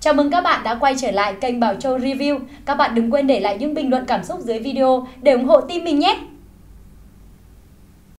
Chào mừng các bạn đã quay trở lại kênh Bảo Châu Review. Các bạn đừng quên để lại những bình luận cảm xúc dưới video để ủng hộ team mình nhé.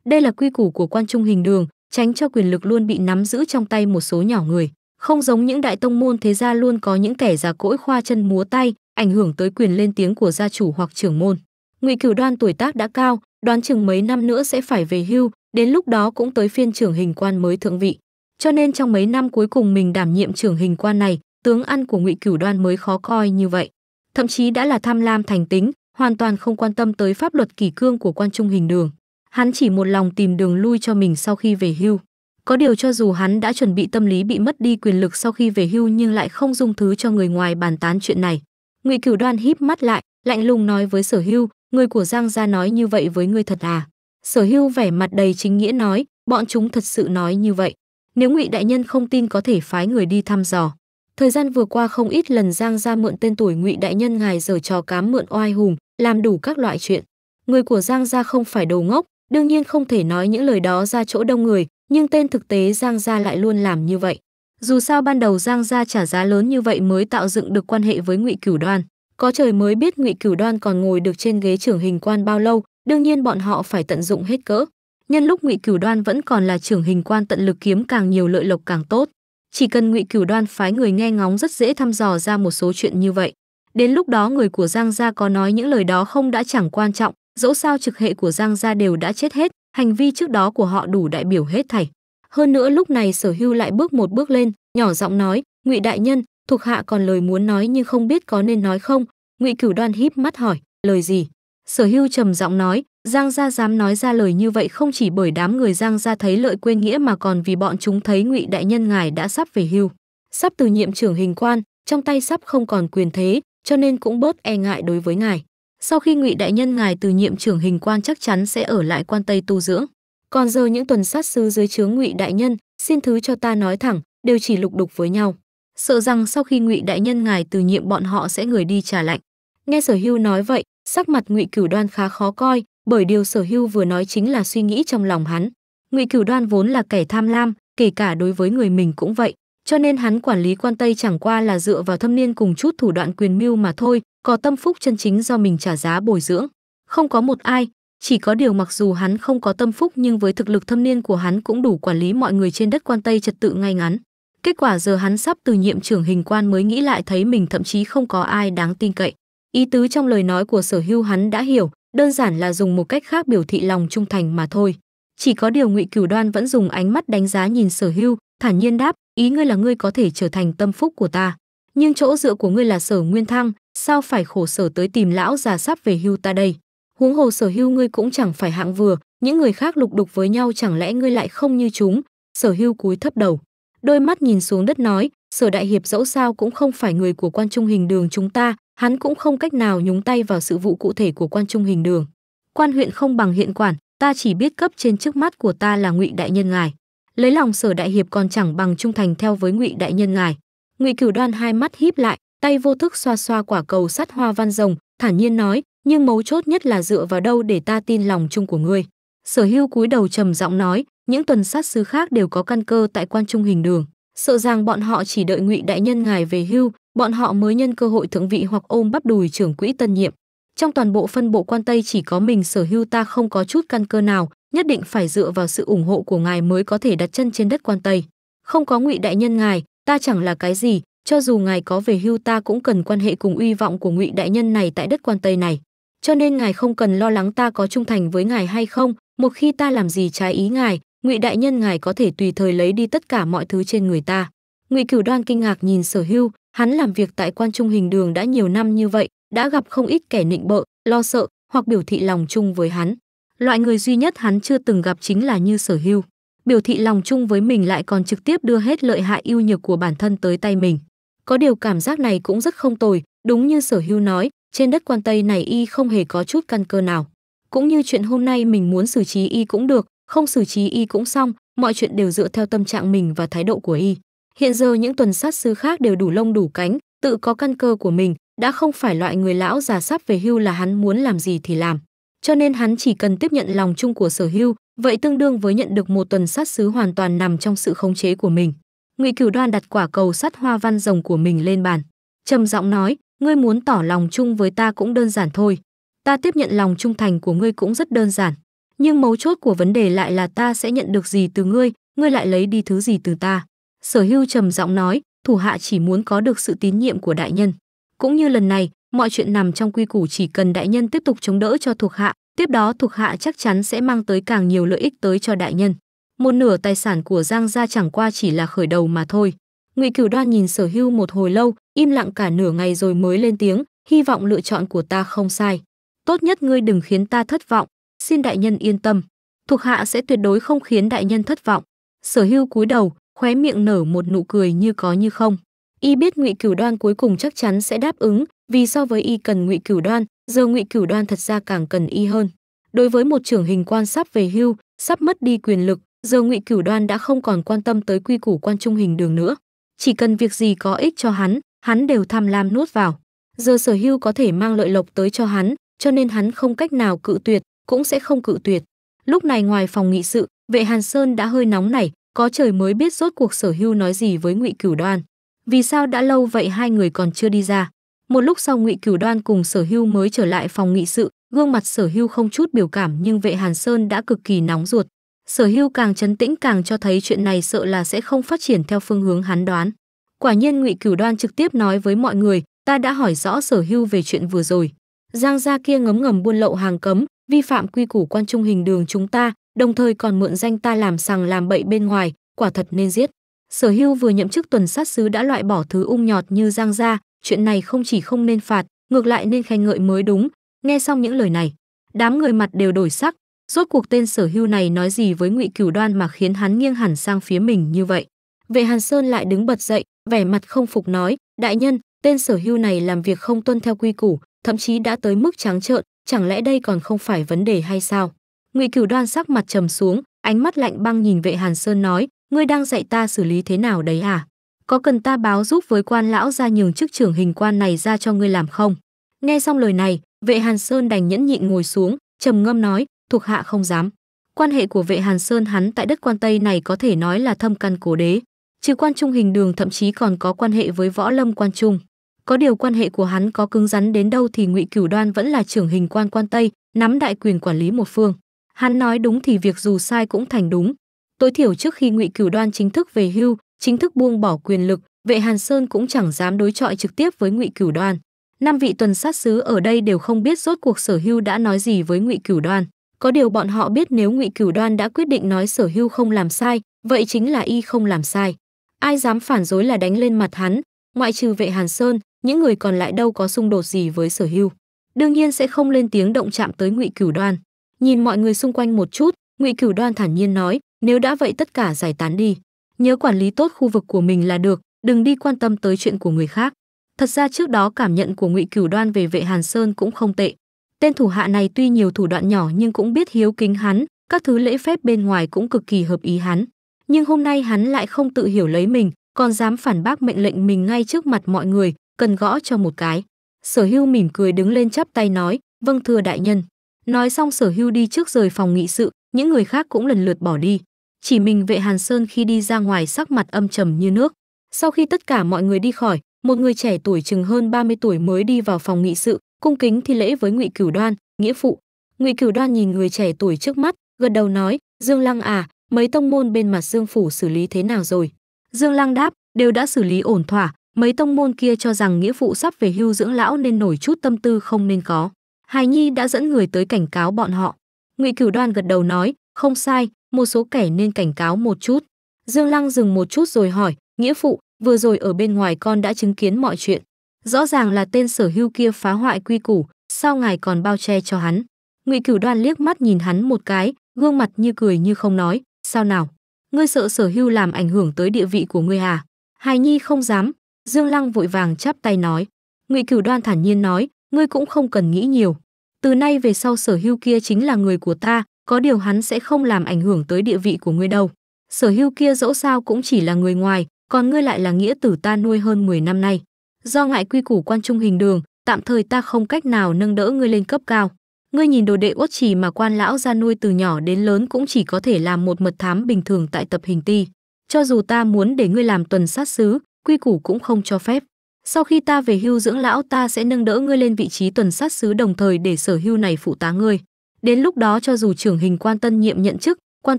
Đây là quy củ của quan trung hình đường, tránh cho quyền lực luôn bị nắm giữ trong tay một số nhỏ người. Không giống những đại tông môn thế gia luôn có những kẻ già cỗi khoa chân múa tay, ảnh hưởng tới quyền lên tiếng của gia chủ hoặc trưởng môn. Ngụy Cửu Đoan tuổi tác đã cao, đoán chừng mấy năm nữa sẽ phải về hưu, đến lúc đó cũng tới phiên trưởng hình quan mới thượng vị. Cho nên trong mấy năm cuối cùng mình đảm nhiệm trưởng hình quan này, tướng ăn của ngụy cửu đoan mới khó coi như vậy thậm chí đã là tham lam thành tính hoàn toàn không quan tâm tới pháp luật kỷ cương của quan trung hình đường hắn chỉ một lòng tìm đường lui cho mình sau khi về hưu có điều cho dù hắn đã chuẩn bị tâm lý bị mất đi quyền lực sau khi về hưu nhưng lại không dung thứ cho người ngoài bàn tán chuyện này ngụy cửu đoan híp mắt lại lạnh lùng nói với sở hưu người của giang gia nói như vậy với ngươi thật à sở hưu vẻ mặt đầy chính nghĩa nói bọn chúng thật sự nói như vậy nếu ngụy đại nhân không tin có thể phái người đi thăm dò Thời gian vừa qua không ít lần Giang Gia mượn tên tuổi Ngụy đại nhân ngài giở trò cám mượn oai hùng, làm đủ các loại chuyện. Người của Giang Gia không phải đồ ngốc, đương nhiên không thể nói những lời đó ra chỗ đông người, nhưng tên thực tế Giang Gia lại luôn làm như vậy. Dù sao ban đầu Giang Gia trả giá lớn như vậy mới tạo dựng được quan hệ với Ngụy Cửu Đoan. Có trời mới biết Ngụy Cửu Đoan còn ngồi được trên ghế trưởng hình quan bao lâu, đương nhiên bọn họ phải tận dụng hết cỡ. Nhân lúc Ngụy Cửu Đoan vẫn còn là trưởng hình quan tận lực kiếm càng nhiều lợi lộc càng tốt. Chỉ cần Ngụy Cửu Đoan phái người nghe ngóng rất dễ thăm dò ra một số chuyện như vậy. Đến lúc đó người của Giang gia có nói những lời đó không đã chẳng quan trọng, dẫu sao trực hệ của Giang gia đều đã chết hết, hành vi trước đó của họ đủ đại biểu hết thảy. Hơn nữa lúc này Sở Hưu lại bước một bước lên, nhỏ giọng nói, "Ngụy đại nhân, thuộc hạ còn lời muốn nói nhưng không biết có nên nói không?" Ngụy Cửu Đoan híp mắt hỏi, "Lời gì?" Sở hưu trầm giọng nói, Giang Gia dám nói ra lời như vậy không chỉ bởi đám người Giang Gia thấy lợi quên nghĩa mà còn vì bọn chúng thấy ngụy đại nhân ngài đã sắp về hưu, sắp từ nhiệm trưởng hình quan, trong tay sắp không còn quyền thế, cho nên cũng bớt e ngại đối với ngài. Sau khi ngụy đại nhân ngài từ nhiệm trưởng hình quan chắc chắn sẽ ở lại quan Tây tu dưỡng. Còn giờ những tuần sát sứ dưới chướng ngụy đại nhân, xin thứ cho ta nói thẳng, đều chỉ lục đục với nhau. Sợ rằng sau khi ngụy đại nhân ngài từ nhiệm bọn họ sẽ người đi trả lạnh. Nghe sở hưu nói vậy, sắc mặt ngụy cửu đoan khá khó coi bởi điều sở hưu vừa nói chính là suy nghĩ trong lòng hắn ngụy cửu đoan vốn là kẻ tham lam kể cả đối với người mình cũng vậy cho nên hắn quản lý quan tây chẳng qua là dựa vào thâm niên cùng chút thủ đoạn quyền mưu mà thôi có tâm phúc chân chính do mình trả giá bồi dưỡng không có một ai chỉ có điều mặc dù hắn không có tâm phúc nhưng với thực lực thâm niên của hắn cũng đủ quản lý mọi người trên đất quan tây trật tự ngay ngắn kết quả giờ hắn sắp từ nhiệm trưởng hình quan mới nghĩ lại thấy mình thậm chí không có ai đáng tin cậy Ý tứ trong lời nói của sở hưu hắn đã hiểu, đơn giản là dùng một cách khác biểu thị lòng trung thành mà thôi. Chỉ có điều ngụy cửu đoan vẫn dùng ánh mắt đánh giá nhìn sở hưu, thản nhiên đáp, ý ngươi là ngươi có thể trở thành tâm phúc của ta. Nhưng chỗ dựa của ngươi là sở nguyên thăng, sao phải khổ sở tới tìm lão già sắp về hưu ta đây? Huống hồ sở hưu ngươi cũng chẳng phải hạng vừa, những người khác lục đục với nhau chẳng lẽ ngươi lại không như chúng? Sở hưu cúi thấp đầu. Đôi mắt nhìn xuống đất nói, sở đại hiệp dẫu sao cũng không phải người của quan trung hình đường chúng ta, hắn cũng không cách nào nhúng tay vào sự vụ cụ thể của quan trung hình đường. Quan huyện không bằng hiện quản, ta chỉ biết cấp trên trước mắt của ta là Ngụy đại nhân ngài. Lấy lòng Sở đại hiệp còn chẳng bằng trung thành theo với Ngụy đại nhân ngài. Ngụy Cửu Đoan hai mắt híp lại, tay vô thức xoa xoa quả cầu sắt hoa văn rồng, thản nhiên nói, nhưng mấu chốt nhất là dựa vào đâu để ta tin lòng chung của ngươi. Sở Hưu cúi đầu trầm giọng nói, những tuần sát sứ khác đều có căn cơ tại quan trung hình đường, sợ rằng bọn họ chỉ đợi Ngụy đại nhân ngài về hưu, bọn họ mới nhân cơ hội thượng vị hoặc ôm bắp đùi trưởng quỹ tân nhiệm. Trong toàn bộ phân bộ quan Tây chỉ có mình sở hưu ta không có chút căn cơ nào, nhất định phải dựa vào sự ủng hộ của ngài mới có thể đặt chân trên đất quan Tây. Không có ngụy đại nhân ngài, ta chẳng là cái gì, cho dù ngài có về hưu ta cũng cần quan hệ cùng uy vọng của ngụy đại nhân này tại đất quan Tây này. Cho nên ngài không cần lo lắng ta có trung thành với ngài hay không, một khi ta làm gì trái ý ngài, ngụy đại nhân ngài có thể tùy thời lấy đi tất cả mọi thứ trên người ta. Ngụy Cửu Đoan kinh ngạc nhìn Sở Hưu, Hắn làm việc tại quan trung hình đường đã nhiều năm như vậy, đã gặp không ít kẻ nịnh bợ, lo sợ hoặc biểu thị lòng chung với hắn. Loại người duy nhất hắn chưa từng gặp chính là Như Sở Hưu. Biểu thị lòng chung với mình lại còn trực tiếp đưa hết lợi hại ưu nhược của bản thân tới tay mình. Có điều cảm giác này cũng rất không tồi, đúng như Sở Hưu nói, trên đất quan Tây này y không hề có chút căn cơ nào. Cũng như chuyện hôm nay mình muốn xử trí y cũng được, không xử trí y cũng xong, mọi chuyện đều dựa theo tâm trạng mình và thái độ của y. Hiện giờ những tuần sát sư khác đều đủ lông đủ cánh, tự có căn cơ của mình, đã không phải loại người lão già sắp về hưu là hắn muốn làm gì thì làm. Cho nên hắn chỉ cần tiếp nhận lòng chung của sở hưu, vậy tương đương với nhận được một tuần sát sứ hoàn toàn nằm trong sự khống chế của mình. Ngụy Cửu Đoan đặt quả cầu sắt hoa văn rồng của mình lên bàn, trầm giọng nói, ngươi muốn tỏ lòng chung với ta cũng đơn giản thôi. Ta tiếp nhận lòng trung thành của ngươi cũng rất đơn giản, nhưng mấu chốt của vấn đề lại là ta sẽ nhận được gì từ ngươi, ngươi lại lấy đi thứ gì từ ta. Sở Hưu trầm giọng nói, thủ hạ chỉ muốn có được sự tín nhiệm của đại nhân. Cũng như lần này, mọi chuyện nằm trong quy củ chỉ cần đại nhân tiếp tục chống đỡ cho thuộc hạ, tiếp đó thuộc hạ chắc chắn sẽ mang tới càng nhiều lợi ích tới cho đại nhân. Một nửa tài sản của Giang gia chẳng qua chỉ là khởi đầu mà thôi. Ngụy Cửu Đoan nhìn Sở Hưu một hồi lâu, im lặng cả nửa ngày rồi mới lên tiếng, hy vọng lựa chọn của ta không sai. Tốt nhất ngươi đừng khiến ta thất vọng, xin đại nhân yên tâm, thuộc hạ sẽ tuyệt đối không khiến đại nhân thất vọng. Sở Hưu cúi đầu, khóe miệng nở một nụ cười như có như không. Y biết Ngụy Cửu Đoan cuối cùng chắc chắn sẽ đáp ứng, vì so với y cần Ngụy Cửu Đoan, giờ Ngụy Cửu Đoan thật ra càng cần y hơn. Đối với một trưởng hình quan sắp về hưu, sắp mất đi quyền lực, giờ Ngụy Cửu Đoan đã không còn quan tâm tới quy củ quan trung hình đường nữa. Chỉ cần việc gì có ích cho hắn, hắn đều tham lam nuốt vào. Giờ sở hưu có thể mang lợi lộc tới cho hắn, cho nên hắn không cách nào cự tuyệt, cũng sẽ không cự tuyệt. Lúc này ngoài phòng nghị sự, vệ Hàn Sơn đã hơi nóng nảy, có trời mới biết rốt cuộc sở hưu nói gì với ngụy cửu đoan vì sao đã lâu vậy hai người còn chưa đi ra một lúc sau ngụy cửu đoan cùng sở hưu mới trở lại phòng nghị sự gương mặt sở hưu không chút biểu cảm nhưng vệ hàn sơn đã cực kỳ nóng ruột sở hưu càng trấn tĩnh càng cho thấy chuyện này sợ là sẽ không phát triển theo phương hướng hắn đoán quả nhiên ngụy cửu đoan trực tiếp nói với mọi người ta đã hỏi rõ sở hưu về chuyện vừa rồi giang gia kia ngấm ngầm buôn lậu hàng cấm vi phạm quy củ quan trung hình đường chúng ta đồng thời còn mượn danh ta làm sằng làm bậy bên ngoài, quả thật nên giết. Sở Hưu vừa nhậm chức tuần sát sứ đã loại bỏ thứ ung nhọt như Giang gia, chuyện này không chỉ không nên phạt, ngược lại nên khen ngợi mới đúng. Nghe xong những lời này, đám người mặt đều đổi sắc, rốt cuộc tên Sở Hưu này nói gì với Ngụy Cửu Đoan mà khiến hắn nghiêng hẳn sang phía mình như vậy. Vệ Hàn Sơn lại đứng bật dậy, vẻ mặt không phục nói: "Đại nhân, tên Sở Hưu này làm việc không tuân theo quy củ, thậm chí đã tới mức trắng trợn, chẳng lẽ đây còn không phải vấn đề hay sao?" ngụy cửu đoan sắc mặt trầm xuống ánh mắt lạnh băng nhìn vệ hàn sơn nói ngươi đang dạy ta xử lý thế nào đấy à có cần ta báo giúp với quan lão ra nhường chức trưởng hình quan này ra cho ngươi làm không nghe xong lời này vệ hàn sơn đành nhẫn nhịn ngồi xuống trầm ngâm nói thuộc hạ không dám quan hệ của vệ hàn sơn hắn tại đất quan tây này có thể nói là thâm căn cổ đế trừ quan trung hình đường thậm chí còn có quan hệ với võ lâm quan trung có điều quan hệ của hắn có cứng rắn đến đâu thì ngụy cửu đoan vẫn là trưởng hình quan quan tây nắm đại quyền quản lý một phương hắn nói đúng thì việc dù sai cũng thành đúng. Tối thiểu trước khi Ngụy Cửu Đoan chính thức về hưu, chính thức buông bỏ quyền lực, vệ Hàn Sơn cũng chẳng dám đối chọi trực tiếp với Ngụy Cửu Đoan. Năm vị tuần sát sứ ở đây đều không biết rốt cuộc Sở Hưu đã nói gì với Ngụy Cửu Đoan. Có điều bọn họ biết nếu Ngụy Cửu Đoan đã quyết định nói Sở Hưu không làm sai, vậy chính là y không làm sai. Ai dám phản đối là đánh lên mặt hắn, ngoại trừ vệ Hàn Sơn, những người còn lại đâu có xung đột gì với Sở Hưu. Đương nhiên sẽ không lên tiếng động chạm tới Ngụy Cửu Đoan nhìn mọi người xung quanh một chút ngụy cửu đoan thản nhiên nói nếu đã vậy tất cả giải tán đi nhớ quản lý tốt khu vực của mình là được đừng đi quan tâm tới chuyện của người khác thật ra trước đó cảm nhận của ngụy cửu đoan về vệ hàn sơn cũng không tệ tên thủ hạ này tuy nhiều thủ đoạn nhỏ nhưng cũng biết hiếu kính hắn các thứ lễ phép bên ngoài cũng cực kỳ hợp ý hắn nhưng hôm nay hắn lại không tự hiểu lấy mình còn dám phản bác mệnh lệnh mình ngay trước mặt mọi người cần gõ cho một cái sở hưu mỉm cười đứng lên chắp tay nói vâng thưa đại nhân Nói xong sở hưu đi trước rời phòng nghị sự, những người khác cũng lần lượt bỏ đi. Chỉ mình vệ Hàn Sơn khi đi ra ngoài sắc mặt âm trầm như nước. Sau khi tất cả mọi người đi khỏi, một người trẻ tuổi chừng hơn 30 tuổi mới đi vào phòng nghị sự, cung kính thi lễ với Ngụy Cửu Đoan, nghĩa phụ. Ngụy Cửu Đoan nhìn người trẻ tuổi trước mắt, gật đầu nói, "Dương Lăng à, mấy tông môn bên mặt Dương phủ xử lý thế nào rồi?" Dương Lăng đáp, "Đều đã xử lý ổn thỏa, mấy tông môn kia cho rằng nghĩa phụ sắp về hưu dưỡng lão nên nổi chút tâm tư không nên có." Hài Nhi đã dẫn người tới cảnh cáo bọn họ. Ngụy Cửu Đoan gật đầu nói, không sai, một số kẻ nên cảnh cáo một chút. Dương Lăng dừng một chút rồi hỏi, nghĩa phụ, vừa rồi ở bên ngoài con đã chứng kiến mọi chuyện. Rõ ràng là tên sở hưu kia phá hoại quy củ, sao ngài còn bao che cho hắn? Ngụy Cửu Đoan liếc mắt nhìn hắn một cái, gương mặt như cười như không nói, sao nào? Ngươi sợ sở hưu làm ảnh hưởng tới địa vị của ngươi à? Hài Nhi không dám, Dương Lăng vội vàng chắp tay nói. Ngụy Cửu Đoan thản nhiên nói, ngươi cũng không cần nghĩ nhiều. Từ nay về sau sở hưu kia chính là người của ta, có điều hắn sẽ không làm ảnh hưởng tới địa vị của ngươi đâu. Sở hưu kia dẫu sao cũng chỉ là người ngoài, còn ngươi lại là nghĩa tử ta nuôi hơn 10 năm nay. Do ngại quy củ quan trung hình đường, tạm thời ta không cách nào nâng đỡ ngươi lên cấp cao. Ngươi nhìn đồ đệ uất trì mà quan lão ra nuôi từ nhỏ đến lớn cũng chỉ có thể làm một mật thám bình thường tại tập hình ti. Cho dù ta muốn để ngươi làm tuần sát sứ, quy củ cũng không cho phép sau khi ta về hưu dưỡng lão ta sẽ nâng đỡ ngươi lên vị trí tuần sát sứ đồng thời để sở hưu này phụ tá ngươi đến lúc đó cho dù trưởng hình quan tân nhiệm nhận chức quan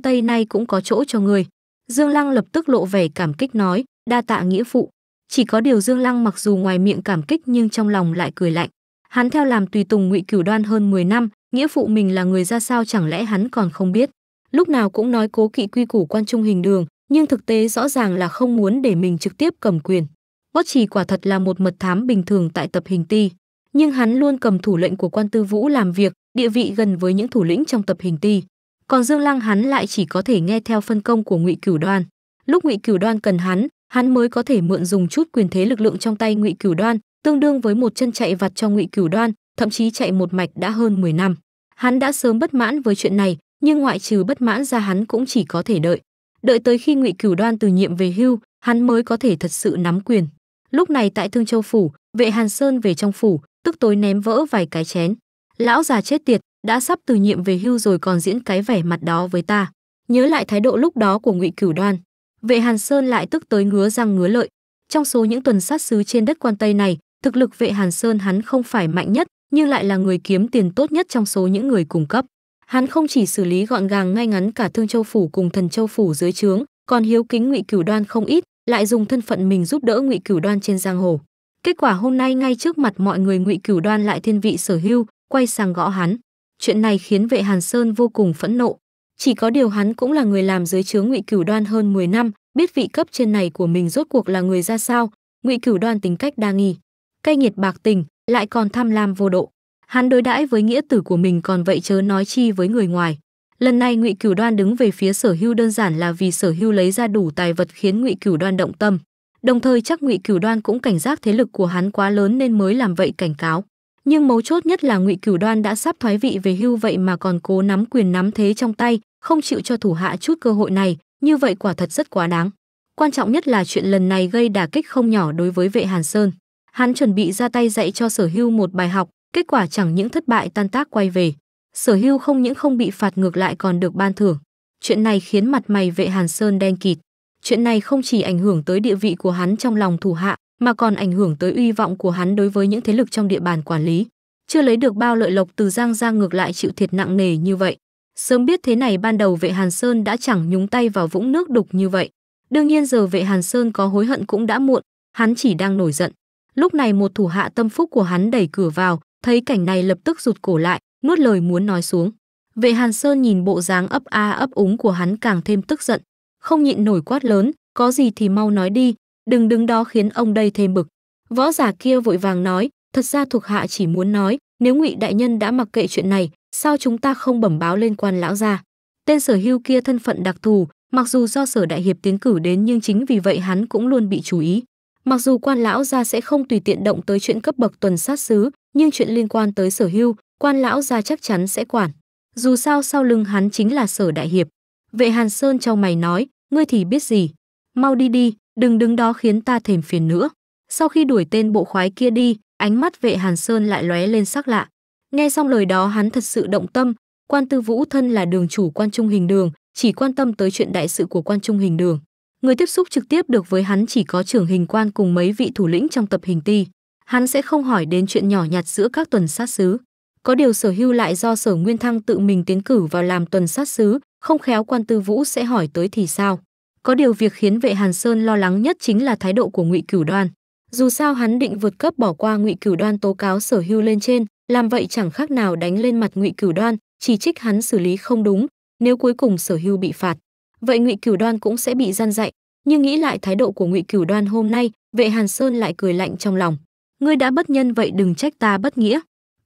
tây nay cũng có chỗ cho ngươi dương lăng lập tức lộ vẻ cảm kích nói đa tạ nghĩa phụ chỉ có điều dương lăng mặc dù ngoài miệng cảm kích nhưng trong lòng lại cười lạnh hắn theo làm tùy tùng ngụy cửu đoan hơn 10 năm nghĩa phụ mình là người ra sao chẳng lẽ hắn còn không biết lúc nào cũng nói cố kỵ quy củ quan trung hình đường nhưng thực tế rõ ràng là không muốn để mình trực tiếp cầm quyền Bocci quả thật là một mật thám bình thường tại tập hình ti, nhưng hắn luôn cầm thủ lệnh của quan tư vũ làm việc, địa vị gần với những thủ lĩnh trong tập hình ti. Còn Dương Lăng hắn lại chỉ có thể nghe theo phân công của Ngụy Cửu Đoan. Lúc Ngụy Cửu Đoan cần hắn, hắn mới có thể mượn dùng chút quyền thế lực lượng trong tay Ngụy Cửu Đoan, tương đương với một chân chạy vặt cho Ngụy Cửu Đoan, thậm chí chạy một mạch đã hơn 10 năm. Hắn đã sớm bất mãn với chuyện này, nhưng ngoại trừ bất mãn ra hắn cũng chỉ có thể đợi. Đợi tới khi Ngụy Cửu Đoan từ nhiệm về hưu, hắn mới có thể thật sự nắm quyền. Lúc này tại Thương Châu phủ, vệ Hàn Sơn về trong phủ, tức tối ném vỡ vài cái chén. Lão già chết tiệt, đã sắp từ nhiệm về hưu rồi còn diễn cái vẻ mặt đó với ta. Nhớ lại thái độ lúc đó của Ngụy Cửu Đoan, vệ Hàn Sơn lại tức tới ngứa răng ngứa lợi. Trong số những tuần sát sứ trên đất quan Tây này, thực lực vệ Hàn Sơn hắn không phải mạnh nhất, nhưng lại là người kiếm tiền tốt nhất trong số những người cung cấp. Hắn không chỉ xử lý gọn gàng ngay ngắn cả Thương Châu phủ cùng Thần Châu phủ dưới trướng, còn hiếu kính Ngụy Cửu Đoan không ít, lại dùng thân phận mình giúp đỡ ngụy cửu đoan trên giang hồ kết quả hôm nay ngay trước mặt mọi người ngụy cửu đoan lại thiên vị sở hưu quay sang gõ hắn chuyện này khiến vệ hàn sơn vô cùng phẫn nộ chỉ có điều hắn cũng là người làm dưới chướng ngụy cửu đoan hơn 10 năm biết vị cấp trên này của mình rốt cuộc là người ra sao ngụy cửu đoan tính cách đa nghi cay nghiệt bạc tình lại còn tham lam vô độ hắn đối đãi với nghĩa tử của mình còn vậy chớ nói chi với người ngoài Lần này Ngụy Cửu Đoan đứng về phía Sở Hưu đơn giản là vì Sở Hưu lấy ra đủ tài vật khiến Ngụy Cửu Đoan động tâm. Đồng thời chắc Ngụy Cửu Đoan cũng cảnh giác thế lực của hắn quá lớn nên mới làm vậy cảnh cáo. Nhưng mấu chốt nhất là Ngụy Cửu Đoan đã sắp thoái vị về hưu vậy mà còn cố nắm quyền nắm thế trong tay, không chịu cho thủ hạ chút cơ hội này, như vậy quả thật rất quá đáng. Quan trọng nhất là chuyện lần này gây đả kích không nhỏ đối với Vệ Hàn Sơn. Hắn chuẩn bị ra tay dạy cho Sở Hưu một bài học, kết quả chẳng những thất bại tan tác quay về, Sở hưu không những không bị phạt ngược lại còn được ban thưởng. Chuyện này khiến mặt mày vệ Hàn Sơn đen kịt. Chuyện này không chỉ ảnh hưởng tới địa vị của hắn trong lòng thủ hạ, mà còn ảnh hưởng tới uy vọng của hắn đối với những thế lực trong địa bàn quản lý. Chưa lấy được bao lợi lộc từ Giang Giang ngược lại chịu thiệt nặng nề như vậy. Sớm biết thế này ban đầu vệ Hàn Sơn đã chẳng nhúng tay vào vũng nước đục như vậy. Đương nhiên giờ vệ Hàn Sơn có hối hận cũng đã muộn, hắn chỉ đang nổi giận. Lúc này một thủ hạ tâm phúc của hắn đẩy cửa vào, thấy cảnh này lập tức rụt cổ lại, nuốt lời muốn nói xuống. Vệ Hàn Sơn nhìn bộ dáng ấp a ấp úng của hắn càng thêm tức giận, không nhịn nổi quát lớn, có gì thì mau nói đi, đừng đứng đó khiến ông đây thêm bực. Võ giả kia vội vàng nói, thật ra thuộc hạ chỉ muốn nói, nếu Ngụy đại nhân đã mặc kệ chuyện này, sao chúng ta không bẩm báo lên quan lão gia? Tên sở hưu kia thân phận đặc thù, mặc dù do sở đại hiệp tiến cử đến nhưng chính vì vậy hắn cũng luôn bị chú ý. Mặc dù quan lão gia sẽ không tùy tiện động tới chuyện cấp bậc tuần sát xứ, nhưng chuyện liên quan tới sở hưu, quan lão ra chắc chắn sẽ quản. Dù sao sau lưng hắn chính là sở đại hiệp. Vệ Hàn Sơn trong mày nói, ngươi thì biết gì. Mau đi đi, đừng đứng đó khiến ta thèm phiền nữa. Sau khi đuổi tên bộ khoái kia đi, ánh mắt vệ Hàn Sơn lại lóe lên sắc lạ. Nghe xong lời đó hắn thật sự động tâm, quan tư vũ thân là đường chủ quan trung hình đường, chỉ quan tâm tới chuyện đại sự của quan trung hình đường. Người tiếp xúc trực tiếp được với hắn chỉ có trưởng hình quan cùng mấy vị thủ lĩnh trong tập hình ti. Hắn sẽ không hỏi đến chuyện nhỏ nhặt giữa các tuần sát xứ. Có điều sở hưu lại do sở Nguyên Thăng tự mình tiến cử vào làm tuần sát sứ, không khéo quan tư vũ sẽ hỏi tới thì sao. Có điều việc khiến vệ Hàn Sơn lo lắng nhất chính là thái độ của ngụy cửu đoan. Dù sao hắn định vượt cấp bỏ qua ngụy cửu đoan tố cáo sở hưu lên trên, làm vậy chẳng khác nào đánh lên mặt ngụy cửu đoan, chỉ trích hắn xử lý không đúng, nếu cuối cùng sở hưu bị phạt. Vậy ngụy cửu đoan cũng sẽ bị gian dạy, nhưng nghĩ lại thái độ của ngụy cửu đoan hôm nay vệ hàn sơn lại cười lạnh trong lòng ngươi đã bất nhân vậy đừng trách ta bất nghĩa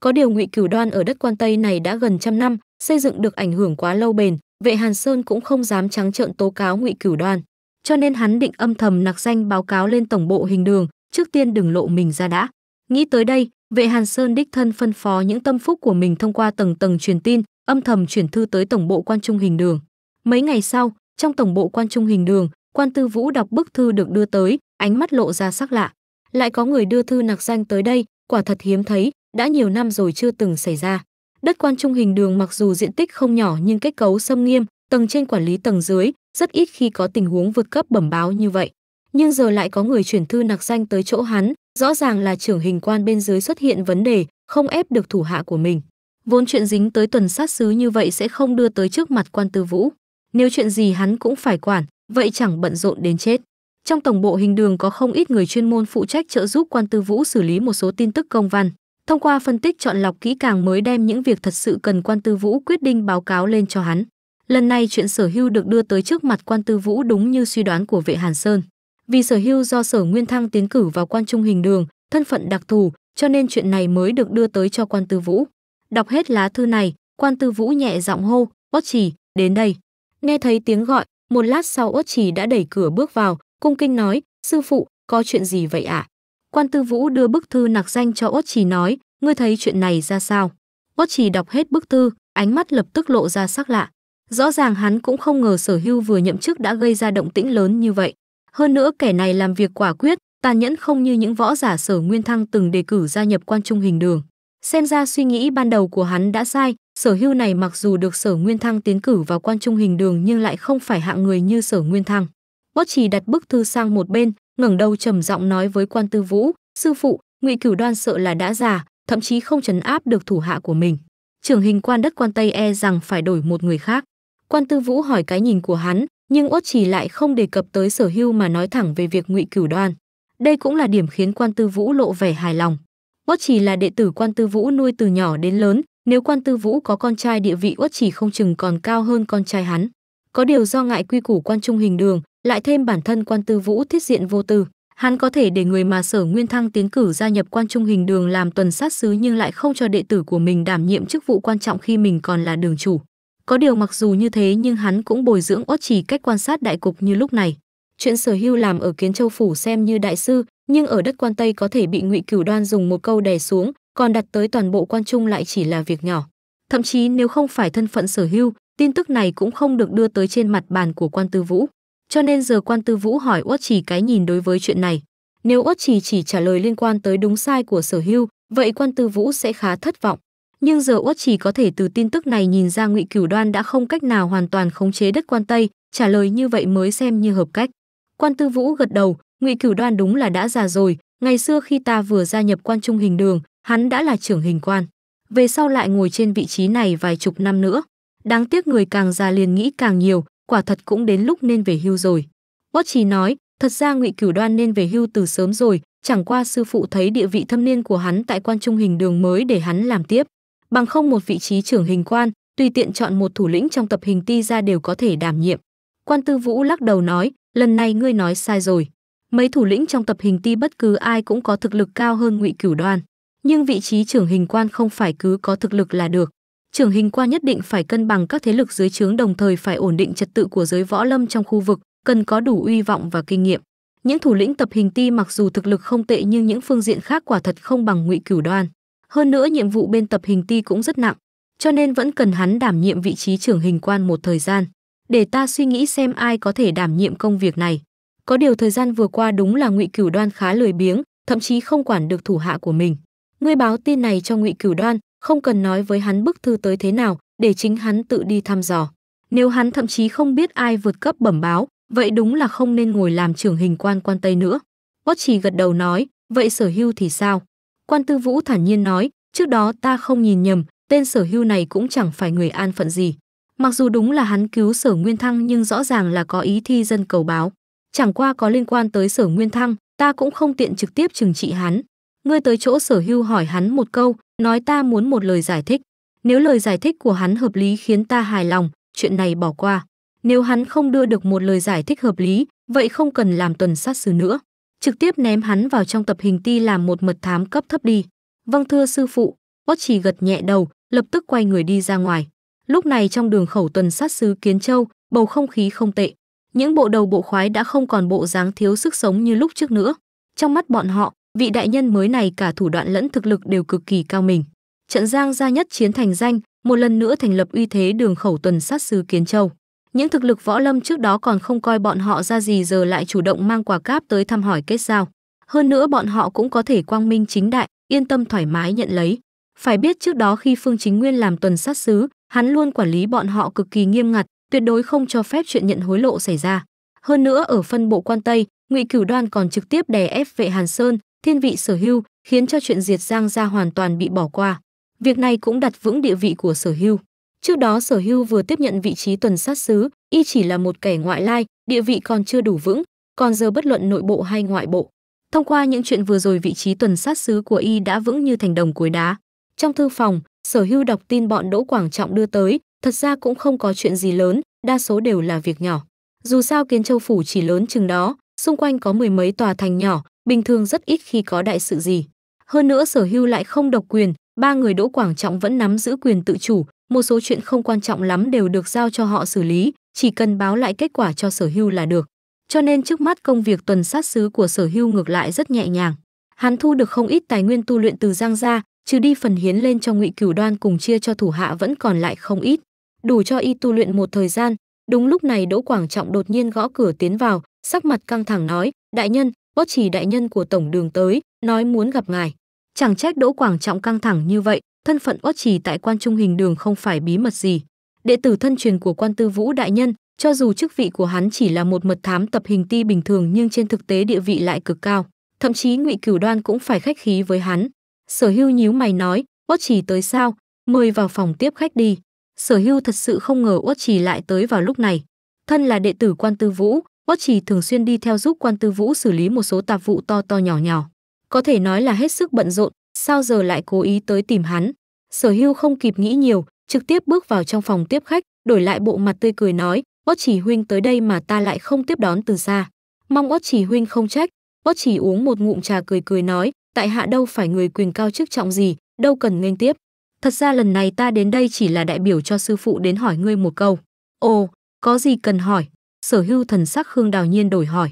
có điều Ngụy Cửu Đoan ở đất Quan Tây này đã gần trăm năm, xây dựng được ảnh hưởng quá lâu bền, Vệ Hàn Sơn cũng không dám trắng trợn tố cáo Ngụy Cửu Đoan, cho nên hắn định âm thầm nặc danh báo cáo lên tổng bộ hình đường, trước tiên đừng lộ mình ra đã. Nghĩ tới đây, Vệ Hàn Sơn đích thân phân phó những tâm phúc của mình thông qua tầng tầng truyền tin, âm thầm chuyển thư tới tổng bộ quan trung hình đường. Mấy ngày sau, trong tổng bộ quan trung hình đường, quan tư vũ đọc bức thư được đưa tới, ánh mắt lộ ra sắc lạ. Lại có người đưa thư nặc danh tới đây, quả thật hiếm thấy, đã nhiều năm rồi chưa từng xảy ra. Đất quan trung hình đường mặc dù diện tích không nhỏ nhưng kết cấu xâm nghiêm, tầng trên quản lý tầng dưới, rất ít khi có tình huống vượt cấp bẩm báo như vậy. Nhưng giờ lại có người chuyển thư nặc danh tới chỗ hắn, rõ ràng là trưởng hình quan bên dưới xuất hiện vấn đề, không ép được thủ hạ của mình. Vốn chuyện dính tới tuần sát sứ như vậy sẽ không đưa tới trước mặt quan tư vũ. Nếu chuyện gì hắn cũng phải quản, vậy chẳng bận rộn đến chết. Trong tổng bộ hình đường có không ít người chuyên môn phụ trách trợ giúp quan tư vũ xử lý một số tin tức công văn. Thông qua phân tích chọn lọc kỹ càng mới đem những việc thật sự cần Quan Tư Vũ quyết định báo cáo lên cho hắn. Lần này chuyện Sở Hưu được đưa tới trước mặt Quan Tư Vũ đúng như suy đoán của Vệ Hàn Sơn. Vì Sở Hưu do Sở Nguyên Thăng tiến cử vào quan trung hình đường, thân phận đặc thù, cho nên chuyện này mới được đưa tới cho Quan Tư Vũ. Đọc hết lá thư này, Quan Tư Vũ nhẹ giọng hô, "Uất Chỉ, đến đây." Nghe thấy tiếng gọi, một lát sau Uất Chỉ đã đẩy cửa bước vào, cung kinh nói, "Sư phụ, có chuyện gì vậy ạ?" À? Quan Tư Vũ đưa bức thư nạc danh cho Uất Trì nói, ngươi thấy chuyện này ra sao? Uất Trì đọc hết bức thư, ánh mắt lập tức lộ ra sắc lạ. Rõ ràng hắn cũng không ngờ Sở Hưu vừa nhậm chức đã gây ra động tĩnh lớn như vậy. Hơn nữa kẻ này làm việc quả quyết, tàn nhẫn không như những võ giả Sở Nguyên Thăng từng đề cử gia nhập quan trung hình đường. Xem ra suy nghĩ ban đầu của hắn đã sai, Sở Hưu này mặc dù được Sở Nguyên Thăng tiến cử vào quan trung hình đường nhưng lại không phải hạng người như Sở Nguyên Thăng. Bót chỉ đặt bức thư sang một bên, ngẩng đầu trầm giọng nói với quan tư vũ sư phụ ngụy cửu đoan sợ là đã già thậm chí không chấn áp được thủ hạ của mình trưởng hình quan đất quan tây e rằng phải đổi một người khác quan tư vũ hỏi cái nhìn của hắn nhưng uất trì lại không đề cập tới sở hưu mà nói thẳng về việc ngụy cửu đoan đây cũng là điểm khiến quan tư vũ lộ vẻ hài lòng uất trì là đệ tử quan tư vũ nuôi từ nhỏ đến lớn nếu quan tư vũ có con trai địa vị uất trì không chừng còn cao hơn con trai hắn có điều do ngại quy củ quan trung hình đường lại thêm bản thân quan tư vũ thiết diện vô tư hắn có thể để người mà sở nguyên thăng tiến cử gia nhập quan trung hình đường làm tuần sát sứ nhưng lại không cho đệ tử của mình đảm nhiệm chức vụ quan trọng khi mình còn là đường chủ có điều mặc dù như thế nhưng hắn cũng bồi dưỡng ốt chỉ cách quan sát đại cục như lúc này chuyện sở hưu làm ở kiến châu phủ xem như đại sư nhưng ở đất quan tây có thể bị ngụy cửu đoan dùng một câu đè xuống còn đặt tới toàn bộ quan trung lại chỉ là việc nhỏ thậm chí nếu không phải thân phận sở hưu tin tức này cũng không được đưa tới trên mặt bàn của quan tư vũ cho nên giờ quan tư vũ hỏi Uất Trì cái nhìn đối với chuyện này. Nếu Uất Trì chỉ, chỉ trả lời liên quan tới đúng sai của sở hưu, vậy quan tư vũ sẽ khá thất vọng. Nhưng giờ Uất Trì có thể từ tin tức này nhìn ra ngụy Cửu Đoan đã không cách nào hoàn toàn khống chế đất quan Tây, trả lời như vậy mới xem như hợp cách. Quan tư vũ gật đầu, ngụy Cửu Đoan đúng là đã già rồi, ngày xưa khi ta vừa gia nhập quan trung hình đường, hắn đã là trưởng hình quan. Về sau lại ngồi trên vị trí này vài chục năm nữa. Đáng tiếc người càng già liền nghĩ càng nhiều, quả thật cũng đến lúc nên về hưu rồi. Bót nói, thật ra ngụy cửu đoan nên về hưu từ sớm rồi, chẳng qua sư phụ thấy địa vị thâm niên của hắn tại quan trung hình đường mới để hắn làm tiếp. Bằng không một vị trí trưởng hình quan, tùy tiện chọn một thủ lĩnh trong tập hình ti ra đều có thể đảm nhiệm. Quan Tư Vũ lắc đầu nói, lần này ngươi nói sai rồi. Mấy thủ lĩnh trong tập hình ti bất cứ ai cũng có thực lực cao hơn Ngụy Cửu Đoan, nhưng vị trí trưởng hình quan không phải cứ có thực lực là được trưởng hình qua nhất định phải cân bằng các thế lực dưới trướng đồng thời phải ổn định trật tự của giới võ lâm trong khu vực, cần có đủ uy vọng và kinh nghiệm. Những thủ lĩnh tập hình ti mặc dù thực lực không tệ nhưng những phương diện khác quả thật không bằng Ngụy Cửu Đoan. Hơn nữa nhiệm vụ bên tập hình ti cũng rất nặng, cho nên vẫn cần hắn đảm nhiệm vị trí trưởng hình quan một thời gian. Để ta suy nghĩ xem ai có thể đảm nhiệm công việc này. Có điều thời gian vừa qua đúng là Ngụy Cửu Đoan khá lười biếng, thậm chí không quản được thủ hạ của mình. Ngươi báo tin này cho Ngụy Cửu Đoan, không cần nói với hắn bức thư tới thế nào, để chính hắn tự đi thăm dò. Nếu hắn thậm chí không biết ai vượt cấp bẩm báo, vậy đúng là không nên ngồi làm trưởng hình quan quan Tây nữa. Quất chỉ gật đầu nói, vậy sở hưu thì sao? Quan tư vũ thản nhiên nói, trước đó ta không nhìn nhầm, tên sở hưu này cũng chẳng phải người an phận gì. Mặc dù đúng là hắn cứu sở Nguyên Thăng nhưng rõ ràng là có ý thi dân cầu báo. Chẳng qua có liên quan tới sở Nguyên Thăng, ta cũng không tiện trực tiếp trừng trị hắn, Ngươi tới chỗ sở hưu hỏi hắn một câu, nói ta muốn một lời giải thích. Nếu lời giải thích của hắn hợp lý khiến ta hài lòng, chuyện này bỏ qua. Nếu hắn không đưa được một lời giải thích hợp lý, vậy không cần làm tuần sát xử nữa. Trực tiếp ném hắn vào trong tập hình ti làm một mật thám cấp thấp đi. Vâng thưa sư phụ, Quất chỉ gật nhẹ đầu, lập tức quay người đi ra ngoài. Lúc này trong đường khẩu tuần sát sứ Kiến Châu, bầu không khí không tệ. Những bộ đầu bộ khoái đã không còn bộ dáng thiếu sức sống như lúc trước nữa. Trong mắt bọn họ, vị đại nhân mới này cả thủ đoạn lẫn thực lực đều cực kỳ cao mình. Trận Giang gia nhất chiến thành danh, một lần nữa thành lập uy thế đường khẩu tuần sát sứ Kiến Châu. Những thực lực võ lâm trước đó còn không coi bọn họ ra gì giờ lại chủ động mang quà cáp tới thăm hỏi kết giao. Hơn nữa bọn họ cũng có thể quang minh chính đại, yên tâm thoải mái nhận lấy. Phải biết trước đó khi Phương Chính Nguyên làm tuần sát sứ, hắn luôn quản lý bọn họ cực kỳ nghiêm ngặt, tuyệt đối không cho phép chuyện nhận hối lộ xảy ra. Hơn nữa ở phân bộ quan Tây, Ngụy Cửu Đoan còn trực tiếp đè ép vệ Hàn Sơn, thiên vị sở hưu khiến cho chuyện diệt giang gia hoàn toàn bị bỏ qua việc này cũng đặt vững địa vị của sở hưu trước đó sở hưu vừa tiếp nhận vị trí tuần sát sứ y chỉ là một kẻ ngoại lai địa vị còn chưa đủ vững còn giờ bất luận nội bộ hay ngoại bộ thông qua những chuyện vừa rồi vị trí tuần sát sứ của y đã vững như thành đồng cuối đá trong thư phòng sở hưu đọc tin bọn đỗ quảng trọng đưa tới thật ra cũng không có chuyện gì lớn đa số đều là việc nhỏ dù sao kiến châu phủ chỉ lớn chừng đó xung quanh có mười mấy tòa thành nhỏ bình thường rất ít khi có đại sự gì. Hơn nữa sở hưu lại không độc quyền, ba người Đỗ Quảng Trọng vẫn nắm giữ quyền tự chủ, một số chuyện không quan trọng lắm đều được giao cho họ xử lý, chỉ cần báo lại kết quả cho sở hưu là được. Cho nên trước mắt công việc tuần sát xứ của sở hưu ngược lại rất nhẹ nhàng. Hắn thu được không ít tài nguyên tu luyện từ Giang gia, trừ đi phần hiến lên cho Ngụy Cửu Đoan cùng chia cho thủ hạ vẫn còn lại không ít, đủ cho y tu luyện một thời gian. Đúng lúc này Đỗ Quảng Trọng đột nhiên gõ cửa tiến vào, sắc mặt căng thẳng nói: "Đại nhân, Bất trì đại nhân của tổng đường tới, nói muốn gặp ngài. Chẳng trách Đỗ Quảng Trọng căng thẳng như vậy, thân phận bất trì tại quan trung hình đường không phải bí mật gì. Đệ tử thân truyền của quan tư vũ đại nhân, cho dù chức vị của hắn chỉ là một mật thám tập hình ti bình thường nhưng trên thực tế địa vị lại cực cao. Thậm chí ngụy Cửu Đoan cũng phải khách khí với hắn. Sở Hưu nhíu mày nói, bất Trì tới sao? Mời vào phòng tiếp khách đi. Sở Hưu thật sự không ngờ Uất Trì lại tới vào lúc này. Thân là đệ tử Quan Tư Vũ, Bất Watchy thường xuyên đi theo giúp quan tư vũ xử lý một số tạp vụ to to nhỏ nhỏ. Có thể nói là hết sức bận rộn, sao giờ lại cố ý tới tìm hắn. Sở hưu không kịp nghĩ nhiều, trực tiếp bước vào trong phòng tiếp khách, đổi lại bộ mặt tươi cười nói, Bất Watchy huynh tới đây mà ta lại không tiếp đón từ xa. Mong Bất Watchy huynh không trách. Bất Watchy uống một ngụm trà cười cười nói, tại hạ đâu phải người quyền cao chức trọng gì, đâu cần nghênh tiếp. Thật ra lần này ta đến đây chỉ là đại biểu cho sư phụ đến hỏi ngươi một câu. Ồ, có gì cần hỏi, Sở hưu thần sắc Khương Đào Nhiên đổi hỏi.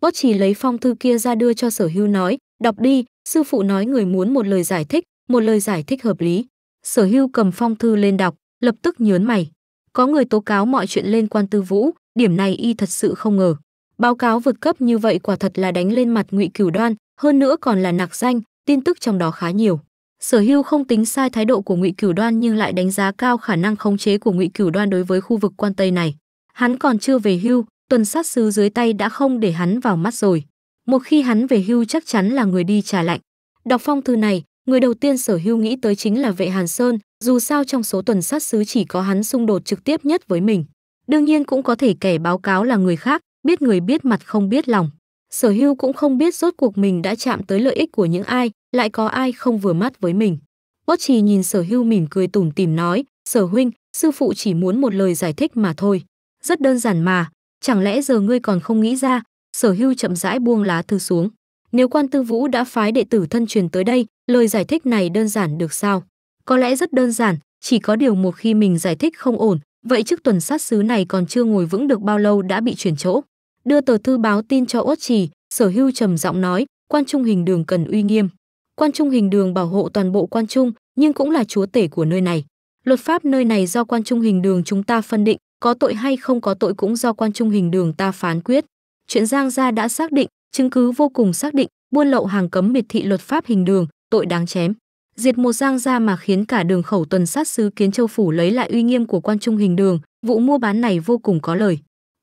Bót chỉ lấy phong thư kia ra đưa cho sở hưu nói, đọc đi, sư phụ nói người muốn một lời giải thích, một lời giải thích hợp lý. Sở hưu cầm phong thư lên đọc, lập tức nhớn mày. Có người tố cáo mọi chuyện lên quan tư vũ, điểm này y thật sự không ngờ. Báo cáo vượt cấp như vậy quả thật là đánh lên mặt ngụy cửu đoan, hơn nữa còn là nạc danh, tin tức trong đó khá nhiều. Sở Hưu không tính sai thái độ của Ngụy Cửu Đoan nhưng lại đánh giá cao khả năng khống chế của Ngụy Cửu Đoan đối với khu vực quan Tây này. Hắn còn chưa về hưu, tuần sát sứ dưới tay đã không để hắn vào mắt rồi. Một khi hắn về hưu chắc chắn là người đi trả lạnh. Đọc phong thư này, người đầu tiên sở hưu nghĩ tới chính là vệ Hàn Sơn, dù sao trong số tuần sát sứ chỉ có hắn xung đột trực tiếp nhất với mình. Đương nhiên cũng có thể kẻ báo cáo là người khác, biết người biết mặt không biết lòng. Sở hưu cũng không biết rốt cuộc mình đã chạm tới lợi ích của những ai, lại có ai không vừa mắt với mình. Bốt trì nhìn sở hưu mỉm cười tủm tìm nói, sở huynh, sư phụ chỉ muốn một lời giải thích mà thôi rất đơn giản mà chẳng lẽ giờ ngươi còn không nghĩ ra sở hưu chậm rãi buông lá thư xuống nếu quan tư vũ đã phái đệ tử thân truyền tới đây lời giải thích này đơn giản được sao có lẽ rất đơn giản chỉ có điều một khi mình giải thích không ổn vậy chức tuần sát sứ này còn chưa ngồi vững được bao lâu đã bị chuyển chỗ đưa tờ thư báo tin cho uất trì sở hưu trầm giọng nói quan trung hình đường cần uy nghiêm quan trung hình đường bảo hộ toàn bộ quan trung nhưng cũng là chúa tể của nơi này luật pháp nơi này do quan trung hình đường chúng ta phân định có tội hay không có tội cũng do quan trung hình đường ta phán quyết. Chuyện Giang Gia đã xác định, chứng cứ vô cùng xác định, buôn lậu hàng cấm miệt thị luật pháp hình đường, tội đáng chém. Diệt một Giang Gia mà khiến cả đường khẩu tuần sát sứ Kiến Châu Phủ lấy lại uy nghiêm của quan trung hình đường, vụ mua bán này vô cùng có lời.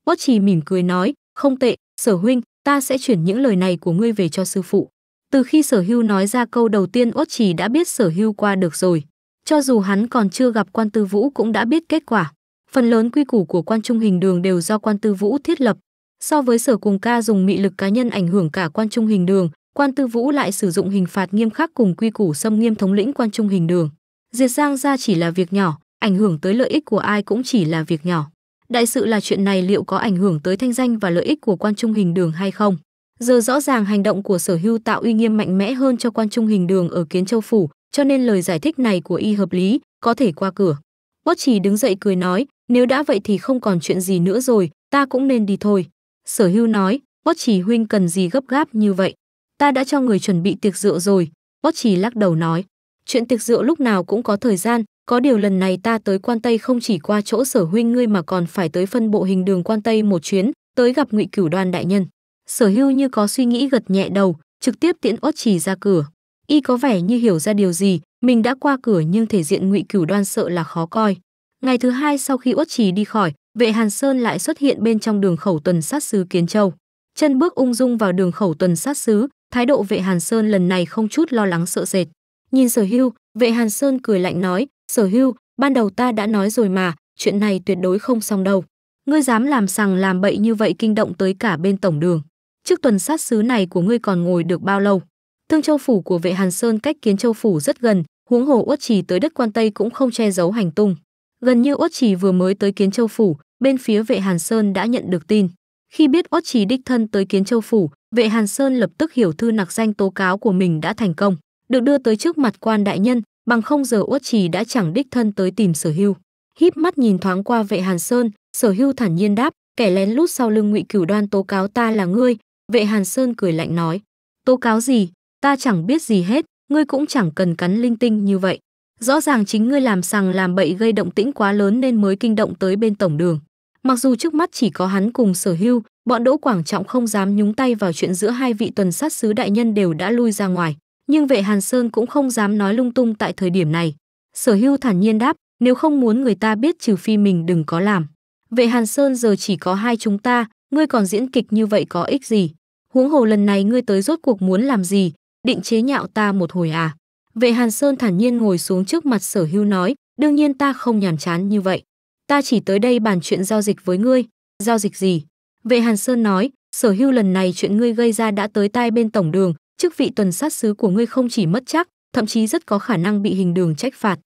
Bót trì mỉm cười nói, không tệ, sở huynh, ta sẽ chuyển những lời này của ngươi về cho sư phụ. Từ khi sở hưu nói ra câu đầu tiên Uất Trì đã biết sở hưu qua được rồi. Cho dù hắn còn chưa gặp quan tư vũ cũng đã biết kết quả. Phần lớn quy củ của quan trung hình đường đều do quan tư vũ thiết lập. So với sở cùng ca dùng mị lực cá nhân ảnh hưởng cả quan trung hình đường, quan tư vũ lại sử dụng hình phạt nghiêm khắc cùng quy củ xâm nghiêm thống lĩnh quan trung hình đường. Diệt giang ra chỉ là việc nhỏ, ảnh hưởng tới lợi ích của ai cũng chỉ là việc nhỏ. Đại sự là chuyện này liệu có ảnh hưởng tới thanh danh và lợi ích của quan trung hình đường hay không? Giờ rõ ràng hành động của sở hưu tạo uy nghiêm mạnh mẽ hơn cho quan trung hình đường ở Kiến Châu Phủ, cho nên lời giải thích này của y hợp lý, có thể qua cửa. Bót chỉ đứng dậy cười nói, nếu đã vậy thì không còn chuyện gì nữa rồi, ta cũng nên đi thôi. Sở hưu nói, Bót chỉ huynh cần gì gấp gáp như vậy. Ta đã cho người chuẩn bị tiệc rượu rồi. Bót chỉ lắc đầu nói, chuyện tiệc rượu lúc nào cũng có thời gian, có điều lần này ta tới quan Tây không chỉ qua chỗ sở huynh ngươi mà còn phải tới phân bộ hình đường quan Tây một chuyến, tới gặp ngụy cửu Đoàn đại nhân. Sở hưu như có suy nghĩ gật nhẹ đầu, trực tiếp tiễn Bót chỉ ra cửa. Y có vẻ như hiểu ra điều gì, mình đã qua cửa nhưng thể diện ngụy cửu đoan sợ là khó coi. Ngày thứ hai sau khi Uất Trì đi khỏi, Vệ Hàn Sơn lại xuất hiện bên trong đường khẩu tuần sát sứ Kiến Châu. Chân bước ung dung vào đường khẩu tuần sát sứ, thái độ Vệ Hàn Sơn lần này không chút lo lắng sợ sệt. Nhìn Sở Hưu, Vệ Hàn Sơn cười lạnh nói, "Sở Hưu, ban đầu ta đã nói rồi mà, chuyện này tuyệt đối không xong đâu. Ngươi dám làm sằng làm bậy như vậy kinh động tới cả bên tổng đường. Trước tuần sát sứ này của ngươi còn ngồi được bao lâu?" Thương Châu phủ của Vệ Hàn Sơn cách Kiến Châu phủ rất gần, huống hồ Uất Trì tới đất Quan Tây cũng không che giấu hành tung. Gần như Uất Trì vừa mới tới Kiến Châu phủ, bên phía Vệ Hàn Sơn đã nhận được tin. Khi biết Uất Trì đích thân tới Kiến Châu phủ, Vệ Hàn Sơn lập tức hiểu thư nặc danh tố cáo của mình đã thành công, được đưa tới trước mặt quan đại nhân, bằng không giờ Uất Trì đã chẳng đích thân tới tìm Sở Hưu. Híp mắt nhìn thoáng qua Vệ Hàn Sơn, Sở Hưu thản nhiên đáp, kẻ lén lút sau lưng Ngụy Cửu Đoan tố cáo ta là ngươi, Vệ Hàn Sơn cười lạnh nói, tố cáo gì, ta chẳng biết gì hết, ngươi cũng chẳng cần cắn linh tinh như vậy. Rõ ràng chính ngươi làm sằng làm bậy gây động tĩnh quá lớn nên mới kinh động tới bên tổng đường. Mặc dù trước mắt chỉ có hắn cùng sở hưu, bọn Đỗ Quảng Trọng không dám nhúng tay vào chuyện giữa hai vị tuần sát sứ đại nhân đều đã lui ra ngoài, nhưng vệ Hàn Sơn cũng không dám nói lung tung tại thời điểm này. Sở hưu thản nhiên đáp, nếu không muốn người ta biết trừ phi mình đừng có làm. Vệ Hàn Sơn giờ chỉ có hai chúng ta, ngươi còn diễn kịch như vậy có ích gì? Huống hồ lần này ngươi tới rốt cuộc muốn làm gì? Định chế nhạo ta một hồi à? Vệ Hàn Sơn thản nhiên ngồi xuống trước mặt sở hưu nói, đương nhiên ta không nhàm chán như vậy. Ta chỉ tới đây bàn chuyện giao dịch với ngươi. Giao dịch gì? Vệ Hàn Sơn nói, sở hưu lần này chuyện ngươi gây ra đã tới tai bên tổng đường, chức vị tuần sát sứ của ngươi không chỉ mất chắc, thậm chí rất có khả năng bị hình đường trách phạt.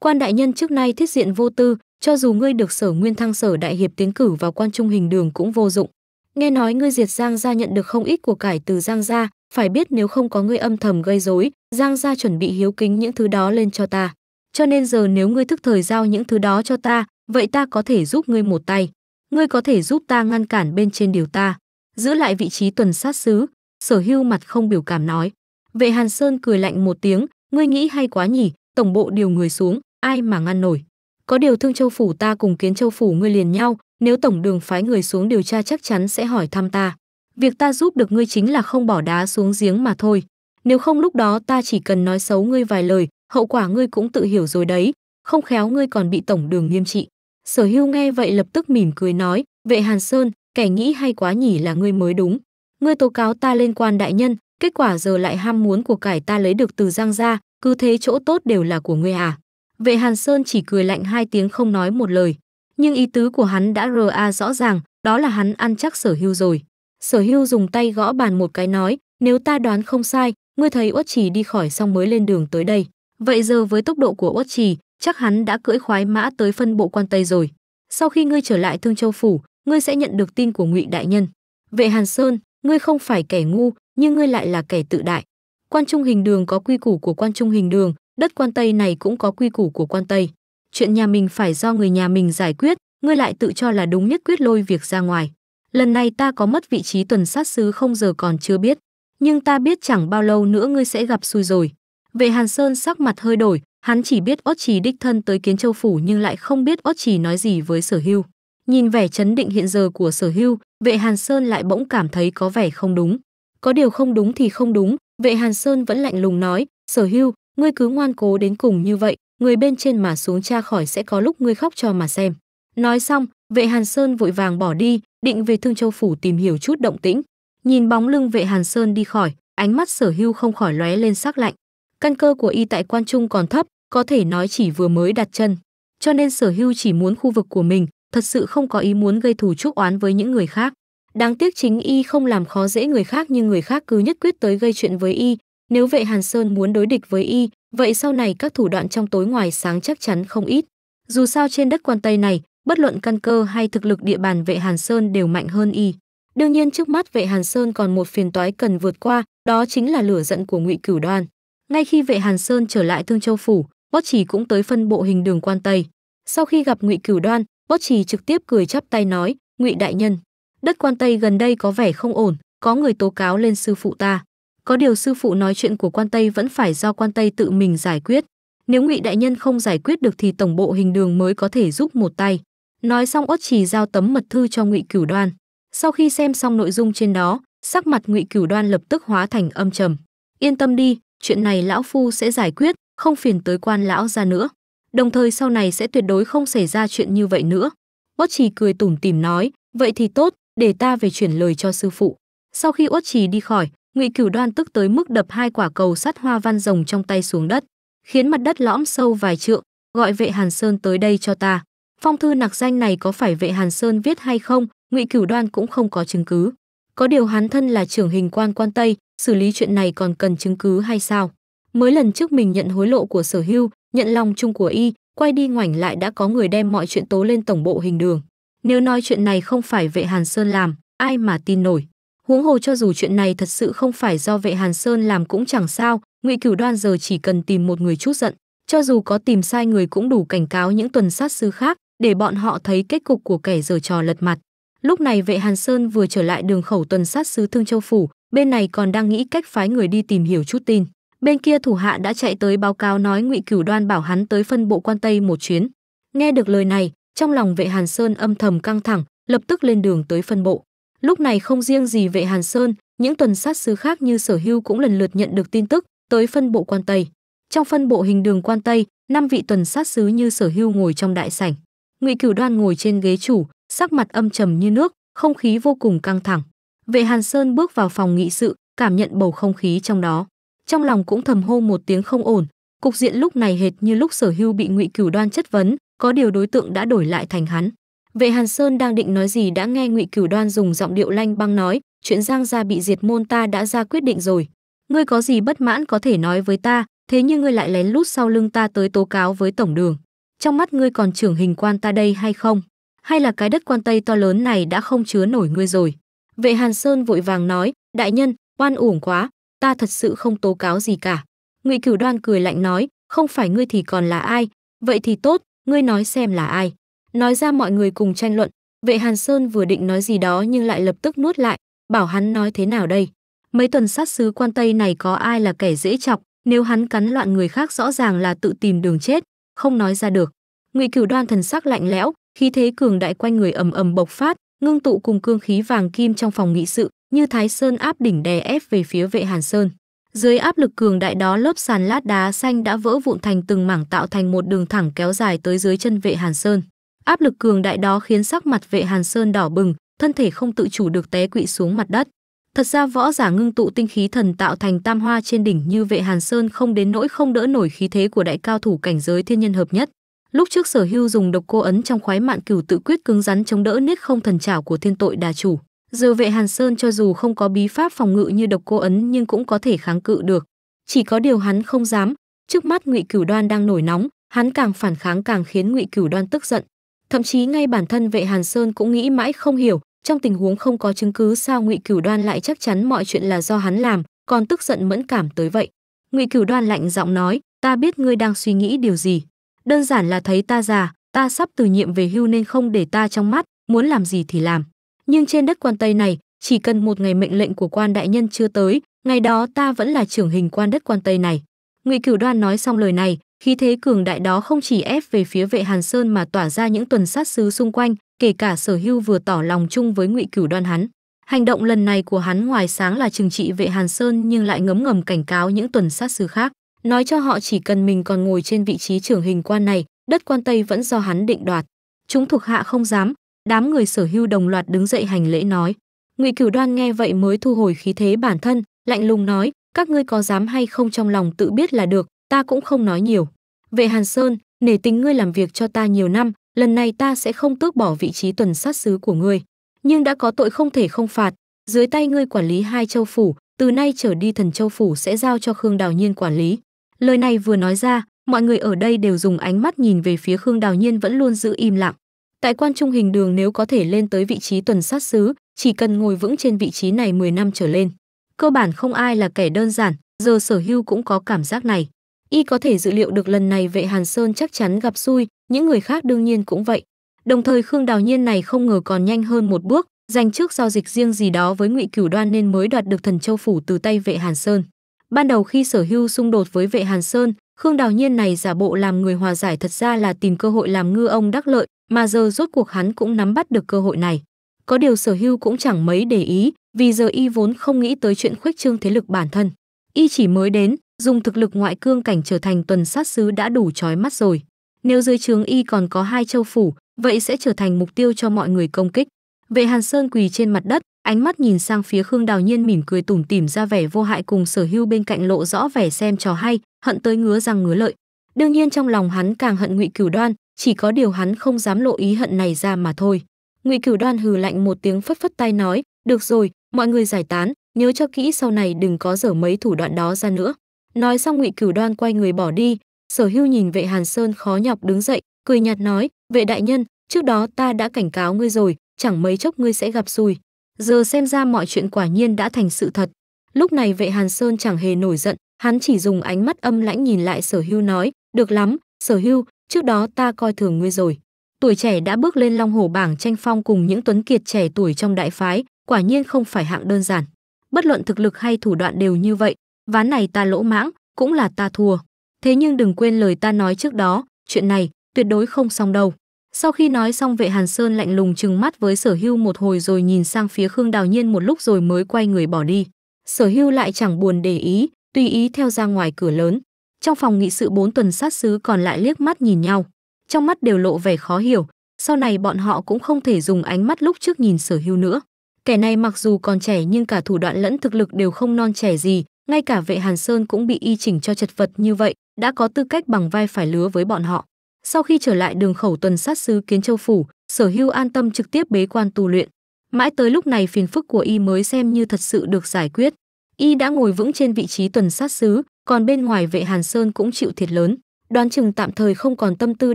Quan đại nhân trước nay thiết diện vô tư, cho dù ngươi được sở nguyên thăng sở đại hiệp tiến cử vào quan trung hình đường cũng vô dụng. Nghe nói ngươi diệt Giang gia nhận được không ít của cải từ Giang gia, phải biết nếu không có ngươi âm thầm gây rối, Giang gia chuẩn bị hiếu kính những thứ đó lên cho ta. Cho nên giờ nếu ngươi thức thời giao những thứ đó cho ta, vậy ta có thể giúp ngươi một tay. Ngươi có thể giúp ta ngăn cản bên trên điều ta, giữ lại vị trí tuần sát sứ, sở hưu mặt không biểu cảm nói. Vệ Hàn Sơn cười lạnh một tiếng, ngươi nghĩ hay quá nhỉ, tổng bộ điều người xuống, ai mà ngăn nổi. Có điều Thương Châu Phủ ta cùng Kiến Châu Phủ ngươi liền nhau, nếu tổng đường phái người xuống điều tra chắc chắn sẽ hỏi thăm ta việc ta giúp được ngươi chính là không bỏ đá xuống giếng mà thôi. Nếu không lúc đó ta chỉ cần nói xấu ngươi vài lời, hậu quả ngươi cũng tự hiểu rồi đấy, không khéo ngươi còn bị tổng đường nghiêm trị. Sở hưu nghe vậy lập tức mỉm cười nói, vệ Hàn Sơn, kẻ nghĩ hay quá nhỉ là ngươi mới đúng. Ngươi tố cáo ta lên quan đại nhân, kết quả giờ lại ham muốn của cải ta lấy được từ giang ra, cứ thế chỗ tốt đều là của ngươi à. Vệ Hàn Sơn chỉ cười lạnh hai tiếng không nói một lời. Nhưng ý tứ của hắn đã ra rõ ràng, đó là hắn ăn chắc sở hưu rồi sở hưu dùng tay gõ bàn một cái nói nếu ta đoán không sai ngươi thấy uất trì đi khỏi xong mới lên đường tới đây vậy giờ với tốc độ của uất trì chắc hắn đã cưỡi khoái mã tới phân bộ quan tây rồi sau khi ngươi trở lại thương châu phủ ngươi sẽ nhận được tin của ngụy đại nhân vệ hàn sơn ngươi không phải kẻ ngu nhưng ngươi lại là kẻ tự đại quan trung hình đường có quy củ của quan trung hình đường đất quan tây này cũng có quy củ của quan tây chuyện nhà mình phải do người nhà mình giải quyết ngươi lại tự cho là đúng nhất quyết lôi việc ra ngoài lần này ta có mất vị trí tuần sát sứ không giờ còn chưa biết, nhưng ta biết chẳng bao lâu nữa ngươi sẽ gặp xui rồi. Vệ Hàn Sơn sắc mặt hơi đổi, hắn chỉ biết Ốt Trì đích thân tới Kiến Châu Phủ nhưng lại không biết Ốt Trì nói gì với Sở Hưu. Nhìn vẻ chấn định hiện giờ của Sở Hưu, Vệ Hàn Sơn lại bỗng cảm thấy có vẻ không đúng. Có điều không đúng thì không đúng, Vệ Hàn Sơn vẫn lạnh lùng nói, Sở Hưu, ngươi cứ ngoan cố đến cùng như vậy, người bên trên mà xuống cha khỏi sẽ có lúc ngươi khóc cho mà xem. Nói xong, vệ Hàn Sơn vội vàng bỏ đi, định về Thương Châu phủ tìm hiểu chút động tĩnh. Nhìn bóng lưng vệ Hàn Sơn đi khỏi, ánh mắt Sở Hưu không khỏi lóe lên sắc lạnh. Căn cơ của y tại quan trung còn thấp, có thể nói chỉ vừa mới đặt chân, cho nên Sở Hưu chỉ muốn khu vực của mình, thật sự không có ý muốn gây thù chuốc oán với những người khác. Đáng tiếc chính y không làm khó dễ người khác nhưng người khác cứ nhất quyết tới gây chuyện với y, nếu vệ Hàn Sơn muốn đối địch với y, vậy sau này các thủ đoạn trong tối ngoài sáng chắc chắn không ít. Dù sao trên đất quan Tây này, bất luận căn cơ hay thực lực địa bàn vệ Hàn Sơn đều mạnh hơn y. Đương nhiên trước mắt vệ Hàn Sơn còn một phiền toái cần vượt qua, đó chính là lửa giận của Ngụy Cửu Đoan. Ngay khi vệ Hàn Sơn trở lại Thương Châu phủ, Bót Trì cũng tới phân bộ hình đường quan Tây. Sau khi gặp Ngụy Cửu Đoan, Bót Trì trực tiếp cười chắp tay nói, "Ngụy đại nhân, đất quan Tây gần đây có vẻ không ổn, có người tố cáo lên sư phụ ta. Có điều sư phụ nói chuyện của quan Tây vẫn phải do quan Tây tự mình giải quyết. Nếu Ngụy đại nhân không giải quyết được thì tổng bộ hình đường mới có thể giúp một tay." Nói xong ốt chỉ giao tấm mật thư cho Ngụy Cửu Đoan. Sau khi xem xong nội dung trên đó, sắc mặt Ngụy Cửu Đoan lập tức hóa thành âm trầm. Yên tâm đi, chuyện này lão phu sẽ giải quyết, không phiền tới quan lão ra nữa. Đồng thời sau này sẽ tuyệt đối không xảy ra chuyện như vậy nữa. ốt chỉ cười tủm tỉm nói, vậy thì tốt, để ta về chuyển lời cho sư phụ. Sau khi ốt Trì đi khỏi, Ngụy Cửu Đoan tức tới mức đập hai quả cầu sắt hoa văn rồng trong tay xuống đất, khiến mặt đất lõm sâu vài trượng, gọi vệ Hàn Sơn tới đây cho ta. Phong thư nặc danh này có phải vệ Hàn Sơn viết hay không, Ngụy Cửu Đoan cũng không có chứng cứ. Có điều hắn thân là trưởng hình quan quan Tây, xử lý chuyện này còn cần chứng cứ hay sao? Mới lần trước mình nhận hối lộ của Sở Hưu, nhận lòng chung của y, quay đi ngoảnh lại đã có người đem mọi chuyện tố lên tổng bộ hình đường. Nếu nói chuyện này không phải vệ Hàn Sơn làm, ai mà tin nổi. Huống hồ cho dù chuyện này thật sự không phải do vệ Hàn Sơn làm cũng chẳng sao, Ngụy Cửu Đoan giờ chỉ cần tìm một người chút giận, cho dù có tìm sai người cũng đủ cảnh cáo những tuần sát sư khác, để bọn họ thấy kết cục của kẻ giở trò lật mặt. Lúc này vệ Hàn Sơn vừa trở lại đường khẩu tuần sát sứ Thương Châu Phủ, bên này còn đang nghĩ cách phái người đi tìm hiểu chút tin. Bên kia thủ hạ đã chạy tới báo cáo nói ngụy Cửu Đoan bảo hắn tới phân bộ quan Tây một chuyến. Nghe được lời này, trong lòng vệ Hàn Sơn âm thầm căng thẳng, lập tức lên đường tới phân bộ. Lúc này không riêng gì vệ Hàn Sơn, những tuần sát sứ khác như Sở Hưu cũng lần lượt nhận được tin tức tới phân bộ quan Tây. Trong phân bộ hình đường quan Tây, năm vị tuần sát sứ như Sở Hưu ngồi trong đại sảnh ngụy cửu đoan ngồi trên ghế chủ sắc mặt âm trầm như nước không khí vô cùng căng thẳng vệ hàn sơn bước vào phòng nghị sự cảm nhận bầu không khí trong đó trong lòng cũng thầm hô một tiếng không ổn cục diện lúc này hệt như lúc sở hưu bị ngụy cửu đoan chất vấn có điều đối tượng đã đổi lại thành hắn vệ hàn sơn đang định nói gì đã nghe ngụy cửu đoan dùng giọng điệu lanh băng nói chuyện giang gia bị diệt môn ta đã ra quyết định rồi ngươi có gì bất mãn có thể nói với ta thế nhưng ngươi lại lén lút sau lưng ta tới tố cáo với tổng đường trong mắt ngươi còn trưởng hình quan ta đây hay không? Hay là cái đất quan Tây to lớn này đã không chứa nổi ngươi rồi? Vệ Hàn Sơn vội vàng nói, đại nhân, oan uổng quá, ta thật sự không tố cáo gì cả. Ngụy Cửu Đoan cười lạnh nói, không phải ngươi thì còn là ai? Vậy thì tốt, ngươi nói xem là ai? Nói ra mọi người cùng tranh luận, Vệ Hàn Sơn vừa định nói gì đó nhưng lại lập tức nuốt lại, bảo hắn nói thế nào đây? Mấy tuần sát sứ quan Tây này có ai là kẻ dễ chọc, nếu hắn cắn loạn người khác rõ ràng là tự tìm đường chết, không nói ra được ngụy cửu đoan thần sắc lạnh lẽo khí thế cường đại quanh người ầm ầm bộc phát ngưng tụ cùng cương khí vàng kim trong phòng nghị sự như thái sơn áp đỉnh đè ép về phía vệ hàn sơn dưới áp lực cường đại đó lớp sàn lát đá xanh đã vỡ vụn thành từng mảng tạo thành một đường thẳng kéo dài tới dưới chân vệ hàn sơn áp lực cường đại đó khiến sắc mặt vệ hàn sơn đỏ bừng thân thể không tự chủ được té quỵ xuống mặt đất Thật ra võ giả ngưng tụ tinh khí thần tạo thành tam hoa trên đỉnh như vệ Hàn Sơn không đến nỗi không đỡ nổi khí thế của đại cao thủ cảnh giới thiên nhân hợp nhất. Lúc trước Sở Hưu dùng độc cô ấn trong khoái mạn cửu tự quyết cứng rắn chống đỡ niết không thần trảo của thiên tội đà chủ. Giờ vệ Hàn Sơn cho dù không có bí pháp phòng ngự như độc cô ấn nhưng cũng có thể kháng cự được. Chỉ có điều hắn không dám, trước mắt Ngụy Cửu Đoan đang nổi nóng, hắn càng phản kháng càng khiến Ngụy Cửu Đoan tức giận. Thậm chí ngay bản thân vệ Hàn Sơn cũng nghĩ mãi không hiểu, trong tình huống không có chứng cứ sao ngụy cửu đoan lại chắc chắn mọi chuyện là do hắn làm còn tức giận mẫn cảm tới vậy ngụy cửu đoan lạnh giọng nói ta biết ngươi đang suy nghĩ điều gì đơn giản là thấy ta già ta sắp từ nhiệm về hưu nên không để ta trong mắt muốn làm gì thì làm nhưng trên đất quan tây này chỉ cần một ngày mệnh lệnh của quan đại nhân chưa tới ngày đó ta vẫn là trưởng hình quan đất quan tây này ngụy cửu đoan nói xong lời này Khí thế cường đại đó không chỉ ép về phía vệ Hàn Sơn mà tỏa ra những tuần sát sứ xung quanh, kể cả Sở Hưu vừa tỏ lòng chung với Ngụy Cửu Đoan hắn. Hành động lần này của hắn ngoài sáng là trừng trị vệ Hàn Sơn nhưng lại ngấm ngầm cảnh cáo những tuần sát sứ khác, nói cho họ chỉ cần mình còn ngồi trên vị trí trưởng hình quan này, đất quan Tây vẫn do hắn định đoạt. Chúng thuộc hạ không dám, đám người Sở Hưu đồng loạt đứng dậy hành lễ nói. Ngụy Cửu Đoan nghe vậy mới thu hồi khí thế bản thân, lạnh lùng nói, các ngươi có dám hay không trong lòng tự biết là được, ta cũng không nói nhiều. Về Hàn Sơn, nể tình ngươi làm việc cho ta nhiều năm, lần này ta sẽ không tước bỏ vị trí tuần sát sứ của ngươi. Nhưng đã có tội không thể không phạt, dưới tay ngươi quản lý hai châu phủ, từ nay trở đi thần châu phủ sẽ giao cho Khương Đào Nhiên quản lý. Lời này vừa nói ra, mọi người ở đây đều dùng ánh mắt nhìn về phía Khương Đào Nhiên vẫn luôn giữ im lặng. Tại quan trung hình đường nếu có thể lên tới vị trí tuần sát sứ, chỉ cần ngồi vững trên vị trí này 10 năm trở lên. Cơ bản không ai là kẻ đơn giản, giờ sở hưu cũng có cảm giác này. Y có thể dự liệu được lần này vệ Hàn Sơn chắc chắn gặp xui, những người khác đương nhiên cũng vậy. Đồng thời Khương Đào Nhiên này không ngờ còn nhanh hơn một bước, giành trước giao dịch riêng gì đó với Ngụy Cửu Đoan nên mới đoạt được Thần Châu phủ từ tay vệ Hàn Sơn. Ban đầu khi Sở Hưu xung đột với vệ Hàn Sơn, Khương Đào Nhiên này giả bộ làm người hòa giải thật ra là tìm cơ hội làm ngư ông đắc lợi, mà giờ rốt cuộc hắn cũng nắm bắt được cơ hội này. Có điều Sở Hưu cũng chẳng mấy để ý, vì giờ y vốn không nghĩ tới chuyện khuếch trương thế lực bản thân. Y chỉ mới đến, dùng thực lực ngoại cương cảnh trở thành tuần sát sứ đã đủ trói mắt rồi. Nếu dưới trướng y còn có hai châu phủ, vậy sẽ trở thành mục tiêu cho mọi người công kích. Vệ Hàn Sơn quỳ trên mặt đất, ánh mắt nhìn sang phía Khương Đào Nhiên mỉm cười tủm tỉm ra vẻ vô hại cùng Sở Hưu bên cạnh lộ rõ vẻ xem trò hay, hận tới ngứa răng ngứa lợi. Đương nhiên trong lòng hắn càng hận Ngụy Cửu Đoan, chỉ có điều hắn không dám lộ ý hận này ra mà thôi. Ngụy Cửu Đoan hừ lạnh một tiếng phất phất tay nói, "Được rồi, mọi người giải tán, nhớ cho kỹ sau này đừng có dở mấy thủ đoạn đó ra nữa." Nói xong Ngụy Cửu Đoan quay người bỏ đi, Sở Hưu nhìn Vệ Hàn Sơn khó nhọc đứng dậy, cười nhạt nói, "Vệ đại nhân, trước đó ta đã cảnh cáo ngươi rồi, chẳng mấy chốc ngươi sẽ gặp xui. Giờ xem ra mọi chuyện quả nhiên đã thành sự thật." Lúc này Vệ Hàn Sơn chẳng hề nổi giận, hắn chỉ dùng ánh mắt âm lãnh nhìn lại Sở Hưu nói, "Được lắm, Sở Hưu, trước đó ta coi thường ngươi rồi." Tuổi trẻ đã bước lên Long hồ bảng tranh phong cùng những tuấn kiệt trẻ tuổi trong đại phái, quả nhiên không phải hạng đơn giản. Bất luận thực lực hay thủ đoạn đều như vậy, ván này ta lỗ mãng, cũng là ta thua. Thế nhưng đừng quên lời ta nói trước đó, chuyện này tuyệt đối không xong đâu. Sau khi nói xong vệ Hàn Sơn lạnh lùng trừng mắt với sở hưu một hồi rồi nhìn sang phía Khương Đào Nhiên một lúc rồi mới quay người bỏ đi. Sở hưu lại chẳng buồn để ý, tùy ý theo ra ngoài cửa lớn. Trong phòng nghị sự bốn tuần sát sứ còn lại liếc mắt nhìn nhau. Trong mắt đều lộ vẻ khó hiểu, sau này bọn họ cũng không thể dùng ánh mắt lúc trước nhìn sở hưu nữa. Kẻ này mặc dù còn trẻ nhưng cả thủ đoạn lẫn thực lực đều không non trẻ gì, ngay cả vệ Hàn Sơn cũng bị y chỉnh cho chật vật như vậy, đã có tư cách bằng vai phải lứa với bọn họ. Sau khi trở lại đường khẩu tuần sát sứ Kiến Châu phủ, Sở Hưu an tâm trực tiếp bế quan tu luyện. Mãi tới lúc này phiền phức của y mới xem như thật sự được giải quyết. Y đã ngồi vững trên vị trí tuần sát sứ, còn bên ngoài vệ Hàn Sơn cũng chịu thiệt lớn. Đoán chừng tạm thời không còn tâm tư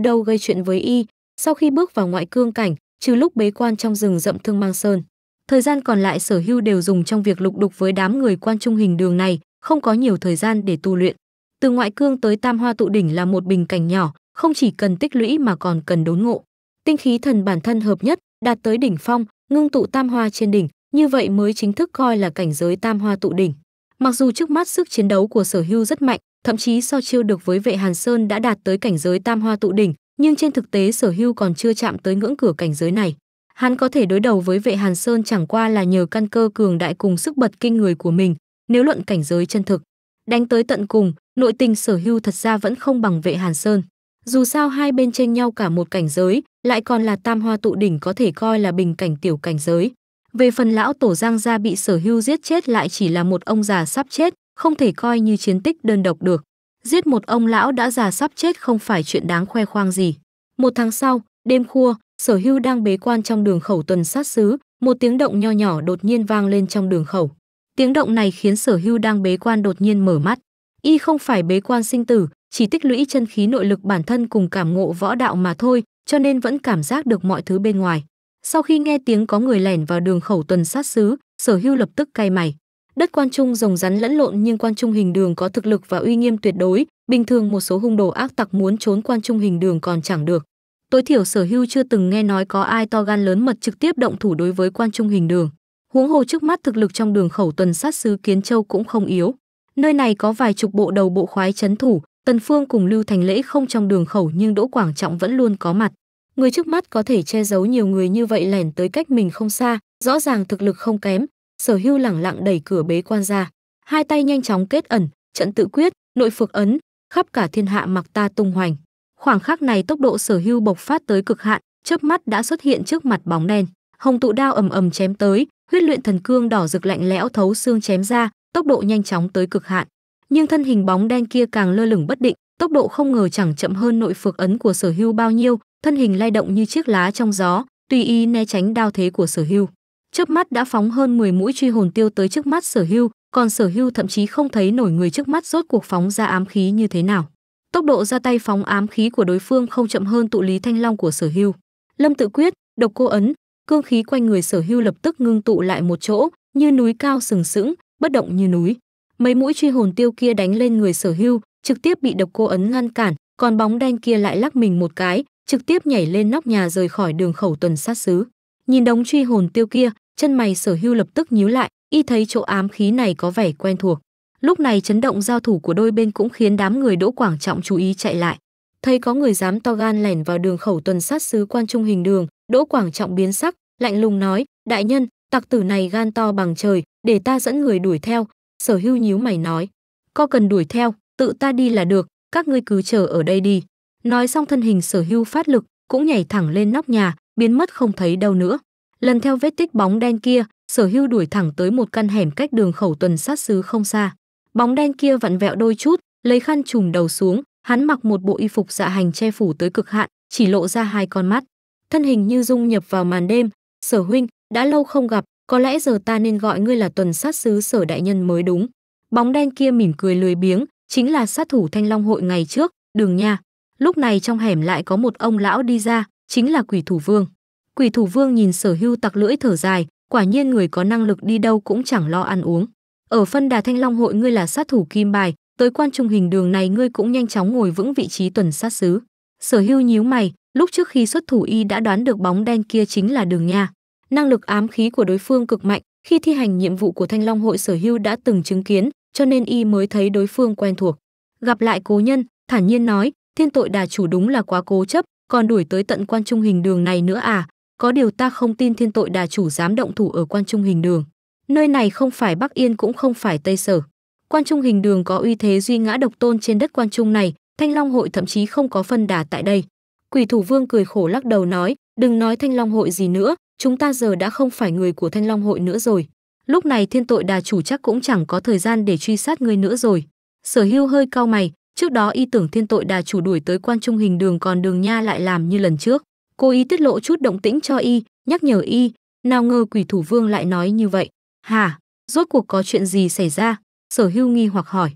đâu gây chuyện với y. Sau khi bước vào ngoại cương cảnh, trừ lúc bế quan trong rừng rậm Thương Mang Sơn, thời gian còn lại sở hưu đều dùng trong việc lục đục với đám người quan trung hình đường này, không có nhiều thời gian để tu luyện. Từ ngoại cương tới tam hoa tụ đỉnh là một bình cảnh nhỏ, không chỉ cần tích lũy mà còn cần đốn ngộ. Tinh khí thần bản thân hợp nhất, đạt tới đỉnh phong, ngưng tụ tam hoa trên đỉnh, như vậy mới chính thức coi là cảnh giới tam hoa tụ đỉnh. Mặc dù trước mắt sức chiến đấu của sở hưu rất mạnh, thậm chí so chiêu được với vệ Hàn Sơn đã đạt tới cảnh giới tam hoa tụ đỉnh, nhưng trên thực tế sở hưu còn chưa chạm tới ngưỡng cửa cảnh giới này. Hắn có thể đối đầu với vệ Hàn Sơn chẳng qua là nhờ căn cơ cường đại cùng sức bật kinh người của mình, nếu luận cảnh giới chân thực. Đánh tới tận cùng, nội tình sở hưu thật ra vẫn không bằng vệ Hàn Sơn. Dù sao hai bên tranh nhau cả một cảnh giới, lại còn là tam hoa tụ đỉnh có thể coi là bình cảnh tiểu cảnh giới. Về phần lão tổ Giang gia bị sở hưu giết chết lại chỉ là một ông già sắp chết, không thể coi như chiến tích đơn độc được. Giết một ông lão đã già sắp chết không phải chuyện đáng khoe khoang gì. Một tháng sau, đêm khua, sở hưu đang bế quan trong đường khẩu tuần sát xứ một tiếng động nho nhỏ đột nhiên vang lên trong đường khẩu tiếng động này khiến sở hưu đang bế quan đột nhiên mở mắt y không phải bế quan sinh tử chỉ tích lũy chân khí nội lực bản thân cùng cảm ngộ võ đạo mà thôi cho nên vẫn cảm giác được mọi thứ bên ngoài sau khi nghe tiếng có người lẻn vào đường khẩu tuần sát xứ sở hưu lập tức cay mày đất quan trung rồng rắn lẫn lộn nhưng quan trung hình đường có thực lực và uy nghiêm tuyệt đối bình thường một số hung đồ ác tặc muốn trốn quan trung hình đường còn chẳng được tối thiểu sở hưu chưa từng nghe nói có ai to gan lớn mật trực tiếp động thủ đối với quan trung hình đường huống hồ trước mắt thực lực trong đường khẩu tuần sát sứ kiến châu cũng không yếu nơi này có vài chục bộ đầu bộ khoái chấn thủ tần phương cùng lưu thành lễ không trong đường khẩu nhưng đỗ quảng trọng vẫn luôn có mặt người trước mắt có thể che giấu nhiều người như vậy lẻn tới cách mình không xa rõ ràng thực lực không kém sở hưu lẳng lặng đẩy cửa bế quan ra hai tay nhanh chóng kết ẩn trận tự quyết nội phược ấn khắp cả thiên hạ mặc ta tung hoành Khoảng khắc này tốc độ sở hưu bộc phát tới cực hạn, chớp mắt đã xuất hiện trước mặt bóng đen. Hồng tụ đao ầm ầm chém tới, huyết luyện thần cương đỏ rực lạnh lẽo thấu xương chém ra, tốc độ nhanh chóng tới cực hạn. Nhưng thân hình bóng đen kia càng lơ lửng bất định, tốc độ không ngờ chẳng chậm hơn nội phược ấn của sở hưu bao nhiêu, thân hình lay động như chiếc lá trong gió, tùy ý né tránh đao thế của sở hưu. Chớp mắt đã phóng hơn 10 mũi truy hồn tiêu tới trước mắt sở hưu, còn sở hưu thậm chí không thấy nổi người trước mắt rốt cuộc phóng ra ám khí như thế nào Tốc độ ra tay phóng ám khí của đối phương không chậm hơn tụ lý thanh long của Sở Hưu. Lâm Tự Quyết, độc cô ấn, cương khí quanh người Sở Hưu lập tức ngưng tụ lại một chỗ, như núi cao sừng sững, bất động như núi. Mấy mũi truy hồn tiêu kia đánh lên người Sở Hưu, trực tiếp bị độc cô ấn ngăn cản, còn bóng đen kia lại lắc mình một cái, trực tiếp nhảy lên nóc nhà rời khỏi đường khẩu tuần sát xứ. Nhìn đống truy hồn tiêu kia, chân mày Sở Hưu lập tức nhíu lại, y thấy chỗ ám khí này có vẻ quen thuộc. Lúc này chấn động giao thủ của đôi bên cũng khiến đám người Đỗ Quảng Trọng chú ý chạy lại. Thấy có người dám to gan lẻn vào đường khẩu tuần sát sứ quan trung hình đường, Đỗ Quảng Trọng biến sắc, lạnh lùng nói, đại nhân, tặc tử này gan to bằng trời, để ta dẫn người đuổi theo. Sở hưu nhíu mày nói, có cần đuổi theo, tự ta đi là được, các ngươi cứ chờ ở đây đi. Nói xong thân hình sở hưu phát lực, cũng nhảy thẳng lên nóc nhà, biến mất không thấy đâu nữa. Lần theo vết tích bóng đen kia, sở hưu đuổi thẳng tới một căn hẻm cách đường khẩu tuần sát sứ không xa. Bóng đen kia vặn vẹo đôi chút, lấy khăn trùm đầu xuống, hắn mặc một bộ y phục dạ hành che phủ tới cực hạn, chỉ lộ ra hai con mắt. Thân hình như dung nhập vào màn đêm, "Sở huynh, đã lâu không gặp, có lẽ giờ ta nên gọi ngươi là tuần sát sứ Sở đại nhân mới đúng." Bóng đen kia mỉm cười lười biếng, chính là sát thủ Thanh Long hội ngày trước, Đường Nha. Lúc này trong hẻm lại có một ông lão đi ra, chính là Quỷ Thủ Vương. Quỷ Thủ Vương nhìn Sở Hưu tặc lưỡi thở dài, quả nhiên người có năng lực đi đâu cũng chẳng lo ăn uống ở phân đà thanh long hội ngươi là sát thủ kim bài tới quan trung hình đường này ngươi cũng nhanh chóng ngồi vững vị trí tuần sát xứ sở hưu nhíu mày lúc trước khi xuất thủ y đã đoán được bóng đen kia chính là đường nha năng lực ám khí của đối phương cực mạnh khi thi hành nhiệm vụ của thanh long hội sở hưu đã từng chứng kiến cho nên y mới thấy đối phương quen thuộc gặp lại cố nhân thản nhiên nói thiên tội đà chủ đúng là quá cố chấp còn đuổi tới tận quan trung hình đường này nữa à có điều ta không tin thiên tội đà chủ dám động thủ ở quan trung hình đường Nơi này không phải Bắc Yên cũng không phải Tây Sở. Quan trung hình đường có uy thế duy ngã độc tôn trên đất quan trung này, Thanh Long hội thậm chí không có phân đà tại đây. Quỷ thủ vương cười khổ lắc đầu nói, đừng nói Thanh Long hội gì nữa, chúng ta giờ đã không phải người của Thanh Long hội nữa rồi. Lúc này thiên tội đà chủ chắc cũng chẳng có thời gian để truy sát người nữa rồi. Sở hưu hơi cau mày, trước đó y tưởng thiên tội đà chủ đuổi tới quan trung hình đường còn đường nha lại làm như lần trước. Cô ý tiết lộ chút động tĩnh cho y, nhắc nhở y, nào ngờ quỷ thủ vương lại nói như vậy. Hả? Rốt cuộc có chuyện gì xảy ra? Sở hưu nghi hoặc hỏi.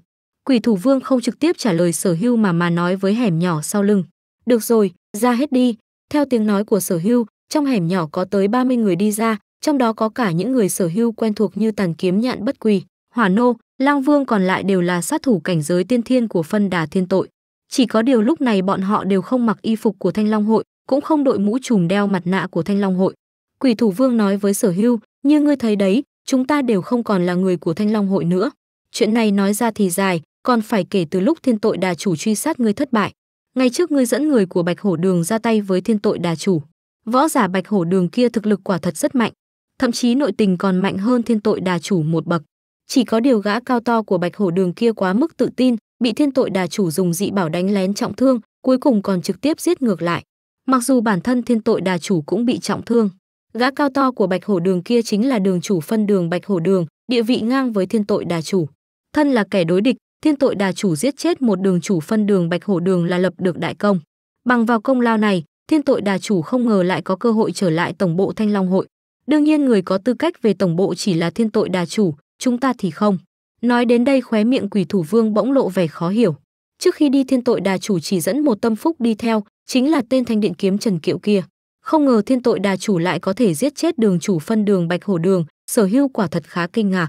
Quỷ thủ vương không trực tiếp trả lời sở hưu mà mà nói với hẻm nhỏ sau lưng. Được rồi, ra hết đi. Theo tiếng nói của sở hưu, trong hẻm nhỏ có tới 30 người đi ra, trong đó có cả những người sở hưu quen thuộc như tàn kiếm nhạn bất quỳ, hỏa nô, lang vương còn lại đều là sát thủ cảnh giới tiên thiên của phân đà thiên tội. Chỉ có điều lúc này bọn họ đều không mặc y phục của thanh long hội, cũng không đội mũ trùm đeo mặt nạ của thanh long hội. Quỷ thủ vương nói với sở hưu, như ngươi thấy đấy, chúng ta đều không còn là người của Thanh Long hội nữa. Chuyện này nói ra thì dài, còn phải kể từ lúc thiên tội đà chủ truy sát ngươi thất bại. ngay trước ngươi dẫn người của Bạch Hổ Đường ra tay với thiên tội đà chủ. Võ giả Bạch Hổ Đường kia thực lực quả thật rất mạnh, thậm chí nội tình còn mạnh hơn thiên tội đà chủ một bậc. Chỉ có điều gã cao to của Bạch Hổ Đường kia quá mức tự tin, bị thiên tội đà chủ dùng dị bảo đánh lén trọng thương, cuối cùng còn trực tiếp giết ngược lại. Mặc dù bản thân thiên tội đà chủ cũng bị trọng thương, Gã cao to của Bạch Hổ Đường kia chính là đường chủ phân đường Bạch Hổ Đường, địa vị ngang với thiên tội đà chủ. Thân là kẻ đối địch, thiên tội đà chủ giết chết một đường chủ phân đường Bạch Hổ Đường là lập được đại công. Bằng vào công lao này, thiên tội đà chủ không ngờ lại có cơ hội trở lại tổng bộ Thanh Long hội. Đương nhiên người có tư cách về tổng bộ chỉ là thiên tội đà chủ, chúng ta thì không. Nói đến đây khóe miệng quỷ thủ vương bỗng lộ vẻ khó hiểu. Trước khi đi thiên tội đà chủ chỉ dẫn một tâm phúc đi theo, chính là tên thanh điện kiếm Trần Kiệu kia. Không ngờ thiên tội đà chủ lại có thể giết chết đường chủ phân đường Bạch Hổ Đường, sở hưu quả thật khá kinh ngạc.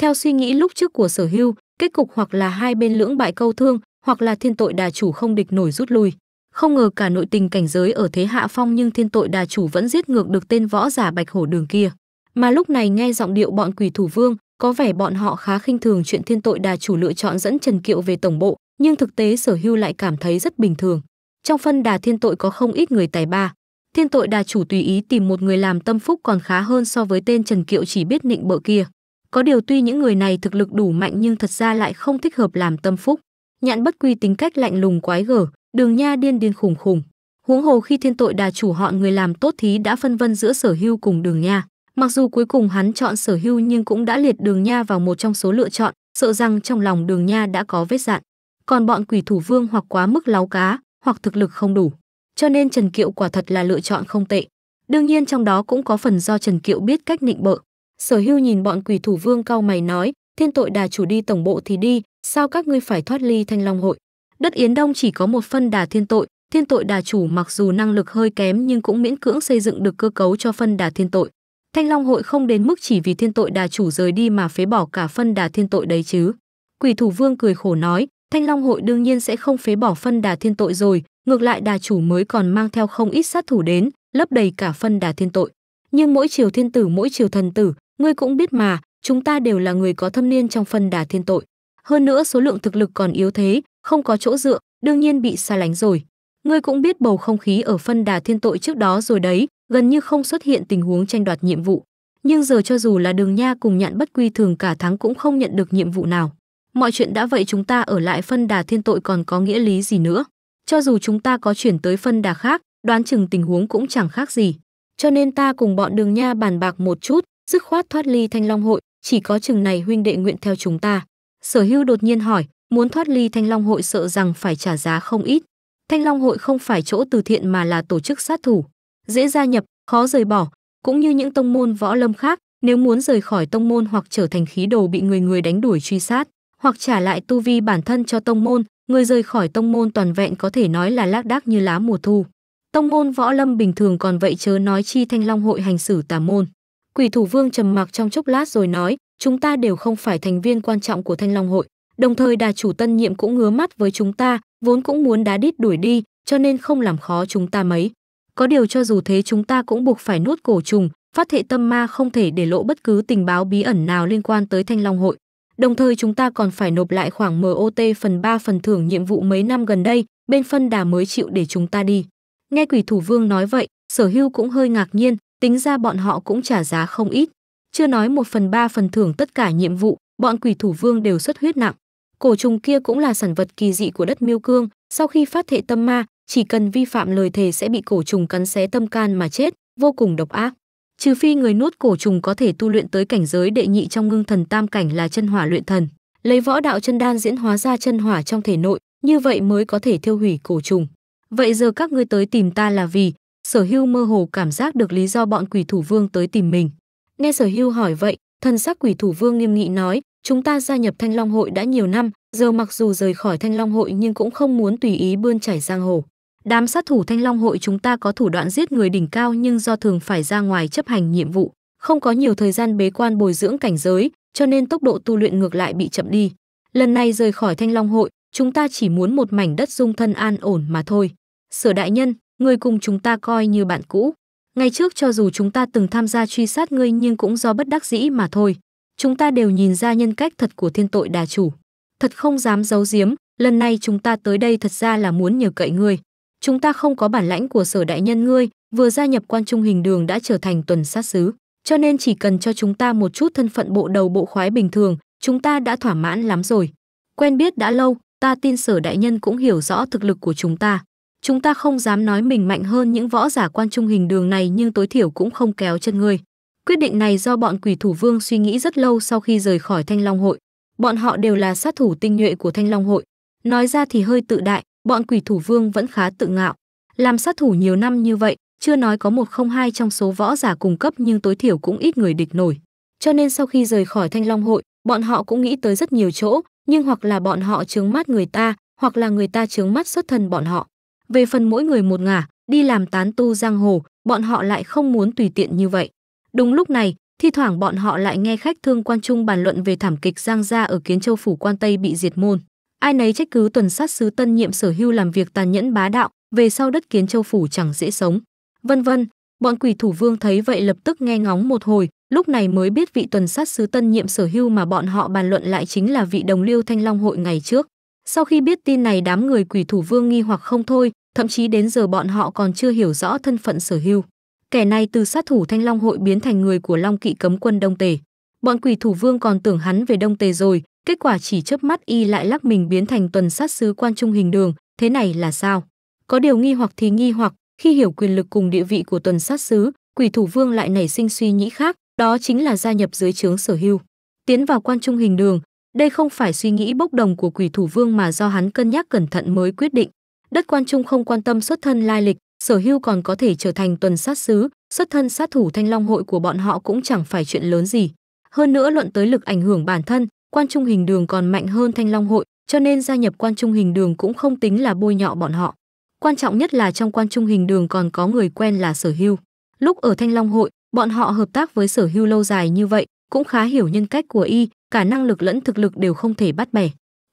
Theo suy nghĩ lúc trước của sở hưu, kết cục hoặc là hai bên lưỡng bại câu thương, hoặc là thiên tội đà chủ không địch nổi rút lui. Không ngờ cả nội tình cảnh giới ở thế hạ phong nhưng thiên tội đà chủ vẫn giết ngược được tên võ giả Bạch Hổ Đường kia. Mà lúc này nghe giọng điệu bọn quỷ thủ vương, có vẻ bọn họ khá khinh thường chuyện thiên tội đà chủ lựa chọn dẫn Trần Kiệu về tổng bộ, nhưng thực tế sở hưu lại cảm thấy rất bình thường. Trong phân đà thiên tội có không ít người tài ba, Thiên tội đà chủ tùy ý tìm một người làm tâm phúc còn khá hơn so với tên Trần Kiệu chỉ biết nịnh bợ kia. Có điều tuy những người này thực lực đủ mạnh nhưng thật ra lại không thích hợp làm tâm phúc. Nhạn bất quy tính cách lạnh lùng quái gở, đường nha điên điên khủng khủng. Huống hồ khi thiên tội đà chủ họ người làm tốt thí đã phân vân giữa sở hưu cùng đường nha. Mặc dù cuối cùng hắn chọn sở hưu nhưng cũng đã liệt đường nha vào một trong số lựa chọn, sợ rằng trong lòng đường nha đã có vết dạn. Còn bọn quỷ thủ vương hoặc quá mức láo cá, hoặc thực lực không đủ cho nên Trần Kiệu quả thật là lựa chọn không tệ. Đương nhiên trong đó cũng có phần do Trần Kiệu biết cách nịnh bợ. Sở Hưu nhìn bọn quỷ thủ vương cao mày nói, thiên tội đà chủ đi tổng bộ thì đi, sao các ngươi phải thoát ly thanh long hội? Đất Yến Đông chỉ có một phân đà thiên tội, thiên tội đà chủ mặc dù năng lực hơi kém nhưng cũng miễn cưỡng xây dựng được cơ cấu cho phân đà thiên tội. Thanh Long hội không đến mức chỉ vì thiên tội đà chủ rời đi mà phế bỏ cả phân đà thiên tội đấy chứ. Quỷ thủ vương cười khổ nói, Thanh Long hội đương nhiên sẽ không phế bỏ phân đà thiên tội rồi, Ngược lại đà chủ mới còn mang theo không ít sát thủ đến, lấp đầy cả phân đà thiên tội. Nhưng mỗi triều thiên tử mỗi triều thần tử, ngươi cũng biết mà, chúng ta đều là người có thâm niên trong phân đà thiên tội. Hơn nữa số lượng thực lực còn yếu thế, không có chỗ dựa, đương nhiên bị xa lánh rồi. Ngươi cũng biết bầu không khí ở phân đà thiên tội trước đó rồi đấy, gần như không xuất hiện tình huống tranh đoạt nhiệm vụ. Nhưng giờ cho dù là đường nha cùng nhạn bất quy thường cả tháng cũng không nhận được nhiệm vụ nào. Mọi chuyện đã vậy chúng ta ở lại phân đà thiên tội còn có nghĩa lý gì nữa. Cho dù chúng ta có chuyển tới phân đà khác, đoán chừng tình huống cũng chẳng khác gì. Cho nên ta cùng bọn đường nha bàn bạc một chút, dứt khoát thoát ly thanh long hội, chỉ có chừng này huynh đệ nguyện theo chúng ta. Sở hưu đột nhiên hỏi, muốn thoát ly thanh long hội sợ rằng phải trả giá không ít. Thanh long hội không phải chỗ từ thiện mà là tổ chức sát thủ. Dễ gia nhập, khó rời bỏ, cũng như những tông môn võ lâm khác, nếu muốn rời khỏi tông môn hoặc trở thành khí đồ bị người người đánh đuổi truy sát, hoặc trả lại tu vi bản thân cho tông môn, người rời khỏi tông môn toàn vẹn có thể nói là lác đác như lá mùa thu. Tông môn võ lâm bình thường còn vậy chớ nói chi thanh long hội hành xử tà môn. Quỷ thủ vương trầm mặc trong chốc lát rồi nói, chúng ta đều không phải thành viên quan trọng của thanh long hội. Đồng thời đà chủ tân nhiệm cũng ngứa mắt với chúng ta, vốn cũng muốn đá đít đuổi đi, cho nên không làm khó chúng ta mấy. Có điều cho dù thế chúng ta cũng buộc phải nuốt cổ trùng, phát thệ tâm ma không thể để lộ bất cứ tình báo bí ẩn nào liên quan tới thanh long hội. Đồng thời chúng ta còn phải nộp lại khoảng MOT phần 3 phần thưởng nhiệm vụ mấy năm gần đây, bên phân đà mới chịu để chúng ta đi. Nghe quỷ thủ vương nói vậy, sở hưu cũng hơi ngạc nhiên, tính ra bọn họ cũng trả giá không ít. Chưa nói một phần ba phần thưởng tất cả nhiệm vụ, bọn quỷ thủ vương đều xuất huyết nặng. Cổ trùng kia cũng là sản vật kỳ dị của đất miêu cương, sau khi phát thệ tâm ma, chỉ cần vi phạm lời thề sẽ bị cổ trùng cắn xé tâm can mà chết, vô cùng độc ác trừ phi người nuốt cổ trùng có thể tu luyện tới cảnh giới đệ nhị trong ngưng thần tam cảnh là chân hỏa luyện thần, lấy võ đạo chân đan diễn hóa ra chân hỏa trong thể nội, như vậy mới có thể thiêu hủy cổ trùng. Vậy giờ các ngươi tới tìm ta là vì, Sở Hưu mơ hồ cảm giác được lý do bọn quỷ thủ vương tới tìm mình. Nghe Sở Hưu hỏi vậy, thần sắc quỷ thủ vương nghiêm nghị nói, chúng ta gia nhập Thanh Long hội đã nhiều năm, giờ mặc dù rời khỏi Thanh Long hội nhưng cũng không muốn tùy ý bươn chải giang hồ. Đám sát thủ Thanh Long hội chúng ta có thủ đoạn giết người đỉnh cao nhưng do thường phải ra ngoài chấp hành nhiệm vụ, không có nhiều thời gian bế quan bồi dưỡng cảnh giới, cho nên tốc độ tu luyện ngược lại bị chậm đi. Lần này rời khỏi Thanh Long hội, chúng ta chỉ muốn một mảnh đất dung thân an ổn mà thôi. Sở đại nhân, người cùng chúng ta coi như bạn cũ. Ngày trước cho dù chúng ta từng tham gia truy sát ngươi nhưng cũng do bất đắc dĩ mà thôi. Chúng ta đều nhìn ra nhân cách thật của thiên tội đà chủ. Thật không dám giấu giếm, lần này chúng ta tới đây thật ra là muốn nhờ cậy ngươi chúng ta không có bản lãnh của sở đại nhân ngươi vừa gia nhập quan trung hình đường đã trở thành tuần sát sứ cho nên chỉ cần cho chúng ta một chút thân phận bộ đầu bộ khoái bình thường chúng ta đã thỏa mãn lắm rồi quen biết đã lâu ta tin sở đại nhân cũng hiểu rõ thực lực của chúng ta chúng ta không dám nói mình mạnh hơn những võ giả quan trung hình đường này nhưng tối thiểu cũng không kéo chân ngươi quyết định này do bọn quỷ thủ vương suy nghĩ rất lâu sau khi rời khỏi thanh long hội bọn họ đều là sát thủ tinh nhuệ của thanh long hội nói ra thì hơi tự đại bọn quỷ thủ vương vẫn khá tự ngạo. Làm sát thủ nhiều năm như vậy, chưa nói có một không hai trong số võ giả cung cấp nhưng tối thiểu cũng ít người địch nổi. Cho nên sau khi rời khỏi Thanh Long hội, bọn họ cũng nghĩ tới rất nhiều chỗ, nhưng hoặc là bọn họ trướng mắt người ta, hoặc là người ta trướng mắt xuất thân bọn họ. Về phần mỗi người một ngả, đi làm tán tu giang hồ, bọn họ lại không muốn tùy tiện như vậy. Đúng lúc này, thi thoảng bọn họ lại nghe khách thương quan trung bàn luận về thảm kịch Giang gia ở Kiến Châu phủ quan Tây bị diệt môn ai nấy trách cứ tuần sát sứ tân nhiệm sở hưu làm việc tàn nhẫn bá đạo về sau đất kiến châu phủ chẳng dễ sống vân vân bọn quỷ thủ vương thấy vậy lập tức nghe ngóng một hồi lúc này mới biết vị tuần sát sứ tân nhiệm sở hưu mà bọn họ bàn luận lại chính là vị đồng liêu thanh long hội ngày trước sau khi biết tin này đám người quỷ thủ vương nghi hoặc không thôi thậm chí đến giờ bọn họ còn chưa hiểu rõ thân phận sở hưu kẻ này từ sát thủ thanh long hội biến thành người của long kỵ cấm quân đông tề bọn quỷ thủ vương còn tưởng hắn về đông tề rồi kết quả chỉ chớp mắt y lại lắc mình biến thành tuần sát sứ quan trung hình đường, thế này là sao? Có điều nghi hoặc thì nghi hoặc, khi hiểu quyền lực cùng địa vị của tuần sát sứ, quỷ thủ vương lại nảy sinh suy nghĩ khác, đó chính là gia nhập dưới trướng sở hưu. Tiến vào quan trung hình đường, đây không phải suy nghĩ bốc đồng của quỷ thủ vương mà do hắn cân nhắc cẩn thận mới quyết định. Đất quan trung không quan tâm xuất thân lai lịch, sở hưu còn có thể trở thành tuần sát sứ, xuất thân sát thủ thanh long hội của bọn họ cũng chẳng phải chuyện lớn gì. Hơn nữa luận tới lực ảnh hưởng bản thân, quan trung hình đường còn mạnh hơn thanh long hội cho nên gia nhập quan trung hình đường cũng không tính là bôi nhọ bọn họ quan trọng nhất là trong quan trung hình đường còn có người quen là sở hưu lúc ở thanh long hội bọn họ hợp tác với sở hưu lâu dài như vậy cũng khá hiểu nhân cách của y cả năng lực lẫn thực lực đều không thể bắt bẻ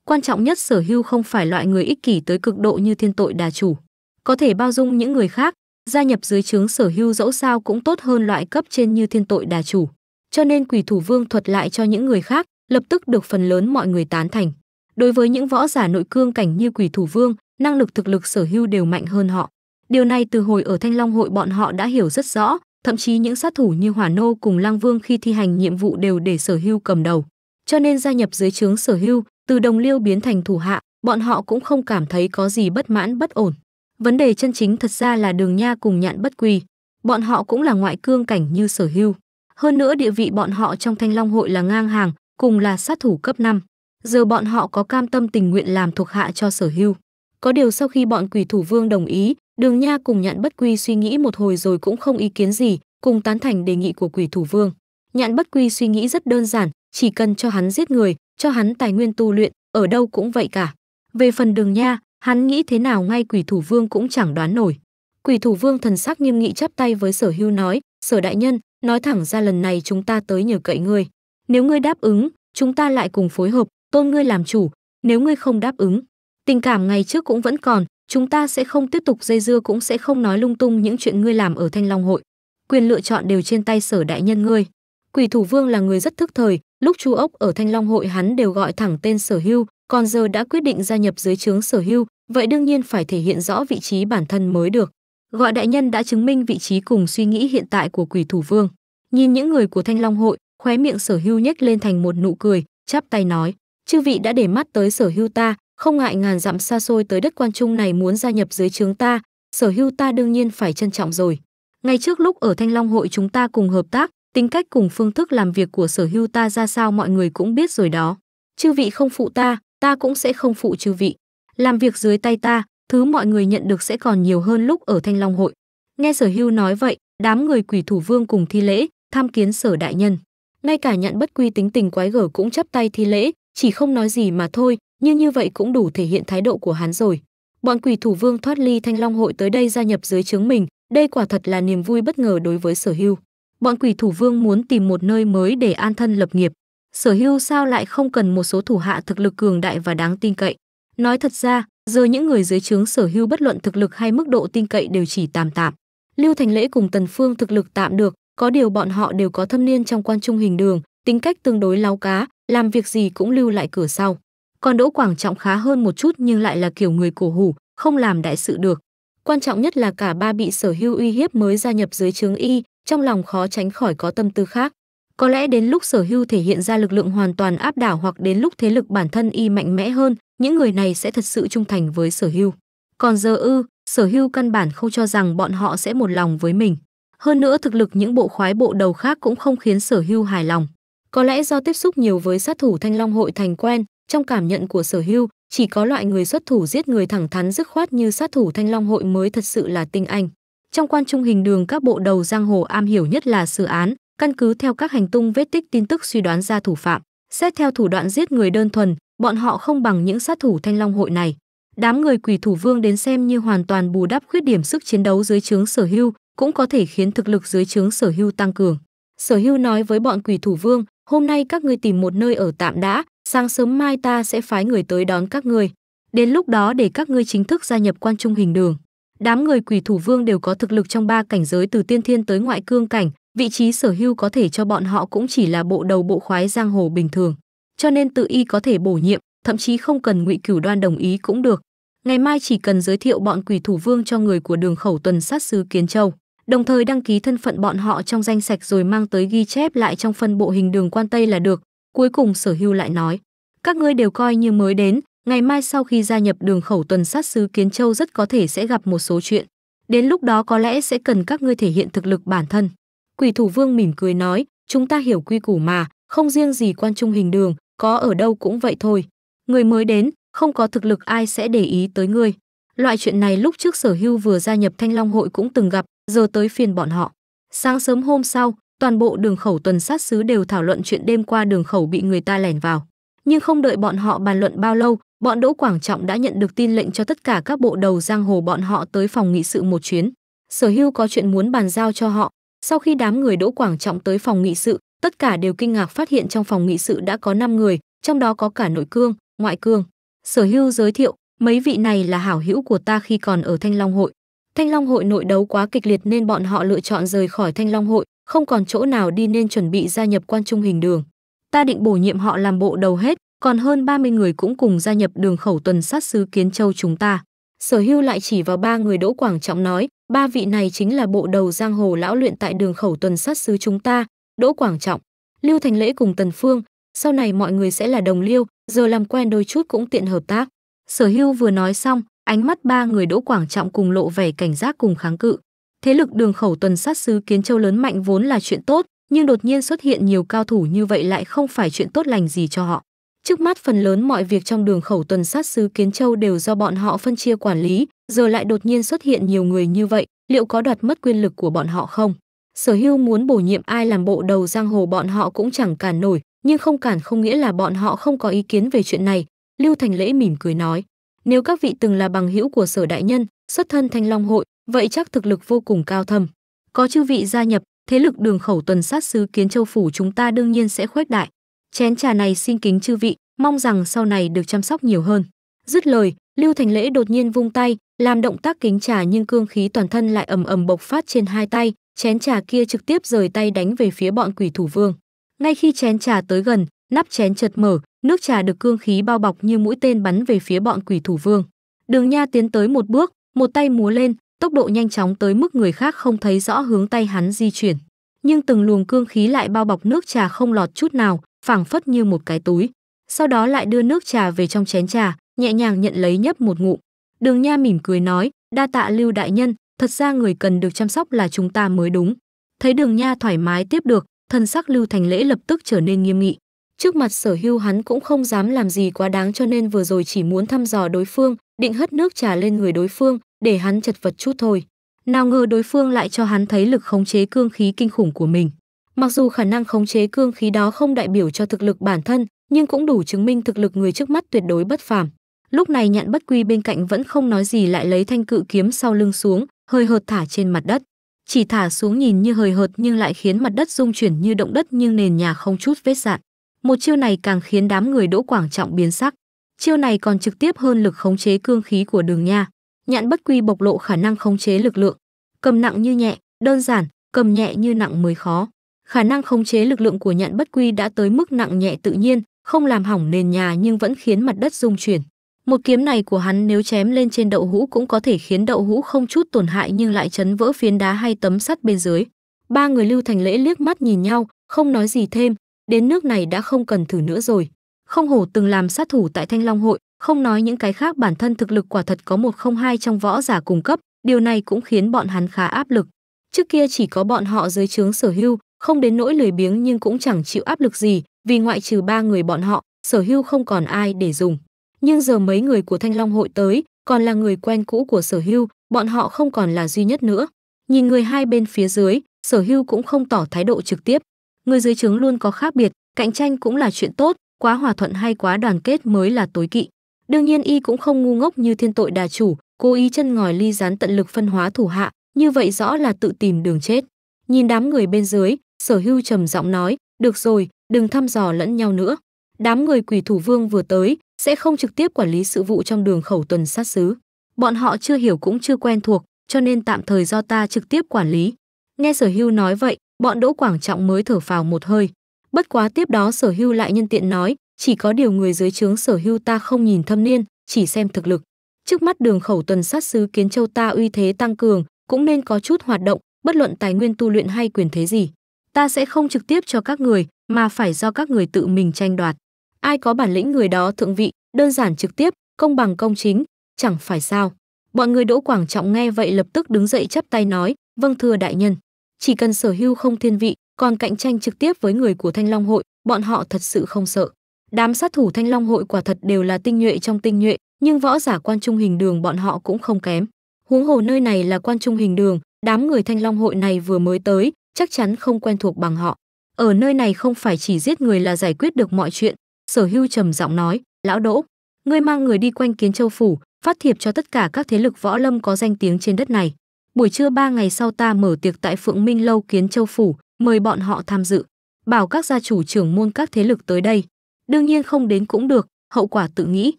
quan trọng nhất sở hưu không phải loại người ích kỷ tới cực độ như thiên tội đà chủ có thể bao dung những người khác gia nhập dưới trướng sở hưu dẫu sao cũng tốt hơn loại cấp trên như thiên tội đà chủ cho nên quỷ thủ vương thuật lại cho những người khác lập tức được phần lớn mọi người tán thành. Đối với những võ giả nội cương cảnh như Quỷ Thủ Vương, năng lực thực lực sở hữu đều mạnh hơn họ. Điều này từ hồi ở Thanh Long hội bọn họ đã hiểu rất rõ, thậm chí những sát thủ như Hỏa Nô cùng Lang Vương khi thi hành nhiệm vụ đều để sở hữu cầm đầu. Cho nên gia nhập dưới trướng sở hữu, từ đồng liêu biến thành thủ hạ, bọn họ cũng không cảm thấy có gì bất mãn bất ổn. Vấn đề chân chính thật ra là Đường Nha cùng Nhạn Bất Quỳ, bọn họ cũng là ngoại cương cảnh như sở Hưu. Hơn nữa địa vị bọn họ trong Thanh Long hội là ngang hàng, cùng là sát thủ cấp 5. Giờ bọn họ có cam tâm tình nguyện làm thuộc hạ cho sở hưu. Có điều sau khi bọn quỷ thủ vương đồng ý, đường nha cùng nhạn bất quy suy nghĩ một hồi rồi cũng không ý kiến gì, cùng tán thành đề nghị của quỷ thủ vương. Nhạn bất quy suy nghĩ rất đơn giản, chỉ cần cho hắn giết người, cho hắn tài nguyên tu luyện, ở đâu cũng vậy cả. Về phần đường nha, hắn nghĩ thế nào ngay quỷ thủ vương cũng chẳng đoán nổi. Quỷ thủ vương thần sắc nghiêm nghị chắp tay với sở hưu nói, sở đại nhân, nói thẳng ra lần này chúng ta tới nhờ cậy ngươi. Nếu ngươi đáp ứng, chúng ta lại cùng phối hợp, tôn ngươi làm chủ, nếu ngươi không đáp ứng. Tình cảm ngày trước cũng vẫn còn, chúng ta sẽ không tiếp tục dây dưa cũng sẽ không nói lung tung những chuyện ngươi làm ở Thanh Long hội. Quyền lựa chọn đều trên tay sở đại nhân ngươi. Quỷ thủ vương là người rất thức thời, lúc chu ốc ở Thanh Long hội hắn đều gọi thẳng tên sở hưu, còn giờ đã quyết định gia nhập dưới trướng sở hưu, vậy đương nhiên phải thể hiện rõ vị trí bản thân mới được. Gọi đại nhân đã chứng minh vị trí cùng suy nghĩ hiện tại của quỷ thủ vương. Nhìn những người của Thanh Long hội, khóe miệng sở hưu nhếch lên thành một nụ cười chắp tay nói chư vị đã để mắt tới sở hưu ta không ngại ngàn dặm xa xôi tới đất quan trung này muốn gia nhập dưới trướng ta sở hưu ta đương nhiên phải trân trọng rồi ngay trước lúc ở thanh long hội chúng ta cùng hợp tác tính cách cùng phương thức làm việc của sở hưu ta ra sao mọi người cũng biết rồi đó chư vị không phụ ta ta cũng sẽ không phụ chư vị làm việc dưới tay ta thứ mọi người nhận được sẽ còn nhiều hơn lúc ở thanh long hội nghe sở hưu nói vậy đám người quỷ thủ vương cùng thi lễ tham kiến sở đại nhân ngay cả nhận bất quy tính tình quái gở cũng chắp tay thi lễ chỉ không nói gì mà thôi nhưng như vậy cũng đủ thể hiện thái độ của hắn rồi bọn quỷ thủ vương thoát ly thanh long hội tới đây gia nhập dưới trướng mình đây quả thật là niềm vui bất ngờ đối với sở hưu bọn quỷ thủ vương muốn tìm một nơi mới để an thân lập nghiệp sở hưu sao lại không cần một số thủ hạ thực lực cường đại và đáng tin cậy nói thật ra giờ những người dưới trướng sở hưu bất luận thực lực hay mức độ tin cậy đều chỉ tạm tạm lưu thành lễ cùng tần phương thực lực tạm được có điều bọn họ đều có thâm niên trong quan trung hình đường, tính cách tương đối láo cá, làm việc gì cũng lưu lại cửa sau. Còn Đỗ Quảng Trọng khá hơn một chút nhưng lại là kiểu người cổ hủ, không làm đại sự được. Quan trọng nhất là cả ba bị sở hưu uy hiếp mới gia nhập dưới trướng y, trong lòng khó tránh khỏi có tâm tư khác. Có lẽ đến lúc sở hưu thể hiện ra lực lượng hoàn toàn áp đảo hoặc đến lúc thế lực bản thân y mạnh mẽ hơn, những người này sẽ thật sự trung thành với sở hưu. Còn giờ ư, sở hưu căn bản không cho rằng bọn họ sẽ một lòng với mình. Hơn nữa thực lực những bộ khoái bộ đầu khác cũng không khiến sở hưu hài lòng. Có lẽ do tiếp xúc nhiều với sát thủ Thanh Long hội thành quen, trong cảm nhận của sở hưu, chỉ có loại người xuất thủ giết người thẳng thắn dứt khoát như sát thủ Thanh Long hội mới thật sự là tinh anh. Trong quan trung hình đường các bộ đầu giang hồ am hiểu nhất là xử án, căn cứ theo các hành tung vết tích tin tức suy đoán ra thủ phạm. Xét theo thủ đoạn giết người đơn thuần, bọn họ không bằng những sát thủ Thanh Long hội này. Đám người quỷ thủ vương đến xem như hoàn toàn bù đắp khuyết điểm sức chiến đấu dưới trướng sở hưu, cũng có thể khiến thực lực dưới trướng sở hưu tăng cường. Sở hưu nói với bọn quỷ thủ vương, hôm nay các ngươi tìm một nơi ở tạm đã, sáng sớm mai ta sẽ phái người tới đón các ngươi. Đến lúc đó để các ngươi chính thức gia nhập quan trung hình đường. Đám người quỷ thủ vương đều có thực lực trong ba cảnh giới từ tiên thiên tới ngoại cương cảnh, vị trí sở hưu có thể cho bọn họ cũng chỉ là bộ đầu bộ khoái giang hồ bình thường. Cho nên tự y có thể bổ nhiệm, thậm chí không cần ngụy cửu đoan đồng ý cũng được. Ngày mai chỉ cần giới thiệu bọn quỷ thủ vương cho người của đường khẩu tuần sát sứ Kiến Châu đồng thời đăng ký thân phận bọn họ trong danh sạch rồi mang tới ghi chép lại trong phân bộ hình đường quan Tây là được. Cuối cùng sở hưu lại nói, các ngươi đều coi như mới đến, ngày mai sau khi gia nhập đường khẩu tuần sát sứ Kiến Châu rất có thể sẽ gặp một số chuyện. Đến lúc đó có lẽ sẽ cần các ngươi thể hiện thực lực bản thân. Quỷ thủ vương mỉm cười nói, chúng ta hiểu quy củ mà, không riêng gì quan trung hình đường, có ở đâu cũng vậy thôi. Người mới đến, không có thực lực ai sẽ để ý tới ngươi. Loại chuyện này lúc trước sở hưu vừa gia nhập Thanh Long hội cũng từng gặp, giờ tới phiền bọn họ. Sáng sớm hôm sau, toàn bộ đường khẩu tuần sát xứ đều thảo luận chuyện đêm qua đường khẩu bị người ta lẻn vào. Nhưng không đợi bọn họ bàn luận bao lâu, bọn Đỗ Quảng Trọng đã nhận được tin lệnh cho tất cả các bộ đầu giang hồ bọn họ tới phòng nghị sự một chuyến. Sở Hưu có chuyện muốn bàn giao cho họ. Sau khi đám người Đỗ Quảng Trọng tới phòng nghị sự, tất cả đều kinh ngạc phát hiện trong phòng nghị sự đã có 5 người, trong đó có cả nội cương, ngoại cương. Sở Hưu giới thiệu, mấy vị này là hảo hữu của ta khi còn ở Thanh Long hội. Thanh Long hội nội đấu quá kịch liệt nên bọn họ lựa chọn rời khỏi Thanh Long hội, không còn chỗ nào đi nên chuẩn bị gia nhập quan trung hình đường. Ta định bổ nhiệm họ làm bộ đầu hết, còn hơn 30 người cũng cùng gia nhập đường khẩu tuần sát sứ Kiến Châu chúng ta. Sở Hưu lại chỉ vào ba người Đỗ Quảng Trọng nói, ba vị này chính là bộ đầu giang hồ lão luyện tại đường khẩu tuần sát sứ chúng ta, Đỗ Quảng Trọng, Lưu Thành Lễ cùng Tần Phương, sau này mọi người sẽ là đồng liêu, giờ làm quen đôi chút cũng tiện hợp tác. Sở Hưu vừa nói xong, Ánh mắt ba người Đỗ Quảng Trọng cùng lộ vẻ cảnh giác cùng kháng cự. Thế lực đường khẩu tuần sát sứ Kiến Châu lớn mạnh vốn là chuyện tốt, nhưng đột nhiên xuất hiện nhiều cao thủ như vậy lại không phải chuyện tốt lành gì cho họ. Trước mắt phần lớn mọi việc trong đường khẩu tuần sát sứ Kiến Châu đều do bọn họ phân chia quản lý, giờ lại đột nhiên xuất hiện nhiều người như vậy, liệu có đoạt mất quyền lực của bọn họ không? Sở hưu muốn bổ nhiệm ai làm bộ đầu giang hồ bọn họ cũng chẳng cản nổi, nhưng không cản không nghĩa là bọn họ không có ý kiến về chuyện này. Lưu Thành Lễ mỉm cười nói. Nếu các vị từng là bằng hữu của Sở đại nhân, xuất thân Thanh Long hội, vậy chắc thực lực vô cùng cao thâm. Có chư vị gia nhập, thế lực đường khẩu tuần sát sứ Kiến Châu phủ chúng ta đương nhiên sẽ khuếch đại. Chén trà này xin kính chư vị, mong rằng sau này được chăm sóc nhiều hơn. Dứt lời, Lưu Thành Lễ đột nhiên vung tay, làm động tác kính trà nhưng cương khí toàn thân lại ầm ầm bộc phát trên hai tay, chén trà kia trực tiếp rời tay đánh về phía bọn quỷ thủ vương. Ngay khi chén trà tới gần, nắp chén chợt mở nước trà được cương khí bao bọc như mũi tên bắn về phía bọn quỷ thủ vương đường nha tiến tới một bước một tay múa lên tốc độ nhanh chóng tới mức người khác không thấy rõ hướng tay hắn di chuyển nhưng từng luồng cương khí lại bao bọc nước trà không lọt chút nào phảng phất như một cái túi sau đó lại đưa nước trà về trong chén trà nhẹ nhàng nhận lấy nhấp một ngụm đường nha mỉm cười nói đa tạ lưu đại nhân thật ra người cần được chăm sóc là chúng ta mới đúng thấy đường nha thoải mái tiếp được thân sắc lưu thành lễ lập tức trở nên nghiêm nghị Trước mặt sở hưu hắn cũng không dám làm gì quá đáng cho nên vừa rồi chỉ muốn thăm dò đối phương, định hất nước trà lên người đối phương, để hắn chật vật chút thôi. Nào ngờ đối phương lại cho hắn thấy lực khống chế cương khí kinh khủng của mình. Mặc dù khả năng khống chế cương khí đó không đại biểu cho thực lực bản thân, nhưng cũng đủ chứng minh thực lực người trước mắt tuyệt đối bất phàm. Lúc này nhạn bất quy bên cạnh vẫn không nói gì lại lấy thanh cự kiếm sau lưng xuống, hơi hợt thả trên mặt đất. Chỉ thả xuống nhìn như hơi hợt nhưng lại khiến mặt đất rung chuyển như động đất nhưng nền nhà không chút vết dạn. Một chiêu này càng khiến đám người Đỗ Quảng Trọng biến sắc. Chiêu này còn trực tiếp hơn lực khống chế cương khí của Đường Nha. Nhạn bất quy bộc lộ khả năng khống chế lực lượng, cầm nặng như nhẹ, đơn giản, cầm nhẹ như nặng mới khó. Khả năng khống chế lực lượng của nhạn bất quy đã tới mức nặng nhẹ tự nhiên, không làm hỏng nền nhà nhưng vẫn khiến mặt đất rung chuyển. Một kiếm này của hắn nếu chém lên trên đậu hũ cũng có thể khiến đậu hũ không chút tổn hại nhưng lại chấn vỡ phiến đá hay tấm sắt bên dưới. Ba người Lưu Thành Lễ liếc mắt nhìn nhau, không nói gì thêm, đến nước này đã không cần thử nữa rồi. Không hổ từng làm sát thủ tại Thanh Long hội, không nói những cái khác bản thân thực lực quả thật có một không hai trong võ giả cung cấp, điều này cũng khiến bọn hắn khá áp lực. Trước kia chỉ có bọn họ dưới trướng sở hưu, không đến nỗi lười biếng nhưng cũng chẳng chịu áp lực gì, vì ngoại trừ ba người bọn họ, sở hưu không còn ai để dùng. Nhưng giờ mấy người của Thanh Long hội tới, còn là người quen cũ của sở hưu, bọn họ không còn là duy nhất nữa. Nhìn người hai bên phía dưới, sở hưu cũng không tỏ thái độ trực tiếp, người dưới trướng luôn có khác biệt, cạnh tranh cũng là chuyện tốt, quá hòa thuận hay quá đoàn kết mới là tối kỵ. Đương nhiên y cũng không ngu ngốc như thiên tội đà chủ, cố ý chân ngòi ly gián tận lực phân hóa thủ hạ, như vậy rõ là tự tìm đường chết. Nhìn đám người bên dưới, Sở Hưu trầm giọng nói, "Được rồi, đừng thăm dò lẫn nhau nữa. Đám người Quỷ Thủ Vương vừa tới sẽ không trực tiếp quản lý sự vụ trong đường khẩu tuần sát xứ. Bọn họ chưa hiểu cũng chưa quen thuộc, cho nên tạm thời do ta trực tiếp quản lý." Nghe Sở Hưu nói vậy, bọn Đỗ Quảng Trọng mới thở phào một hơi. Bất quá tiếp đó Sở Hưu lại nhân tiện nói, chỉ có điều người dưới trướng Sở Hưu ta không nhìn thâm niên, chỉ xem thực lực. Trước mắt đường khẩu tuần sát sứ Kiến Châu ta uy thế tăng cường, cũng nên có chút hoạt động, bất luận tài nguyên tu luyện hay quyền thế gì. Ta sẽ không trực tiếp cho các người, mà phải do các người tự mình tranh đoạt. Ai có bản lĩnh người đó thượng vị, đơn giản trực tiếp, công bằng công chính, chẳng phải sao. Bọn người Đỗ Quảng Trọng nghe vậy lập tức đứng dậy chắp tay nói, vâng thưa đại nhân chỉ cần sở hưu không thiên vị còn cạnh tranh trực tiếp với người của thanh long hội bọn họ thật sự không sợ đám sát thủ thanh long hội quả thật đều là tinh nhuệ trong tinh nhuệ nhưng võ giả quan trung hình đường bọn họ cũng không kém huống hồ nơi này là quan trung hình đường đám người thanh long hội này vừa mới tới chắc chắn không quen thuộc bằng họ ở nơi này không phải chỉ giết người là giải quyết được mọi chuyện sở hưu trầm giọng nói lão đỗ ngươi mang người đi quanh kiến châu phủ phát thiệp cho tất cả các thế lực võ lâm có danh tiếng trên đất này Buổi trưa ba ngày sau ta mở tiệc tại Phượng Minh Lâu Kiến Châu Phủ, mời bọn họ tham dự. Bảo các gia chủ trưởng môn các thế lực tới đây. Đương nhiên không đến cũng được, hậu quả tự nghĩ.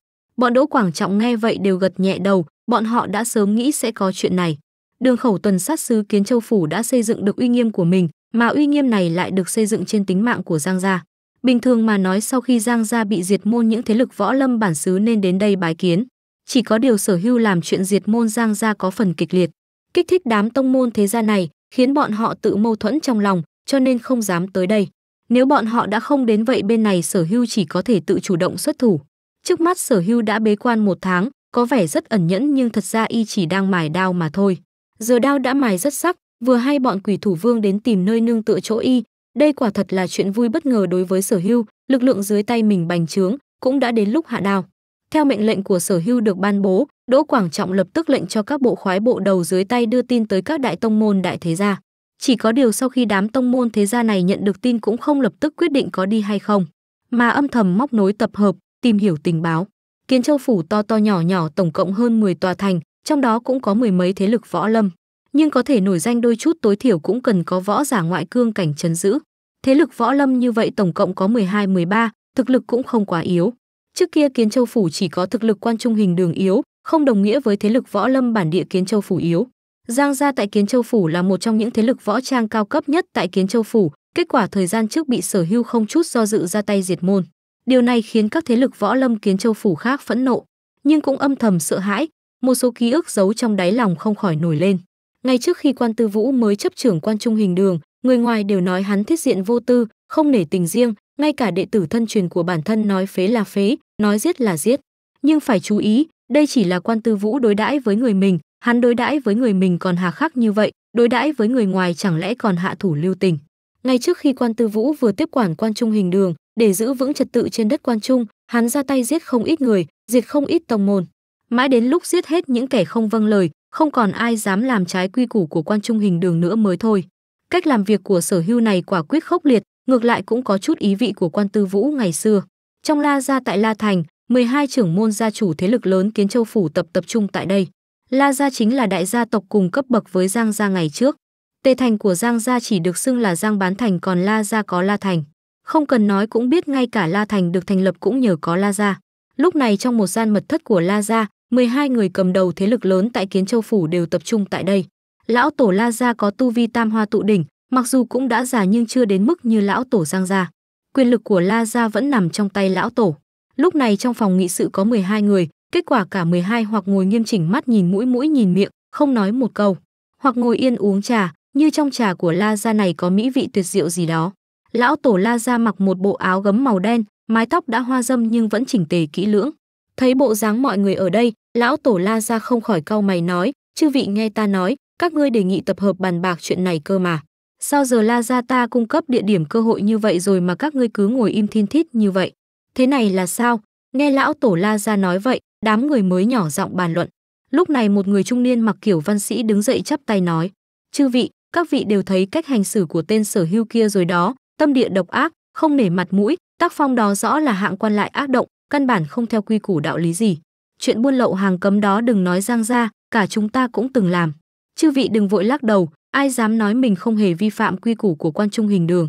Bọn Đỗ Quảng Trọng nghe vậy đều gật nhẹ đầu, bọn họ đã sớm nghĩ sẽ có chuyện này. Đường khẩu tuần sát sứ Kiến Châu Phủ đã xây dựng được uy nghiêm của mình, mà uy nghiêm này lại được xây dựng trên tính mạng của Giang Gia. Bình thường mà nói sau khi Giang Gia bị diệt môn những thế lực võ lâm bản xứ nên đến đây bái kiến. Chỉ có điều sở hưu làm chuyện diệt môn Giang Gia có phần kịch liệt kích thích đám tông môn thế gia này, khiến bọn họ tự mâu thuẫn trong lòng, cho nên không dám tới đây. Nếu bọn họ đã không đến vậy bên này sở hưu chỉ có thể tự chủ động xuất thủ. Trước mắt sở hưu đã bế quan một tháng, có vẻ rất ẩn nhẫn nhưng thật ra y chỉ đang mài đao mà thôi. Giờ đao đã mài rất sắc, vừa hay bọn quỷ thủ vương đến tìm nơi nương tựa chỗ y. Đây quả thật là chuyện vui bất ngờ đối với sở hưu, lực lượng dưới tay mình bành trướng, cũng đã đến lúc hạ đao. Theo mệnh lệnh của sở hưu được ban bố, Đỗ Quảng Trọng lập tức lệnh cho các bộ khoái bộ đầu dưới tay đưa tin tới các đại tông môn đại thế gia. Chỉ có điều sau khi đám tông môn thế gia này nhận được tin cũng không lập tức quyết định có đi hay không, mà âm thầm móc nối tập hợp, tìm hiểu tình báo. Kiến Châu phủ to to nhỏ nhỏ tổng cộng hơn 10 tòa thành, trong đó cũng có mười mấy thế lực võ lâm, nhưng có thể nổi danh đôi chút tối thiểu cũng cần có võ giả ngoại cương cảnh trấn giữ. Thế lực võ lâm như vậy tổng cộng có 12 13, thực lực cũng không quá yếu. Trước kia Kiến Châu phủ chỉ có thực lực quan trung hình đường yếu, không đồng nghĩa với thế lực võ lâm bản địa Kiến Châu phủ yếu. Giang gia tại Kiến Châu phủ là một trong những thế lực võ trang cao cấp nhất tại Kiến Châu phủ, kết quả thời gian trước bị Sở Hưu không chút do dự ra tay diệt môn. Điều này khiến các thế lực võ lâm Kiến Châu phủ khác phẫn nộ, nhưng cũng âm thầm sợ hãi, một số ký ức giấu trong đáy lòng không khỏi nổi lên. Ngay trước khi Quan Tư Vũ mới chấp trưởng quan trung hình đường, người ngoài đều nói hắn thiết diện vô tư, không nể tình riêng, ngay cả đệ tử thân truyền của bản thân nói phế là phế, nói giết là giết. Nhưng phải chú ý, đây chỉ là quan tư vũ đối đãi với người mình hắn đối đãi với người mình còn hà khắc như vậy đối đãi với người ngoài chẳng lẽ còn hạ thủ lưu tình ngay trước khi quan tư vũ vừa tiếp quản quan trung hình đường để giữ vững trật tự trên đất quan trung hắn ra tay giết không ít người diệt không ít tông môn mãi đến lúc giết hết những kẻ không vâng lời không còn ai dám làm trái quy củ của quan trung hình đường nữa mới thôi cách làm việc của sở hưu này quả quyết khốc liệt ngược lại cũng có chút ý vị của quan tư vũ ngày xưa trong la gia tại la thành 12 trưởng môn gia chủ thế lực lớn Kiến Châu phủ tập tập trung tại đây. La gia chính là đại gia tộc cùng cấp bậc với Giang gia ngày trước. Tề thành của Giang gia chỉ được xưng là Giang bán thành còn La gia có La thành. Không cần nói cũng biết ngay cả La thành được thành lập cũng nhờ có La gia. Lúc này trong một gian mật thất của La gia, 12 người cầm đầu thế lực lớn tại Kiến Châu phủ đều tập trung tại đây. Lão tổ La gia có tu vi Tam Hoa tụ đỉnh, mặc dù cũng đã già nhưng chưa đến mức như lão tổ Giang gia. Quyền lực của La gia vẫn nằm trong tay lão tổ. Lúc này trong phòng nghị sự có 12 người, kết quả cả 12 hoặc ngồi nghiêm chỉnh mắt nhìn mũi mũi nhìn miệng, không nói một câu, hoặc ngồi yên uống trà, như trong trà của La gia này có mỹ vị tuyệt diệu gì đó. Lão tổ La gia mặc một bộ áo gấm màu đen, mái tóc đã hoa râm nhưng vẫn chỉnh tề kỹ lưỡng. Thấy bộ dáng mọi người ở đây, lão tổ La gia không khỏi cau mày nói, "Chư vị nghe ta nói, các ngươi đề nghị tập hợp bàn bạc chuyện này cơ mà. Sao giờ La gia ta cung cấp địa điểm cơ hội như vậy rồi mà các ngươi cứ ngồi im thiên thít như vậy?" Thế này là sao? Nghe lão tổ la ra nói vậy, đám người mới nhỏ giọng bàn luận. Lúc này một người trung niên mặc kiểu văn sĩ đứng dậy chắp tay nói. Chư vị, các vị đều thấy cách hành xử của tên sở hưu kia rồi đó, tâm địa độc ác, không nể mặt mũi, tác phong đó rõ là hạng quan lại ác động, căn bản không theo quy củ đạo lý gì. Chuyện buôn lậu hàng cấm đó đừng nói giang ra, cả chúng ta cũng từng làm. Chư vị đừng vội lắc đầu, ai dám nói mình không hề vi phạm quy củ của quan trung hình đường.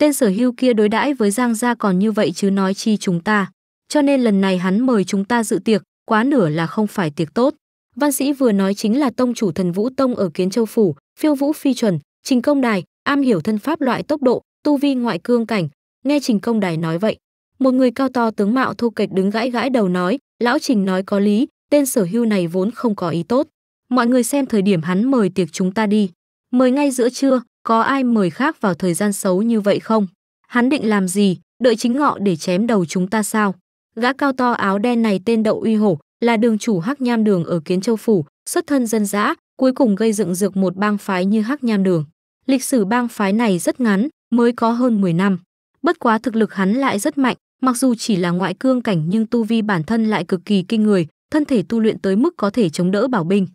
Tên sở hưu kia đối đãi với Giang gia còn như vậy chứ nói chi chúng ta. Cho nên lần này hắn mời chúng ta dự tiệc, quá nửa là không phải tiệc tốt. Văn sĩ vừa nói chính là tông chủ thần Vũ Tông ở Kiến Châu Phủ, phiêu vũ phi chuẩn, trình công đài, am hiểu thân pháp loại tốc độ, tu vi ngoại cương cảnh. Nghe trình công đài nói vậy, một người cao to tướng mạo thô kệch đứng gãi gãi đầu nói, lão trình nói có lý, tên sở hưu này vốn không có ý tốt. Mọi người xem thời điểm hắn mời tiệc chúng ta đi. Mời ngay giữa trưa, có ai mời khác vào thời gian xấu như vậy không? Hắn định làm gì, đợi chính ngọ để chém đầu chúng ta sao? Gã cao to áo đen này tên Đậu Uy Hổ, là đường chủ Hắc Nham Đường ở Kiến Châu Phủ, xuất thân dân dã, cuối cùng gây dựng dược một bang phái như Hắc Nham Đường. Lịch sử bang phái này rất ngắn, mới có hơn 10 năm. Bất quá thực lực hắn lại rất mạnh, mặc dù chỉ là ngoại cương cảnh nhưng tu vi bản thân lại cực kỳ kinh người, thân thể tu luyện tới mức có thể chống đỡ bảo binh.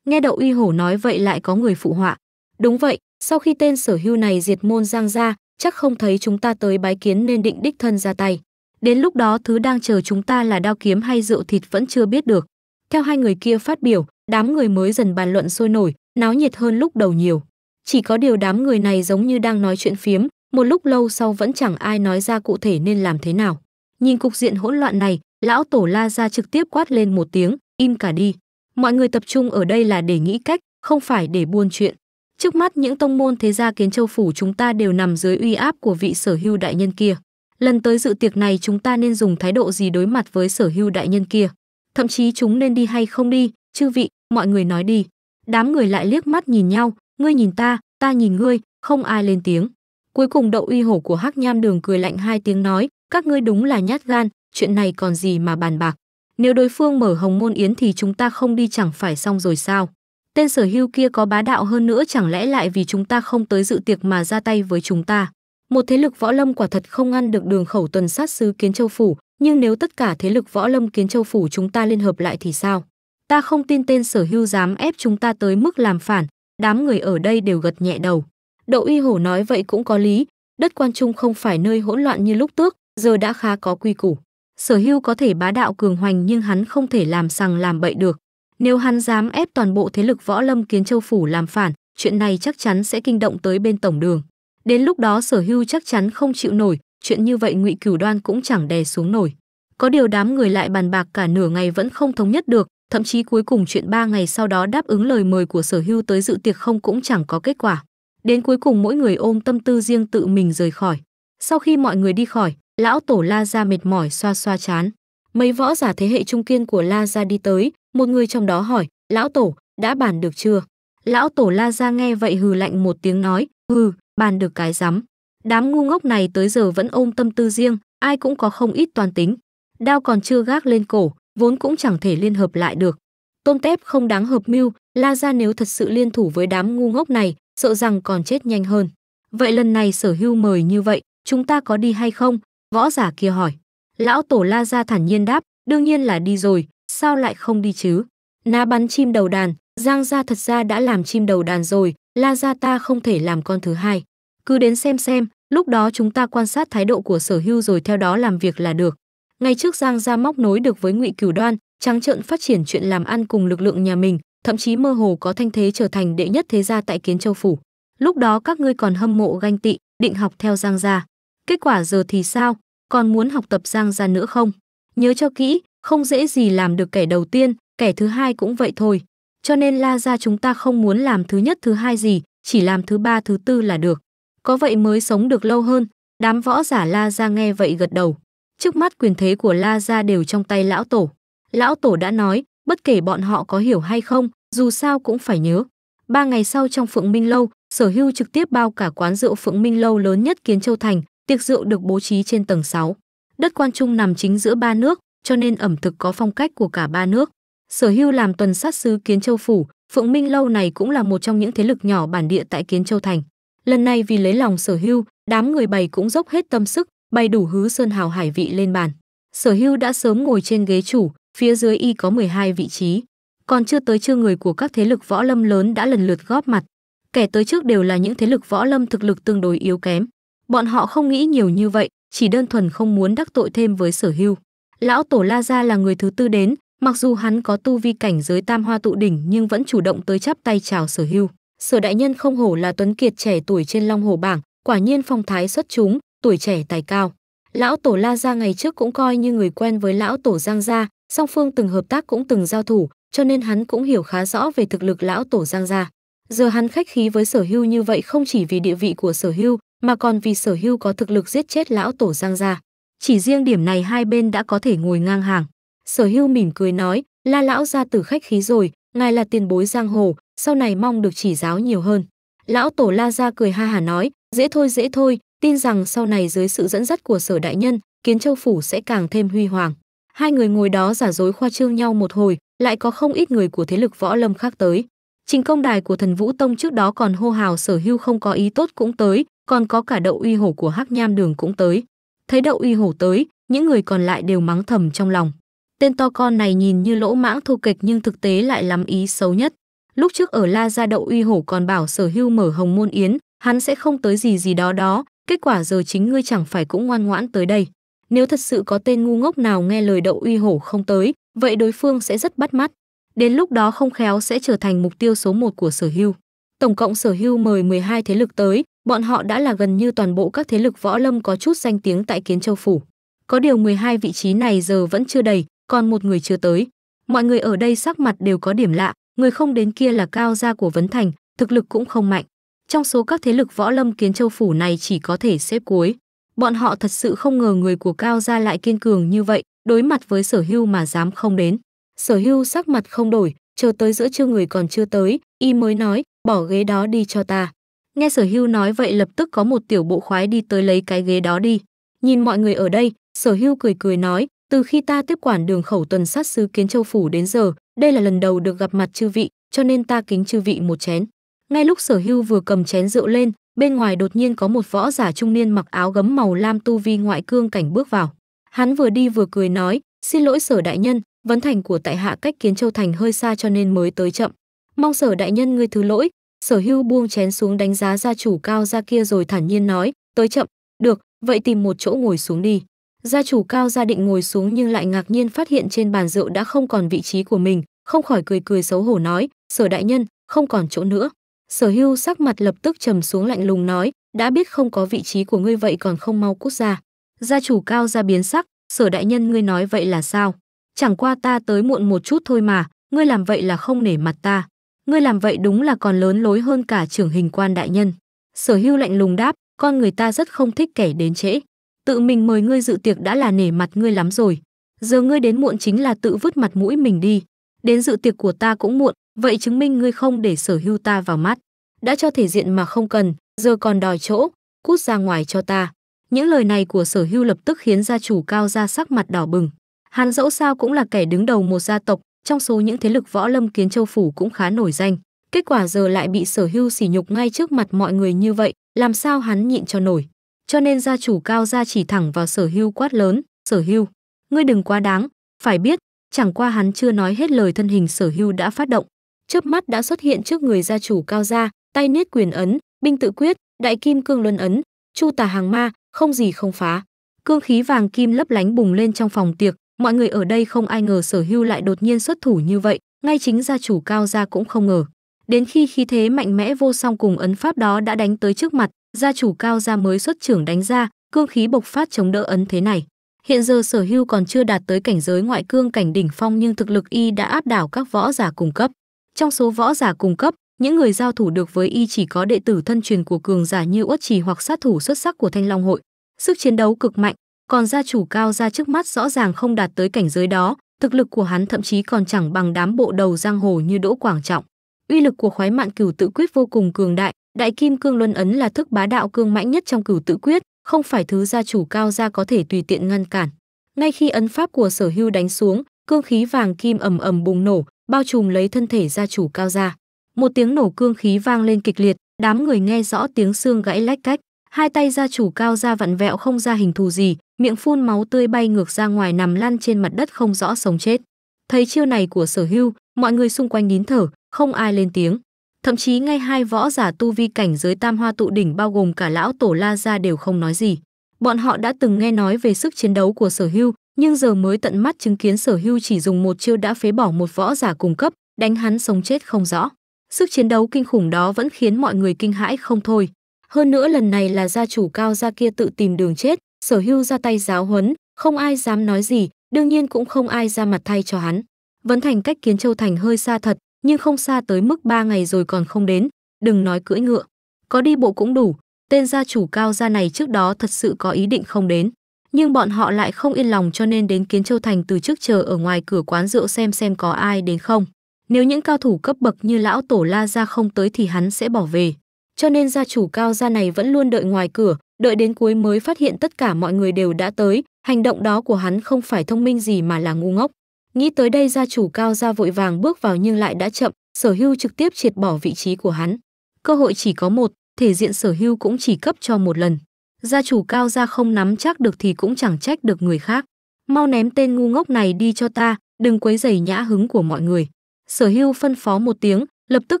Nghe Đậu Uy Hổ nói vậy lại có người phụ họa, Đúng vậy, sau khi tên sở hưu này diệt môn giang ra, chắc không thấy chúng ta tới bái kiến nên định đích thân ra tay. Đến lúc đó thứ đang chờ chúng ta là đao kiếm hay rượu thịt vẫn chưa biết được. Theo hai người kia phát biểu, đám người mới dần bàn luận sôi nổi, náo nhiệt hơn lúc đầu nhiều. Chỉ có điều đám người này giống như đang nói chuyện phiếm, một lúc lâu sau vẫn chẳng ai nói ra cụ thể nên làm thế nào. Nhìn cục diện hỗn loạn này, lão tổ la ra trực tiếp quát lên một tiếng, im cả đi. Mọi người tập trung ở đây là để nghĩ cách, không phải để buôn chuyện. Trước mắt những tông môn thế gia kiến châu phủ chúng ta đều nằm dưới uy áp của vị sở hưu đại nhân kia. Lần tới dự tiệc này chúng ta nên dùng thái độ gì đối mặt với sở hưu đại nhân kia. Thậm chí chúng nên đi hay không đi, chư vị, mọi người nói đi. Đám người lại liếc mắt nhìn nhau, ngươi nhìn ta, ta nhìn ngươi, không ai lên tiếng. Cuối cùng đậu uy hổ của hắc nham đường cười lạnh hai tiếng nói, các ngươi đúng là nhát gan, chuyện này còn gì mà bàn bạc. Nếu đối phương mở hồng môn yến thì chúng ta không đi chẳng phải xong rồi sao? Tên sở hưu kia có bá đạo hơn nữa chẳng lẽ lại vì chúng ta không tới dự tiệc mà ra tay với chúng ta. Một thế lực võ lâm quả thật không ngăn được đường khẩu tuần sát sứ Kiến Châu Phủ, nhưng nếu tất cả thế lực võ lâm Kiến Châu Phủ chúng ta liên hợp lại thì sao? Ta không tin tên sở hưu dám ép chúng ta tới mức làm phản, đám người ở đây đều gật nhẹ đầu. Đậu uy hổ nói vậy cũng có lý, đất quan trung không phải nơi hỗn loạn như lúc tước, giờ đã khá có quy củ. Sở hưu có thể bá đạo cường hoành nhưng hắn không thể làm sằng làm bậy được, nếu hắn dám ép toàn bộ thế lực võ lâm kiến châu phủ làm phản, chuyện này chắc chắn sẽ kinh động tới bên tổng đường. Đến lúc đó sở hưu chắc chắn không chịu nổi, chuyện như vậy ngụy cửu đoan cũng chẳng đè xuống nổi. Có điều đám người lại bàn bạc cả nửa ngày vẫn không thống nhất được, thậm chí cuối cùng chuyện ba ngày sau đó đáp ứng lời mời của sở hưu tới dự tiệc không cũng chẳng có kết quả. Đến cuối cùng mỗi người ôm tâm tư riêng tự mình rời khỏi. Sau khi mọi người đi khỏi, lão tổ La Gia mệt mỏi xoa xoa chán. Mấy võ giả thế hệ trung kiên của La Gia đi tới, một người trong đó hỏi, lão tổ, đã bàn được chưa? Lão tổ la ra nghe vậy hừ lạnh một tiếng nói, hừ, bàn được cái rắm. Đám ngu ngốc này tới giờ vẫn ôm tâm tư riêng, ai cũng có không ít toàn tính. Đao còn chưa gác lên cổ, vốn cũng chẳng thể liên hợp lại được. Tôm tép không đáng hợp mưu, la ra nếu thật sự liên thủ với đám ngu ngốc này, sợ rằng còn chết nhanh hơn. Vậy lần này sở hưu mời như vậy, chúng ta có đi hay không? Võ giả kia hỏi. Lão tổ la ra thản nhiên đáp, đương nhiên là đi rồi, sao lại không đi chứ? Ná bắn chim đầu đàn, Giang Gia thật ra đã làm chim đầu đàn rồi, La Gia ta không thể làm con thứ hai. Cứ đến xem xem, lúc đó chúng ta quan sát thái độ của sở hưu rồi theo đó làm việc là được. ngay trước Giang Gia móc nối được với ngụy Cửu Đoan, trắng trợn phát triển chuyện làm ăn cùng lực lượng nhà mình, thậm chí mơ hồ có thanh thế trở thành đệ nhất thế gia tại Kiến Châu Phủ. Lúc đó các ngươi còn hâm mộ ganh tị, định học theo Giang Gia. Kết quả giờ thì sao? Còn muốn học tập Giang Gia nữa không? Nhớ cho kỹ, không dễ gì làm được kẻ đầu tiên, kẻ thứ hai cũng vậy thôi. Cho nên la ra chúng ta không muốn làm thứ nhất thứ hai gì, chỉ làm thứ ba thứ tư là được. Có vậy mới sống được lâu hơn, đám võ giả la ra nghe vậy gật đầu. Trước mắt quyền thế của la ra đều trong tay lão tổ. Lão tổ đã nói, bất kể bọn họ có hiểu hay không, dù sao cũng phải nhớ. Ba ngày sau trong Phượng Minh Lâu, sở hưu trực tiếp bao cả quán rượu Phượng Minh Lâu lớn nhất Kiến Châu Thành, tiệc rượu được bố trí trên tầng 6. Đất quan trung nằm chính giữa ba nước, cho nên ẩm thực có phong cách của cả ba nước. Sở Hưu làm tuần sát sứ Kiến Châu phủ, Phượng Minh lâu này cũng là một trong những thế lực nhỏ bản địa tại Kiến Châu thành. Lần này vì lấy lòng Sở Hưu, đám người bày cũng dốc hết tâm sức, bày đủ hứ sơn hào hải vị lên bàn. Sở Hưu đã sớm ngồi trên ghế chủ, phía dưới y có 12 vị trí. Còn chưa tới chưa người của các thế lực võ lâm lớn đã lần lượt góp mặt. Kẻ tới trước đều là những thế lực võ lâm thực lực tương đối yếu kém. Bọn họ không nghĩ nhiều như vậy, chỉ đơn thuần không muốn đắc tội thêm với Sở Hưu lão tổ La Gia là người thứ tư đến, mặc dù hắn có tu vi cảnh giới tam hoa tụ đỉnh nhưng vẫn chủ động tới chắp tay chào sở hưu. Sở đại nhân không hổ là tuấn kiệt trẻ tuổi trên Long Hồ Bảng, quả nhiên phong thái xuất chúng, tuổi trẻ tài cao. Lão tổ La Gia ngày trước cũng coi như người quen với lão tổ Giang Gia, song phương từng hợp tác cũng từng giao thủ, cho nên hắn cũng hiểu khá rõ về thực lực lão tổ Giang Gia. Giờ hắn khách khí với sở hưu như vậy không chỉ vì địa vị của sở hưu, mà còn vì sở hưu có thực lực giết chết lão tổ Giang Gia. Chỉ riêng điểm này hai bên đã có thể ngồi ngang hàng. Sở hưu mỉm cười nói, la lão ra tử khách khí rồi, ngài là tiền bối giang hồ, sau này mong được chỉ giáo nhiều hơn. Lão tổ la ra cười ha hà nói, dễ thôi dễ thôi, tin rằng sau này dưới sự dẫn dắt của sở đại nhân, kiến châu phủ sẽ càng thêm huy hoàng. Hai người ngồi đó giả dối khoa trương nhau một hồi, lại có không ít người của thế lực võ lâm khác tới. Trình công đài của thần Vũ Tông trước đó còn hô hào sở hưu không có ý tốt cũng tới, còn có cả đậu uy hổ của hắc nham đường cũng tới thấy đậu uy hổ tới những người còn lại đều mắng thầm trong lòng tên to con này nhìn như lỗ mãng thô kịch nhưng thực tế lại lắm ý xấu nhất lúc trước ở la gia đậu uy hổ còn bảo sở hưu mở hồng môn yến hắn sẽ không tới gì gì đó đó kết quả giờ chính ngươi chẳng phải cũng ngoan ngoãn tới đây nếu thật sự có tên ngu ngốc nào nghe lời đậu uy hổ không tới vậy đối phương sẽ rất bắt mắt đến lúc đó không khéo sẽ trở thành mục tiêu số một của sở hưu tổng cộng sở hưu mời 12 thế lực tới bọn họ đã là gần như toàn bộ các thế lực võ lâm có chút danh tiếng tại Kiến Châu phủ. Có điều 12 vị trí này giờ vẫn chưa đầy, còn một người chưa tới. Mọi người ở đây sắc mặt đều có điểm lạ, người không đến kia là cao gia của Vấn Thành, thực lực cũng không mạnh. Trong số các thế lực võ lâm Kiến Châu phủ này chỉ có thể xếp cuối. Bọn họ thật sự không ngờ người của cao gia lại kiên cường như vậy, đối mặt với Sở Hưu mà dám không đến. Sở Hưu sắc mặt không đổi, chờ tới giữa trưa người còn chưa tới, y mới nói, bỏ ghế đó đi cho ta. Nghe sở hưu nói vậy lập tức có một tiểu bộ khoái đi tới lấy cái ghế đó đi. Nhìn mọi người ở đây, sở hưu cười cười nói, từ khi ta tiếp quản đường khẩu tuần sát sứ kiến châu phủ đến giờ, đây là lần đầu được gặp mặt chư vị, cho nên ta kính chư vị một chén. Ngay lúc sở hưu vừa cầm chén rượu lên, bên ngoài đột nhiên có một võ giả trung niên mặc áo gấm màu lam tu vi ngoại cương cảnh bước vào. Hắn vừa đi vừa cười nói, xin lỗi sở đại nhân, vấn thành của tại hạ cách kiến châu thành hơi xa cho nên mới tới chậm. Mong sở đại nhân ngươi thứ lỗi, sở hưu buông chén xuống đánh giá gia chủ cao gia kia rồi thản nhiên nói tới chậm được vậy tìm một chỗ ngồi xuống đi gia chủ cao gia định ngồi xuống nhưng lại ngạc nhiên phát hiện trên bàn rượu đã không còn vị trí của mình không khỏi cười cười xấu hổ nói sở đại nhân không còn chỗ nữa sở hưu sắc mặt lập tức trầm xuống lạnh lùng nói đã biết không có vị trí của ngươi vậy còn không mau cút ra gia chủ cao gia biến sắc sở đại nhân ngươi nói vậy là sao chẳng qua ta tới muộn một chút thôi mà ngươi làm vậy là không nể mặt ta ngươi làm vậy đúng là còn lớn lối hơn cả trưởng hình quan đại nhân. Sở hưu lạnh lùng đáp, con người ta rất không thích kẻ đến trễ. Tự mình mời ngươi dự tiệc đã là nể mặt ngươi lắm rồi. Giờ ngươi đến muộn chính là tự vứt mặt mũi mình đi. Đến dự tiệc của ta cũng muộn, vậy chứng minh ngươi không để sở hưu ta vào mắt. Đã cho thể diện mà không cần, giờ còn đòi chỗ, cút ra ngoài cho ta. Những lời này của sở hưu lập tức khiến gia chủ cao ra sắc mặt đỏ bừng. Hắn dẫu sao cũng là kẻ đứng đầu một gia tộc, trong số những thế lực võ lâm kiến châu phủ cũng khá nổi danh kết quả giờ lại bị sở hưu sỉ nhục ngay trước mặt mọi người như vậy làm sao hắn nhịn cho nổi cho nên gia chủ cao gia chỉ thẳng vào sở hưu quát lớn sở hưu ngươi đừng quá đáng phải biết chẳng qua hắn chưa nói hết lời thân hình sở hưu đã phát động chớp mắt đã xuất hiện trước người gia chủ cao gia tay niết quyền ấn binh tự quyết đại kim cương luân ấn chu tà hàng ma không gì không phá cương khí vàng kim lấp lánh bùng lên trong phòng tiệc Mọi người ở đây không ai ngờ Sở Hưu lại đột nhiên xuất thủ như vậy, ngay chính gia chủ Cao gia cũng không ngờ. Đến khi khí thế mạnh mẽ vô song cùng ấn pháp đó đã đánh tới trước mặt, gia chủ Cao gia mới xuất trưởng đánh ra, cương khí bộc phát chống đỡ ấn thế này. Hiện giờ Sở Hưu còn chưa đạt tới cảnh giới ngoại cương cảnh đỉnh phong nhưng thực lực y đã áp đảo các võ giả cung cấp. Trong số võ giả cung cấp, những người giao thủ được với y chỉ có đệ tử thân truyền của cường giả như Uất Trì hoặc sát thủ xuất sắc của Thanh Long hội. Sức chiến đấu cực mạnh, còn gia chủ cao gia trước mắt rõ ràng không đạt tới cảnh giới đó, thực lực của hắn thậm chí còn chẳng bằng đám bộ đầu giang hồ như Đỗ Quảng Trọng. Uy lực của khoái mạn cửu tự quyết vô cùng cường đại, đại kim cương luân ấn là thức bá đạo cương mãnh nhất trong cửu tự quyết, không phải thứ gia chủ cao gia có thể tùy tiện ngăn cản. Ngay khi ấn pháp của Sở Hưu đánh xuống, cương khí vàng kim ầm ầm bùng nổ, bao trùm lấy thân thể gia chủ cao gia. Một tiếng nổ cương khí vang lên kịch liệt, đám người nghe rõ tiếng xương gãy lách cách hai tay gia chủ cao ra vặn vẹo không ra hình thù gì, miệng phun máu tươi bay ngược ra ngoài nằm lăn trên mặt đất không rõ sống chết. Thấy chiêu này của sở hưu, mọi người xung quanh nín thở, không ai lên tiếng. Thậm chí ngay hai võ giả tu vi cảnh giới tam hoa tụ đỉnh bao gồm cả lão tổ la ra đều không nói gì. Bọn họ đã từng nghe nói về sức chiến đấu của sở hưu, nhưng giờ mới tận mắt chứng kiến sở hưu chỉ dùng một chiêu đã phế bỏ một võ giả cung cấp, đánh hắn sống chết không rõ. Sức chiến đấu kinh khủng đó vẫn khiến mọi người kinh hãi không thôi. Hơn nữa lần này là gia chủ cao gia kia tự tìm đường chết, sở hưu ra tay giáo huấn, không ai dám nói gì, đương nhiên cũng không ai ra mặt thay cho hắn. Vấn Thành cách Kiến Châu Thành hơi xa thật, nhưng không xa tới mức 3 ngày rồi còn không đến, đừng nói cưỡi ngựa. Có đi bộ cũng đủ, tên gia chủ cao gia này trước đó thật sự có ý định không đến. Nhưng bọn họ lại không yên lòng cho nên đến Kiến Châu Thành từ trước chờ ở ngoài cửa quán rượu xem xem có ai đến không. Nếu những cao thủ cấp bậc như lão tổ la ra không tới thì hắn sẽ bỏ về cho nên gia chủ cao gia này vẫn luôn đợi ngoài cửa, đợi đến cuối mới phát hiện tất cả mọi người đều đã tới, hành động đó của hắn không phải thông minh gì mà là ngu ngốc. Nghĩ tới đây gia chủ cao gia vội vàng bước vào nhưng lại đã chậm, sở hưu trực tiếp triệt bỏ vị trí của hắn. Cơ hội chỉ có một, thể diện sở hưu cũng chỉ cấp cho một lần. Gia chủ cao gia không nắm chắc được thì cũng chẳng trách được người khác. Mau ném tên ngu ngốc này đi cho ta, đừng quấy rầy nhã hứng của mọi người. Sở hưu phân phó một tiếng, lập tức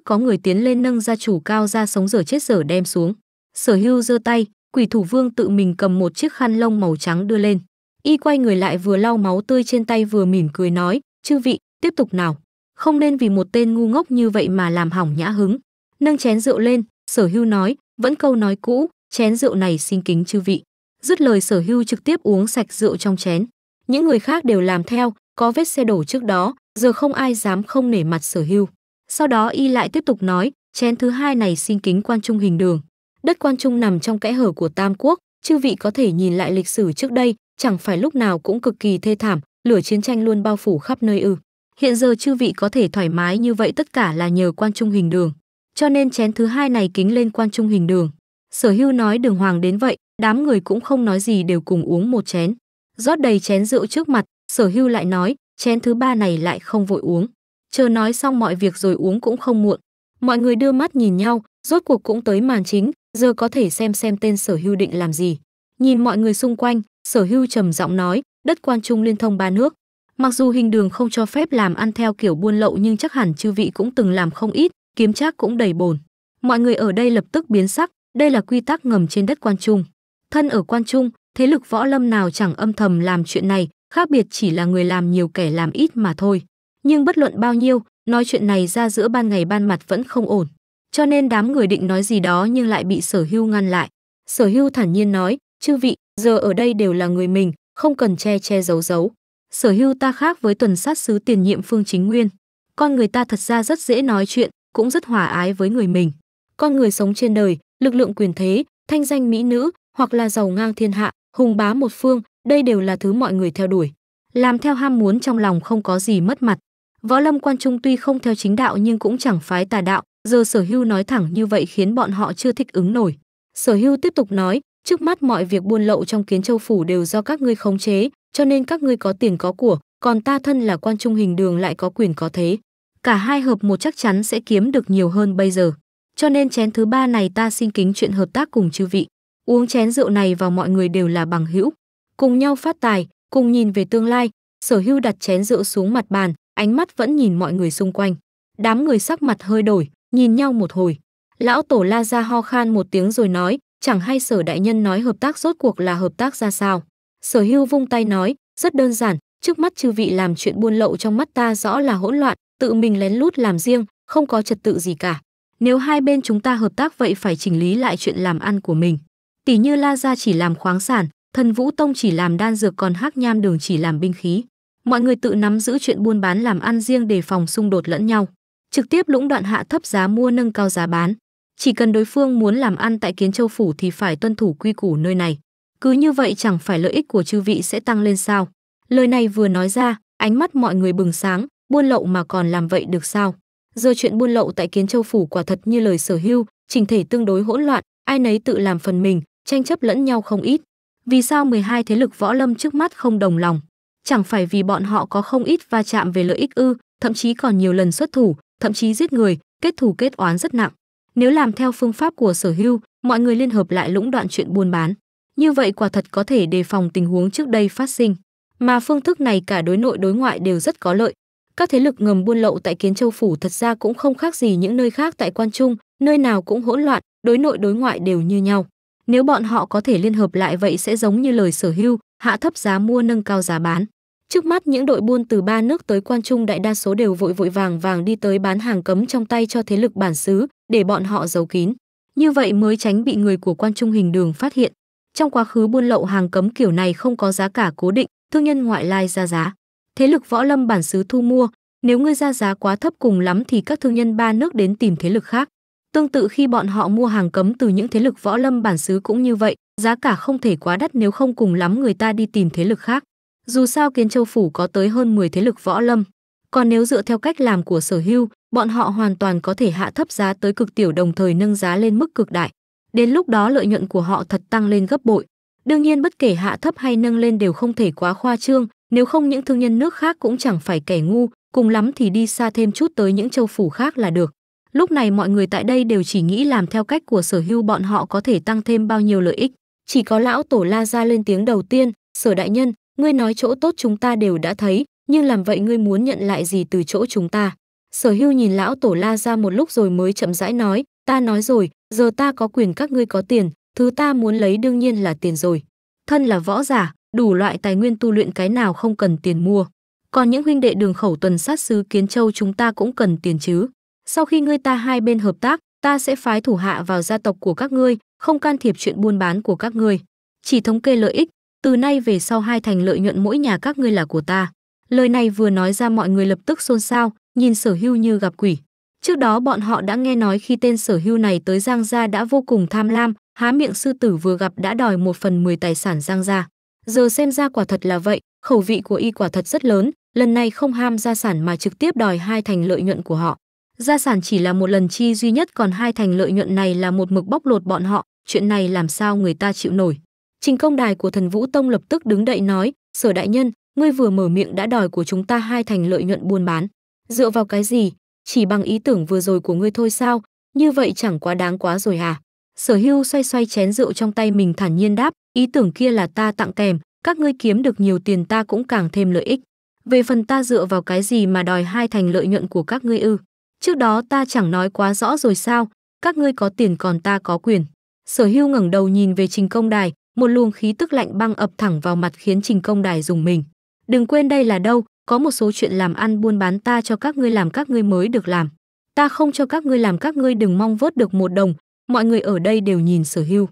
có người tiến lên nâng gia chủ cao ra sống dở chết dở đem xuống sở hưu giơ tay quỷ thủ vương tự mình cầm một chiếc khăn lông màu trắng đưa lên y quay người lại vừa lau máu tươi trên tay vừa mỉm cười nói chư vị tiếp tục nào không nên vì một tên ngu ngốc như vậy mà làm hỏng nhã hứng nâng chén rượu lên sở hưu nói vẫn câu nói cũ chén rượu này xin kính chư vị dứt lời sở hưu trực tiếp uống sạch rượu trong chén những người khác đều làm theo có vết xe đổ trước đó giờ không ai dám không nể mặt sở hưu sau đó y lại tiếp tục nói, chén thứ hai này xin kính quan trung hình đường. Đất quan trung nằm trong kẽ hở của Tam Quốc, chư vị có thể nhìn lại lịch sử trước đây, chẳng phải lúc nào cũng cực kỳ thê thảm, lửa chiến tranh luôn bao phủ khắp nơi ư. Hiện giờ chư vị có thể thoải mái như vậy tất cả là nhờ quan trung hình đường. Cho nên chén thứ hai này kính lên quan trung hình đường. Sở hưu nói đường hoàng đến vậy, đám người cũng không nói gì đều cùng uống một chén. rót đầy chén rượu trước mặt, sở hưu lại nói, chén thứ ba này lại không vội uống chờ nói xong mọi việc rồi uống cũng không muộn. Mọi người đưa mắt nhìn nhau, rốt cuộc cũng tới màn chính, giờ có thể xem xem tên sở hưu định làm gì. Nhìn mọi người xung quanh, sở hưu trầm giọng nói, đất quan trung liên thông ba nước. Mặc dù hình đường không cho phép làm ăn theo kiểu buôn lậu nhưng chắc hẳn chư vị cũng từng làm không ít, kiếm trác cũng đầy bồn. Mọi người ở đây lập tức biến sắc, đây là quy tắc ngầm trên đất quan trung. Thân ở quan trung, thế lực võ lâm nào chẳng âm thầm làm chuyện này, khác biệt chỉ là người làm nhiều kẻ làm ít mà thôi nhưng bất luận bao nhiêu nói chuyện này ra giữa ban ngày ban mặt vẫn không ổn cho nên đám người định nói gì đó nhưng lại bị sở hưu ngăn lại sở hưu thản nhiên nói chư vị giờ ở đây đều là người mình không cần che che giấu giấu sở hưu ta khác với tuần sát sứ tiền nhiệm phương chính nguyên con người ta thật ra rất dễ nói chuyện cũng rất hòa ái với người mình con người sống trên đời lực lượng quyền thế thanh danh mỹ nữ hoặc là giàu ngang thiên hạ hùng bá một phương đây đều là thứ mọi người theo đuổi làm theo ham muốn trong lòng không có gì mất mặt Võ Lâm Quan Trung tuy không theo chính đạo nhưng cũng chẳng phái tà đạo, giờ Sở Hưu nói thẳng như vậy khiến bọn họ chưa thích ứng nổi. Sở Hưu tiếp tục nói, trước mắt mọi việc buôn lậu trong Kiến Châu phủ đều do các ngươi khống chế, cho nên các ngươi có tiền có của, còn ta thân là quan trung hình đường lại có quyền có thế. Cả hai hợp một chắc chắn sẽ kiếm được nhiều hơn bây giờ. Cho nên chén thứ ba này ta xin kính chuyện hợp tác cùng chư vị. Uống chén rượu này vào mọi người đều là bằng hữu, cùng nhau phát tài, cùng nhìn về tương lai. Sở Hưu đặt chén rượu xuống mặt bàn, ánh mắt vẫn nhìn mọi người xung quanh. Đám người sắc mặt hơi đổi, nhìn nhau một hồi. Lão tổ la ra ho khan một tiếng rồi nói, chẳng hay sở đại nhân nói hợp tác rốt cuộc là hợp tác ra sao. Sở hưu vung tay nói, rất đơn giản, trước mắt chư vị làm chuyện buôn lậu trong mắt ta rõ là hỗn loạn, tự mình lén lút làm riêng, không có trật tự gì cả. Nếu hai bên chúng ta hợp tác vậy phải chỉnh lý lại chuyện làm ăn của mình. Tỷ như La Gia chỉ làm khoáng sản, Thần Vũ Tông chỉ làm đan dược còn Hắc Nham Đường chỉ làm binh khí mọi người tự nắm giữ chuyện buôn bán làm ăn riêng để phòng xung đột lẫn nhau trực tiếp lũng đoạn hạ thấp giá mua nâng cao giá bán chỉ cần đối phương muốn làm ăn tại kiến châu phủ thì phải tuân thủ quy củ nơi này cứ như vậy chẳng phải lợi ích của chư vị sẽ tăng lên sao lời này vừa nói ra ánh mắt mọi người bừng sáng buôn lậu mà còn làm vậy được sao giờ chuyện buôn lậu tại kiến châu phủ quả thật như lời sở hưu trình thể tương đối hỗn loạn ai nấy tự làm phần mình tranh chấp lẫn nhau không ít vì sao 12 thế lực võ lâm trước mắt không đồng lòng chẳng phải vì bọn họ có không ít va chạm về lợi ích ư, thậm chí còn nhiều lần xuất thủ, thậm chí giết người, kết thù kết oán rất nặng. Nếu làm theo phương pháp của Sở Hưu, mọi người liên hợp lại lũng đoạn chuyện buôn bán. Như vậy quả thật có thể đề phòng tình huống trước đây phát sinh, mà phương thức này cả đối nội đối ngoại đều rất có lợi. Các thế lực ngầm buôn lậu tại Kiến Châu phủ thật ra cũng không khác gì những nơi khác tại Quan Trung, nơi nào cũng hỗn loạn, đối nội đối ngoại đều như nhau. Nếu bọn họ có thể liên hợp lại vậy sẽ giống như lời Sở Hưu, hạ thấp giá mua nâng cao giá bán. Trước mắt những đội buôn từ ba nước tới quan trung đại đa số đều vội vội vàng vàng đi tới bán hàng cấm trong tay cho thế lực bản xứ để bọn họ giấu kín. Như vậy mới tránh bị người của quan trung hình đường phát hiện. Trong quá khứ buôn lậu hàng cấm kiểu này không có giá cả cố định, thương nhân ngoại lai ra giá. Thế lực võ lâm bản xứ thu mua, nếu ngươi ra giá quá thấp cùng lắm thì các thương nhân ba nước đến tìm thế lực khác. Tương tự khi bọn họ mua hàng cấm từ những thế lực võ lâm bản xứ cũng như vậy, giá cả không thể quá đắt nếu không cùng lắm người ta đi tìm thế lực khác. Dù sao Kiến Châu Phủ có tới hơn 10 thế lực võ lâm. Còn nếu dựa theo cách làm của sở hưu, bọn họ hoàn toàn có thể hạ thấp giá tới cực tiểu đồng thời nâng giá lên mức cực đại. Đến lúc đó lợi nhuận của họ thật tăng lên gấp bội. Đương nhiên bất kể hạ thấp hay nâng lên đều không thể quá khoa trương, nếu không những thương nhân nước khác cũng chẳng phải kẻ ngu, cùng lắm thì đi xa thêm chút tới những châu phủ khác là được. Lúc này mọi người tại đây đều chỉ nghĩ làm theo cách của sở hưu bọn họ có thể tăng thêm bao nhiêu lợi ích. Chỉ có lão tổ la ra lên tiếng đầu tiên, sở đại nhân, ngươi nói chỗ tốt chúng ta đều đã thấy, nhưng làm vậy ngươi muốn nhận lại gì từ chỗ chúng ta? Sở hưu nhìn lão tổ la ra một lúc rồi mới chậm rãi nói, ta nói rồi, giờ ta có quyền các ngươi có tiền, thứ ta muốn lấy đương nhiên là tiền rồi. Thân là võ giả, đủ loại tài nguyên tu luyện cái nào không cần tiền mua. Còn những huynh đệ đường khẩu tuần sát sứ Kiến Châu chúng ta cũng cần tiền chứ. Sau khi ngươi ta hai bên hợp tác, ta sẽ phái thủ hạ vào gia tộc của các ngươi, không can thiệp chuyện buôn bán của các ngươi. Chỉ thống kê lợi ích, từ nay về sau hai thành lợi nhuận mỗi nhà các ngươi là của ta. Lời này vừa nói ra mọi người lập tức xôn xao, nhìn sở hưu như gặp quỷ. Trước đó bọn họ đã nghe nói khi tên sở hưu này tới Giang Gia đã vô cùng tham lam, há miệng sư tử vừa gặp đã đòi một phần mười tài sản Giang Gia. Giờ xem ra quả thật là vậy, khẩu vị của y quả thật rất lớn, lần này không ham gia sản mà trực tiếp đòi hai thành lợi nhuận của họ. Gia sản chỉ là một lần chi duy nhất còn hai thành lợi nhuận này là một mực bóc lột bọn họ, chuyện này làm sao người ta chịu nổi. Trình Công Đài của Thần Vũ Tông lập tức đứng đậy nói, "Sở đại nhân, ngươi vừa mở miệng đã đòi của chúng ta hai thành lợi nhuận buôn bán, dựa vào cái gì? Chỉ bằng ý tưởng vừa rồi của ngươi thôi sao? Như vậy chẳng quá đáng quá rồi à?" Sở Hưu xoay xoay chén rượu trong tay mình thản nhiên đáp, "Ý tưởng kia là ta tặng kèm, các ngươi kiếm được nhiều tiền ta cũng càng thêm lợi ích. Về phần ta dựa vào cái gì mà đòi hai thành lợi nhuận của các ngươi ư? Trước đó ta chẳng nói quá rõ rồi sao, các ngươi có tiền còn ta có quyền." Sở Hưu ngẩng đầu nhìn về Trình Công Đài, một luồng khí tức lạnh băng ập thẳng vào mặt khiến Trình Công Đài dùng mình. "Đừng quên đây là đâu, có một số chuyện làm ăn buôn bán ta cho các ngươi làm các ngươi mới được làm. Ta không cho các ngươi làm các ngươi đừng mong vớt được một đồng." Mọi người ở đây đều nhìn Sở Hưu.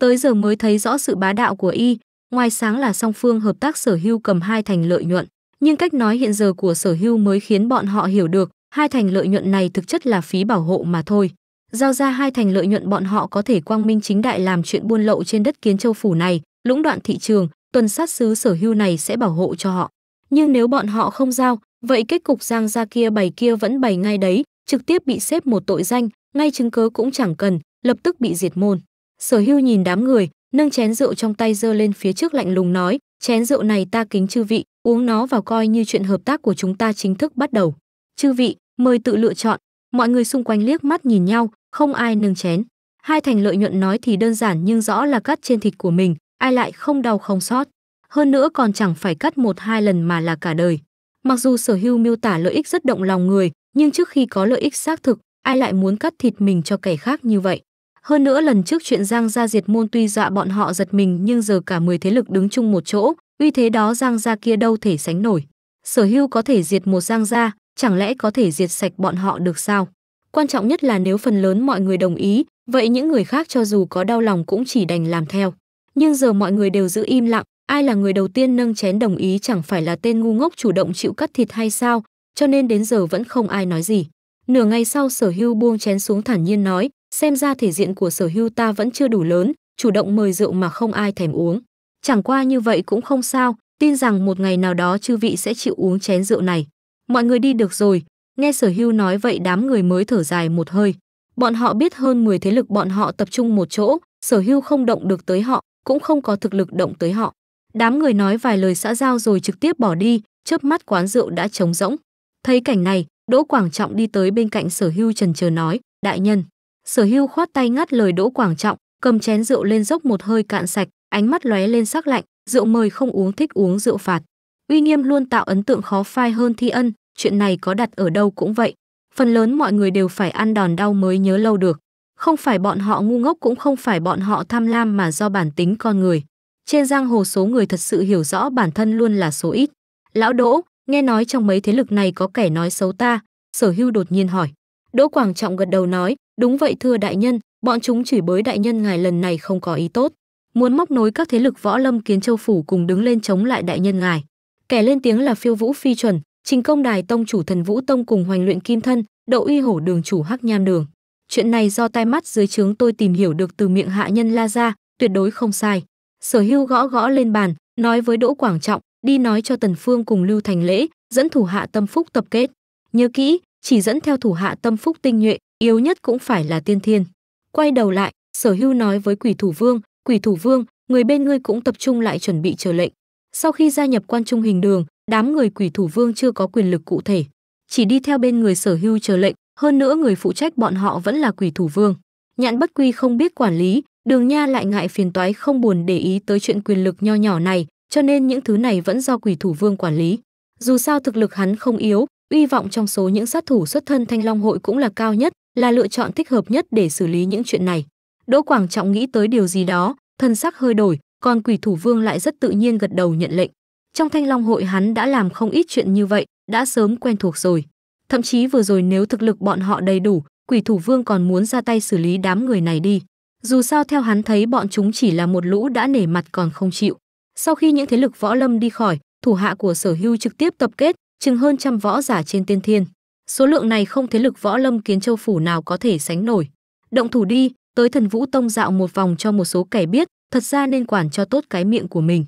Tới giờ mới thấy rõ sự bá đạo của y, ngoài sáng là song phương hợp tác Sở Hưu cầm hai thành lợi nhuận, nhưng cách nói hiện giờ của Sở Hưu mới khiến bọn họ hiểu được, hai thành lợi nhuận này thực chất là phí bảo hộ mà thôi giao ra hai thành lợi nhuận bọn họ có thể quang minh chính đại làm chuyện buôn lậu trên đất kiến châu phủ này, lũng đoạn thị trường, tuần sát sứ sở hưu này sẽ bảo hộ cho họ. Nhưng nếu bọn họ không giao, vậy kết cục Giang gia kia bày kia vẫn bày ngay đấy, trực tiếp bị xếp một tội danh, ngay chứng cớ cũng chẳng cần, lập tức bị diệt môn. Sở hưu nhìn đám người, nâng chén rượu trong tay giơ lên phía trước lạnh lùng nói, chén rượu này ta kính chư vị, uống nó vào coi như chuyện hợp tác của chúng ta chính thức bắt đầu. Chư vị, mời tự lựa chọn. Mọi người xung quanh liếc mắt nhìn nhau, không ai nâng chén. Hai thành lợi nhuận nói thì đơn giản nhưng rõ là cắt trên thịt của mình, ai lại không đau không sót. Hơn nữa còn chẳng phải cắt một hai lần mà là cả đời. Mặc dù sở hưu miêu tả lợi ích rất động lòng người, nhưng trước khi có lợi ích xác thực, ai lại muốn cắt thịt mình cho kẻ khác như vậy. Hơn nữa lần trước chuyện Giang Gia diệt môn tuy dọa bọn họ giật mình nhưng giờ cả 10 thế lực đứng chung một chỗ, uy thế đó Giang Gia kia đâu thể sánh nổi. Sở hưu có thể diệt một Giang Gia, chẳng lẽ có thể diệt sạch bọn họ được sao? quan trọng nhất là nếu phần lớn mọi người đồng ý, vậy những người khác cho dù có đau lòng cũng chỉ đành làm theo. Nhưng giờ mọi người đều giữ im lặng, ai là người đầu tiên nâng chén đồng ý chẳng phải là tên ngu ngốc chủ động chịu cắt thịt hay sao, cho nên đến giờ vẫn không ai nói gì. Nửa ngày sau sở hưu buông chén xuống thản nhiên nói, xem ra thể diện của sở hưu ta vẫn chưa đủ lớn, chủ động mời rượu mà không ai thèm uống. Chẳng qua như vậy cũng không sao, tin rằng một ngày nào đó chư vị sẽ chịu uống chén rượu này. Mọi người đi được rồi, Nghe sở hưu nói vậy đám người mới thở dài một hơi. Bọn họ biết hơn 10 thế lực bọn họ tập trung một chỗ, sở hưu không động được tới họ, cũng không có thực lực động tới họ. Đám người nói vài lời xã giao rồi trực tiếp bỏ đi, chớp mắt quán rượu đã trống rỗng. Thấy cảnh này, Đỗ Quảng Trọng đi tới bên cạnh sở hưu trần chờ nói, đại nhân. Sở hưu khoát tay ngắt lời Đỗ Quảng Trọng, cầm chén rượu lên dốc một hơi cạn sạch, ánh mắt lóe lên sắc lạnh, rượu mời không uống thích uống rượu phạt. Uy nghiêm luôn tạo ấn tượng khó phai hơn thi ân, chuyện này có đặt ở đâu cũng vậy. Phần lớn mọi người đều phải ăn đòn đau mới nhớ lâu được. Không phải bọn họ ngu ngốc cũng không phải bọn họ tham lam mà do bản tính con người. Trên giang hồ số người thật sự hiểu rõ bản thân luôn là số ít. Lão Đỗ, nghe nói trong mấy thế lực này có kẻ nói xấu ta, sở hưu đột nhiên hỏi. Đỗ Quảng Trọng gật đầu nói, đúng vậy thưa đại nhân, bọn chúng chửi bới đại nhân ngài lần này không có ý tốt. Muốn móc nối các thế lực võ lâm kiến châu phủ cùng đứng lên chống lại đại nhân ngài. Kẻ lên tiếng là phiêu vũ phi chuẩn, Trình Công Đài tông chủ Thần Vũ tông cùng Hoành Luyện Kim thân, Đậu Uy Hổ đường chủ Hắc Nham đường. Chuyện này do tai mắt dưới trướng tôi tìm hiểu được từ miệng hạ nhân La ra tuyệt đối không sai. Sở Hưu gõ gõ lên bàn, nói với Đỗ Quảng Trọng, đi nói cho Tần Phương cùng Lưu Thành Lễ, dẫn thủ hạ Tâm Phúc tập kết. Nhớ kỹ, chỉ dẫn theo thủ hạ Tâm Phúc tinh nhuệ, yếu nhất cũng phải là tiên thiên. Quay đầu lại, Sở Hưu nói với Quỷ Thủ Vương, "Quỷ Thủ Vương, người bên ngươi cũng tập trung lại chuẩn bị chờ lệnh." Sau khi gia nhập quan trung hình đường, đám người quỷ thủ vương chưa có quyền lực cụ thể, chỉ đi theo bên người sở hưu chờ lệnh, hơn nữa người phụ trách bọn họ vẫn là quỷ thủ vương. Nhạn bất quy không biết quản lý, đường nha lại ngại phiền toái không buồn để ý tới chuyện quyền lực nho nhỏ này, cho nên những thứ này vẫn do quỷ thủ vương quản lý. Dù sao thực lực hắn không yếu, uy vọng trong số những sát thủ xuất thân thanh long hội cũng là cao nhất, là lựa chọn thích hợp nhất để xử lý những chuyện này. Đỗ Quảng Trọng nghĩ tới điều gì đó, thân sắc hơi đổi, còn quỷ thủ vương lại rất tự nhiên gật đầu nhận lệnh. Trong Thanh Long hội hắn đã làm không ít chuyện như vậy, đã sớm quen thuộc rồi. Thậm chí vừa rồi nếu thực lực bọn họ đầy đủ, Quỷ Thủ Vương còn muốn ra tay xử lý đám người này đi. Dù sao theo hắn thấy bọn chúng chỉ là một lũ đã nể mặt còn không chịu. Sau khi những thế lực võ lâm đi khỏi, thủ hạ của Sở Hưu trực tiếp tập kết, chừng hơn trăm võ giả trên tiên thiên. Số lượng này không thế lực võ lâm kiến châu phủ nào có thể sánh nổi. Động thủ đi, tới Thần Vũ Tông dạo một vòng cho một số kẻ biết, thật ra nên quản cho tốt cái miệng của mình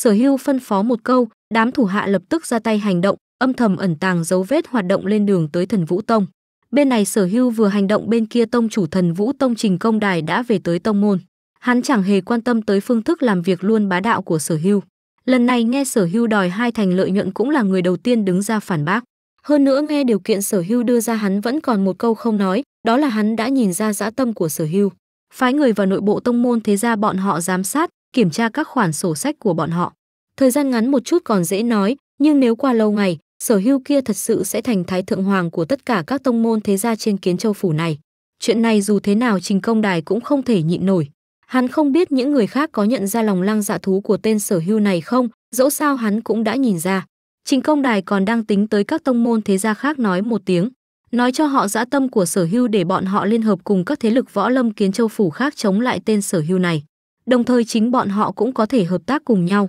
sở hưu phân phó một câu đám thủ hạ lập tức ra tay hành động âm thầm ẩn tàng dấu vết hoạt động lên đường tới thần vũ tông bên này sở hưu vừa hành động bên kia tông chủ thần vũ tông trình công đài đã về tới tông môn hắn chẳng hề quan tâm tới phương thức làm việc luôn bá đạo của sở hưu lần này nghe sở hưu đòi hai thành lợi nhuận cũng là người đầu tiên đứng ra phản bác hơn nữa nghe điều kiện sở hưu đưa ra hắn vẫn còn một câu không nói đó là hắn đã nhìn ra dã tâm của sở hưu phái người vào nội bộ tông môn thế ra bọn họ giám sát kiểm tra các khoản sổ sách của bọn họ. Thời gian ngắn một chút còn dễ nói, nhưng nếu qua lâu ngày, sở hưu kia thật sự sẽ thành thái thượng hoàng của tất cả các tông môn thế gia trên kiến châu phủ này. Chuyện này dù thế nào trình công đài cũng không thể nhịn nổi. Hắn không biết những người khác có nhận ra lòng lăng dạ thú của tên sở hưu này không, dẫu sao hắn cũng đã nhìn ra. Trình công đài còn đang tính tới các tông môn thế gia khác nói một tiếng. Nói cho họ dã tâm của sở hưu để bọn họ liên hợp cùng các thế lực võ lâm kiến châu phủ khác chống lại tên sở hưu này đồng thời chính bọn họ cũng có thể hợp tác cùng nhau.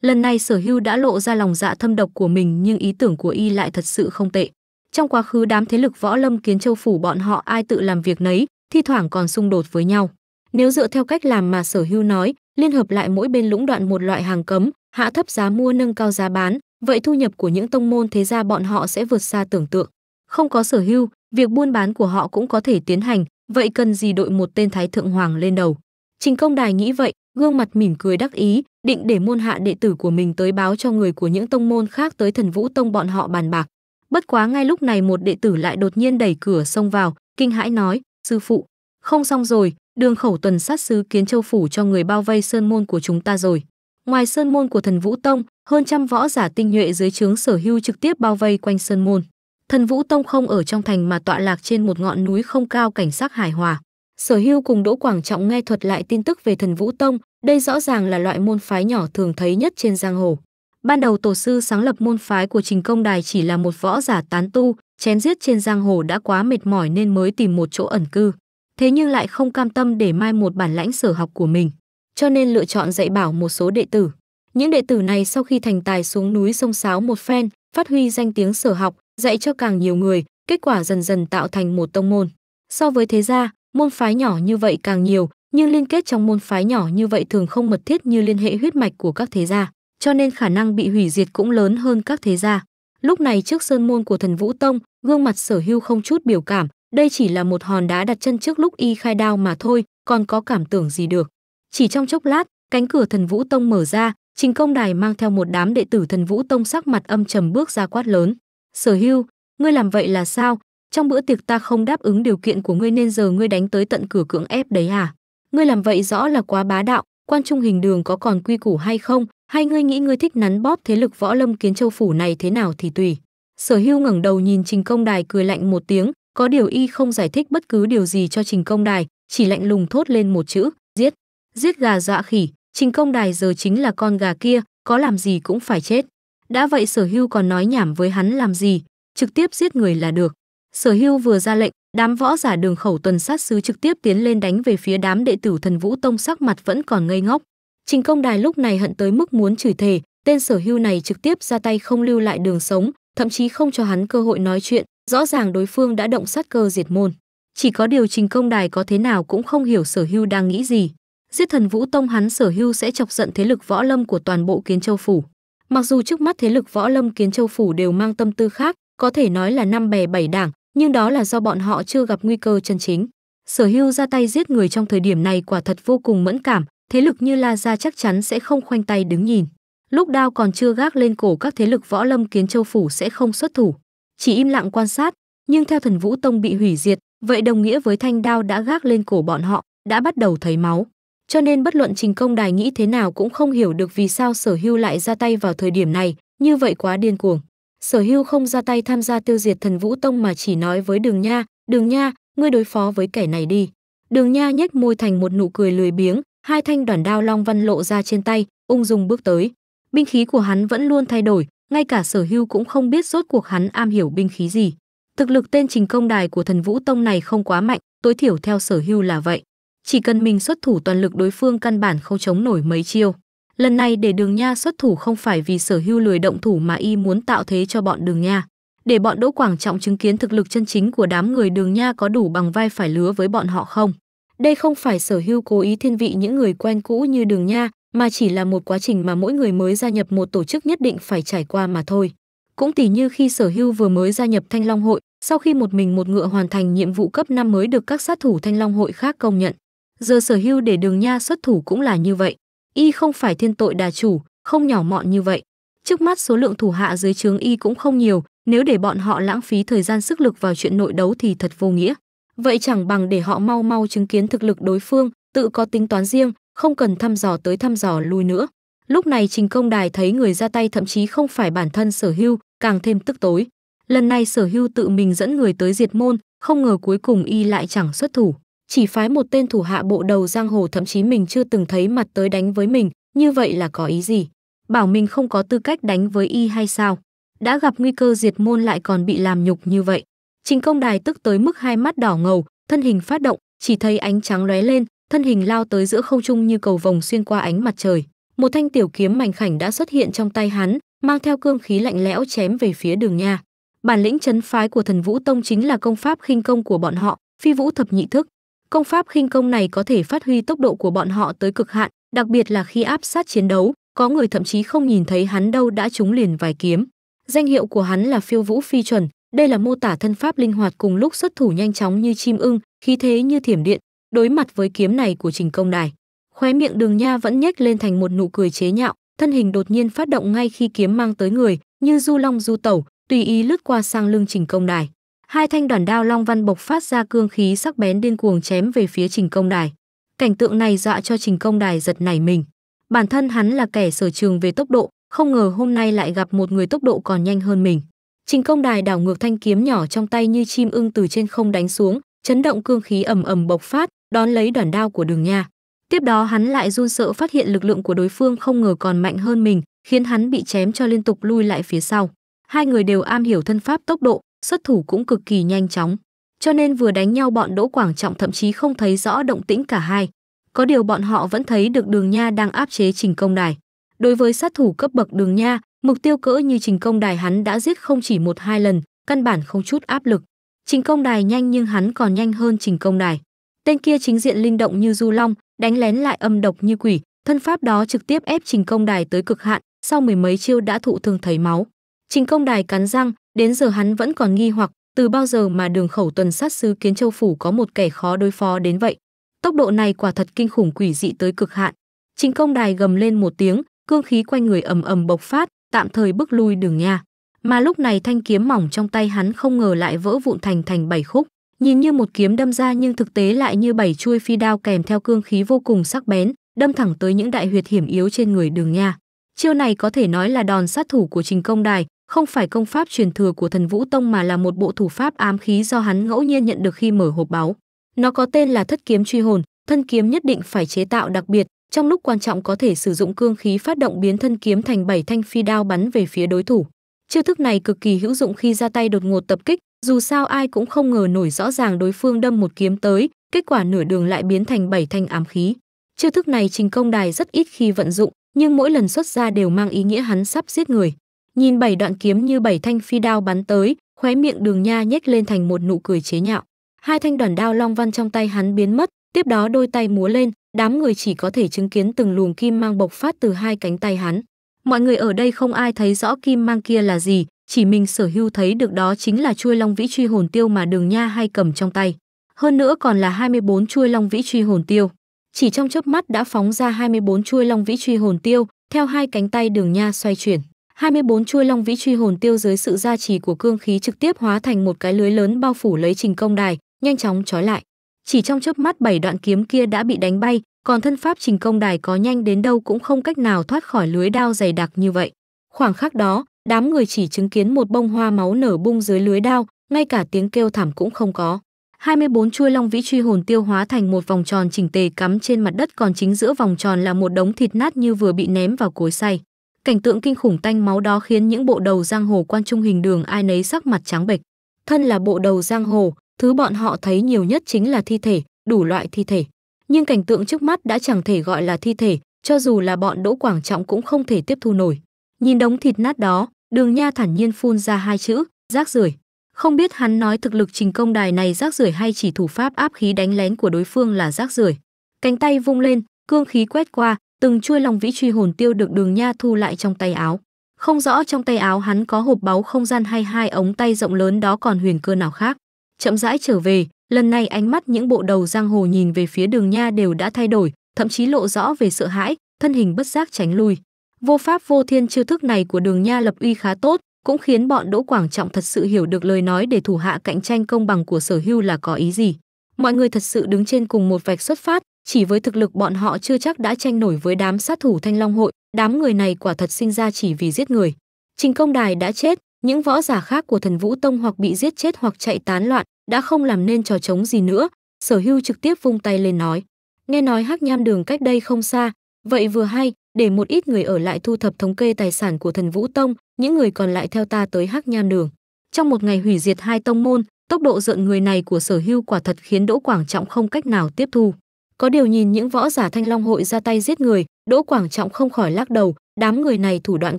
Lần này sở hưu đã lộ ra lòng dạ thâm độc của mình nhưng ý tưởng của y lại thật sự không tệ. Trong quá khứ đám thế lực võ lâm kiến châu phủ bọn họ ai tự làm việc nấy, thi thoảng còn xung đột với nhau. Nếu dựa theo cách làm mà sở hưu nói, liên hợp lại mỗi bên lũng đoạn một loại hàng cấm, hạ thấp giá mua nâng cao giá bán, vậy thu nhập của những tông môn thế gia bọn họ sẽ vượt xa tưởng tượng. Không có sở hưu, việc buôn bán của họ cũng có thể tiến hành, vậy cần gì đội một tên thái thượng hoàng lên đầu. Trình Công Đài nghĩ vậy, gương mặt mỉm cười đắc ý, định để môn hạ đệ tử của mình tới báo cho người của những tông môn khác tới Thần Vũ Tông bọn họ bàn bạc. Bất quá ngay lúc này một đệ tử lại đột nhiên đẩy cửa xông vào, kinh hãi nói: "Sư phụ, không xong rồi, đường khẩu tuần sát sứ Kiến Châu phủ cho người bao vây sơn môn của chúng ta rồi." Ngoài sơn môn của Thần Vũ Tông, hơn trăm võ giả tinh nhuệ dưới trướng sở hưu trực tiếp bao vây quanh sơn môn. Thần Vũ Tông không ở trong thành mà tọa lạc trên một ngọn núi không cao cảnh sắc hài hòa. Sở Hưu cùng Đỗ Quảng Trọng nghe thuật lại tin tức về Thần Vũ Tông, đây rõ ràng là loại môn phái nhỏ thường thấy nhất trên giang hồ. Ban đầu tổ sư sáng lập môn phái của Trình Công Đài chỉ là một võ giả tán tu, chém giết trên giang hồ đã quá mệt mỏi nên mới tìm một chỗ ẩn cư. Thế nhưng lại không cam tâm để mai một bản lãnh sở học của mình, cho nên lựa chọn dạy bảo một số đệ tử. Những đệ tử này sau khi thành tài xuống núi sông sáo một phen, phát huy danh tiếng sở học, dạy cho càng nhiều người, kết quả dần dần tạo thành một tông môn. So với thế gia, môn phái nhỏ như vậy càng nhiều, nhưng liên kết trong môn phái nhỏ như vậy thường không mật thiết như liên hệ huyết mạch của các thế gia, cho nên khả năng bị hủy diệt cũng lớn hơn các thế gia. Lúc này trước sơn môn của Thần Vũ Tông, gương mặt Sở Hưu không chút biểu cảm, đây chỉ là một hòn đá đặt chân trước lúc y khai đao mà thôi, còn có cảm tưởng gì được. Chỉ trong chốc lát, cánh cửa Thần Vũ Tông mở ra, Trình Công Đài mang theo một đám đệ tử Thần Vũ Tông sắc mặt âm trầm bước ra quát lớn: "Sở Hưu, ngươi làm vậy là sao? trong bữa tiệc ta không đáp ứng điều kiện của ngươi nên giờ ngươi đánh tới tận cửa cưỡng ép đấy à? Ngươi làm vậy rõ là quá bá đạo, quan trung hình đường có còn quy củ hay không? Hay ngươi nghĩ ngươi thích nắn bóp thế lực võ lâm kiến châu phủ này thế nào thì tùy. Sở hưu ngẩng đầu nhìn Trình Công Đài cười lạnh một tiếng, có điều y không giải thích bất cứ điều gì cho Trình Công Đài, chỉ lạnh lùng thốt lên một chữ, giết. Giết gà dọa khỉ, Trình Công Đài giờ chính là con gà kia, có làm gì cũng phải chết. Đã vậy sở hưu còn nói nhảm với hắn làm gì, trực tiếp giết người là được. Sở Hưu vừa ra lệnh, đám võ giả đường khẩu tuần sát sứ trực tiếp tiến lên đánh về phía đám đệ tử Thần Vũ Tông sắc mặt vẫn còn ngây ngốc. Trình Công Đài lúc này hận tới mức muốn chửi thề, tên Sở Hưu này trực tiếp ra tay không lưu lại đường sống, thậm chí không cho hắn cơ hội nói chuyện, rõ ràng đối phương đã động sát cơ diệt môn. Chỉ có điều Trình Công Đài có thế nào cũng không hiểu Sở Hưu đang nghĩ gì. Giết Thần Vũ Tông hắn Sở Hưu sẽ chọc giận thế lực võ lâm của toàn bộ Kiến Châu phủ. Mặc dù trước mắt thế lực võ lâm Kiến Châu phủ đều mang tâm tư khác, có thể nói là năm bè bảy đảng, nhưng đó là do bọn họ chưa gặp nguy cơ chân chính. Sở Hưu ra tay giết người trong thời điểm này quả thật vô cùng mẫn cảm, thế lực như La gia chắc chắn sẽ không khoanh tay đứng nhìn. Lúc đao còn chưa gác lên cổ các thế lực võ lâm kiến châu phủ sẽ không xuất thủ, chỉ im lặng quan sát, nhưng theo Thần Vũ Tông bị hủy diệt, vậy đồng nghĩa với thanh đao đã gác lên cổ bọn họ, đã bắt đầu thấy máu. Cho nên bất luận Trình Công Đài nghĩ thế nào cũng không hiểu được vì sao Sở Hưu lại ra tay vào thời điểm này, như vậy quá điên cuồng. Sở Hưu không ra tay tham gia tiêu diệt Thần Vũ Tông mà chỉ nói với Đường Nha, "Đường Nha, ngươi đối phó với kẻ này đi." Đường Nha nhếch môi thành một nụ cười lười biếng, hai thanh đoản đao long văn lộ ra trên tay, ung dung bước tới. Binh khí của hắn vẫn luôn thay đổi, ngay cả Sở Hưu cũng không biết rốt cuộc hắn am hiểu binh khí gì. Thực lực tên trình công đài của Thần Vũ Tông này không quá mạnh, tối thiểu theo Sở Hưu là vậy. Chỉ cần mình xuất thủ toàn lực đối phương căn bản không chống nổi mấy chiêu. Lần này để Đường Nha xuất thủ không phải vì Sở Hưu lười động thủ mà y muốn tạo thế cho bọn Đường Nha, để bọn Đỗ Quảng Trọng chứng kiến thực lực chân chính của đám người Đường Nha có đủ bằng vai phải lứa với bọn họ không. Đây không phải Sở Hưu cố ý thiên vị những người quen cũ như Đường Nha, mà chỉ là một quá trình mà mỗi người mới gia nhập một tổ chức nhất định phải trải qua mà thôi. Cũng tỉ như khi Sở Hưu vừa mới gia nhập Thanh Long hội, sau khi một mình một ngựa hoàn thành nhiệm vụ cấp 5 mới được các sát thủ Thanh Long hội khác công nhận. Giờ Sở Hưu để Đường Nha xuất thủ cũng là như vậy y không phải thiên tội đà chủ, không nhỏ mọn như vậy. Trước mắt số lượng thủ hạ dưới trướng y cũng không nhiều, nếu để bọn họ lãng phí thời gian sức lực vào chuyện nội đấu thì thật vô nghĩa. Vậy chẳng bằng để họ mau mau chứng kiến thực lực đối phương, tự có tính toán riêng, không cần thăm dò tới thăm dò lui nữa. Lúc này Trình Công Đài thấy người ra tay thậm chí không phải bản thân Sở Hưu, càng thêm tức tối. Lần này Sở Hưu tự mình dẫn người tới diệt môn, không ngờ cuối cùng y lại chẳng xuất thủ chỉ phái một tên thủ hạ bộ đầu giang hồ thậm chí mình chưa từng thấy mặt tới đánh với mình, như vậy là có ý gì? Bảo mình không có tư cách đánh với y hay sao? Đã gặp nguy cơ diệt môn lại còn bị làm nhục như vậy. Trình công đài tức tới mức hai mắt đỏ ngầu, thân hình phát động, chỉ thấy ánh trắng lóe lên, thân hình lao tới giữa không trung như cầu vồng xuyên qua ánh mặt trời. Một thanh tiểu kiếm mảnh khảnh đã xuất hiện trong tay hắn, mang theo cương khí lạnh lẽo chém về phía đường nha. Bản lĩnh chấn phái của thần vũ tông chính là công pháp khinh công của bọn họ, phi vũ thập nhị thức, Công pháp khinh công này có thể phát huy tốc độ của bọn họ tới cực hạn, đặc biệt là khi áp sát chiến đấu, có người thậm chí không nhìn thấy hắn đâu đã trúng liền vài kiếm. Danh hiệu của hắn là Phiêu Vũ Phi Chuẩn, đây là mô tả thân pháp linh hoạt cùng lúc xuất thủ nhanh chóng như chim ưng, khí thế như thiểm điện, đối mặt với kiếm này của Trình Công Đài. Khóe miệng Đường Nha vẫn nhếch lên thành một nụ cười chế nhạo, thân hình đột nhiên phát động ngay khi kiếm mang tới người, như du long du tẩu, tùy ý lướt qua sang lưng Trình Công Đài hai thanh đoàn đao long văn bộc phát ra cương khí sắc bén điên cuồng chém về phía Trình Công Đài. Cảnh tượng này dọa cho Trình Công Đài giật nảy mình. Bản thân hắn là kẻ sở trường về tốc độ, không ngờ hôm nay lại gặp một người tốc độ còn nhanh hơn mình. Trình Công Đài đảo ngược thanh kiếm nhỏ trong tay như chim ưng từ trên không đánh xuống, chấn động cương khí ầm ầm bộc phát, đón lấy đoàn đao của Đường Nha. Tiếp đó hắn lại run sợ phát hiện lực lượng của đối phương không ngờ còn mạnh hơn mình, khiến hắn bị chém cho liên tục lui lại phía sau. Hai người đều am hiểu thân pháp tốc độ, xuất thủ cũng cực kỳ nhanh chóng. Cho nên vừa đánh nhau bọn Đỗ Quảng Trọng thậm chí không thấy rõ động tĩnh cả hai. Có điều bọn họ vẫn thấy được Đường Nha đang áp chế Trình Công Đài. Đối với sát thủ cấp bậc Đường Nha, mục tiêu cỡ như Trình Công Đài hắn đã giết không chỉ một hai lần, căn bản không chút áp lực. Trình Công Đài nhanh nhưng hắn còn nhanh hơn Trình Công Đài. Tên kia chính diện linh động như du long, đánh lén lại âm độc như quỷ, thân pháp đó trực tiếp ép Trình Công Đài tới cực hạn, sau mười mấy chiêu đã thụ thương thấy máu. Trình Công Đài cắn răng, Đến giờ hắn vẫn còn nghi hoặc, từ bao giờ mà đường khẩu tuần sát sứ Kiến Châu Phủ có một kẻ khó đối phó đến vậy. Tốc độ này quả thật kinh khủng quỷ dị tới cực hạn. Chính công đài gầm lên một tiếng, cương khí quanh người ầm ầm bộc phát, tạm thời bước lui đường nha. Mà lúc này thanh kiếm mỏng trong tay hắn không ngờ lại vỡ vụn thành thành bảy khúc, nhìn như một kiếm đâm ra nhưng thực tế lại như bảy chuôi phi đao kèm theo cương khí vô cùng sắc bén, đâm thẳng tới những đại huyệt hiểm yếu trên người đường nha. Chiêu này có thể nói là đòn sát thủ của Trình Công Đài, không phải công pháp truyền thừa của thần Vũ Tông mà là một bộ thủ pháp ám khí do hắn ngẫu nhiên nhận được khi mở hộp báo. Nó có tên là Thất Kiếm Truy Hồn, thân kiếm nhất định phải chế tạo đặc biệt, trong lúc quan trọng có thể sử dụng cương khí phát động biến thân kiếm thành bảy thanh phi đao bắn về phía đối thủ. Chiêu thức này cực kỳ hữu dụng khi ra tay đột ngột tập kích, dù sao ai cũng không ngờ nổi rõ ràng đối phương đâm một kiếm tới, kết quả nửa đường lại biến thành bảy thanh ám khí. Chiêu thức này Trình Công Đài rất ít khi vận dụng, nhưng mỗi lần xuất ra đều mang ý nghĩa hắn sắp giết người nhìn bảy đoạn kiếm như bảy thanh phi đao bắn tới, khóe miệng Đường Nha nhếch lên thành một nụ cười chế nhạo. Hai thanh đoàn đao long văn trong tay hắn biến mất, tiếp đó đôi tay múa lên, đám người chỉ có thể chứng kiến từng luồng kim mang bộc phát từ hai cánh tay hắn. Mọi người ở đây không ai thấy rõ kim mang kia là gì, chỉ mình sở hưu thấy được đó chính là chuôi long vĩ truy hồn tiêu mà Đường Nha hay cầm trong tay. Hơn nữa còn là 24 chuôi long vĩ truy hồn tiêu. Chỉ trong chớp mắt đã phóng ra 24 chuôi long vĩ truy hồn tiêu, theo hai cánh tay Đường Nha xoay chuyển. 24 chuôi long vĩ truy hồn tiêu dưới sự gia trì của cương khí trực tiếp hóa thành một cái lưới lớn bao phủ lấy trình công đài, nhanh chóng trói lại. Chỉ trong chớp mắt bảy đoạn kiếm kia đã bị đánh bay, còn thân pháp trình công đài có nhanh đến đâu cũng không cách nào thoát khỏi lưới đao dày đặc như vậy. Khoảng khắc đó, đám người chỉ chứng kiến một bông hoa máu nở bung dưới lưới đao, ngay cả tiếng kêu thảm cũng không có. 24 chuôi long vĩ truy hồn tiêu hóa thành một vòng tròn chỉnh tề cắm trên mặt đất còn chính giữa vòng tròn là một đống thịt nát như vừa bị ném vào cối xay. Cảnh tượng kinh khủng tanh máu đó khiến những bộ đầu giang hồ quan trung hình đường ai nấy sắc mặt trắng bệch. Thân là bộ đầu giang hồ, thứ bọn họ thấy nhiều nhất chính là thi thể, đủ loại thi thể. Nhưng cảnh tượng trước mắt đã chẳng thể gọi là thi thể, cho dù là bọn Đỗ Quảng Trọng cũng không thể tiếp thu nổi. Nhìn đống thịt nát đó, Đường Nha thản nhiên phun ra hai chữ, rác rưởi. Không biết hắn nói thực lực trình công đài này rác rưởi hay chỉ thủ pháp áp khí đánh lén của đối phương là rác rưởi. Cánh tay vung lên, cương khí quét qua, từng chui lòng vĩ truy hồn tiêu được đường nha thu lại trong tay áo không rõ trong tay áo hắn có hộp báu không gian hay hai ống tay rộng lớn đó còn huyền cơ nào khác chậm rãi trở về lần này ánh mắt những bộ đầu giang hồ nhìn về phía đường nha đều đã thay đổi thậm chí lộ rõ về sợ hãi thân hình bất giác tránh lui vô pháp vô thiên chiêu thức này của đường nha lập uy khá tốt cũng khiến bọn đỗ quảng trọng thật sự hiểu được lời nói để thủ hạ cạnh tranh công bằng của sở hưu là có ý gì mọi người thật sự đứng trên cùng một vạch xuất phát chỉ với thực lực bọn họ chưa chắc đã tranh nổi với đám sát thủ Thanh Long hội, đám người này quả thật sinh ra chỉ vì giết người. Trình Công Đài đã chết, những võ giả khác của Thần Vũ Tông hoặc bị giết chết hoặc chạy tán loạn, đã không làm nên trò trống gì nữa, Sở Hưu trực tiếp vung tay lên nói: "Nghe nói Hắc Nham Đường cách đây không xa, vậy vừa hay, để một ít người ở lại thu thập thống kê tài sản của Thần Vũ Tông, những người còn lại theo ta tới Hắc Nham Đường." Trong một ngày hủy diệt hai tông môn, tốc độ giận người này của Sở Hưu quả thật khiến Đỗ Quảng Trọng không cách nào tiếp thu có điều nhìn những võ giả thanh long hội ra tay giết người đỗ quảng trọng không khỏi lắc đầu đám người này thủ đoạn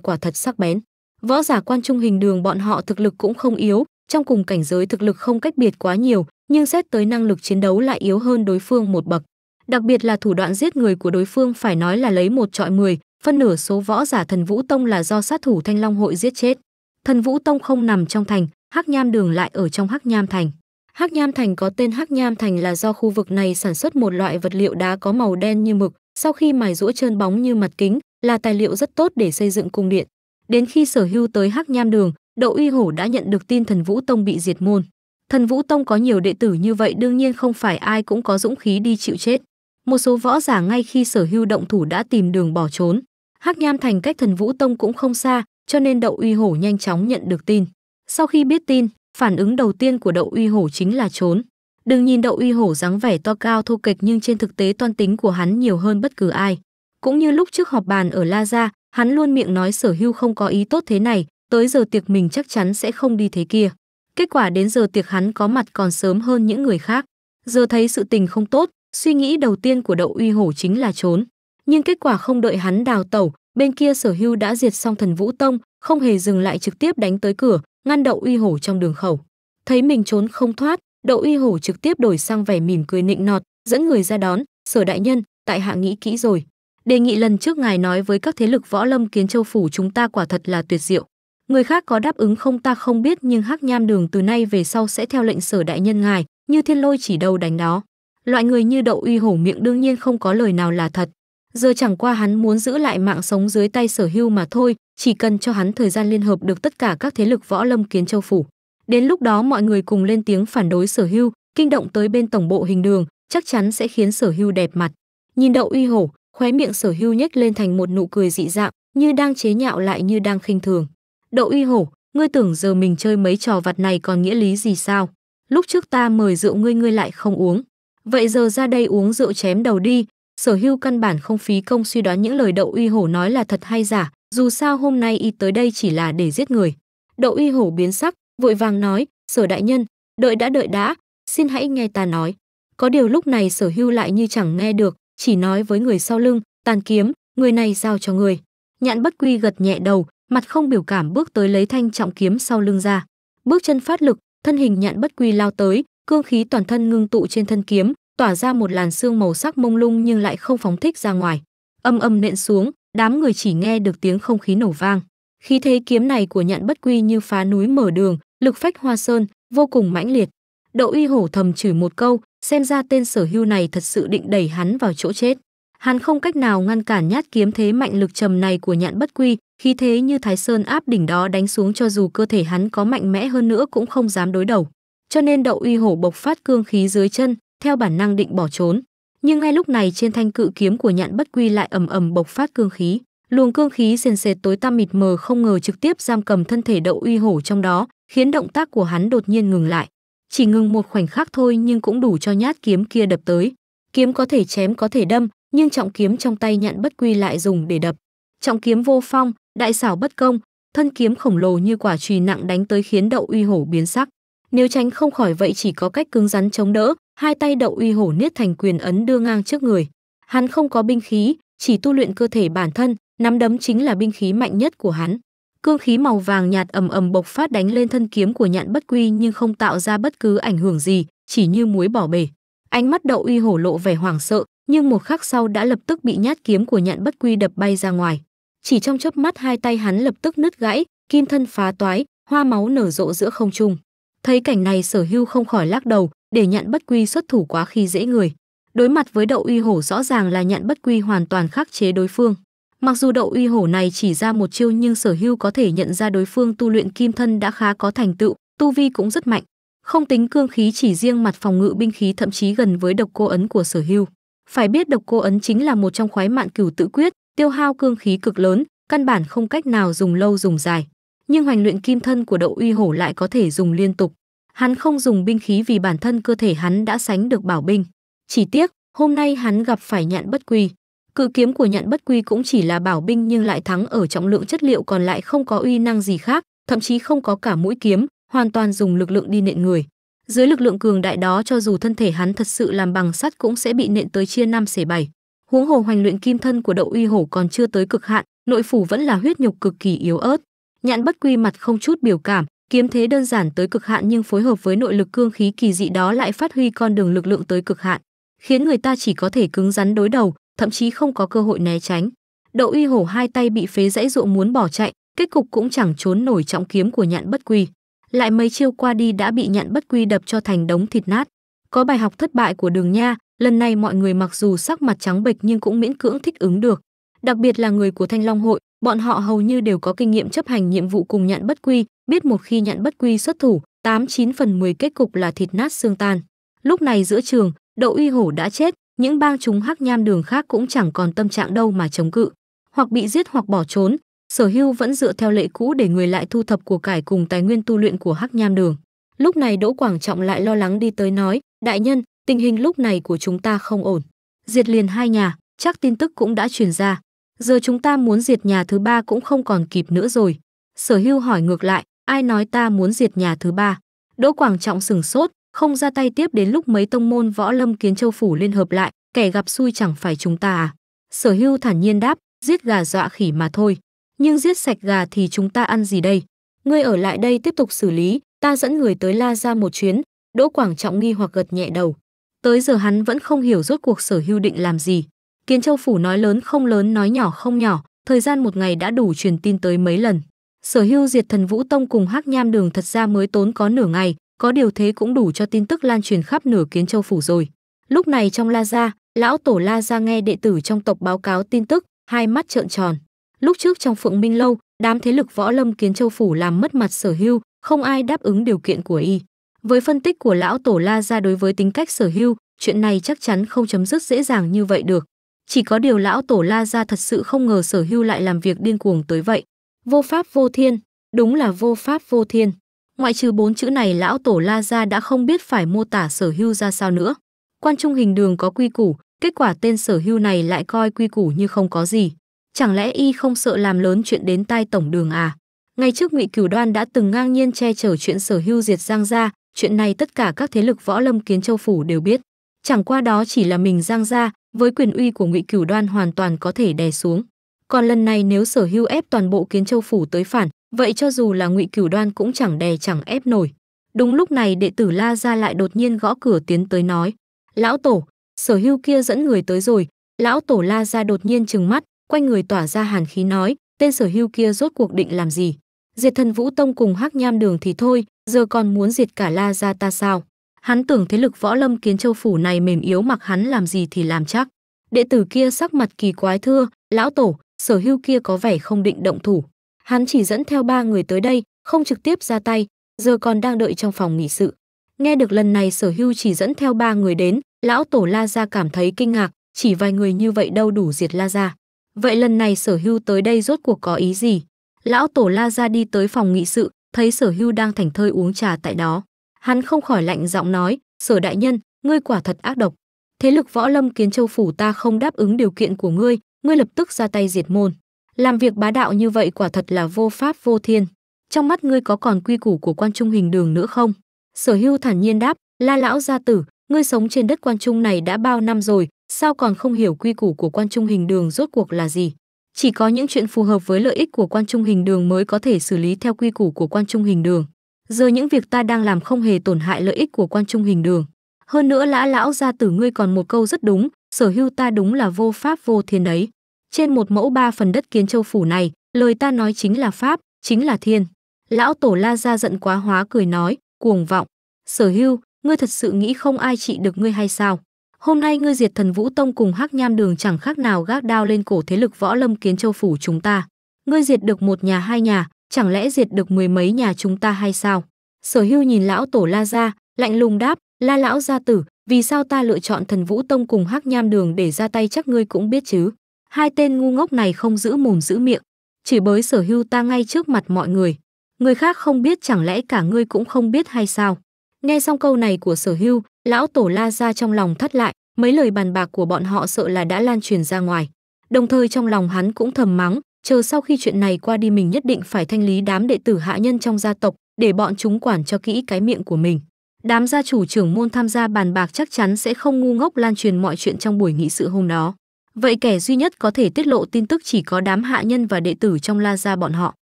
quả thật sắc bén võ giả quan trung hình đường bọn họ thực lực cũng không yếu trong cùng cảnh giới thực lực không cách biệt quá nhiều nhưng xét tới năng lực chiến đấu lại yếu hơn đối phương một bậc đặc biệt là thủ đoạn giết người của đối phương phải nói là lấy một trọi mười phân nửa số võ giả thần vũ tông là do sát thủ thanh long hội giết chết thần vũ tông không nằm trong thành hắc nham đường lại ở trong hắc nham thành Hắc Nham Thành có tên Hắc Nham Thành là do khu vực này sản xuất một loại vật liệu đá có màu đen như mực, sau khi mài rũa trơn bóng như mặt kính, là tài liệu rất tốt để xây dựng cung điện. Đến khi sở hưu tới Hắc Nham Đường, Đậu Uy Hổ đã nhận được tin Thần Vũ Tông bị diệt môn. Thần Vũ Tông có nhiều đệ tử như vậy đương nhiên không phải ai cũng có dũng khí đi chịu chết. Một số võ giả ngay khi sở hưu động thủ đã tìm đường bỏ trốn. Hắc Nham Thành cách Thần Vũ Tông cũng không xa, cho nên Đậu Uy Hổ nhanh chóng nhận được tin. Sau khi biết tin, phản ứng đầu tiên của đậu uy hổ chính là trốn. Đừng nhìn đậu uy hổ dáng vẻ to cao thô kệch nhưng trên thực tế toan tính của hắn nhiều hơn bất cứ ai. Cũng như lúc trước họp bàn ở La Gia, hắn luôn miệng nói sở hưu không có ý tốt thế này, tới giờ tiệc mình chắc chắn sẽ không đi thế kia. Kết quả đến giờ tiệc hắn có mặt còn sớm hơn những người khác. Giờ thấy sự tình không tốt, suy nghĩ đầu tiên của đậu uy hổ chính là trốn. Nhưng kết quả không đợi hắn đào tẩu, bên kia sở hưu đã diệt xong thần vũ tông, không hề dừng lại trực tiếp đánh tới cửa, ngăn đậu uy hổ trong đường khẩu. Thấy mình trốn không thoát, đậu uy hổ trực tiếp đổi sang vẻ mỉm cười nịnh nọt, dẫn người ra đón, sở đại nhân, tại hạ nghĩ kỹ rồi. Đề nghị lần trước ngài nói với các thế lực võ lâm kiến châu phủ chúng ta quả thật là tuyệt diệu. Người khác có đáp ứng không ta không biết nhưng hắc nham đường từ nay về sau sẽ theo lệnh sở đại nhân ngài, như thiên lôi chỉ đầu đánh đó. Loại người như đậu uy hổ miệng đương nhiên không có lời nào là thật. Giờ chẳng qua hắn muốn giữ lại mạng sống dưới tay sở hưu mà thôi, chỉ cần cho hắn thời gian liên hợp được tất cả các thế lực võ lâm kiến châu phủ đến lúc đó mọi người cùng lên tiếng phản đối sở hưu kinh động tới bên tổng bộ hình đường chắc chắn sẽ khiến sở hưu đẹp mặt nhìn đậu uy hổ khóe miệng sở hưu nhếch lên thành một nụ cười dị dạng như đang chế nhạo lại như đang khinh thường đậu uy hổ ngươi tưởng giờ mình chơi mấy trò vặt này còn nghĩa lý gì sao lúc trước ta mời rượu ngươi ngươi lại không uống vậy giờ ra đây uống rượu chém đầu đi sở hưu căn bản không phí công suy đoán những lời đậu uy hổ nói là thật hay giả dù sao hôm nay y tới đây chỉ là để giết người. Đậu uy hổ biến sắc, vội vàng nói, sở đại nhân, đợi đã đợi đã, xin hãy nghe ta nói. Có điều lúc này sở hưu lại như chẳng nghe được, chỉ nói với người sau lưng, tàn kiếm, người này giao cho người. Nhạn bất quy gật nhẹ đầu, mặt không biểu cảm bước tới lấy thanh trọng kiếm sau lưng ra. Bước chân phát lực, thân hình nhạn bất quy lao tới, cương khí toàn thân ngưng tụ trên thân kiếm, tỏa ra một làn xương màu sắc mông lung nhưng lại không phóng thích ra ngoài. Âm âm nện xuống, đám người chỉ nghe được tiếng không khí nổ vang. Khí thế kiếm này của nhạn bất quy như phá núi mở đường, lực phách hoa sơn, vô cùng mãnh liệt. Đậu uy hổ thầm chửi một câu, xem ra tên sở hưu này thật sự định đẩy hắn vào chỗ chết. Hắn không cách nào ngăn cản nhát kiếm thế mạnh lực trầm này của nhạn bất quy, khí thế như thái sơn áp đỉnh đó đánh xuống cho dù cơ thể hắn có mạnh mẽ hơn nữa cũng không dám đối đầu. Cho nên đậu uy hổ bộc phát cương khí dưới chân, theo bản năng định bỏ trốn nhưng ngay lúc này trên thanh cự kiếm của nhạn bất quy lại ầm ầm bộc phát cương khí luồng cương khí sền sệt tối tăm mịt mờ không ngờ trực tiếp giam cầm thân thể đậu uy hổ trong đó khiến động tác của hắn đột nhiên ngừng lại chỉ ngừng một khoảnh khắc thôi nhưng cũng đủ cho nhát kiếm kia đập tới kiếm có thể chém có thể đâm nhưng trọng kiếm trong tay nhạn bất quy lại dùng để đập trọng kiếm vô phong đại xảo bất công thân kiếm khổng lồ như quả chùy nặng đánh tới khiến đậu uy hổ biến sắc nếu tránh không khỏi vậy chỉ có cách cứng rắn chống đỡ hai tay đậu uy hổ niết thành quyền ấn đưa ngang trước người. Hắn không có binh khí, chỉ tu luyện cơ thể bản thân, nắm đấm chính là binh khí mạnh nhất của hắn. Cương khí màu vàng nhạt ầm ầm bộc phát đánh lên thân kiếm của Nhạn Bất Quy nhưng không tạo ra bất cứ ảnh hưởng gì, chỉ như muối bỏ bể. Ánh mắt Đậu Uy hổ lộ vẻ hoảng sợ, nhưng một khắc sau đã lập tức bị nhát kiếm của Nhạn Bất Quy đập bay ra ngoài. Chỉ trong chớp mắt hai tay hắn lập tức nứt gãy, kim thân phá toái, hoa máu nở rộ giữa không trung. Thấy cảnh này Sở Hưu không khỏi lắc đầu, để nhận bất quy xuất thủ quá khi dễ người đối mặt với đậu uy hổ rõ ràng là nhận bất quy hoàn toàn khắc chế đối phương mặc dù đậu uy hổ này chỉ ra một chiêu nhưng sở hưu có thể nhận ra đối phương tu luyện kim thân đã khá có thành tựu tu vi cũng rất mạnh không tính cương khí chỉ riêng mặt phòng ngự binh khí thậm chí gần với độc cô ấn của sở hưu phải biết độc cô ấn chính là một trong khoái mạn cửu tự quyết tiêu hao cương khí cực lớn căn bản không cách nào dùng lâu dùng dài nhưng hoành luyện kim thân của đậu uy hổ lại có thể dùng liên tục Hắn không dùng binh khí vì bản thân cơ thể hắn đã sánh được bảo binh. Chỉ tiếc, hôm nay hắn gặp phải nhạn bất quy. Cự kiếm của nhạn bất quy cũng chỉ là bảo binh nhưng lại thắng ở trọng lượng chất liệu còn lại không có uy năng gì khác, thậm chí không có cả mũi kiếm, hoàn toàn dùng lực lượng đi nện người. Dưới lực lượng cường đại đó cho dù thân thể hắn thật sự làm bằng sắt cũng sẽ bị nện tới chia năm xẻ bảy. Huống hồ hoành luyện kim thân của đậu uy hổ còn chưa tới cực hạn, nội phủ vẫn là huyết nhục cực kỳ yếu ớt. Nhạn bất quy mặt không chút biểu cảm, Kiếm thế đơn giản tới cực hạn nhưng phối hợp với nội lực cương khí kỳ dị đó lại phát huy con đường lực lượng tới cực hạn, khiến người ta chỉ có thể cứng rắn đối đầu, thậm chí không có cơ hội né tránh. Đậu Uy Hổ hai tay bị phế dãy dụ muốn bỏ chạy, kết cục cũng chẳng trốn nổi trọng kiếm của Nhạn Bất Quy. Lại mấy chiêu qua đi đã bị Nhạn Bất Quy đập cho thành đống thịt nát. Có bài học thất bại của Đường Nha, lần này mọi người mặc dù sắc mặt trắng bệch nhưng cũng miễn cưỡng thích ứng được. Đặc biệt là người của Thanh Long hội, bọn họ hầu như đều có kinh nghiệm chấp hành nhiệm vụ cùng Nhạn Bất Quy, biết một khi nhận bất quy xuất thủ, 89 phần 10 kết cục là thịt nát xương tan. Lúc này giữa trường, Đậu Uy Hổ đã chết, những bang chúng hắc nham đường khác cũng chẳng còn tâm trạng đâu mà chống cự, hoặc bị giết hoặc bỏ trốn. Sở Hưu vẫn dựa theo lệ cũ để người lại thu thập của cải cùng tài nguyên tu luyện của hắc nham đường. Lúc này Đỗ Quảng Trọng lại lo lắng đi tới nói, đại nhân, tình hình lúc này của chúng ta không ổn. Diệt liền hai nhà, chắc tin tức cũng đã truyền ra. Giờ chúng ta muốn diệt nhà thứ ba cũng không còn kịp nữa rồi. Sở Hưu hỏi ngược lại, ai nói ta muốn diệt nhà thứ ba. Đỗ Quảng Trọng sửng sốt, không ra tay tiếp đến lúc mấy tông môn võ lâm kiến châu phủ liên hợp lại, kẻ gặp xui chẳng phải chúng ta à. Sở hưu thản nhiên đáp, giết gà dọa khỉ mà thôi. Nhưng giết sạch gà thì chúng ta ăn gì đây? Ngươi ở lại đây tiếp tục xử lý, ta dẫn người tới La ra một chuyến. Đỗ Quảng Trọng nghi hoặc gật nhẹ đầu. Tới giờ hắn vẫn không hiểu rốt cuộc sở hưu định làm gì. Kiến Châu Phủ nói lớn không lớn nói nhỏ không nhỏ, thời gian một ngày đã đủ truyền tin tới mấy lần sở hưu diệt thần vũ tông cùng hắc nham đường thật ra mới tốn có nửa ngày có điều thế cũng đủ cho tin tức lan truyền khắp nửa kiến châu phủ rồi lúc này trong la gia lão tổ la gia nghe đệ tử trong tộc báo cáo tin tức hai mắt trợn tròn lúc trước trong phượng minh lâu đám thế lực võ lâm kiến châu phủ làm mất mặt sở hưu không ai đáp ứng điều kiện của y với phân tích của lão tổ la gia đối với tính cách sở hưu chuyện này chắc chắn không chấm dứt dễ dàng như vậy được chỉ có điều lão tổ la gia thật sự không ngờ sở hưu lại làm việc điên cuồng tới vậy Vô pháp vô thiên, đúng là vô pháp vô thiên. Ngoại trừ bốn chữ này lão tổ la gia đã không biết phải mô tả sở hưu ra sao nữa. Quan trung hình đường có quy củ, kết quả tên sở hưu này lại coi quy củ như không có gì. Chẳng lẽ y không sợ làm lớn chuyện đến tai tổng đường à? Ngay trước ngụy Cửu Đoan đã từng ngang nhiên che chở chuyện sở hưu diệt Giang gia, chuyện này tất cả các thế lực võ lâm kiến châu phủ đều biết. Chẳng qua đó chỉ là mình Giang gia, với quyền uy của ngụy Cửu Đoan hoàn toàn có thể đè xuống còn lần này nếu sở hưu ép toàn bộ kiến châu phủ tới phản vậy cho dù là ngụy cửu đoan cũng chẳng đè chẳng ép nổi đúng lúc này đệ tử la ra lại đột nhiên gõ cửa tiến tới nói lão tổ sở hưu kia dẫn người tới rồi lão tổ la ra đột nhiên trừng mắt quanh người tỏa ra hàn khí nói tên sở hưu kia rốt cuộc định làm gì diệt thần vũ tông cùng hắc nham đường thì thôi giờ còn muốn diệt cả la ra ta sao hắn tưởng thế lực võ lâm kiến châu phủ này mềm yếu mặc hắn làm gì thì làm chắc đệ tử kia sắc mặt kỳ quái thưa lão tổ sở hưu kia có vẻ không định động thủ. Hắn chỉ dẫn theo ba người tới đây, không trực tiếp ra tay, giờ còn đang đợi trong phòng nghỉ sự. Nghe được lần này sở hưu chỉ dẫn theo ba người đến, lão tổ La Gia cảm thấy kinh ngạc, chỉ vài người như vậy đâu đủ diệt La Gia. Vậy lần này sở hưu tới đây rốt cuộc có ý gì? Lão tổ La Gia đi tới phòng nghị sự, thấy sở hưu đang thành thơi uống trà tại đó. Hắn không khỏi lạnh giọng nói, sở đại nhân, ngươi quả thật ác độc. Thế lực võ lâm kiến châu phủ ta không đáp ứng điều kiện của ngươi, ngươi lập tức ra tay diệt môn làm việc bá đạo như vậy quả thật là vô pháp vô thiên trong mắt ngươi có còn quy củ của quan trung hình đường nữa không sở hưu thản nhiên đáp la lão gia tử ngươi sống trên đất quan trung này đã bao năm rồi sao còn không hiểu quy củ của quan trung hình đường rốt cuộc là gì chỉ có những chuyện phù hợp với lợi ích của quan trung hình đường mới có thể xử lý theo quy củ của quan trung hình đường giờ những việc ta đang làm không hề tổn hại lợi ích của quan trung hình đường hơn nữa lã lão gia tử ngươi còn một câu rất đúng sở hữu ta đúng là vô pháp vô thiên đấy. Trên một mẫu ba phần đất kiến châu phủ này, lời ta nói chính là pháp, chính là thiên. Lão tổ la ra giận quá hóa cười nói, cuồng vọng. Sở hưu, ngươi thật sự nghĩ không ai trị được ngươi hay sao? Hôm nay ngươi diệt thần vũ tông cùng hắc nham đường chẳng khác nào gác đao lên cổ thế lực võ lâm kiến châu phủ chúng ta. Ngươi diệt được một nhà hai nhà, chẳng lẽ diệt được mười mấy nhà chúng ta hay sao? Sở hưu nhìn lão tổ la ra, lạnh lùng đáp, la lão gia tử, vì sao ta lựa chọn thần vũ tông cùng hắc nham đường để ra tay chắc ngươi cũng biết chứ hai tên ngu ngốc này không giữ mồm giữ miệng chỉ bới sở hưu ta ngay trước mặt mọi người người khác không biết chẳng lẽ cả ngươi cũng không biết hay sao nghe xong câu này của sở hưu lão tổ la ra trong lòng thắt lại mấy lời bàn bạc của bọn họ sợ là đã lan truyền ra ngoài đồng thời trong lòng hắn cũng thầm mắng chờ sau khi chuyện này qua đi mình nhất định phải thanh lý đám đệ tử hạ nhân trong gia tộc để bọn chúng quản cho kỹ cái miệng của mình Đám gia chủ trưởng môn tham gia bàn bạc chắc chắn sẽ không ngu ngốc lan truyền mọi chuyện trong buổi nghị sự hôm đó. Vậy kẻ duy nhất có thể tiết lộ tin tức chỉ có đám hạ nhân và đệ tử trong La gia bọn họ.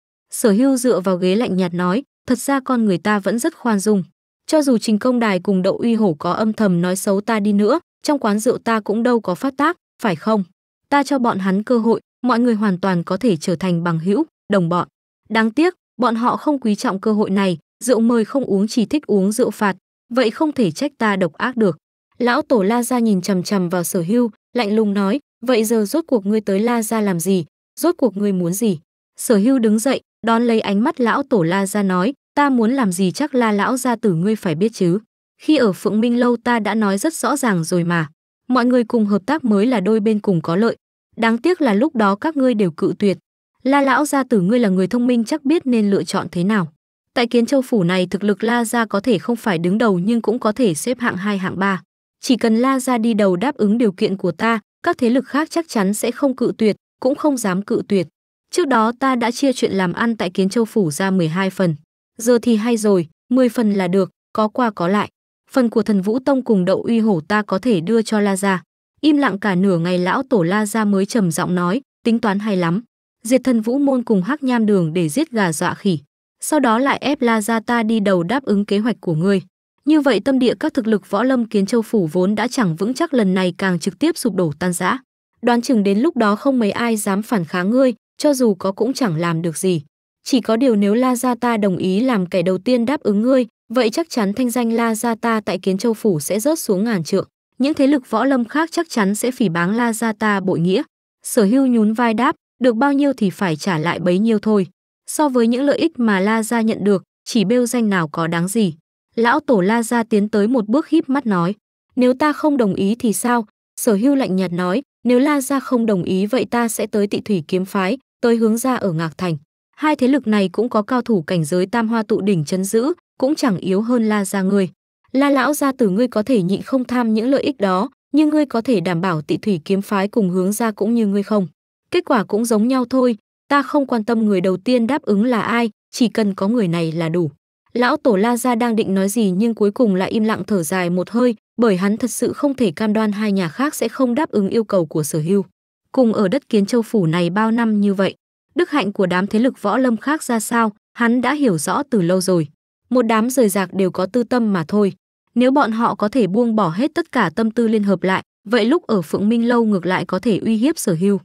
Sở Hưu dựa vào ghế lạnh nhạt nói, thật ra con người ta vẫn rất khoan dung. Cho dù Trình Công Đài cùng Đậu Uy Hổ có âm thầm nói xấu ta đi nữa, trong quán rượu ta cũng đâu có phát tác, phải không? Ta cho bọn hắn cơ hội, mọi người hoàn toàn có thể trở thành bằng hữu, đồng bọn. Đáng tiếc, bọn họ không quý trọng cơ hội này, rượu mời không uống chỉ thích uống rượu phạt, vậy không thể trách ta độc ác được. Lão tổ La Gia nhìn chằm chằm vào sở hưu, lạnh lùng nói, vậy giờ rốt cuộc ngươi tới La Gia làm gì, rốt cuộc ngươi muốn gì. Sở hưu đứng dậy, đón lấy ánh mắt lão tổ La Gia nói, ta muốn làm gì chắc là lão gia tử ngươi phải biết chứ. Khi ở Phượng Minh Lâu ta đã nói rất rõ ràng rồi mà, mọi người cùng hợp tác mới là đôi bên cùng có lợi. Đáng tiếc là lúc đó các ngươi đều cự tuyệt. La lão gia tử ngươi là người thông minh chắc biết nên lựa chọn thế nào. Tại Kiến Châu phủ này thực lực La gia có thể không phải đứng đầu nhưng cũng có thể xếp hạng 2 hạng 3. Chỉ cần La gia đi đầu đáp ứng điều kiện của ta, các thế lực khác chắc chắn sẽ không cự tuyệt, cũng không dám cự tuyệt. Trước đó ta đã chia chuyện làm ăn tại Kiến Châu phủ ra 12 phần, giờ thì hay rồi, 10 phần là được, có qua có lại. Phần của Thần Vũ Tông cùng Đậu Uy Hổ ta có thể đưa cho La gia. Im lặng cả nửa ngày lão tổ La gia mới trầm giọng nói, tính toán hay lắm. Diệt Thần Vũ môn cùng Hắc Nham Đường để giết gà dọa khỉ sau đó lại ép La Gia ta đi đầu đáp ứng kế hoạch của ngươi. Như vậy tâm địa các thực lực võ lâm kiến châu phủ vốn đã chẳng vững chắc lần này càng trực tiếp sụp đổ tan rã. Đoán chừng đến lúc đó không mấy ai dám phản kháng ngươi, cho dù có cũng chẳng làm được gì. Chỉ có điều nếu La Gia ta đồng ý làm kẻ đầu tiên đáp ứng ngươi, vậy chắc chắn thanh danh La Gia ta tại kiến châu phủ sẽ rớt xuống ngàn trượng. Những thế lực võ lâm khác chắc chắn sẽ phỉ báng La Gia ta bội nghĩa. Sở hưu nhún vai đáp, được bao nhiêu thì phải trả lại bấy nhiêu thôi. So với những lợi ích mà La Gia nhận được, chỉ bêu danh nào có đáng gì. Lão tổ La Gia tiến tới một bước híp mắt nói, nếu ta không đồng ý thì sao? Sở hưu lạnh nhạt nói, nếu La Gia không đồng ý vậy ta sẽ tới tị thủy kiếm phái, tới hướng ra ở Ngạc Thành. Hai thế lực này cũng có cao thủ cảnh giới tam hoa tụ đỉnh chấn giữ, cũng chẳng yếu hơn La Gia ngươi. La lão gia tử ngươi có thể nhịn không tham những lợi ích đó, nhưng ngươi có thể đảm bảo tị thủy kiếm phái cùng hướng ra cũng như ngươi không. Kết quả cũng giống nhau thôi, ta không quan tâm người đầu tiên đáp ứng là ai, chỉ cần có người này là đủ. Lão Tổ La Gia đang định nói gì nhưng cuối cùng lại im lặng thở dài một hơi, bởi hắn thật sự không thể cam đoan hai nhà khác sẽ không đáp ứng yêu cầu của sở hưu. Cùng ở đất kiến châu phủ này bao năm như vậy, đức hạnh của đám thế lực võ lâm khác ra sao, hắn đã hiểu rõ từ lâu rồi. Một đám rời rạc đều có tư tâm mà thôi. Nếu bọn họ có thể buông bỏ hết tất cả tâm tư liên hợp lại, vậy lúc ở Phượng Minh Lâu ngược lại có thể uy hiếp sở hưu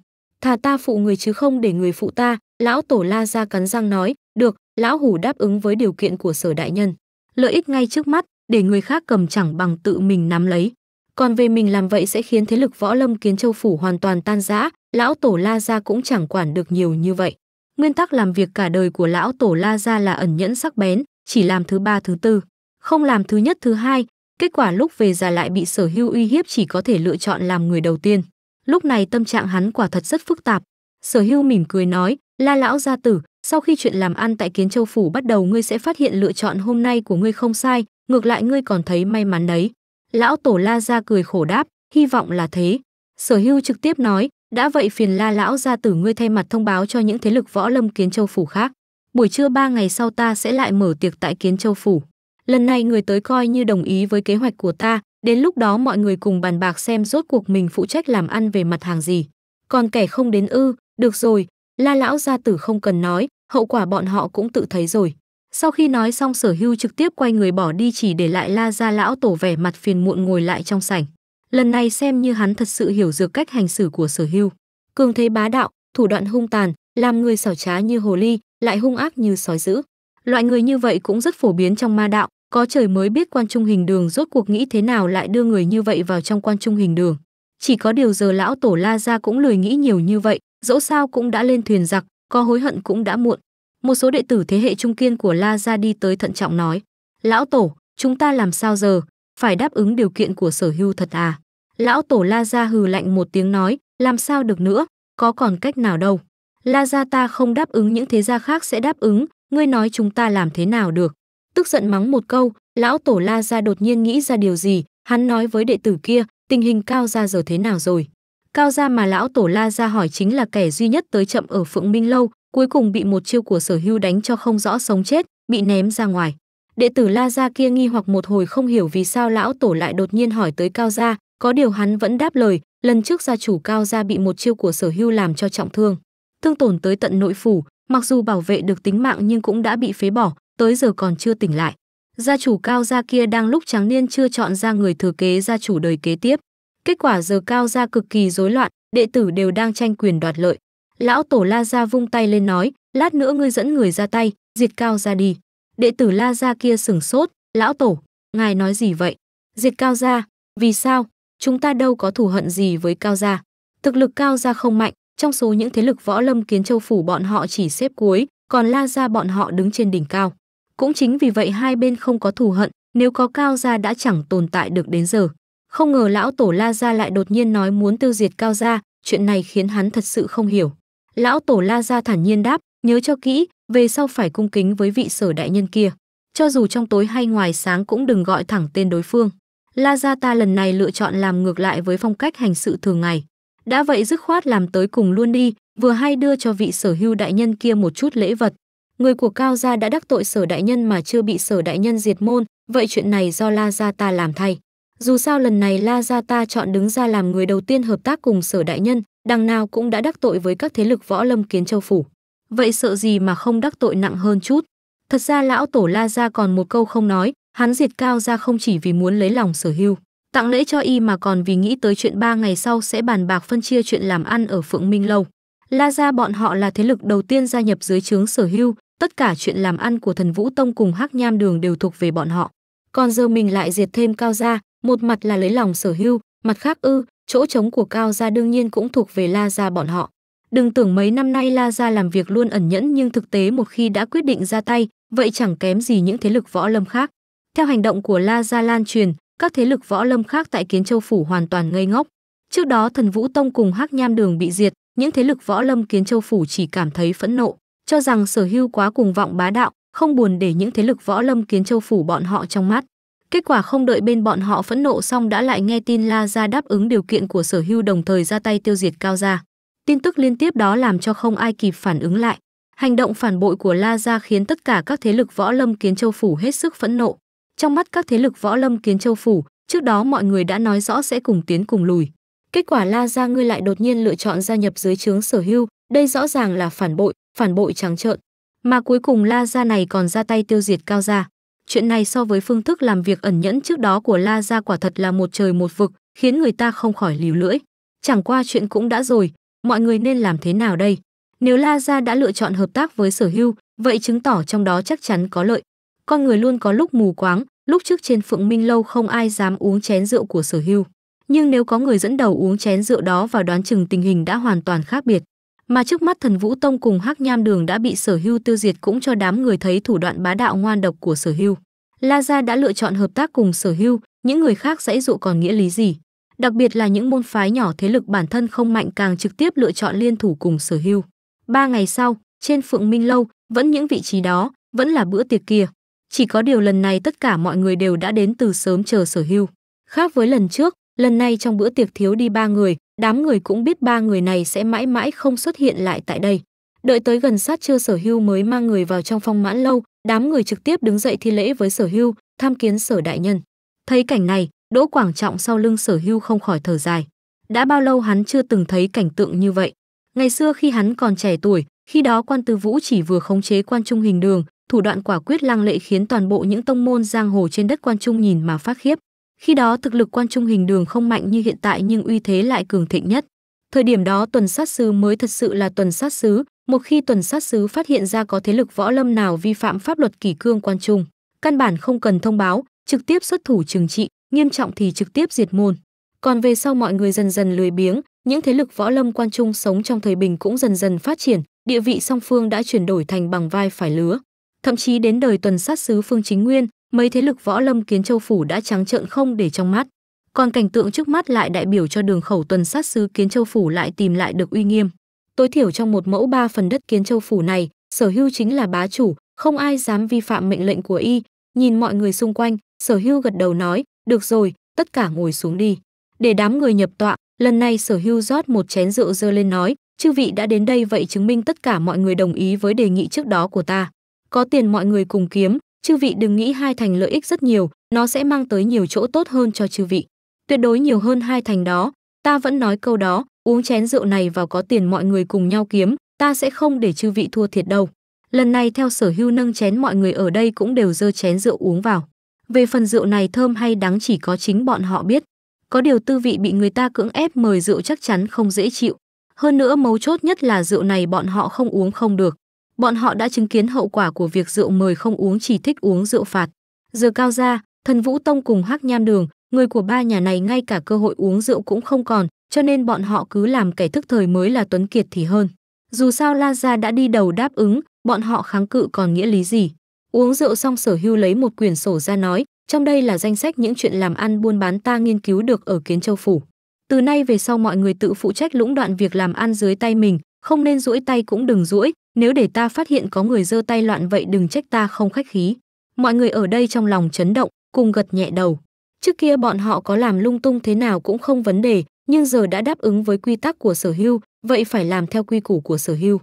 thà ta phụ người chứ không để người phụ ta, lão tổ la ra cắn răng nói, được, lão hủ đáp ứng với điều kiện của sở đại nhân. Lợi ích ngay trước mắt, để người khác cầm chẳng bằng tự mình nắm lấy. Còn về mình làm vậy sẽ khiến thế lực võ lâm kiến châu phủ hoàn toàn tan rã, lão tổ la ra cũng chẳng quản được nhiều như vậy. Nguyên tắc làm việc cả đời của lão tổ la ra là ẩn nhẫn sắc bén, chỉ làm thứ ba thứ tư, không làm thứ nhất thứ hai, kết quả lúc về già lại bị sở hưu uy hiếp chỉ có thể lựa chọn làm người đầu tiên. Lúc này tâm trạng hắn quả thật rất phức tạp. Sở Hưu mỉm cười nói, "La lão gia tử, sau khi chuyện làm ăn tại Kiến Châu phủ bắt đầu, ngươi sẽ phát hiện lựa chọn hôm nay của ngươi không sai, ngược lại ngươi còn thấy may mắn đấy." Lão tổ La gia cười khổ đáp, "Hy vọng là thế." Sở Hưu trực tiếp nói, "Đã vậy phiền La lão gia tử ngươi thay mặt thông báo cho những thế lực võ lâm Kiến Châu phủ khác, buổi trưa ba ngày sau ta sẽ lại mở tiệc tại Kiến Châu phủ." Lần này người tới coi như đồng ý với kế hoạch của ta, Đến lúc đó mọi người cùng bàn bạc xem rốt cuộc mình phụ trách làm ăn về mặt hàng gì. Còn kẻ không đến ư, được rồi, la lão gia tử không cần nói, hậu quả bọn họ cũng tự thấy rồi. Sau khi nói xong sở hưu trực tiếp quay người bỏ đi chỉ để lại la gia lão tổ vẻ mặt phiền muộn ngồi lại trong sảnh. Lần này xem như hắn thật sự hiểu được cách hành xử của sở hưu. Cường thế bá đạo, thủ đoạn hung tàn, làm người xảo trá như hồ ly, lại hung ác như sói dữ. Loại người như vậy cũng rất phổ biến trong ma đạo, có trời mới biết quan trung hình đường rốt cuộc nghĩ thế nào lại đưa người như vậy vào trong quan trung hình đường. Chỉ có điều giờ lão tổ la ra cũng lười nghĩ nhiều như vậy, dẫu sao cũng đã lên thuyền giặc, có hối hận cũng đã muộn. Một số đệ tử thế hệ trung kiên của la ra đi tới thận trọng nói, lão tổ, chúng ta làm sao giờ, phải đáp ứng điều kiện của sở hưu thật à. Lão tổ la ra hừ lạnh một tiếng nói, làm sao được nữa, có còn cách nào đâu. La gia ta không đáp ứng những thế gia khác sẽ đáp ứng, ngươi nói chúng ta làm thế nào được tức giận mắng một câu lão tổ la gia đột nhiên nghĩ ra điều gì hắn nói với đệ tử kia tình hình cao gia giờ thế nào rồi cao gia mà lão tổ la gia hỏi chính là kẻ duy nhất tới chậm ở phượng minh lâu cuối cùng bị một chiêu của sở hưu đánh cho không rõ sống chết bị ném ra ngoài đệ tử la gia kia nghi hoặc một hồi không hiểu vì sao lão tổ lại đột nhiên hỏi tới cao gia có điều hắn vẫn đáp lời lần trước gia chủ cao gia bị một chiêu của sở hưu làm cho trọng thương thương tổn tới tận nội phủ mặc dù bảo vệ được tính mạng nhưng cũng đã bị phế bỏ tới giờ còn chưa tỉnh lại. Gia chủ cao gia kia đang lúc tráng niên chưa chọn ra người thừa kế gia chủ đời kế tiếp. Kết quả giờ cao gia cực kỳ rối loạn, đệ tử đều đang tranh quyền đoạt lợi. Lão tổ La Gia vung tay lên nói, lát nữa ngươi dẫn người ra tay, diệt cao gia đi. Đệ tử La Gia kia sửng sốt, lão tổ, ngài nói gì vậy? Diệt cao gia, vì sao? Chúng ta đâu có thù hận gì với cao gia. Thực lực cao gia không mạnh, trong số những thế lực võ lâm kiến châu phủ bọn họ chỉ xếp cuối, còn La Gia bọn họ đứng trên đỉnh cao. Cũng chính vì vậy hai bên không có thù hận, nếu có Cao Gia đã chẳng tồn tại được đến giờ. Không ngờ lão tổ La Gia lại đột nhiên nói muốn tiêu diệt Cao Gia, chuyện này khiến hắn thật sự không hiểu. Lão tổ La Gia thản nhiên đáp, nhớ cho kỹ, về sau phải cung kính với vị sở đại nhân kia. Cho dù trong tối hay ngoài sáng cũng đừng gọi thẳng tên đối phương. La Gia ta lần này lựa chọn làm ngược lại với phong cách hành sự thường ngày. Đã vậy dứt khoát làm tới cùng luôn đi, vừa hay đưa cho vị sở hưu đại nhân kia một chút lễ vật người của cao gia đã đắc tội sở đại nhân mà chưa bị sở đại nhân diệt môn vậy chuyện này do la gia ta làm thay dù sao lần này la gia ta chọn đứng ra làm người đầu tiên hợp tác cùng sở đại nhân đằng nào cũng đã đắc tội với các thế lực võ lâm kiến châu phủ vậy sợ gì mà không đắc tội nặng hơn chút thật ra lão tổ la gia còn một câu không nói hắn diệt cao gia không chỉ vì muốn lấy lòng sở hưu tặng lễ cho y mà còn vì nghĩ tới chuyện ba ngày sau sẽ bàn bạc phân chia chuyện làm ăn ở phượng minh lâu La gia bọn họ là thế lực đầu tiên gia nhập dưới trướng sở hưu, tất cả chuyện làm ăn của thần Vũ Tông cùng Hắc Nham Đường đều thuộc về bọn họ. Còn giờ mình lại diệt thêm Cao gia, một mặt là lấy lòng sở hưu, mặt khác ư, chỗ trống của Cao gia đương nhiên cũng thuộc về La gia bọn họ. Đừng tưởng mấy năm nay La gia làm việc luôn ẩn nhẫn nhưng thực tế một khi đã quyết định ra tay, vậy chẳng kém gì những thế lực võ lâm khác. Theo hành động của La gia lan truyền, các thế lực võ lâm khác tại Kiến Châu phủ hoàn toàn ngây ngốc. Trước đó Thần Vũ Tông cùng Hắc Nham Đường bị diệt, những thế lực võ lâm kiến châu phủ chỉ cảm thấy phẫn nộ, cho rằng sở hưu quá cùng vọng bá đạo, không buồn để những thế lực võ lâm kiến châu phủ bọn họ trong mắt. Kết quả không đợi bên bọn họ phẫn nộ xong đã lại nghe tin La Gia đáp ứng điều kiện của sở hưu đồng thời ra tay tiêu diệt Cao Gia. Tin tức liên tiếp đó làm cho không ai kịp phản ứng lại. Hành động phản bội của La Gia khiến tất cả các thế lực võ lâm kiến châu phủ hết sức phẫn nộ. Trong mắt các thế lực võ lâm kiến châu phủ, trước đó mọi người đã nói rõ sẽ cùng tiến cùng lùi. Kết quả La Gia ngươi lại đột nhiên lựa chọn gia nhập dưới trướng sở hưu, đây rõ ràng là phản bội, phản bội trắng trợn. Mà cuối cùng La Gia này còn ra tay tiêu diệt Cao Gia. Chuyện này so với phương thức làm việc ẩn nhẫn trước đó của La Gia quả thật là một trời một vực, khiến người ta không khỏi líu lưỡi. Chẳng qua chuyện cũng đã rồi, mọi người nên làm thế nào đây? Nếu La Gia đã lựa chọn hợp tác với sở hưu, vậy chứng tỏ trong đó chắc chắn có lợi. Con người luôn có lúc mù quáng, lúc trước trên Phượng Minh Lâu không ai dám uống chén rượu của sở hưu nhưng nếu có người dẫn đầu uống chén rượu đó và đoán chừng tình hình đã hoàn toàn khác biệt mà trước mắt thần vũ tông cùng hắc nham đường đã bị sở hưu tiêu diệt cũng cho đám người thấy thủ đoạn bá đạo ngoan độc của sở hưu la gia đã lựa chọn hợp tác cùng sở hưu những người khác dãy dụ còn nghĩa lý gì đặc biệt là những môn phái nhỏ thế lực bản thân không mạnh càng trực tiếp lựa chọn liên thủ cùng sở hưu ba ngày sau trên phượng minh lâu vẫn những vị trí đó vẫn là bữa tiệc kia chỉ có điều lần này tất cả mọi người đều đã đến từ sớm chờ sở hưu khác với lần trước Lần này trong bữa tiệc thiếu đi ba người, đám người cũng biết ba người này sẽ mãi mãi không xuất hiện lại tại đây. Đợi tới gần sát trưa sở hưu mới mang người vào trong phong mãn lâu, đám người trực tiếp đứng dậy thi lễ với sở hưu, tham kiến sở đại nhân. Thấy cảnh này, Đỗ Quảng Trọng sau lưng sở hưu không khỏi thở dài. Đã bao lâu hắn chưa từng thấy cảnh tượng như vậy. Ngày xưa khi hắn còn trẻ tuổi, khi đó quan tư vũ chỉ vừa khống chế quan trung hình đường, thủ đoạn quả quyết lăng lệ khiến toàn bộ những tông môn giang hồ trên đất quan trung nhìn mà phát khiếp khi đó thực lực quan trung hình đường không mạnh như hiện tại nhưng uy thế lại cường thịnh nhất. Thời điểm đó tuần sát sứ mới thật sự là tuần sát sứ, một khi tuần sát sứ phát hiện ra có thế lực võ lâm nào vi phạm pháp luật kỷ cương quan trung, căn bản không cần thông báo, trực tiếp xuất thủ trừng trị, nghiêm trọng thì trực tiếp diệt môn. Còn về sau mọi người dần dần lười biếng, những thế lực võ lâm quan trung sống trong thời bình cũng dần dần phát triển, địa vị song phương đã chuyển đổi thành bằng vai phải lứa. Thậm chí đến đời tuần sát sứ Phương Chính Nguyên, mấy thế lực võ lâm kiến châu phủ đã trắng trợn không để trong mắt còn cảnh tượng trước mắt lại đại biểu cho đường khẩu tuần sát sứ kiến châu phủ lại tìm lại được uy nghiêm tối thiểu trong một mẫu ba phần đất kiến châu phủ này sở hưu chính là bá chủ không ai dám vi phạm mệnh lệnh của y nhìn mọi người xung quanh sở hưu gật đầu nói được rồi tất cả ngồi xuống đi để đám người nhập tọa lần này sở hưu rót một chén rượu dơ lên nói chư vị đã đến đây vậy chứng minh tất cả mọi người đồng ý với đề nghị trước đó của ta có tiền mọi người cùng kiếm chư vị đừng nghĩ hai thành lợi ích rất nhiều, nó sẽ mang tới nhiều chỗ tốt hơn cho chư vị. Tuyệt đối nhiều hơn hai thành đó, ta vẫn nói câu đó, uống chén rượu này vào có tiền mọi người cùng nhau kiếm, ta sẽ không để chư vị thua thiệt đâu. Lần này theo sở hưu nâng chén mọi người ở đây cũng đều dơ chén rượu uống vào. Về phần rượu này thơm hay đắng chỉ có chính bọn họ biết. Có điều tư vị bị người ta cưỡng ép mời rượu chắc chắn không dễ chịu. Hơn nữa mấu chốt nhất là rượu này bọn họ không uống không được. Bọn họ đã chứng kiến hậu quả của việc rượu mời không uống chỉ thích uống rượu phạt. Giờ cao ra, thần Vũ Tông cùng Hắc Nham Đường, người của ba nhà này ngay cả cơ hội uống rượu cũng không còn, cho nên bọn họ cứ làm kẻ thức thời mới là tuấn kiệt thì hơn. Dù sao La Gia đã đi đầu đáp ứng, bọn họ kháng cự còn nghĩa lý gì. Uống rượu xong sở hưu lấy một quyển sổ ra nói, trong đây là danh sách những chuyện làm ăn buôn bán ta nghiên cứu được ở Kiến Châu Phủ. Từ nay về sau mọi người tự phụ trách lũng đoạn việc làm ăn dưới tay mình, không nên duỗi tay cũng đừng duỗi, nếu để ta phát hiện có người giơ tay loạn vậy đừng trách ta không khách khí. Mọi người ở đây trong lòng chấn động, cùng gật nhẹ đầu. Trước kia bọn họ có làm lung tung thế nào cũng không vấn đề, nhưng giờ đã đáp ứng với quy tắc của sở hưu, vậy phải làm theo quy củ của sở hưu.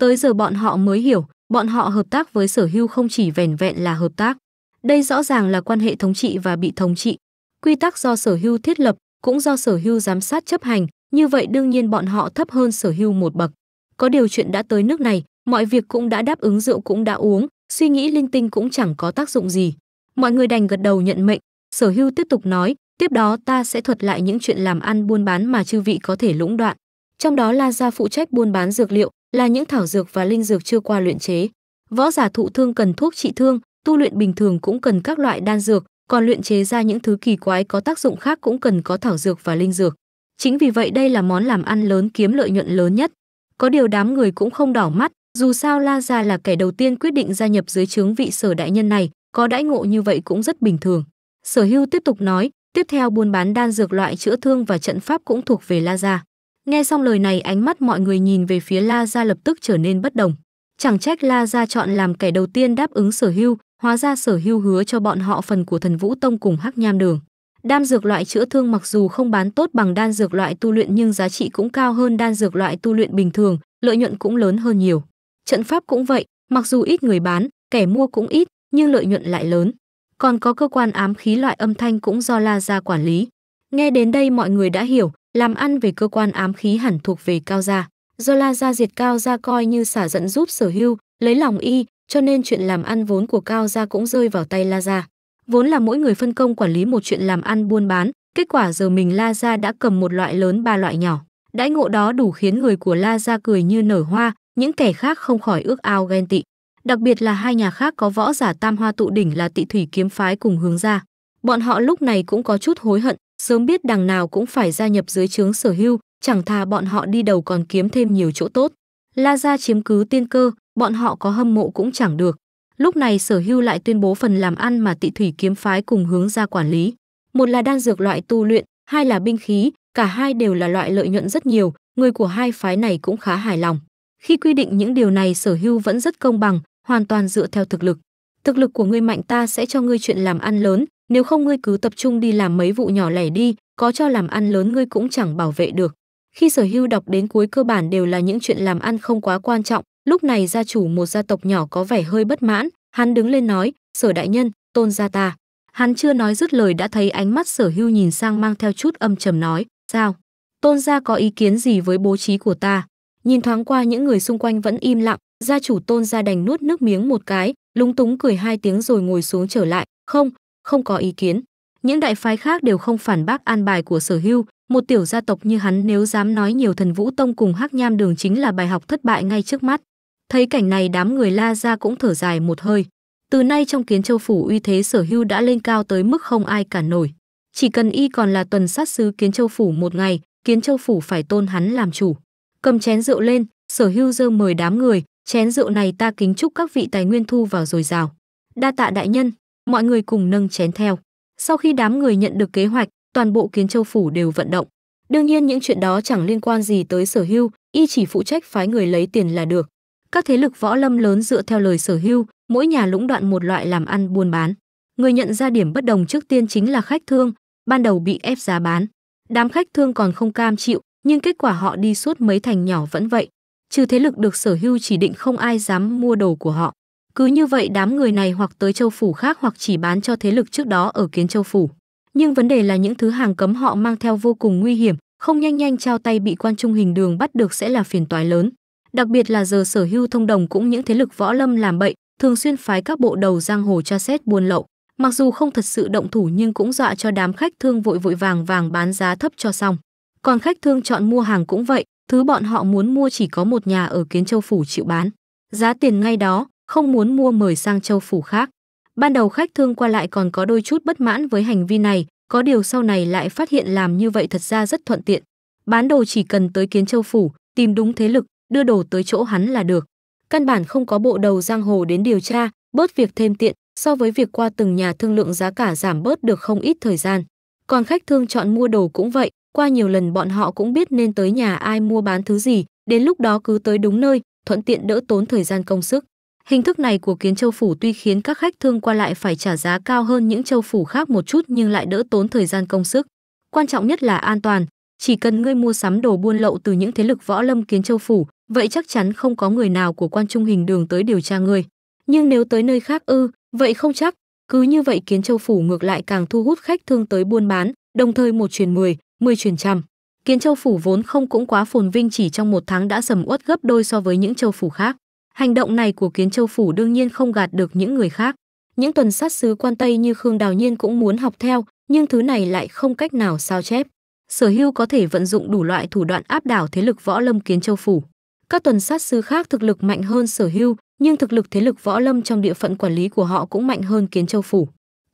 Tới giờ bọn họ mới hiểu, bọn họ hợp tác với sở hưu không chỉ vẻn vẹn là hợp tác. Đây rõ ràng là quan hệ thống trị và bị thống trị. Quy tắc do sở hưu thiết lập, cũng do sở hưu giám sát chấp hành, như vậy đương nhiên bọn họ thấp hơn sở hưu một bậc. Có điều chuyện đã tới nước này, mọi việc cũng đã đáp ứng rượu cũng đã uống, suy nghĩ linh tinh cũng chẳng có tác dụng gì. Mọi người đành gật đầu nhận mệnh, Sở Hưu tiếp tục nói, tiếp đó ta sẽ thuật lại những chuyện làm ăn buôn bán mà chư vị có thể lũng đoạn. Trong đó La gia phụ trách buôn bán dược liệu, là những thảo dược và linh dược chưa qua luyện chế. Võ giả thụ thương cần thuốc trị thương, tu luyện bình thường cũng cần các loại đan dược, còn luyện chế ra những thứ kỳ quái có tác dụng khác cũng cần có thảo dược và linh dược. Chính vì vậy đây là món làm ăn lớn kiếm lợi nhuận lớn nhất. Có điều đám người cũng không đỏ mắt, dù sao La Gia là kẻ đầu tiên quyết định gia nhập dưới trướng vị sở đại nhân này, có đãi ngộ như vậy cũng rất bình thường. Sở Hưu tiếp tục nói, tiếp theo buôn bán đan dược loại chữa thương và trận pháp cũng thuộc về La Gia. Nghe xong lời này ánh mắt mọi người nhìn về phía La Gia lập tức trở nên bất đồng. Chẳng trách La Gia chọn làm kẻ đầu tiên đáp ứng sở hưu, hóa ra sở hưu hứa cho bọn họ phần của thần Vũ Tông cùng Hắc Nham Đường. Đan dược loại chữa thương mặc dù không bán tốt bằng đan dược loại tu luyện nhưng giá trị cũng cao hơn đan dược loại tu luyện bình thường, lợi nhuận cũng lớn hơn nhiều. Trận pháp cũng vậy, mặc dù ít người bán, kẻ mua cũng ít, nhưng lợi nhuận lại lớn. Còn có cơ quan ám khí loại âm thanh cũng do La gia quản lý. Nghe đến đây mọi người đã hiểu, làm ăn về cơ quan ám khí hẳn thuộc về Cao gia. Do La gia diệt Cao gia coi như xả giận giúp Sở Hưu, lấy lòng y, cho nên chuyện làm ăn vốn của Cao gia cũng rơi vào tay La gia. Vốn là mỗi người phân công quản lý một chuyện làm ăn buôn bán, kết quả giờ mình La gia đã cầm một loại lớn ba loại nhỏ. Đãi ngộ đó đủ khiến người của La gia cười như nở hoa, những kẻ khác không khỏi ước ao ghen tị. Đặc biệt là hai nhà khác có võ giả tam hoa tụ đỉnh là tị thủy kiếm phái cùng hướng ra. Bọn họ lúc này cũng có chút hối hận, sớm biết đằng nào cũng phải gia nhập dưới trướng sở hưu, chẳng thà bọn họ đi đầu còn kiếm thêm nhiều chỗ tốt. La Gia chiếm cứ tiên cơ, bọn họ có hâm mộ cũng chẳng được. Lúc này sở hưu lại tuyên bố phần làm ăn mà tị thủy kiếm phái cùng hướng ra quản lý. Một là đan dược loại tu luyện, hai là binh khí, cả hai đều là loại lợi nhuận rất nhiều, người của hai phái này cũng khá hài lòng. Khi quy định những điều này sở hữu vẫn rất công bằng, hoàn toàn dựa theo thực lực. Thực lực của ngươi mạnh ta sẽ cho ngươi chuyện làm ăn lớn, nếu không ngươi cứ tập trung đi làm mấy vụ nhỏ lẻ đi, có cho làm ăn lớn ngươi cũng chẳng bảo vệ được. Khi sở hữu đọc đến cuối cơ bản đều là những chuyện làm ăn không quá quan trọng, lúc này gia chủ một gia tộc nhỏ có vẻ hơi bất mãn, hắn đứng lên nói, sở đại nhân, tôn gia ta. Hắn chưa nói dứt lời đã thấy ánh mắt sở hưu nhìn sang mang theo chút âm trầm nói, sao? Tôn gia có ý kiến gì với bố trí của ta? nhìn thoáng qua những người xung quanh vẫn im lặng gia chủ tôn gia đành nuốt nước miếng một cái lúng túng cười hai tiếng rồi ngồi xuống trở lại không không có ý kiến những đại phái khác đều không phản bác an bài của sở hưu một tiểu gia tộc như hắn nếu dám nói nhiều thần vũ tông cùng hắc nham đường chính là bài học thất bại ngay trước mắt thấy cảnh này đám người la ra cũng thở dài một hơi từ nay trong kiến châu phủ uy thế sở hưu đã lên cao tới mức không ai cả nổi chỉ cần y còn là tuần sát sứ kiến châu phủ một ngày kiến châu phủ phải tôn hắn làm chủ cầm chén rượu lên, Sở Hưu dơ mời đám người, chén rượu này ta kính chúc các vị tài nguyên thu vào dồi dào. Đa tạ đại nhân, mọi người cùng nâng chén theo. Sau khi đám người nhận được kế hoạch, toàn bộ Kiến Châu phủ đều vận động. Đương nhiên những chuyện đó chẳng liên quan gì tới Sở Hưu, y chỉ phụ trách phái người lấy tiền là được. Các thế lực võ lâm lớn dựa theo lời Sở Hưu, mỗi nhà lũng đoạn một loại làm ăn buôn bán. Người nhận ra điểm bất đồng trước tiên chính là khách thương, ban đầu bị ép giá bán. Đám khách thương còn không cam chịu, nhưng kết quả họ đi suốt mấy thành nhỏ vẫn vậy. Trừ thế lực được sở hữu chỉ định không ai dám mua đồ của họ. Cứ như vậy đám người này hoặc tới châu phủ khác hoặc chỉ bán cho thế lực trước đó ở kiến châu phủ. Nhưng vấn đề là những thứ hàng cấm họ mang theo vô cùng nguy hiểm, không nhanh nhanh trao tay bị quan trung hình đường bắt được sẽ là phiền toái lớn. Đặc biệt là giờ sở hữu thông đồng cũng những thế lực võ lâm làm bậy, thường xuyên phái các bộ đầu giang hồ tra xét buôn lậu. Mặc dù không thật sự động thủ nhưng cũng dọa cho đám khách thương vội vội vàng vàng bán giá thấp cho xong. Còn khách thương chọn mua hàng cũng vậy, thứ bọn họ muốn mua chỉ có một nhà ở Kiến Châu Phủ chịu bán. Giá tiền ngay đó, không muốn mua mời sang Châu Phủ khác. Ban đầu khách thương qua lại còn có đôi chút bất mãn với hành vi này, có điều sau này lại phát hiện làm như vậy thật ra rất thuận tiện. Bán đồ chỉ cần tới Kiến Châu Phủ, tìm đúng thế lực, đưa đồ tới chỗ hắn là được. Căn bản không có bộ đầu giang hồ đến điều tra, bớt việc thêm tiện, so với việc qua từng nhà thương lượng giá cả giảm bớt được không ít thời gian. Còn khách thương chọn mua đồ cũng vậy, qua nhiều lần bọn họ cũng biết nên tới nhà ai mua bán thứ gì, đến lúc đó cứ tới đúng nơi, thuận tiện đỡ tốn thời gian công sức. Hình thức này của Kiến Châu phủ tuy khiến các khách thương qua lại phải trả giá cao hơn những châu phủ khác một chút nhưng lại đỡ tốn thời gian công sức. Quan trọng nhất là an toàn, chỉ cần ngươi mua sắm đồ buôn lậu từ những thế lực võ lâm Kiến Châu phủ, vậy chắc chắn không có người nào của quan trung hình đường tới điều tra ngươi. Nhưng nếu tới nơi khác ư, vậy không chắc, cứ như vậy Kiến Châu phủ ngược lại càng thu hút khách thương tới buôn bán, đồng thời một truyền mười, 10 truyền trăm. Kiến Châu phủ vốn không cũng quá phồn vinh chỉ trong một tháng đã sầm uất gấp đôi so với những châu phủ khác. Hành động này của Kiến Châu phủ đương nhiên không gạt được những người khác. Những tuần sát sứ quan Tây như Khương Đào Nhiên cũng muốn học theo, nhưng thứ này lại không cách nào sao chép. Sở Hưu có thể vận dụng đủ loại thủ đoạn áp đảo thế lực võ lâm Kiến Châu phủ. Các tuần sát sứ khác thực lực mạnh hơn Sở Hưu, nhưng thực lực thế lực võ lâm trong địa phận quản lý của họ cũng mạnh hơn Kiến Châu phủ.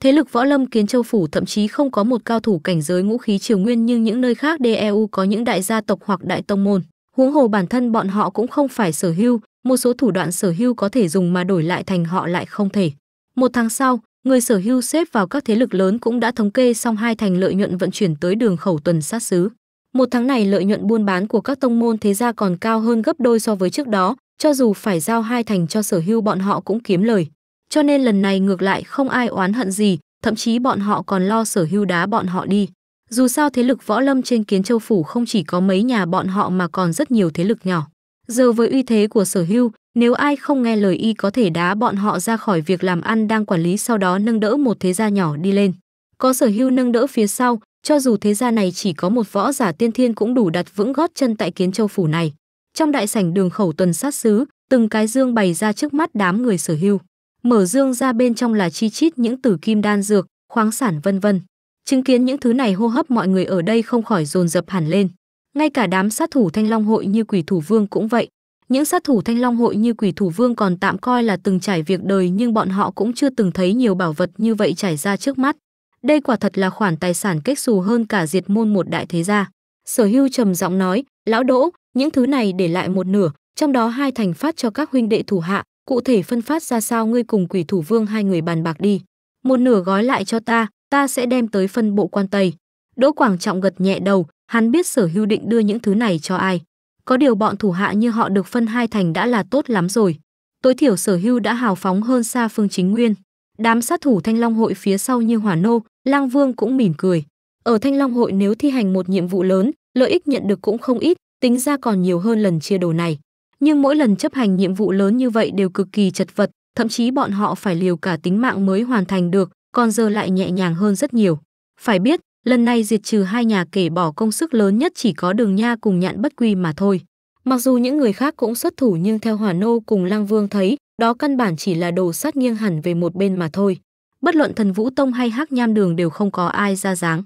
Thế lực võ lâm kiến châu phủ thậm chí không có một cao thủ cảnh giới ngũ khí triều nguyên nhưng những nơi khác DEU có những đại gia tộc hoặc đại tông môn. Huống hồ bản thân bọn họ cũng không phải sở hưu một số thủ đoạn sở hưu có thể dùng mà đổi lại thành họ lại không thể. Một tháng sau, người sở hưu xếp vào các thế lực lớn cũng đã thống kê xong hai thành lợi nhuận vận chuyển tới đường khẩu tuần sát xứ. Một tháng này lợi nhuận buôn bán của các tông môn thế gia còn cao hơn gấp đôi so với trước đó, cho dù phải giao hai thành cho sở hưu bọn họ cũng kiếm lời cho nên lần này ngược lại không ai oán hận gì, thậm chí bọn họ còn lo sở hưu đá bọn họ đi. Dù sao thế lực võ lâm trên kiến châu phủ không chỉ có mấy nhà bọn họ mà còn rất nhiều thế lực nhỏ. Giờ với uy thế của sở hưu, nếu ai không nghe lời y có thể đá bọn họ ra khỏi việc làm ăn đang quản lý sau đó nâng đỡ một thế gia nhỏ đi lên. Có sở hưu nâng đỡ phía sau, cho dù thế gia này chỉ có một võ giả tiên thiên cũng đủ đặt vững gót chân tại kiến châu phủ này. Trong đại sảnh đường khẩu tuần sát xứ, từng cái dương bày ra trước mắt đám người sở hưu. Mở dương ra bên trong là chi chít những tử kim đan dược, khoáng sản vân vân. Chứng kiến những thứ này hô hấp mọi người ở đây không khỏi dồn dập hẳn lên. Ngay cả đám sát thủ Thanh Long hội như Quỷ Thủ Vương cũng vậy. Những sát thủ Thanh Long hội như Quỷ Thủ Vương còn tạm coi là từng trải việc đời nhưng bọn họ cũng chưa từng thấy nhiều bảo vật như vậy trải ra trước mắt. Đây quả thật là khoản tài sản kết xù hơn cả diệt môn một đại thế gia. Sở Hưu trầm giọng nói, "Lão Đỗ, những thứ này để lại một nửa, trong đó hai thành phát cho các huynh đệ thủ hạ, cụ thể phân phát ra sao ngươi cùng quỷ thủ vương hai người bàn bạc đi. Một nửa gói lại cho ta, ta sẽ đem tới phân bộ quan Tây. Đỗ Quảng Trọng gật nhẹ đầu, hắn biết sở hưu định đưa những thứ này cho ai. Có điều bọn thủ hạ như họ được phân hai thành đã là tốt lắm rồi. Tối thiểu sở hưu đã hào phóng hơn xa phương chính nguyên. Đám sát thủ Thanh Long hội phía sau như hỏa nô, Lang Vương cũng mỉm cười. Ở Thanh Long hội nếu thi hành một nhiệm vụ lớn, lợi ích nhận được cũng không ít, tính ra còn nhiều hơn lần chia đồ này nhưng mỗi lần chấp hành nhiệm vụ lớn như vậy đều cực kỳ chật vật, thậm chí bọn họ phải liều cả tính mạng mới hoàn thành được, còn giờ lại nhẹ nhàng hơn rất nhiều. Phải biết, lần này diệt trừ hai nhà kể bỏ công sức lớn nhất chỉ có Đường Nha cùng Nhạn Bất Quy mà thôi. Mặc dù những người khác cũng xuất thủ nhưng theo Hỏa Nô cùng Lang Vương thấy, đó căn bản chỉ là đồ sát nghiêng hẳn về một bên mà thôi. Bất luận Thần Vũ Tông hay Hắc Nham Đường đều không có ai ra dáng.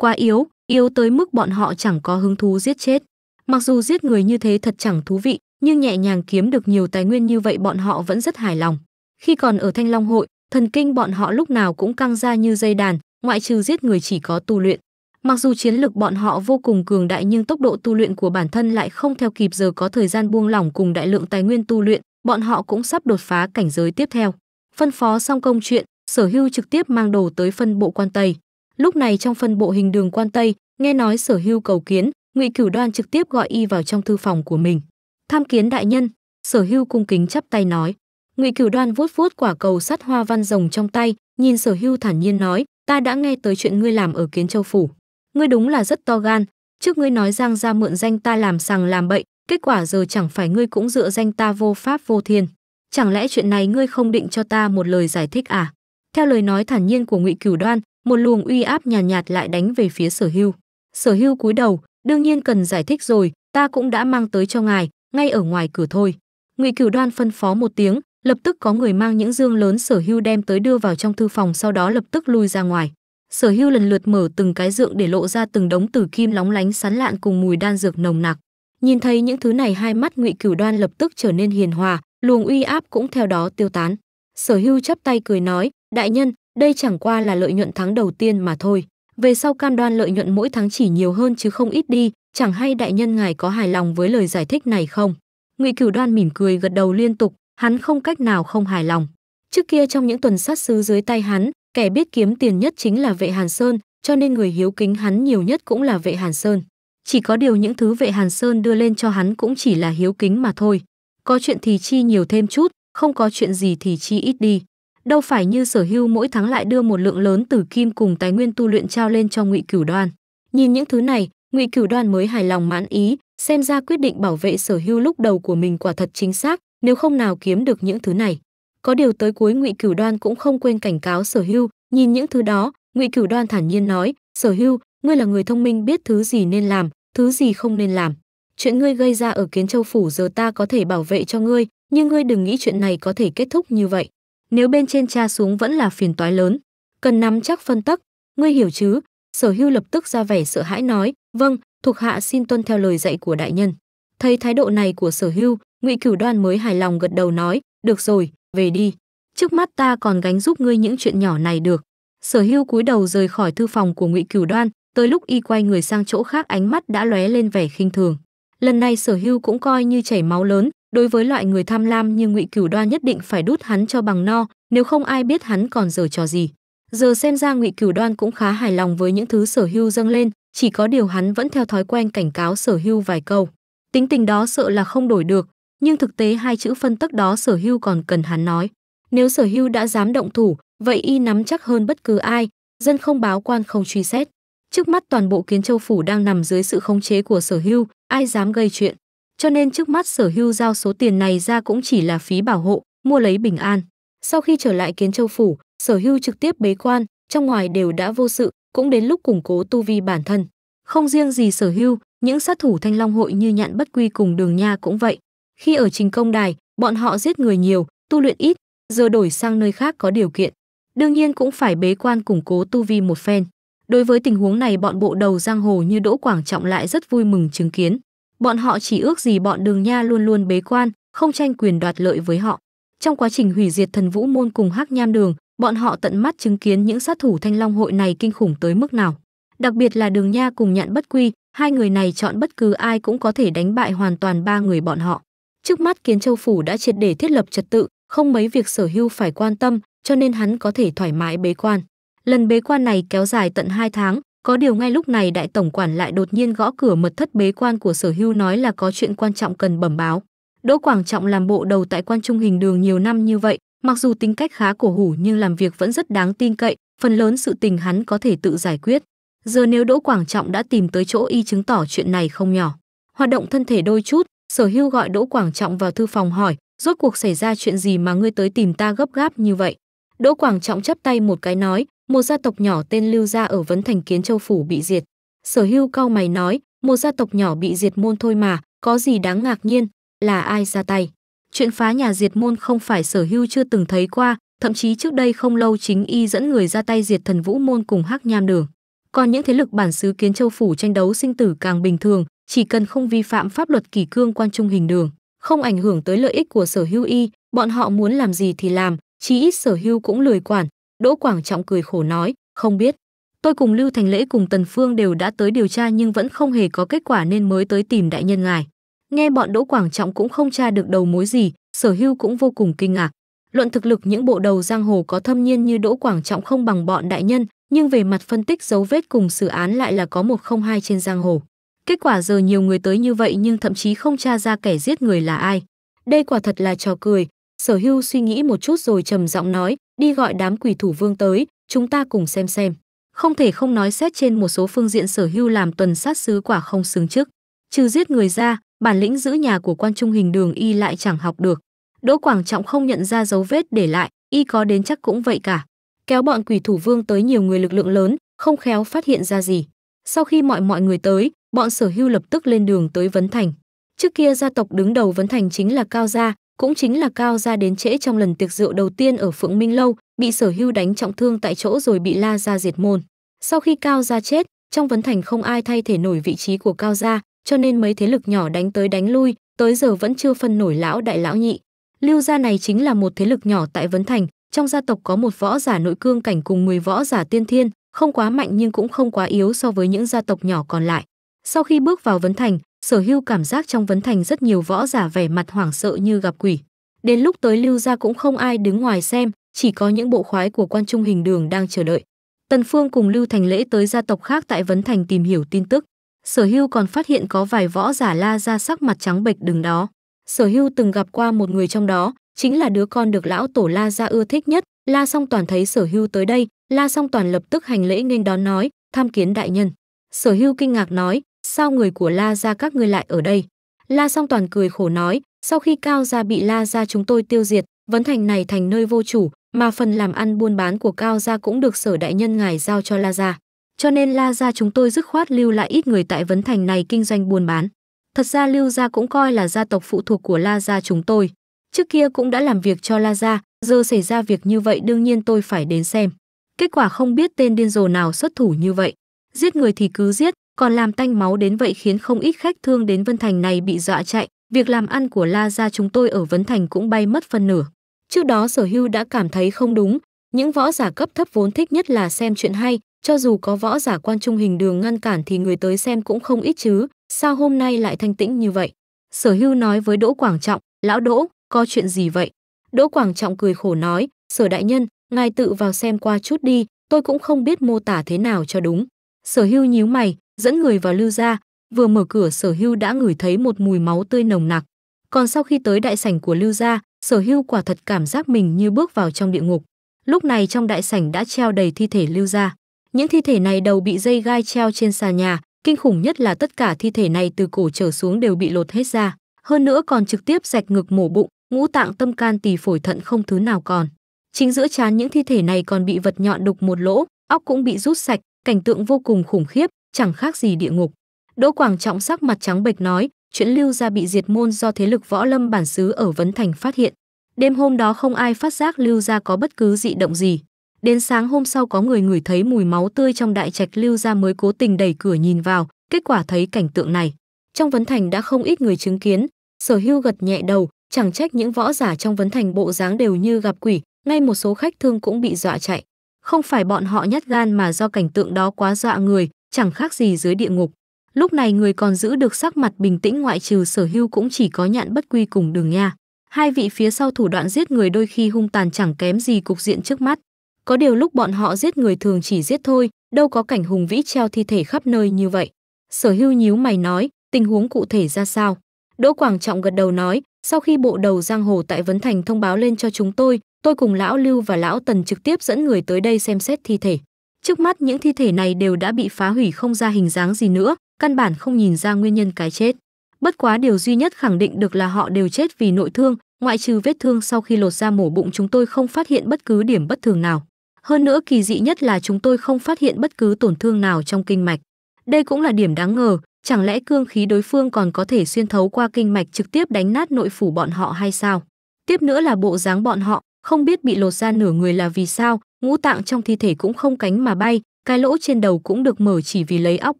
Quá yếu, yếu tới mức bọn họ chẳng có hứng thú giết chết. Mặc dù giết người như thế thật chẳng thú vị, nhưng nhẹ nhàng kiếm được nhiều tài nguyên như vậy bọn họ vẫn rất hài lòng. Khi còn ở Thanh Long hội, thần kinh bọn họ lúc nào cũng căng ra như dây đàn, ngoại trừ giết người chỉ có tu luyện. Mặc dù chiến lực bọn họ vô cùng cường đại nhưng tốc độ tu luyện của bản thân lại không theo kịp giờ có thời gian buông lỏng cùng đại lượng tài nguyên tu luyện, bọn họ cũng sắp đột phá cảnh giới tiếp theo. Phân phó xong công chuyện, Sở Hưu trực tiếp mang đồ tới phân bộ Quan Tây. Lúc này trong phân bộ hình đường Quan Tây, nghe nói Sở Hưu cầu kiến, Ngụy Cửu Đoan trực tiếp gọi y vào trong thư phòng của mình tham kiến đại nhân sở hưu cung kính chắp tay nói ngụy cửu đoan vuốt vuốt quả cầu sắt hoa văn rồng trong tay nhìn sở hưu thản nhiên nói ta đã nghe tới chuyện ngươi làm ở kiến châu phủ ngươi đúng là rất to gan trước ngươi nói giang ra mượn danh ta làm sằng làm bậy kết quả giờ chẳng phải ngươi cũng dựa danh ta vô pháp vô thiên chẳng lẽ chuyện này ngươi không định cho ta một lời giải thích à theo lời nói thản nhiên của ngụy cửu đoan một luồng uy áp nhàn nhạt, nhạt lại đánh về phía sở hưu sở hưu cúi đầu đương nhiên cần giải thích rồi ta cũng đã mang tới cho ngài ngay ở ngoài cửa thôi ngụy cửu đoan phân phó một tiếng lập tức có người mang những dương lớn sở hưu đem tới đưa vào trong thư phòng sau đó lập tức lui ra ngoài sở hưu lần lượt mở từng cái dượng để lộ ra từng đống tử kim lóng lánh sán lạn cùng mùi đan dược nồng nặc nhìn thấy những thứ này hai mắt ngụy cửu đoan lập tức trở nên hiền hòa luồng uy áp cũng theo đó tiêu tán sở hưu chắp tay cười nói đại nhân đây chẳng qua là lợi nhuận tháng đầu tiên mà thôi về sau cam đoan lợi nhuận mỗi tháng chỉ nhiều hơn chứ không ít đi, chẳng hay đại nhân ngài có hài lòng với lời giải thích này không? Ngụy Cửu Đoan mỉm cười gật đầu liên tục, hắn không cách nào không hài lòng. Trước kia trong những tuần sát sứ dưới tay hắn, kẻ biết kiếm tiền nhất chính là Vệ Hàn Sơn, cho nên người hiếu kính hắn nhiều nhất cũng là Vệ Hàn Sơn. Chỉ có điều những thứ Vệ Hàn Sơn đưa lên cho hắn cũng chỉ là hiếu kính mà thôi. Có chuyện thì chi nhiều thêm chút, không có chuyện gì thì chi ít đi đâu phải như sở hưu mỗi tháng lại đưa một lượng lớn tử kim cùng tài nguyên tu luyện trao lên cho ngụy cửu đoan nhìn những thứ này ngụy cửu đoan mới hài lòng mãn ý xem ra quyết định bảo vệ sở hưu lúc đầu của mình quả thật chính xác nếu không nào kiếm được những thứ này có điều tới cuối ngụy cửu đoan cũng không quên cảnh cáo sở hưu nhìn những thứ đó ngụy cửu đoan thản nhiên nói sở hưu ngươi là người thông minh biết thứ gì nên làm thứ gì không nên làm chuyện ngươi gây ra ở kiến châu phủ giờ ta có thể bảo vệ cho ngươi nhưng ngươi đừng nghĩ chuyện này có thể kết thúc như vậy nếu bên trên cha xuống vẫn là phiền toái lớn, cần nắm chắc phân tắc, ngươi hiểu chứ? Sở Hưu lập tức ra vẻ sợ hãi nói, "Vâng, thuộc hạ xin tuân theo lời dạy của đại nhân." Thấy thái độ này của Sở Hưu, Ngụy Cửu Đoan mới hài lòng gật đầu nói, "Được rồi, về đi, trước mắt ta còn gánh giúp ngươi những chuyện nhỏ này được." Sở Hưu cúi đầu rời khỏi thư phòng của Ngụy Cửu Đoan, tới lúc y quay người sang chỗ khác ánh mắt đã lóe lên vẻ khinh thường. Lần này Sở Hưu cũng coi như chảy máu lớn, đối với loại người tham lam như ngụy cửu đoan nhất định phải đút hắn cho bằng no nếu không ai biết hắn còn giờ trò gì giờ xem ra ngụy cửu đoan cũng khá hài lòng với những thứ sở hưu dâng lên chỉ có điều hắn vẫn theo thói quen cảnh cáo sở hưu vài câu tính tình đó sợ là không đổi được nhưng thực tế hai chữ phân tức đó sở hưu còn cần hắn nói nếu sở hưu đã dám động thủ vậy y nắm chắc hơn bất cứ ai dân không báo quan không truy xét trước mắt toàn bộ kiến châu phủ đang nằm dưới sự khống chế của sở hưu ai dám gây chuyện cho nên trước mắt sở hưu giao số tiền này ra cũng chỉ là phí bảo hộ, mua lấy bình an. Sau khi trở lại Kiến Châu Phủ, sở hưu trực tiếp bế quan, trong ngoài đều đã vô sự, cũng đến lúc củng cố tu vi bản thân. Không riêng gì sở hưu, những sát thủ thanh long hội như nhạn bất quy cùng đường nha cũng vậy. Khi ở trình công đài, bọn họ giết người nhiều, tu luyện ít, giờ đổi sang nơi khác có điều kiện. Đương nhiên cũng phải bế quan củng cố tu vi một phen. Đối với tình huống này bọn bộ đầu giang hồ như Đỗ Quảng Trọng lại rất vui mừng chứng kiến. Bọn họ chỉ ước gì bọn Đường Nha luôn luôn bế quan, không tranh quyền đoạt lợi với họ. Trong quá trình hủy diệt Thần Vũ môn cùng Hắc Nham Đường, bọn họ tận mắt chứng kiến những sát thủ Thanh Long hội này kinh khủng tới mức nào. Đặc biệt là Đường Nha cùng Nhạn Bất Quy, hai người này chọn bất cứ ai cũng có thể đánh bại hoàn toàn ba người bọn họ. Trước mắt Kiến Châu phủ đã triệt để thiết lập trật tự, không mấy việc Sở Hưu phải quan tâm, cho nên hắn có thể thoải mái bế quan. Lần bế quan này kéo dài tận hai tháng, có điều ngay lúc này đại tổng quản lại đột nhiên gõ cửa mật thất bế quan của sở hưu nói là có chuyện quan trọng cần bẩm báo. Đỗ Quảng Trọng làm bộ đầu tại quan trung hình đường nhiều năm như vậy, mặc dù tính cách khá cổ hủ nhưng làm việc vẫn rất đáng tin cậy, phần lớn sự tình hắn có thể tự giải quyết. Giờ nếu Đỗ Quảng Trọng đã tìm tới chỗ y chứng tỏ chuyện này không nhỏ. Hoạt động thân thể đôi chút, sở hưu gọi Đỗ Quảng Trọng vào thư phòng hỏi, rốt cuộc xảy ra chuyện gì mà ngươi tới tìm ta gấp gáp như vậy. Đỗ Quảng Trọng chắp tay một cái nói, một gia tộc nhỏ tên Lưu gia ở Vấn Thành Kiến Châu phủ bị diệt. Sở Hưu cao mày nói, một gia tộc nhỏ bị diệt môn thôi mà, có gì đáng ngạc nhiên, là ai ra tay? Chuyện phá nhà diệt môn không phải Sở Hưu chưa từng thấy qua, thậm chí trước đây không lâu chính y dẫn người ra tay diệt Thần Vũ môn cùng Hắc Nham Đường. Còn những thế lực bản xứ Kiến Châu phủ tranh đấu sinh tử càng bình thường, chỉ cần không vi phạm pháp luật kỳ cương quan trung hình đường, không ảnh hưởng tới lợi ích của Sở Hưu y, bọn họ muốn làm gì thì làm, chí ít Sở Hưu cũng lười quản, Đỗ Quảng Trọng cười khổ nói, không biết. Tôi cùng Lưu Thành Lễ cùng Tần Phương đều đã tới điều tra nhưng vẫn không hề có kết quả nên mới tới tìm đại nhân ngài. Nghe bọn Đỗ Quảng Trọng cũng không tra được đầu mối gì, Sở Hưu cũng vô cùng kinh ngạc. Luận thực lực những bộ đầu giang hồ có thâm nhiên như Đỗ Quảng Trọng không bằng bọn đại nhân, nhưng về mặt phân tích dấu vết cùng xử án lại là có một không hai trên giang hồ. Kết quả giờ nhiều người tới như vậy nhưng thậm chí không tra ra kẻ giết người là ai. Đây quả thật là trò cười. Sở Hưu suy nghĩ một chút rồi trầm giọng nói, đi gọi đám quỷ thủ vương tới, chúng ta cùng xem xem. Không thể không nói xét trên một số phương diện sở hưu làm tuần sát sứ quả không xứng chức. Trừ giết người ra, bản lĩnh giữ nhà của quan trung hình đường y lại chẳng học được. Đỗ Quảng Trọng không nhận ra dấu vết để lại, y có đến chắc cũng vậy cả. Kéo bọn quỷ thủ vương tới nhiều người lực lượng lớn, không khéo phát hiện ra gì. Sau khi mọi mọi người tới, bọn sở hưu lập tức lên đường tới Vấn Thành. Trước kia gia tộc đứng đầu Vấn Thành chính là Cao Gia, cũng chính là cao gia đến trễ trong lần tiệc rượu đầu tiên ở Phượng Minh lâu, bị Sở Hưu đánh trọng thương tại chỗ rồi bị La gia diệt môn. Sau khi cao gia chết, trong vấn thành không ai thay thể nổi vị trí của cao gia, cho nên mấy thế lực nhỏ đánh tới đánh lui, tới giờ vẫn chưa phân nổi lão đại lão nhị. Lưu gia này chính là một thế lực nhỏ tại vấn thành, trong gia tộc có một võ giả nội cương cảnh cùng 10 võ giả tiên thiên, không quá mạnh nhưng cũng không quá yếu so với những gia tộc nhỏ còn lại. Sau khi bước vào vấn thành, sở hưu cảm giác trong vấn thành rất nhiều võ giả vẻ mặt hoảng sợ như gặp quỷ đến lúc tới lưu gia cũng không ai đứng ngoài xem chỉ có những bộ khoái của quan trung hình đường đang chờ đợi tần phương cùng lưu thành lễ tới gia tộc khác tại vấn thành tìm hiểu tin tức sở hưu còn phát hiện có vài võ giả la ra sắc mặt trắng bệch đứng đó sở hưu từng gặp qua một người trong đó chính là đứa con được lão tổ la ra ưa thích nhất la song toàn thấy sở hưu tới đây la song toàn lập tức hành lễ nghênh đón nói tham kiến đại nhân sở hưu kinh ngạc nói sao người của La Gia các ngươi lại ở đây? La Song Toàn cười khổ nói, sau khi Cao Gia bị La Gia chúng tôi tiêu diệt, vấn thành này thành nơi vô chủ, mà phần làm ăn buôn bán của Cao Gia cũng được sở đại nhân ngài giao cho La Gia. Cho nên La Gia chúng tôi dứt khoát lưu lại ít người tại vấn thành này kinh doanh buôn bán. Thật ra Lưu Gia cũng coi là gia tộc phụ thuộc của La Gia chúng tôi. Trước kia cũng đã làm việc cho La Gia, giờ xảy ra việc như vậy đương nhiên tôi phải đến xem. Kết quả không biết tên điên rồ nào xuất thủ như vậy. Giết người thì cứ giết, còn làm tanh máu đến vậy khiến không ít khách thương đến Vân Thành này bị dọa chạy, việc làm ăn của La Gia chúng tôi ở Vân Thành cũng bay mất phần nửa. Trước đó sở hưu đã cảm thấy không đúng, những võ giả cấp thấp vốn thích nhất là xem chuyện hay, cho dù có võ giả quan trung hình đường ngăn cản thì người tới xem cũng không ít chứ, sao hôm nay lại thanh tĩnh như vậy? Sở hưu nói với Đỗ Quảng Trọng, lão Đỗ, có chuyện gì vậy? Đỗ Quảng Trọng cười khổ nói, sở đại nhân, ngài tự vào xem qua chút đi, tôi cũng không biết mô tả thế nào cho đúng. Sở hưu nhíu mày, dẫn người vào lưu gia, vừa mở cửa Sở Hưu đã ngửi thấy một mùi máu tươi nồng nặc. Còn sau khi tới đại sảnh của lưu gia, Sở Hưu quả thật cảm giác mình như bước vào trong địa ngục. Lúc này trong đại sảnh đã treo đầy thi thể lưu gia. Những thi thể này đầu bị dây gai treo trên xà nhà, kinh khủng nhất là tất cả thi thể này từ cổ trở xuống đều bị lột hết ra, hơn nữa còn trực tiếp rạch ngực mổ bụng, ngũ tạng tâm can tỳ phổi thận không thứ nào còn. Chính giữa chán những thi thể này còn bị vật nhọn đục một lỗ, óc cũng bị rút sạch, cảnh tượng vô cùng khủng khiếp, chẳng khác gì địa ngục. Đỗ Quảng Trọng sắc mặt trắng bệch nói, chuyện Lưu gia bị diệt môn do thế lực võ lâm bản xứ ở Vấn Thành phát hiện. Đêm hôm đó không ai phát giác Lưu gia có bất cứ dị động gì. Đến sáng hôm sau có người ngửi thấy mùi máu tươi trong đại trạch Lưu gia mới cố tình đẩy cửa nhìn vào, kết quả thấy cảnh tượng này. Trong Vấn Thành đã không ít người chứng kiến, Sở Hưu gật nhẹ đầu, chẳng trách những võ giả trong Vấn Thành bộ dáng đều như gặp quỷ, ngay một số khách thương cũng bị dọa chạy. Không phải bọn họ nhát gan mà do cảnh tượng đó quá dọa người, chẳng khác gì dưới địa ngục lúc này người còn giữ được sắc mặt bình tĩnh ngoại trừ sở hưu cũng chỉ có nhạn bất quy cùng đường nha hai vị phía sau thủ đoạn giết người đôi khi hung tàn chẳng kém gì cục diện trước mắt có điều lúc bọn họ giết người thường chỉ giết thôi đâu có cảnh hùng vĩ treo thi thể khắp nơi như vậy sở hưu nhíu mày nói tình huống cụ thể ra sao đỗ quảng trọng gật đầu nói sau khi bộ đầu giang hồ tại vấn thành thông báo lên cho chúng tôi tôi cùng lão lưu và lão tần trực tiếp dẫn người tới đây xem xét thi thể Trước mắt những thi thể này đều đã bị phá hủy không ra hình dáng gì nữa, căn bản không nhìn ra nguyên nhân cái chết. Bất quá điều duy nhất khẳng định được là họ đều chết vì nội thương, ngoại trừ vết thương sau khi lột ra mổ bụng chúng tôi không phát hiện bất cứ điểm bất thường nào. Hơn nữa kỳ dị nhất là chúng tôi không phát hiện bất cứ tổn thương nào trong kinh mạch. Đây cũng là điểm đáng ngờ, chẳng lẽ cương khí đối phương còn có thể xuyên thấu qua kinh mạch trực tiếp đánh nát nội phủ bọn họ hay sao? Tiếp nữa là bộ dáng bọn họ, không biết bị lột ra nửa người là vì sao, ngũ tạng trong thi thể cũng không cánh mà bay, cái lỗ trên đầu cũng được mở chỉ vì lấy óc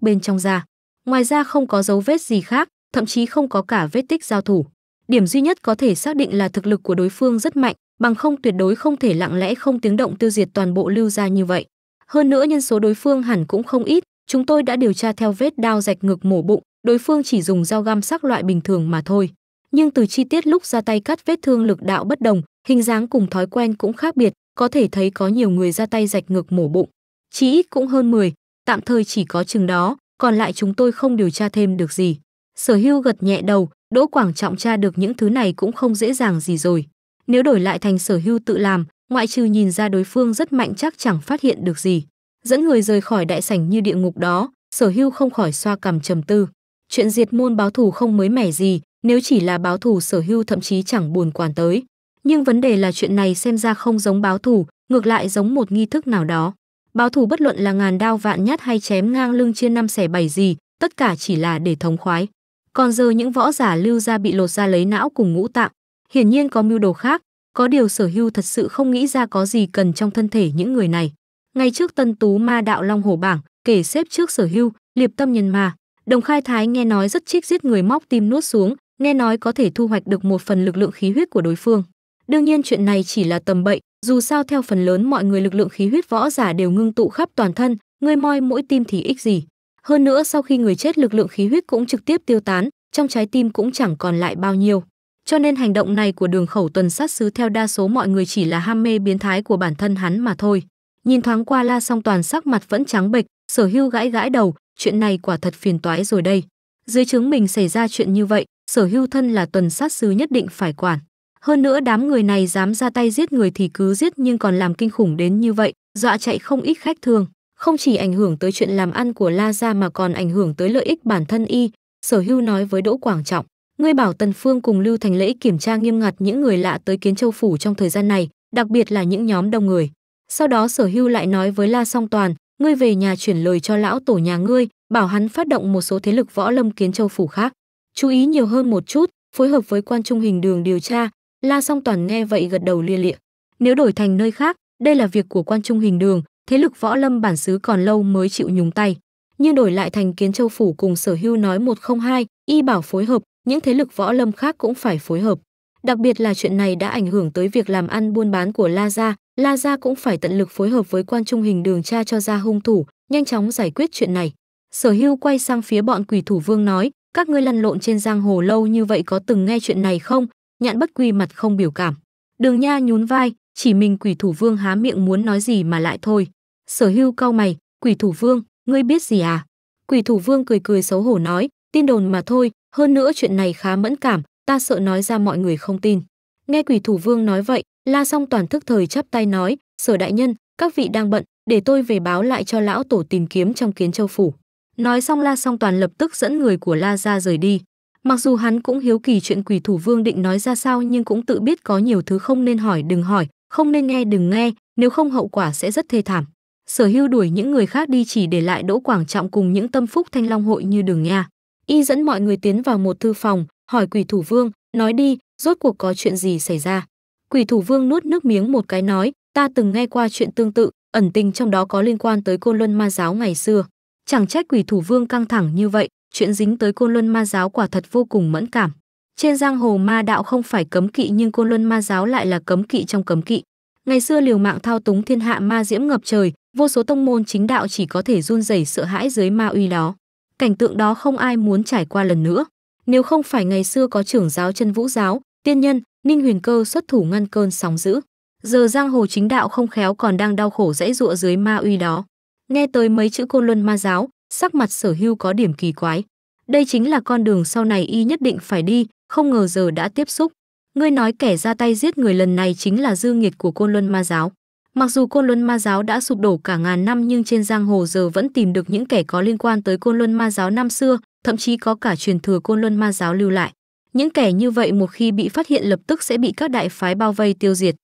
bên trong ra. Ngoài ra không có dấu vết gì khác, thậm chí không có cả vết tích giao thủ. Điểm duy nhất có thể xác định là thực lực của đối phương rất mạnh, bằng không tuyệt đối không thể lặng lẽ không tiếng động tiêu diệt toàn bộ lưu gia như vậy. Hơn nữa nhân số đối phương hẳn cũng không ít, chúng tôi đã điều tra theo vết đao rạch ngực mổ bụng, đối phương chỉ dùng dao găm sắc loại bình thường mà thôi. Nhưng từ chi tiết lúc ra tay cắt vết thương lực đạo bất đồng, hình dáng cùng thói quen cũng khác biệt, có thể thấy có nhiều người ra tay rạch ngực mổ bụng, chí ít cũng hơn 10, tạm thời chỉ có chừng đó, còn lại chúng tôi không điều tra thêm được gì. Sở hưu gật nhẹ đầu, Đỗ Quảng Trọng tra được những thứ này cũng không dễ dàng gì rồi. Nếu đổi lại thành sở hưu tự làm, ngoại trừ nhìn ra đối phương rất mạnh chắc chẳng phát hiện được gì. Dẫn người rời khỏi đại sảnh như địa ngục đó, sở hưu không khỏi xoa cằm trầm tư. Chuyện diệt môn báo thù không mới mẻ gì, nếu chỉ là báo thù sở hưu thậm chí chẳng buồn quản tới nhưng vấn đề là chuyện này xem ra không giống báo thủ, ngược lại giống một nghi thức nào đó. Báo thủ bất luận là ngàn đao vạn nhát hay chém ngang lưng chia năm xẻ bảy gì, tất cả chỉ là để thống khoái. Còn giờ những võ giả lưu ra bị lột ra lấy não cùng ngũ tạng, hiển nhiên có mưu đồ khác, có điều sở hưu thật sự không nghĩ ra có gì cần trong thân thể những người này. Ngay trước tân tú ma đạo Long Hồ Bảng, kể xếp trước sở hưu, liệp tâm nhân ma đồng khai thái nghe nói rất trích giết người móc tim nuốt xuống, nghe nói có thể thu hoạch được một phần lực lượng khí huyết của đối phương. Đương nhiên chuyện này chỉ là tầm bậy, dù sao theo phần lớn mọi người lực lượng khí huyết võ giả đều ngưng tụ khắp toàn thân, người moi mỗi tim thì ích gì. Hơn nữa sau khi người chết lực lượng khí huyết cũng trực tiếp tiêu tán, trong trái tim cũng chẳng còn lại bao nhiêu. Cho nên hành động này của đường khẩu tuần sát sứ theo đa số mọi người chỉ là ham mê biến thái của bản thân hắn mà thôi. Nhìn thoáng qua la song toàn sắc mặt vẫn trắng bệch, sở hưu gãi gãi đầu, chuyện này quả thật phiền toái rồi đây. Dưới chứng mình xảy ra chuyện như vậy, sở hưu thân là tuần sát sứ nhất định phải quản. Hơn nữa đám người này dám ra tay giết người thì cứ giết nhưng còn làm kinh khủng đến như vậy, dọa chạy không ít khách thường. Không chỉ ảnh hưởng tới chuyện làm ăn của La Gia mà còn ảnh hưởng tới lợi ích bản thân y, Sở Hưu nói với Đỗ Quảng Trọng. Ngươi bảo Tần Phương cùng Lưu Thành Lễ kiểm tra nghiêm ngặt những người lạ tới Kiến Châu Phủ trong thời gian này, đặc biệt là những nhóm đông người. Sau đó Sở Hưu lại nói với La Song Toàn, ngươi về nhà chuyển lời cho lão tổ nhà ngươi, bảo hắn phát động một số thế lực võ lâm Kiến Châu Phủ khác. Chú ý nhiều hơn một chút, phối hợp với quan trung hình đường điều tra, La Song Toàn nghe vậy gật đầu lia lịa. Nếu đổi thành nơi khác, đây là việc của quan trung hình đường, thế lực võ lâm bản xứ còn lâu mới chịu nhúng tay. Nhưng đổi lại thành kiến châu phủ cùng sở hưu nói một không hai, y bảo phối hợp, những thế lực võ lâm khác cũng phải phối hợp. Đặc biệt là chuyện này đã ảnh hưởng tới việc làm ăn buôn bán của La Gia, La Gia cũng phải tận lực phối hợp với quan trung hình đường tra cho ra hung thủ, nhanh chóng giải quyết chuyện này. Sở hưu quay sang phía bọn quỷ thủ vương nói, các ngươi lăn lộn trên giang hồ lâu như vậy có từng nghe chuyện này không, nhạn bất quy mặt không biểu cảm đường nha nhún vai chỉ mình quỷ thủ vương há miệng muốn nói gì mà lại thôi sở hưu cau mày quỷ thủ vương ngươi biết gì à quỷ thủ vương cười cười xấu hổ nói tin đồn mà thôi hơn nữa chuyện này khá mẫn cảm ta sợ nói ra mọi người không tin nghe quỷ thủ vương nói vậy la song toàn thức thời chắp tay nói sở đại nhân các vị đang bận để tôi về báo lại cho lão tổ tìm kiếm trong kiến châu phủ nói xong la song toàn lập tức dẫn người của la ra rời đi Mặc dù hắn cũng hiếu kỳ chuyện quỷ thủ vương định nói ra sao nhưng cũng tự biết có nhiều thứ không nên hỏi đừng hỏi, không nên nghe đừng nghe, nếu không hậu quả sẽ rất thê thảm. Sở hưu đuổi những người khác đi chỉ để lại Đỗ Quảng Trọng cùng những tâm phúc thanh long hội như đường nha. Y dẫn mọi người tiến vào một thư phòng, hỏi quỷ thủ vương, nói đi, rốt cuộc có chuyện gì xảy ra. Quỷ thủ vương nuốt nước miếng một cái nói, ta từng nghe qua chuyện tương tự, ẩn tình trong đó có liên quan tới cô luân ma giáo ngày xưa. Chẳng trách quỷ thủ vương căng thẳng như vậy, chuyện dính tới côn luân ma giáo quả thật vô cùng mẫn cảm trên giang hồ ma đạo không phải cấm kỵ nhưng côn luân ma giáo lại là cấm kỵ trong cấm kỵ ngày xưa liều mạng thao túng thiên hạ ma diễm ngập trời vô số tông môn chính đạo chỉ có thể run rẩy sợ hãi dưới ma uy đó cảnh tượng đó không ai muốn trải qua lần nữa nếu không phải ngày xưa có trưởng giáo chân vũ giáo tiên nhân ninh huyền cơ xuất thủ ngăn cơn sóng dữ giờ giang hồ chính đạo không khéo còn đang đau khổ dãy dụa dưới ma uy đó nghe tới mấy chữ côn luân ma giáo sắc mặt sở hưu có điểm kỳ quái. Đây chính là con đường sau này y nhất định phải đi, không ngờ giờ đã tiếp xúc. Ngươi nói kẻ ra tay giết người lần này chính là dư nghiệt của côn luân ma giáo. Mặc dù côn luân ma giáo đã sụp đổ cả ngàn năm nhưng trên giang hồ giờ vẫn tìm được những kẻ có liên quan tới côn luân ma giáo năm xưa, thậm chí có cả truyền thừa côn luân ma giáo lưu lại. Những kẻ như vậy một khi bị phát hiện lập tức sẽ bị các đại phái bao vây tiêu diệt.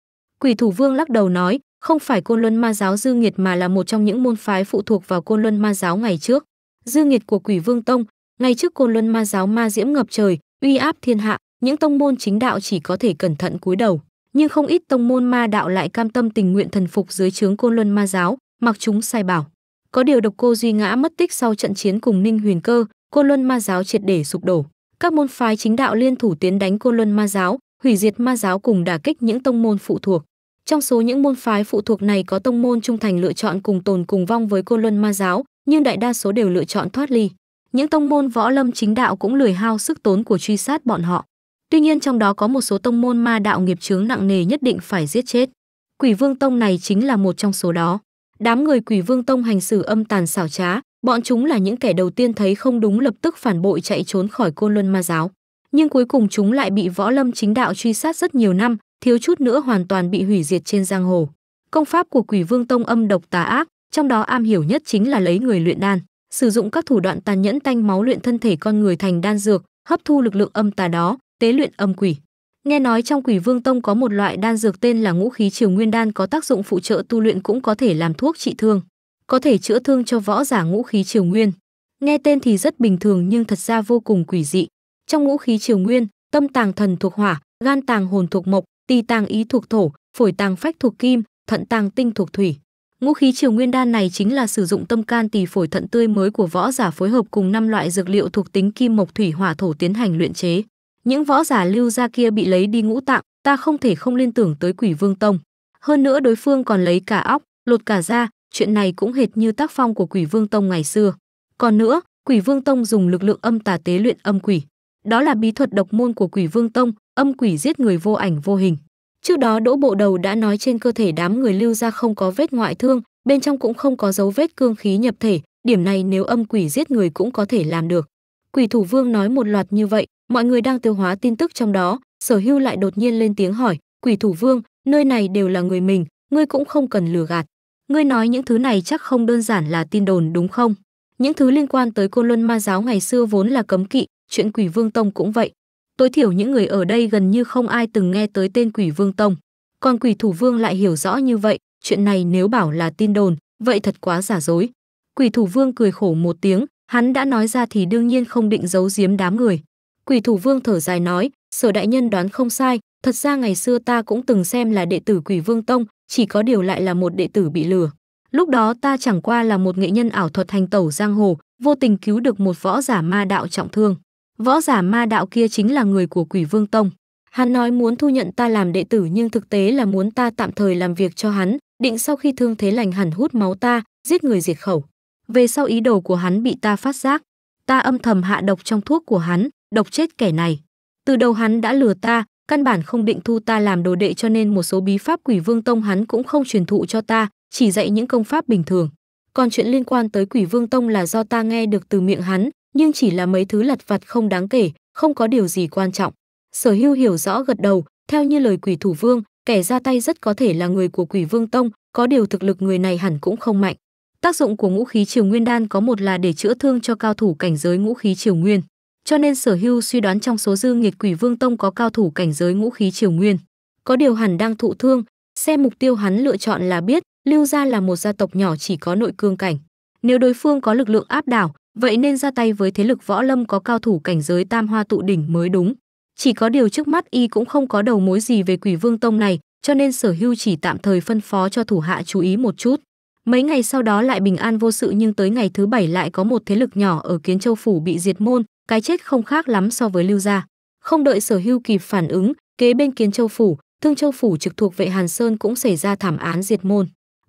Quỷ thủ vương lắc đầu nói, không phải Côn Luân Ma giáo Dư Nghiệt mà là một trong những môn phái phụ thuộc vào Côn Luân Ma giáo ngày trước. Dư Nghiệt của Quỷ Vương Tông, ngày trước Côn Luân Ma giáo ma diễm ngập trời, uy áp thiên hạ, những tông môn chính đạo chỉ có thể cẩn thận cúi đầu, nhưng không ít tông môn ma đạo lại cam tâm tình nguyện thần phục dưới trướng Côn Luân Ma giáo, mặc chúng sai bảo. Có điều độc cô Duy Ngã mất tích sau trận chiến cùng Ninh Huyền Cơ, Côn Luân Ma giáo triệt để sụp đổ. Các môn phái chính đạo liên thủ tiến đánh Côn Luân Ma giáo, hủy diệt ma giáo cùng đả kích những tông môn phụ thuộc. Trong số những môn phái phụ thuộc này có tông môn trung thành lựa chọn cùng tồn cùng vong với Côn Luân Ma giáo, nhưng đại đa số đều lựa chọn thoát ly. Những tông môn võ lâm chính đạo cũng lười hao sức tốn của truy sát bọn họ. Tuy nhiên trong đó có một số tông môn ma đạo nghiệp chướng nặng nề nhất định phải giết chết. Quỷ Vương Tông này chính là một trong số đó. Đám người Quỷ Vương Tông hành xử âm tàn xảo trá, bọn chúng là những kẻ đầu tiên thấy không đúng lập tức phản bội chạy trốn khỏi Côn Luân Ma giáo. Nhưng cuối cùng chúng lại bị võ lâm chính đạo truy sát rất nhiều năm, thiếu chút nữa hoàn toàn bị hủy diệt trên giang hồ. Công pháp của Quỷ Vương Tông âm độc tà ác, trong đó am hiểu nhất chính là lấy người luyện đan, sử dụng các thủ đoạn tàn nhẫn tanh máu luyện thân thể con người thành đan dược, hấp thu lực lượng âm tà đó, tế luyện âm quỷ. Nghe nói trong Quỷ Vương Tông có một loại đan dược tên là Ngũ khí Triều Nguyên đan có tác dụng phụ trợ tu luyện cũng có thể làm thuốc trị thương, có thể chữa thương cho võ giả Ngũ khí Triều Nguyên. Nghe tên thì rất bình thường nhưng thật ra vô cùng quỷ dị. Trong Ngũ khí Triều Nguyên, tâm tàng thần thuộc hỏa, gan tàng hồn thuộc mộc, tỳ tàng ý thuộc thổ, phổi tàng phách thuộc kim, thận tàng tinh thuộc thủy. Ngũ khí triều nguyên đan này chính là sử dụng tâm can tỳ phổi thận tươi mới của võ giả phối hợp cùng năm loại dược liệu thuộc tính kim mộc thủy hỏa thổ tiến hành luyện chế. Những võ giả lưu gia kia bị lấy đi ngũ tạng, ta không thể không liên tưởng tới Quỷ Vương Tông. Hơn nữa đối phương còn lấy cả óc, lột cả da, chuyện này cũng hệt như tác phong của Quỷ Vương Tông ngày xưa. Còn nữa, Quỷ Vương Tông dùng lực lượng âm tà tế luyện âm quỷ. Đó là bí thuật độc môn của Quỷ Vương Tông, âm quỷ giết người vô ảnh vô hình. Trước đó Đỗ Bộ Đầu đã nói trên cơ thể đám người lưu ra không có vết ngoại thương, bên trong cũng không có dấu vết cương khí nhập thể, điểm này nếu âm quỷ giết người cũng có thể làm được. Quỷ Thủ Vương nói một loạt như vậy, mọi người đang tiêu hóa tin tức trong đó, Sở Hưu lại đột nhiên lên tiếng hỏi, "Quỷ Thủ Vương, nơi này đều là người mình, ngươi cũng không cần lừa gạt. Ngươi nói những thứ này chắc không đơn giản là tin đồn đúng không?" Những thứ liên quan tới Côn Luân Ma giáo ngày xưa vốn là cấm kỵ, chuyện Quỷ Vương Tông cũng vậy. Tối thiểu những người ở đây gần như không ai từng nghe tới tên Quỷ Vương Tông. Còn Quỷ Thủ Vương lại hiểu rõ như vậy, chuyện này nếu bảo là tin đồn, vậy thật quá giả dối. Quỷ Thủ Vương cười khổ một tiếng, hắn đã nói ra thì đương nhiên không định giấu giếm đám người. Quỷ Thủ Vương thở dài nói, sở đại nhân đoán không sai, thật ra ngày xưa ta cũng từng xem là đệ tử Quỷ Vương Tông, chỉ có điều lại là một đệ tử bị lừa. Lúc đó ta chẳng qua là một nghệ nhân ảo thuật hành tẩu giang hồ, vô tình cứu được một võ giả ma đạo trọng thương. Võ giả ma đạo kia chính là người của quỷ vương tông. Hắn nói muốn thu nhận ta làm đệ tử nhưng thực tế là muốn ta tạm thời làm việc cho hắn, định sau khi thương thế lành hẳn hút máu ta, giết người diệt khẩu. Về sau ý đồ của hắn bị ta phát giác, ta âm thầm hạ độc trong thuốc của hắn, độc chết kẻ này. Từ đầu hắn đã lừa ta, căn bản không định thu ta làm đồ đệ cho nên một số bí pháp quỷ vương tông hắn cũng không truyền thụ cho ta, chỉ dạy những công pháp bình thường. Còn chuyện liên quan tới quỷ vương tông là do ta nghe được từ miệng hắn, nhưng chỉ là mấy thứ lật vặt không đáng kể, không có điều gì quan trọng. Sở Hưu hiểu rõ gật đầu, theo như lời Quỷ Thủ Vương, kẻ ra tay rất có thể là người của Quỷ Vương Tông, có điều thực lực người này hẳn cũng không mạnh. Tác dụng của ngũ khí Triều Nguyên đan có một là để chữa thương cho cao thủ cảnh giới ngũ khí Triều Nguyên, cho nên Sở Hưu suy đoán trong số dư nghiệt Quỷ Vương Tông có cao thủ cảnh giới ngũ khí Triều Nguyên. Có điều hẳn đang thụ thương, xem mục tiêu hắn lựa chọn là biết, Lưu gia là một gia tộc nhỏ chỉ có nội cương cảnh. Nếu đối phương có lực lượng áp đảo, Vậy nên ra tay với thế lực võ lâm có cao thủ cảnh giới tam hoa tụ đỉnh mới đúng. Chỉ có điều trước mắt y cũng không có đầu mối gì về quỷ vương tông này, cho nên sở hưu chỉ tạm thời phân phó cho thủ hạ chú ý một chút. Mấy ngày sau đó lại bình an vô sự nhưng tới ngày thứ bảy lại có một thế lực nhỏ ở Kiến Châu Phủ bị diệt môn, cái chết không khác lắm so với Lưu Gia. Không đợi sở hưu kịp phản ứng, kế bên Kiến Châu Phủ, Thương Châu Phủ trực thuộc vệ Hàn Sơn cũng xảy ra thảm án diệt môn.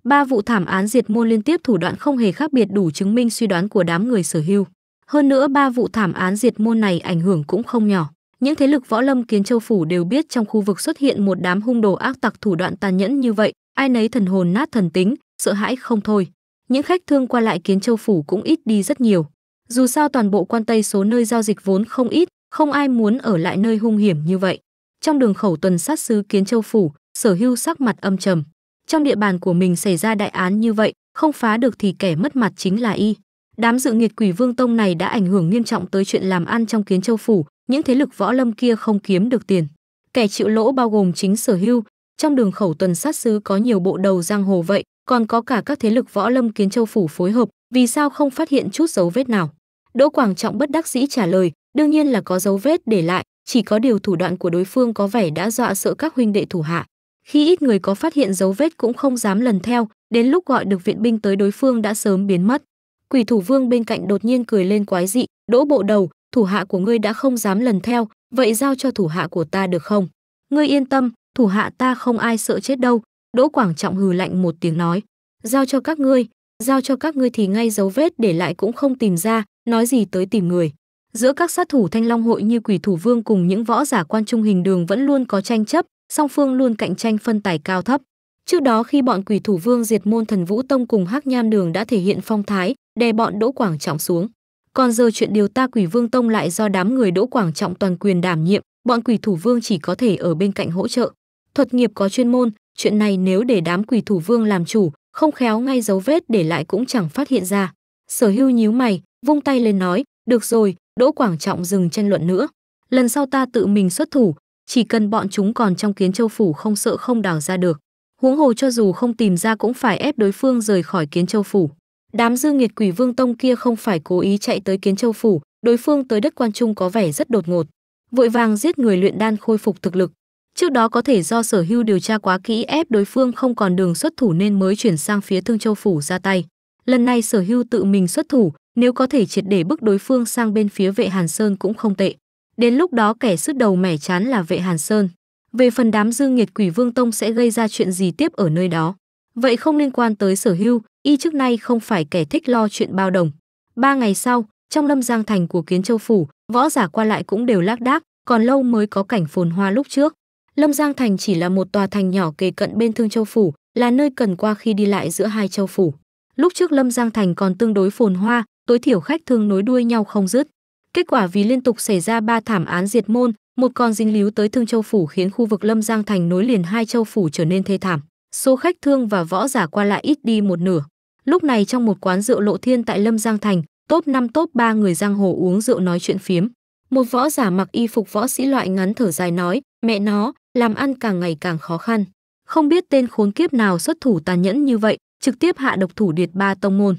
Ba vụ thảm án diệt môn liên tiếp thủ đoạn không hề khác biệt đủ chứng minh suy đoán của đám người sở hưu. Hơn nữa ba vụ thảm án diệt môn này ảnh hưởng cũng không nhỏ. Những thế lực võ lâm kiến châu phủ đều biết trong khu vực xuất hiện một đám hung đồ ác tặc thủ đoạn tàn nhẫn như vậy, ai nấy thần hồn nát thần tính, sợ hãi không thôi. Những khách thương qua lại kiến châu phủ cũng ít đi rất nhiều. Dù sao toàn bộ quan tây số nơi giao dịch vốn không ít, không ai muốn ở lại nơi hung hiểm như vậy. Trong đường khẩu tuần sát sứ kiến châu phủ, sở hưu sắc mặt âm trầm trong địa bàn của mình xảy ra đại án như vậy không phá được thì kẻ mất mặt chính là y đám dự nghiệt quỷ vương tông này đã ảnh hưởng nghiêm trọng tới chuyện làm ăn trong kiến châu phủ những thế lực võ lâm kia không kiếm được tiền kẻ chịu lỗ bao gồm chính sở hưu trong đường khẩu tuần sát sứ có nhiều bộ đầu giang hồ vậy còn có cả các thế lực võ lâm kiến châu phủ phối hợp vì sao không phát hiện chút dấu vết nào đỗ quảng trọng bất đắc dĩ trả lời đương nhiên là có dấu vết để lại chỉ có điều thủ đoạn của đối phương có vẻ đã dọa sợ các huynh đệ thủ hạ khi ít người có phát hiện dấu vết cũng không dám lần theo, đến lúc gọi được viện binh tới đối phương đã sớm biến mất. Quỷ thủ vương bên cạnh đột nhiên cười lên quái dị, đỗ bộ đầu, thủ hạ của ngươi đã không dám lần theo, vậy giao cho thủ hạ của ta được không? Ngươi yên tâm, thủ hạ ta không ai sợ chết đâu, đỗ quảng trọng hừ lạnh một tiếng nói. Giao cho các ngươi, giao cho các ngươi thì ngay dấu vết để lại cũng không tìm ra, nói gì tới tìm người. Giữa các sát thủ thanh long hội như quỷ thủ vương cùng những võ giả quan trung hình đường vẫn luôn có tranh chấp, song phương luôn cạnh tranh phân tài cao thấp. Trước đó khi bọn quỷ thủ vương diệt môn thần vũ tông cùng hắc nham đường đã thể hiện phong thái, đè bọn Đỗ Quảng Trọng xuống. Còn giờ chuyện điều ta quỷ vương tông lại do đám người Đỗ Quảng Trọng toàn quyền đảm nhiệm, bọn quỷ thủ vương chỉ có thể ở bên cạnh hỗ trợ. Thuật nghiệp có chuyên môn, chuyện này nếu để đám quỷ thủ vương làm chủ, không khéo ngay dấu vết để lại cũng chẳng phát hiện ra. Sở hưu nhíu mày, vung tay lên nói, được rồi, Đỗ Quảng Trọng dừng tranh luận nữa. Lần sau ta tự mình xuất thủ, chỉ cần bọn chúng còn trong kiến châu phủ không sợ không đào ra được huống hồ cho dù không tìm ra cũng phải ép đối phương rời khỏi kiến châu phủ đám dư nghiệt quỷ vương tông kia không phải cố ý chạy tới kiến châu phủ đối phương tới đất quan trung có vẻ rất đột ngột vội vàng giết người luyện đan khôi phục thực lực trước đó có thể do sở hưu điều tra quá kỹ ép đối phương không còn đường xuất thủ nên mới chuyển sang phía thương châu phủ ra tay lần này sở hưu tự mình xuất thủ nếu có thể triệt để bức đối phương sang bên phía vệ hàn sơn cũng không tệ Đến lúc đó kẻ sứt đầu mẻ chán là vệ Hàn Sơn. Về phần đám dương nghiệt quỷ vương tông sẽ gây ra chuyện gì tiếp ở nơi đó. Vậy không liên quan tới sở hưu, y trước nay không phải kẻ thích lo chuyện bao đồng. Ba ngày sau, trong lâm giang thành của Kiến Châu Phủ, võ giả qua lại cũng đều lác đác, còn lâu mới có cảnh phồn hoa lúc trước. Lâm Giang Thành chỉ là một tòa thành nhỏ kề cận bên Thương Châu Phủ, là nơi cần qua khi đi lại giữa hai châu phủ. Lúc trước Lâm Giang Thành còn tương đối phồn hoa, tối thiểu khách thương nối đuôi nhau không dứt. Kết quả vì liên tục xảy ra ba thảm án diệt môn, một con dính líu tới Thương Châu phủ khiến khu vực Lâm Giang thành nối liền hai châu phủ trở nên thê thảm. Số khách thương và võ giả qua lại ít đi một nửa. Lúc này trong một quán rượu Lộ Thiên tại Lâm Giang thành, top 5 top 3 người giang hồ uống rượu nói chuyện phiếm. Một võ giả mặc y phục võ sĩ loại ngắn thở dài nói, mẹ nó, làm ăn càng ngày càng khó khăn. Không biết tên khốn kiếp nào xuất thủ tàn nhẫn như vậy, trực tiếp hạ độc thủ điệt ba tông môn.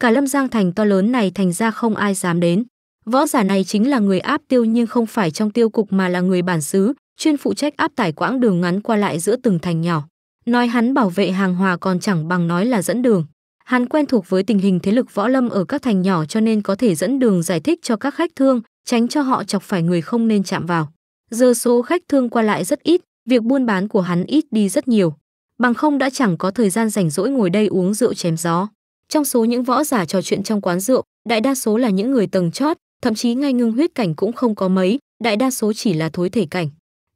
Cả Lâm Giang thành to lớn này thành ra không ai dám đến. Võ giả này chính là người áp tiêu nhưng không phải trong tiêu cục mà là người bản xứ, chuyên phụ trách áp tải quãng đường ngắn qua lại giữa từng thành nhỏ. Nói hắn bảo vệ hàng hòa còn chẳng bằng nói là dẫn đường. Hắn quen thuộc với tình hình thế lực võ lâm ở các thành nhỏ cho nên có thể dẫn đường giải thích cho các khách thương, tránh cho họ chọc phải người không nên chạm vào. Giờ số khách thương qua lại rất ít, việc buôn bán của hắn ít đi rất nhiều. Bằng không đã chẳng có thời gian rảnh rỗi ngồi đây uống rượu chém gió. Trong số những võ giả trò chuyện trong quán rượu, đại đa số là những người tầng chót, thậm chí ngay ngưng huyết cảnh cũng không có mấy, đại đa số chỉ là thối thể cảnh.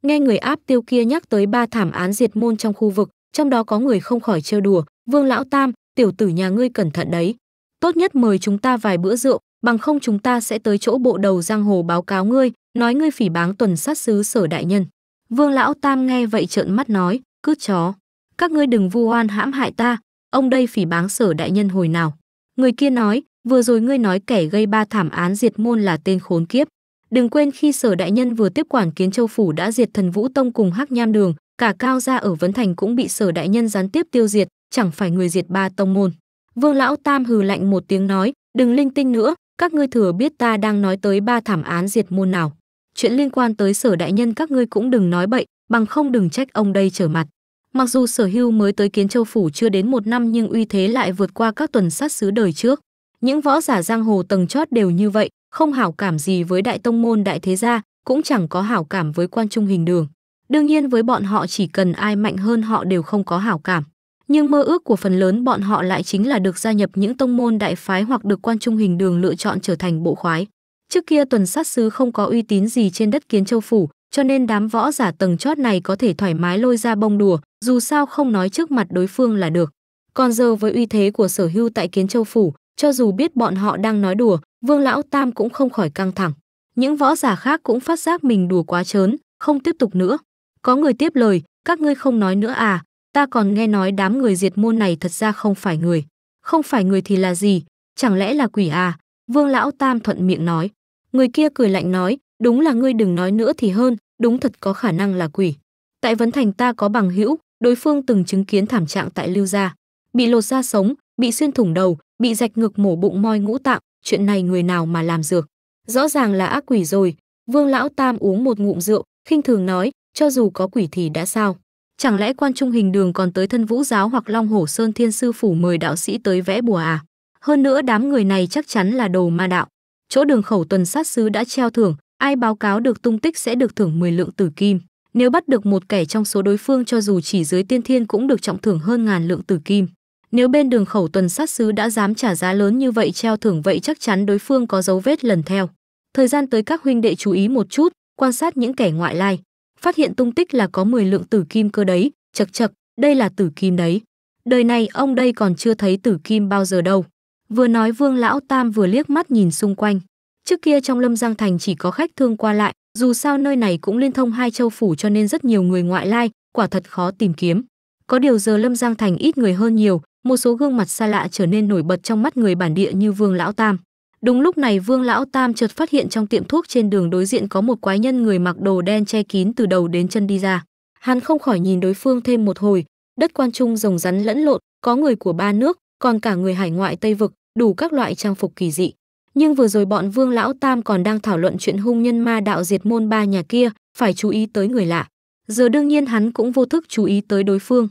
Nghe người áp tiêu kia nhắc tới ba thảm án diệt môn trong khu vực, trong đó có người không khỏi trêu đùa, "Vương lão tam, tiểu tử nhà ngươi cẩn thận đấy, tốt nhất mời chúng ta vài bữa rượu, bằng không chúng ta sẽ tới chỗ bộ đầu giang hồ báo cáo ngươi, nói ngươi phỉ báng tuần sát sứ sở đại nhân." Vương lão tam nghe vậy trợn mắt nói, "Cứ chó, các ngươi đừng vu oan hãm hại ta, ông đây phỉ báng sở đại nhân hồi nào?" Người kia nói, Vừa rồi ngươi nói kẻ gây ba thảm án diệt môn là tên khốn kiếp. Đừng quên khi sở đại nhân vừa tiếp quản kiến châu phủ đã diệt thần vũ tông cùng hắc nham đường, cả cao gia ở Vấn Thành cũng bị sở đại nhân gián tiếp tiêu diệt, chẳng phải người diệt ba tông môn. Vương lão tam hừ lạnh một tiếng nói, đừng linh tinh nữa, các ngươi thừa biết ta đang nói tới ba thảm án diệt môn nào. Chuyện liên quan tới sở đại nhân các ngươi cũng đừng nói bậy, bằng không đừng trách ông đây trở mặt. Mặc dù sở hưu mới tới kiến châu phủ chưa đến một năm nhưng uy thế lại vượt qua các tuần sát xứ đời trước. Những võ giả giang hồ tầng chót đều như vậy, không hảo cảm gì với đại tông môn đại thế gia, cũng chẳng có hảo cảm với quan trung hình đường. Đương nhiên với bọn họ chỉ cần ai mạnh hơn họ đều không có hảo cảm. Nhưng mơ ước của phần lớn bọn họ lại chính là được gia nhập những tông môn đại phái hoặc được quan trung hình đường lựa chọn trở thành bộ khoái. Trước kia tuần sát sứ không có uy tín gì trên đất kiến châu phủ, cho nên đám võ giả tầng chót này có thể thoải mái lôi ra bông đùa, dù sao không nói trước mặt đối phương là được. Còn giờ với uy thế của sở hưu tại kiến châu phủ, cho dù biết bọn họ đang nói đùa, Vương Lão Tam cũng không khỏi căng thẳng. Những võ giả khác cũng phát giác mình đùa quá chớn, không tiếp tục nữa. Có người tiếp lời, các ngươi không nói nữa à, ta còn nghe nói đám người diệt môn này thật ra không phải người. Không phải người thì là gì, chẳng lẽ là quỷ à? Vương Lão Tam thuận miệng nói. Người kia cười lạnh nói, đúng là ngươi đừng nói nữa thì hơn, đúng thật có khả năng là quỷ. Tại Vấn Thành ta có bằng hữu, đối phương từng chứng kiến thảm trạng tại Lưu Gia. Bị lột da sống, bị xuyên thủng đầu, bị rạch ngực mổ bụng moi ngũ tạng, chuyện này người nào mà làm dược. Rõ ràng là ác quỷ rồi, Vương lão tam uống một ngụm rượu, khinh thường nói, cho dù có quỷ thì đã sao? Chẳng lẽ quan trung hình đường còn tới thân vũ giáo hoặc long hổ sơn thiên sư phủ mời đạo sĩ tới vẽ bùa à? Hơn nữa đám người này chắc chắn là đồ ma đạo. Chỗ đường khẩu tuần sát sứ đã treo thưởng, ai báo cáo được tung tích sẽ được thưởng 10 lượng tử kim. Nếu bắt được một kẻ trong số đối phương cho dù chỉ dưới tiên thiên cũng được trọng thưởng hơn ngàn lượng tử kim. Nếu bên đường khẩu tuần sát sứ đã dám trả giá lớn như vậy treo thưởng vậy chắc chắn đối phương có dấu vết lần theo. Thời gian tới các huynh đệ chú ý một chút, quan sát những kẻ ngoại lai. Phát hiện tung tích là có 10 lượng tử kim cơ đấy, chật chật, đây là tử kim đấy. Đời này ông đây còn chưa thấy tử kim bao giờ đâu. Vừa nói vương lão tam vừa liếc mắt nhìn xung quanh. Trước kia trong Lâm Giang Thành chỉ có khách thương qua lại, dù sao nơi này cũng liên thông hai châu phủ cho nên rất nhiều người ngoại lai, quả thật khó tìm kiếm. Có điều giờ Lâm Giang Thành ít người hơn nhiều, một số gương mặt xa lạ trở nên nổi bật trong mắt người bản địa như Vương Lão Tam. Đúng lúc này Vương Lão Tam chợt phát hiện trong tiệm thuốc trên đường đối diện có một quái nhân người mặc đồ đen che kín từ đầu đến chân đi ra. Hắn không khỏi nhìn đối phương thêm một hồi, đất quan trung rồng rắn lẫn lộn, có người của ba nước, còn cả người hải ngoại Tây Vực, đủ các loại trang phục kỳ dị. Nhưng vừa rồi bọn Vương Lão Tam còn đang thảo luận chuyện hung nhân ma đạo diệt môn ba nhà kia, phải chú ý tới người lạ. Giờ đương nhiên hắn cũng vô thức chú ý tới đối phương.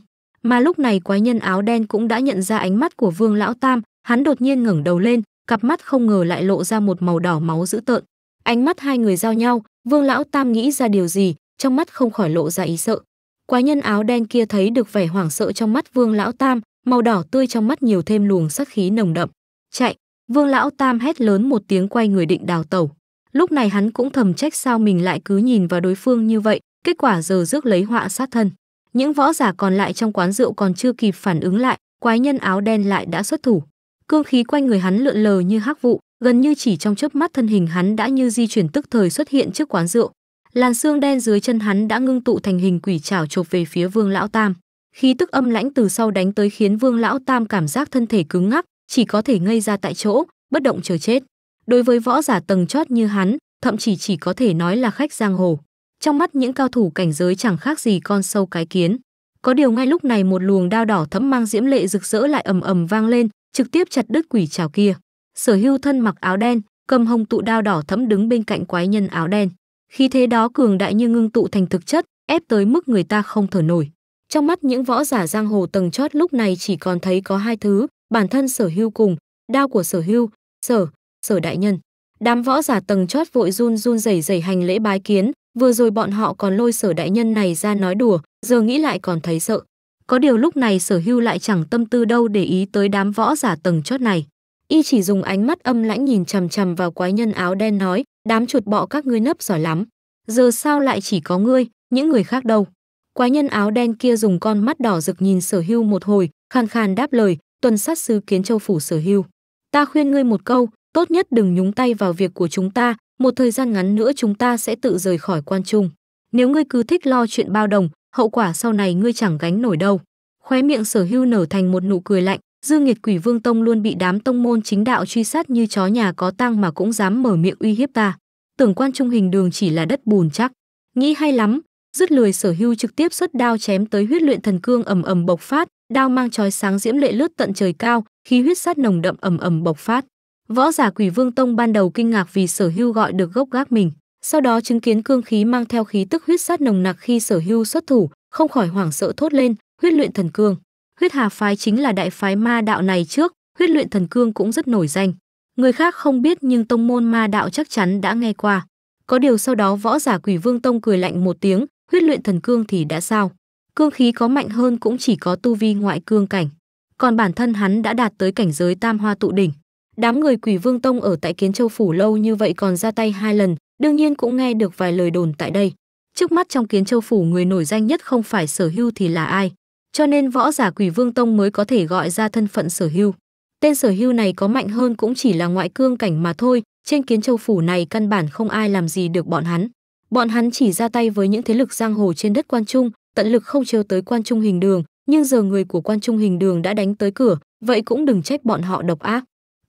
Mà lúc này quái nhân áo đen cũng đã nhận ra ánh mắt của Vương lão tam, hắn đột nhiên ngẩng đầu lên, cặp mắt không ngờ lại lộ ra một màu đỏ máu dữ tợn. Ánh mắt hai người giao nhau, Vương lão tam nghĩ ra điều gì, trong mắt không khỏi lộ ra ý sợ. Quái nhân áo đen kia thấy được vẻ hoảng sợ trong mắt Vương lão tam, màu đỏ tươi trong mắt nhiều thêm luồng sát khí nồng đậm. "Chạy!" Vương lão tam hét lớn một tiếng quay người định đào tẩu. Lúc này hắn cũng thầm trách sao mình lại cứ nhìn vào đối phương như vậy, kết quả giờ rước lấy họa sát thân. Những võ giả còn lại trong quán rượu còn chưa kịp phản ứng lại, quái nhân áo đen lại đã xuất thủ. Cương khí quanh người hắn lượn lờ như hắc vụ, gần như chỉ trong chớp mắt thân hình hắn đã như di chuyển tức thời xuất hiện trước quán rượu. Làn xương đen dưới chân hắn đã ngưng tụ thành hình quỷ chảo chộp về phía Vương lão tam. Khí tức âm lãnh từ sau đánh tới khiến Vương lão tam cảm giác thân thể cứng ngắc, chỉ có thể ngây ra tại chỗ, bất động chờ chết. Đối với võ giả tầng chót như hắn, thậm chí chỉ có thể nói là khách giang hồ trong mắt những cao thủ cảnh giới chẳng khác gì con sâu cái kiến. Có điều ngay lúc này một luồng đao đỏ thẫm mang diễm lệ rực rỡ lại ầm ầm vang lên, trực tiếp chặt đứt quỷ trảo kia. Sở Hưu thân mặc áo đen, cầm hồng tụ đao đỏ thẫm đứng bên cạnh quái nhân áo đen. Khi thế đó cường đại như ngưng tụ thành thực chất, ép tới mức người ta không thở nổi. Trong mắt những võ giả giang hồ tầng chót lúc này chỉ còn thấy có hai thứ, bản thân Sở Hưu cùng đao của Sở Hưu, Sở, Sở đại nhân. Đám võ giả tầng chót vội run run rẩy rẩy hành lễ bái kiến, Vừa rồi bọn họ còn lôi sở đại nhân này ra nói đùa, giờ nghĩ lại còn thấy sợ. Có điều lúc này sở hưu lại chẳng tâm tư đâu để ý tới đám võ giả tầng chót này. Y chỉ dùng ánh mắt âm lãnh nhìn chằm chằm vào quái nhân áo đen nói, đám chuột bọ các ngươi nấp giỏi lắm. Giờ sao lại chỉ có ngươi, những người khác đâu. Quái nhân áo đen kia dùng con mắt đỏ rực nhìn sở hưu một hồi, khàn khàn đáp lời, tuần sát sứ kiến châu phủ sở hưu. Ta khuyên ngươi một câu, tốt nhất đừng nhúng tay vào việc của chúng ta, một thời gian ngắn nữa chúng ta sẽ tự rời khỏi quan trung. Nếu ngươi cứ thích lo chuyện bao đồng, hậu quả sau này ngươi chẳng gánh nổi đâu. Khóe miệng sở hưu nở thành một nụ cười lạnh, dư nghiệt quỷ vương tông luôn bị đám tông môn chính đạo truy sát như chó nhà có tăng mà cũng dám mở miệng uy hiếp ta. Tưởng quan trung hình đường chỉ là đất bùn chắc. Nghĩ hay lắm, dứt lười sở hưu trực tiếp xuất đao chém tới huyết luyện thần cương ầm ầm bộc phát, đao mang chói sáng diễm lệ lướt tận trời cao, khí huyết sát nồng đậm ầm ầm bộc phát. Võ giả Quỷ Vương Tông ban đầu kinh ngạc vì Sở Hưu gọi được gốc gác mình, sau đó chứng kiến cương khí mang theo khí tức huyết sát nồng nặc khi Sở Hưu xuất thủ, không khỏi hoảng sợ thốt lên, huyết luyện thần cương. Huyết Hà phái chính là đại phái ma đạo này trước, huyết luyện thần cương cũng rất nổi danh. Người khác không biết nhưng tông môn ma đạo chắc chắn đã nghe qua. Có điều sau đó võ giả Quỷ Vương Tông cười lạnh một tiếng, huyết luyện thần cương thì đã sao? Cương khí có mạnh hơn cũng chỉ có tu vi ngoại cương cảnh, còn bản thân hắn đã đạt tới cảnh giới Tam Hoa tụ đỉnh Đám người quỷ vương tông ở tại Kiến Châu Phủ lâu như vậy còn ra tay hai lần, đương nhiên cũng nghe được vài lời đồn tại đây. Trước mắt trong Kiến Châu Phủ người nổi danh nhất không phải sở hưu thì là ai. Cho nên võ giả quỷ vương tông mới có thể gọi ra thân phận sở hưu. Tên sở hưu này có mạnh hơn cũng chỉ là ngoại cương cảnh mà thôi, trên Kiến Châu Phủ này căn bản không ai làm gì được bọn hắn. Bọn hắn chỉ ra tay với những thế lực giang hồ trên đất quan trung, tận lực không trêu tới quan trung hình đường, nhưng giờ người của quan trung hình đường đã đánh tới cửa, vậy cũng đừng trách bọn họ độc ác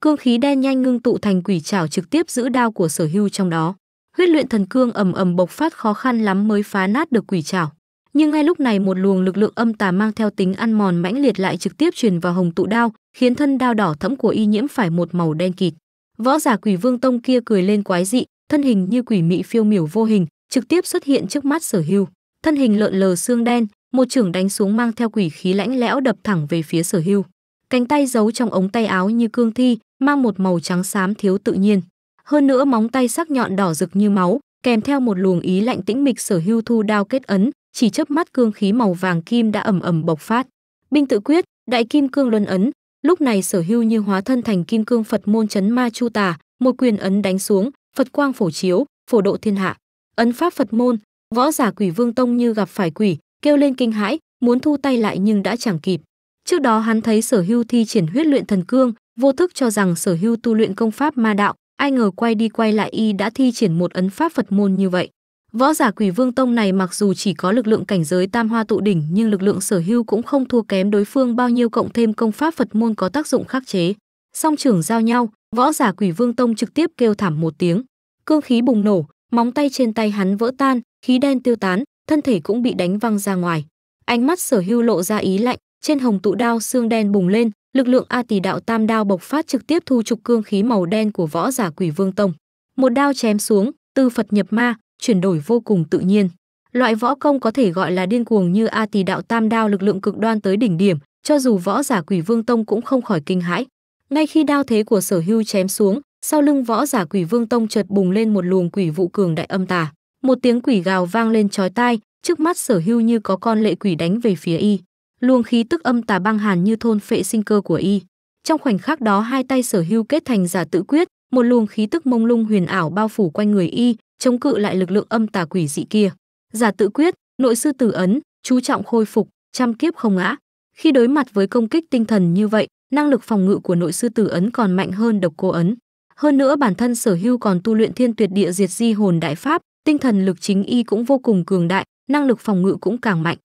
cương khí đen nhanh ngưng tụ thành quỷ chảo trực tiếp giữ đao của sở hưu trong đó huyết luyện thần cương ầm ầm bộc phát khó khăn lắm mới phá nát được quỷ chảo nhưng ngay lúc này một luồng lực lượng âm tà mang theo tính ăn mòn mãnh liệt lại trực tiếp truyền vào hồng tụ đao khiến thân đao đỏ thẫm của y nhiễm phải một màu đen kịt võ giả quỷ vương tông kia cười lên quái dị thân hình như quỷ mị phiêu miểu vô hình trực tiếp xuất hiện trước mắt sở hưu thân hình lợn lờ xương đen một trưởng đánh xuống mang theo quỷ khí lãnh lẽo đập thẳng về phía sở hưu cánh tay giấu trong ống tay áo như cương thi, mang một màu trắng xám thiếu tự nhiên. Hơn nữa móng tay sắc nhọn đỏ rực như máu, kèm theo một luồng ý lạnh tĩnh mịch sở hưu thu đao kết ấn, chỉ chớp mắt cương khí màu vàng kim đã ẩm ẩm bộc phát. Binh tự quyết, đại kim cương luân ấn, lúc này sở hưu như hóa thân thành kim cương Phật môn chấn ma chu tà, một quyền ấn đánh xuống, Phật quang phổ chiếu, phổ độ thiên hạ. Ấn pháp Phật môn, võ giả quỷ vương tông như gặp phải quỷ, kêu lên kinh hãi, muốn thu tay lại nhưng đã chẳng kịp. Trước đó hắn thấy Sở Hưu thi triển huyết luyện thần cương, vô thức cho rằng Sở Hưu tu luyện công pháp ma đạo, ai ngờ quay đi quay lại y đã thi triển một ấn pháp Phật môn như vậy. Võ giả Quỷ Vương Tông này mặc dù chỉ có lực lượng cảnh giới Tam Hoa tụ đỉnh, nhưng lực lượng Sở Hưu cũng không thua kém đối phương bao nhiêu cộng thêm công pháp Phật môn có tác dụng khắc chế. Song trưởng giao nhau, võ giả Quỷ Vương Tông trực tiếp kêu thảm một tiếng. Cương khí bùng nổ, móng tay trên tay hắn vỡ tan, khí đen tiêu tán, thân thể cũng bị đánh văng ra ngoài. Ánh mắt Sở Hưu lộ ra ý lạnh, trên hồng tụ đao xương đen bùng lên, lực lượng A Tỷ đạo tam đao bộc phát trực tiếp thu trục cương khí màu đen của võ giả Quỷ Vương Tông. Một đao chém xuống, tư Phật nhập ma, chuyển đổi vô cùng tự nhiên. Loại võ công có thể gọi là điên cuồng như A Tỷ đạo tam đao lực lượng cực đoan tới đỉnh điểm, cho dù võ giả Quỷ Vương Tông cũng không khỏi kinh hãi. Ngay khi đao thế của Sở Hưu chém xuống, sau lưng võ giả Quỷ Vương Tông chợt bùng lên một luồng quỷ vụ cường đại âm tà. Một tiếng quỷ gào vang lên chói tai, trước mắt Sở Hưu như có con lệ quỷ đánh về phía y luồng khí tức âm tà băng hàn như thôn phệ sinh cơ của y. Trong khoảnh khắc đó hai tay sở hưu kết thành giả tự quyết, một luồng khí tức mông lung huyền ảo bao phủ quanh người y, chống cự lại lực lượng âm tà quỷ dị kia. Giả tự quyết, nội sư tử ấn, chú trọng khôi phục, trăm kiếp không ngã. Khi đối mặt với công kích tinh thần như vậy, năng lực phòng ngự của nội sư tử ấn còn mạnh hơn độc cô ấn. Hơn nữa bản thân Sở Hưu còn tu luyện Thiên Tuyệt Địa Diệt Di Hồn Đại Pháp, tinh thần lực chính y cũng vô cùng cường đại, năng lực phòng ngự cũng càng mạnh.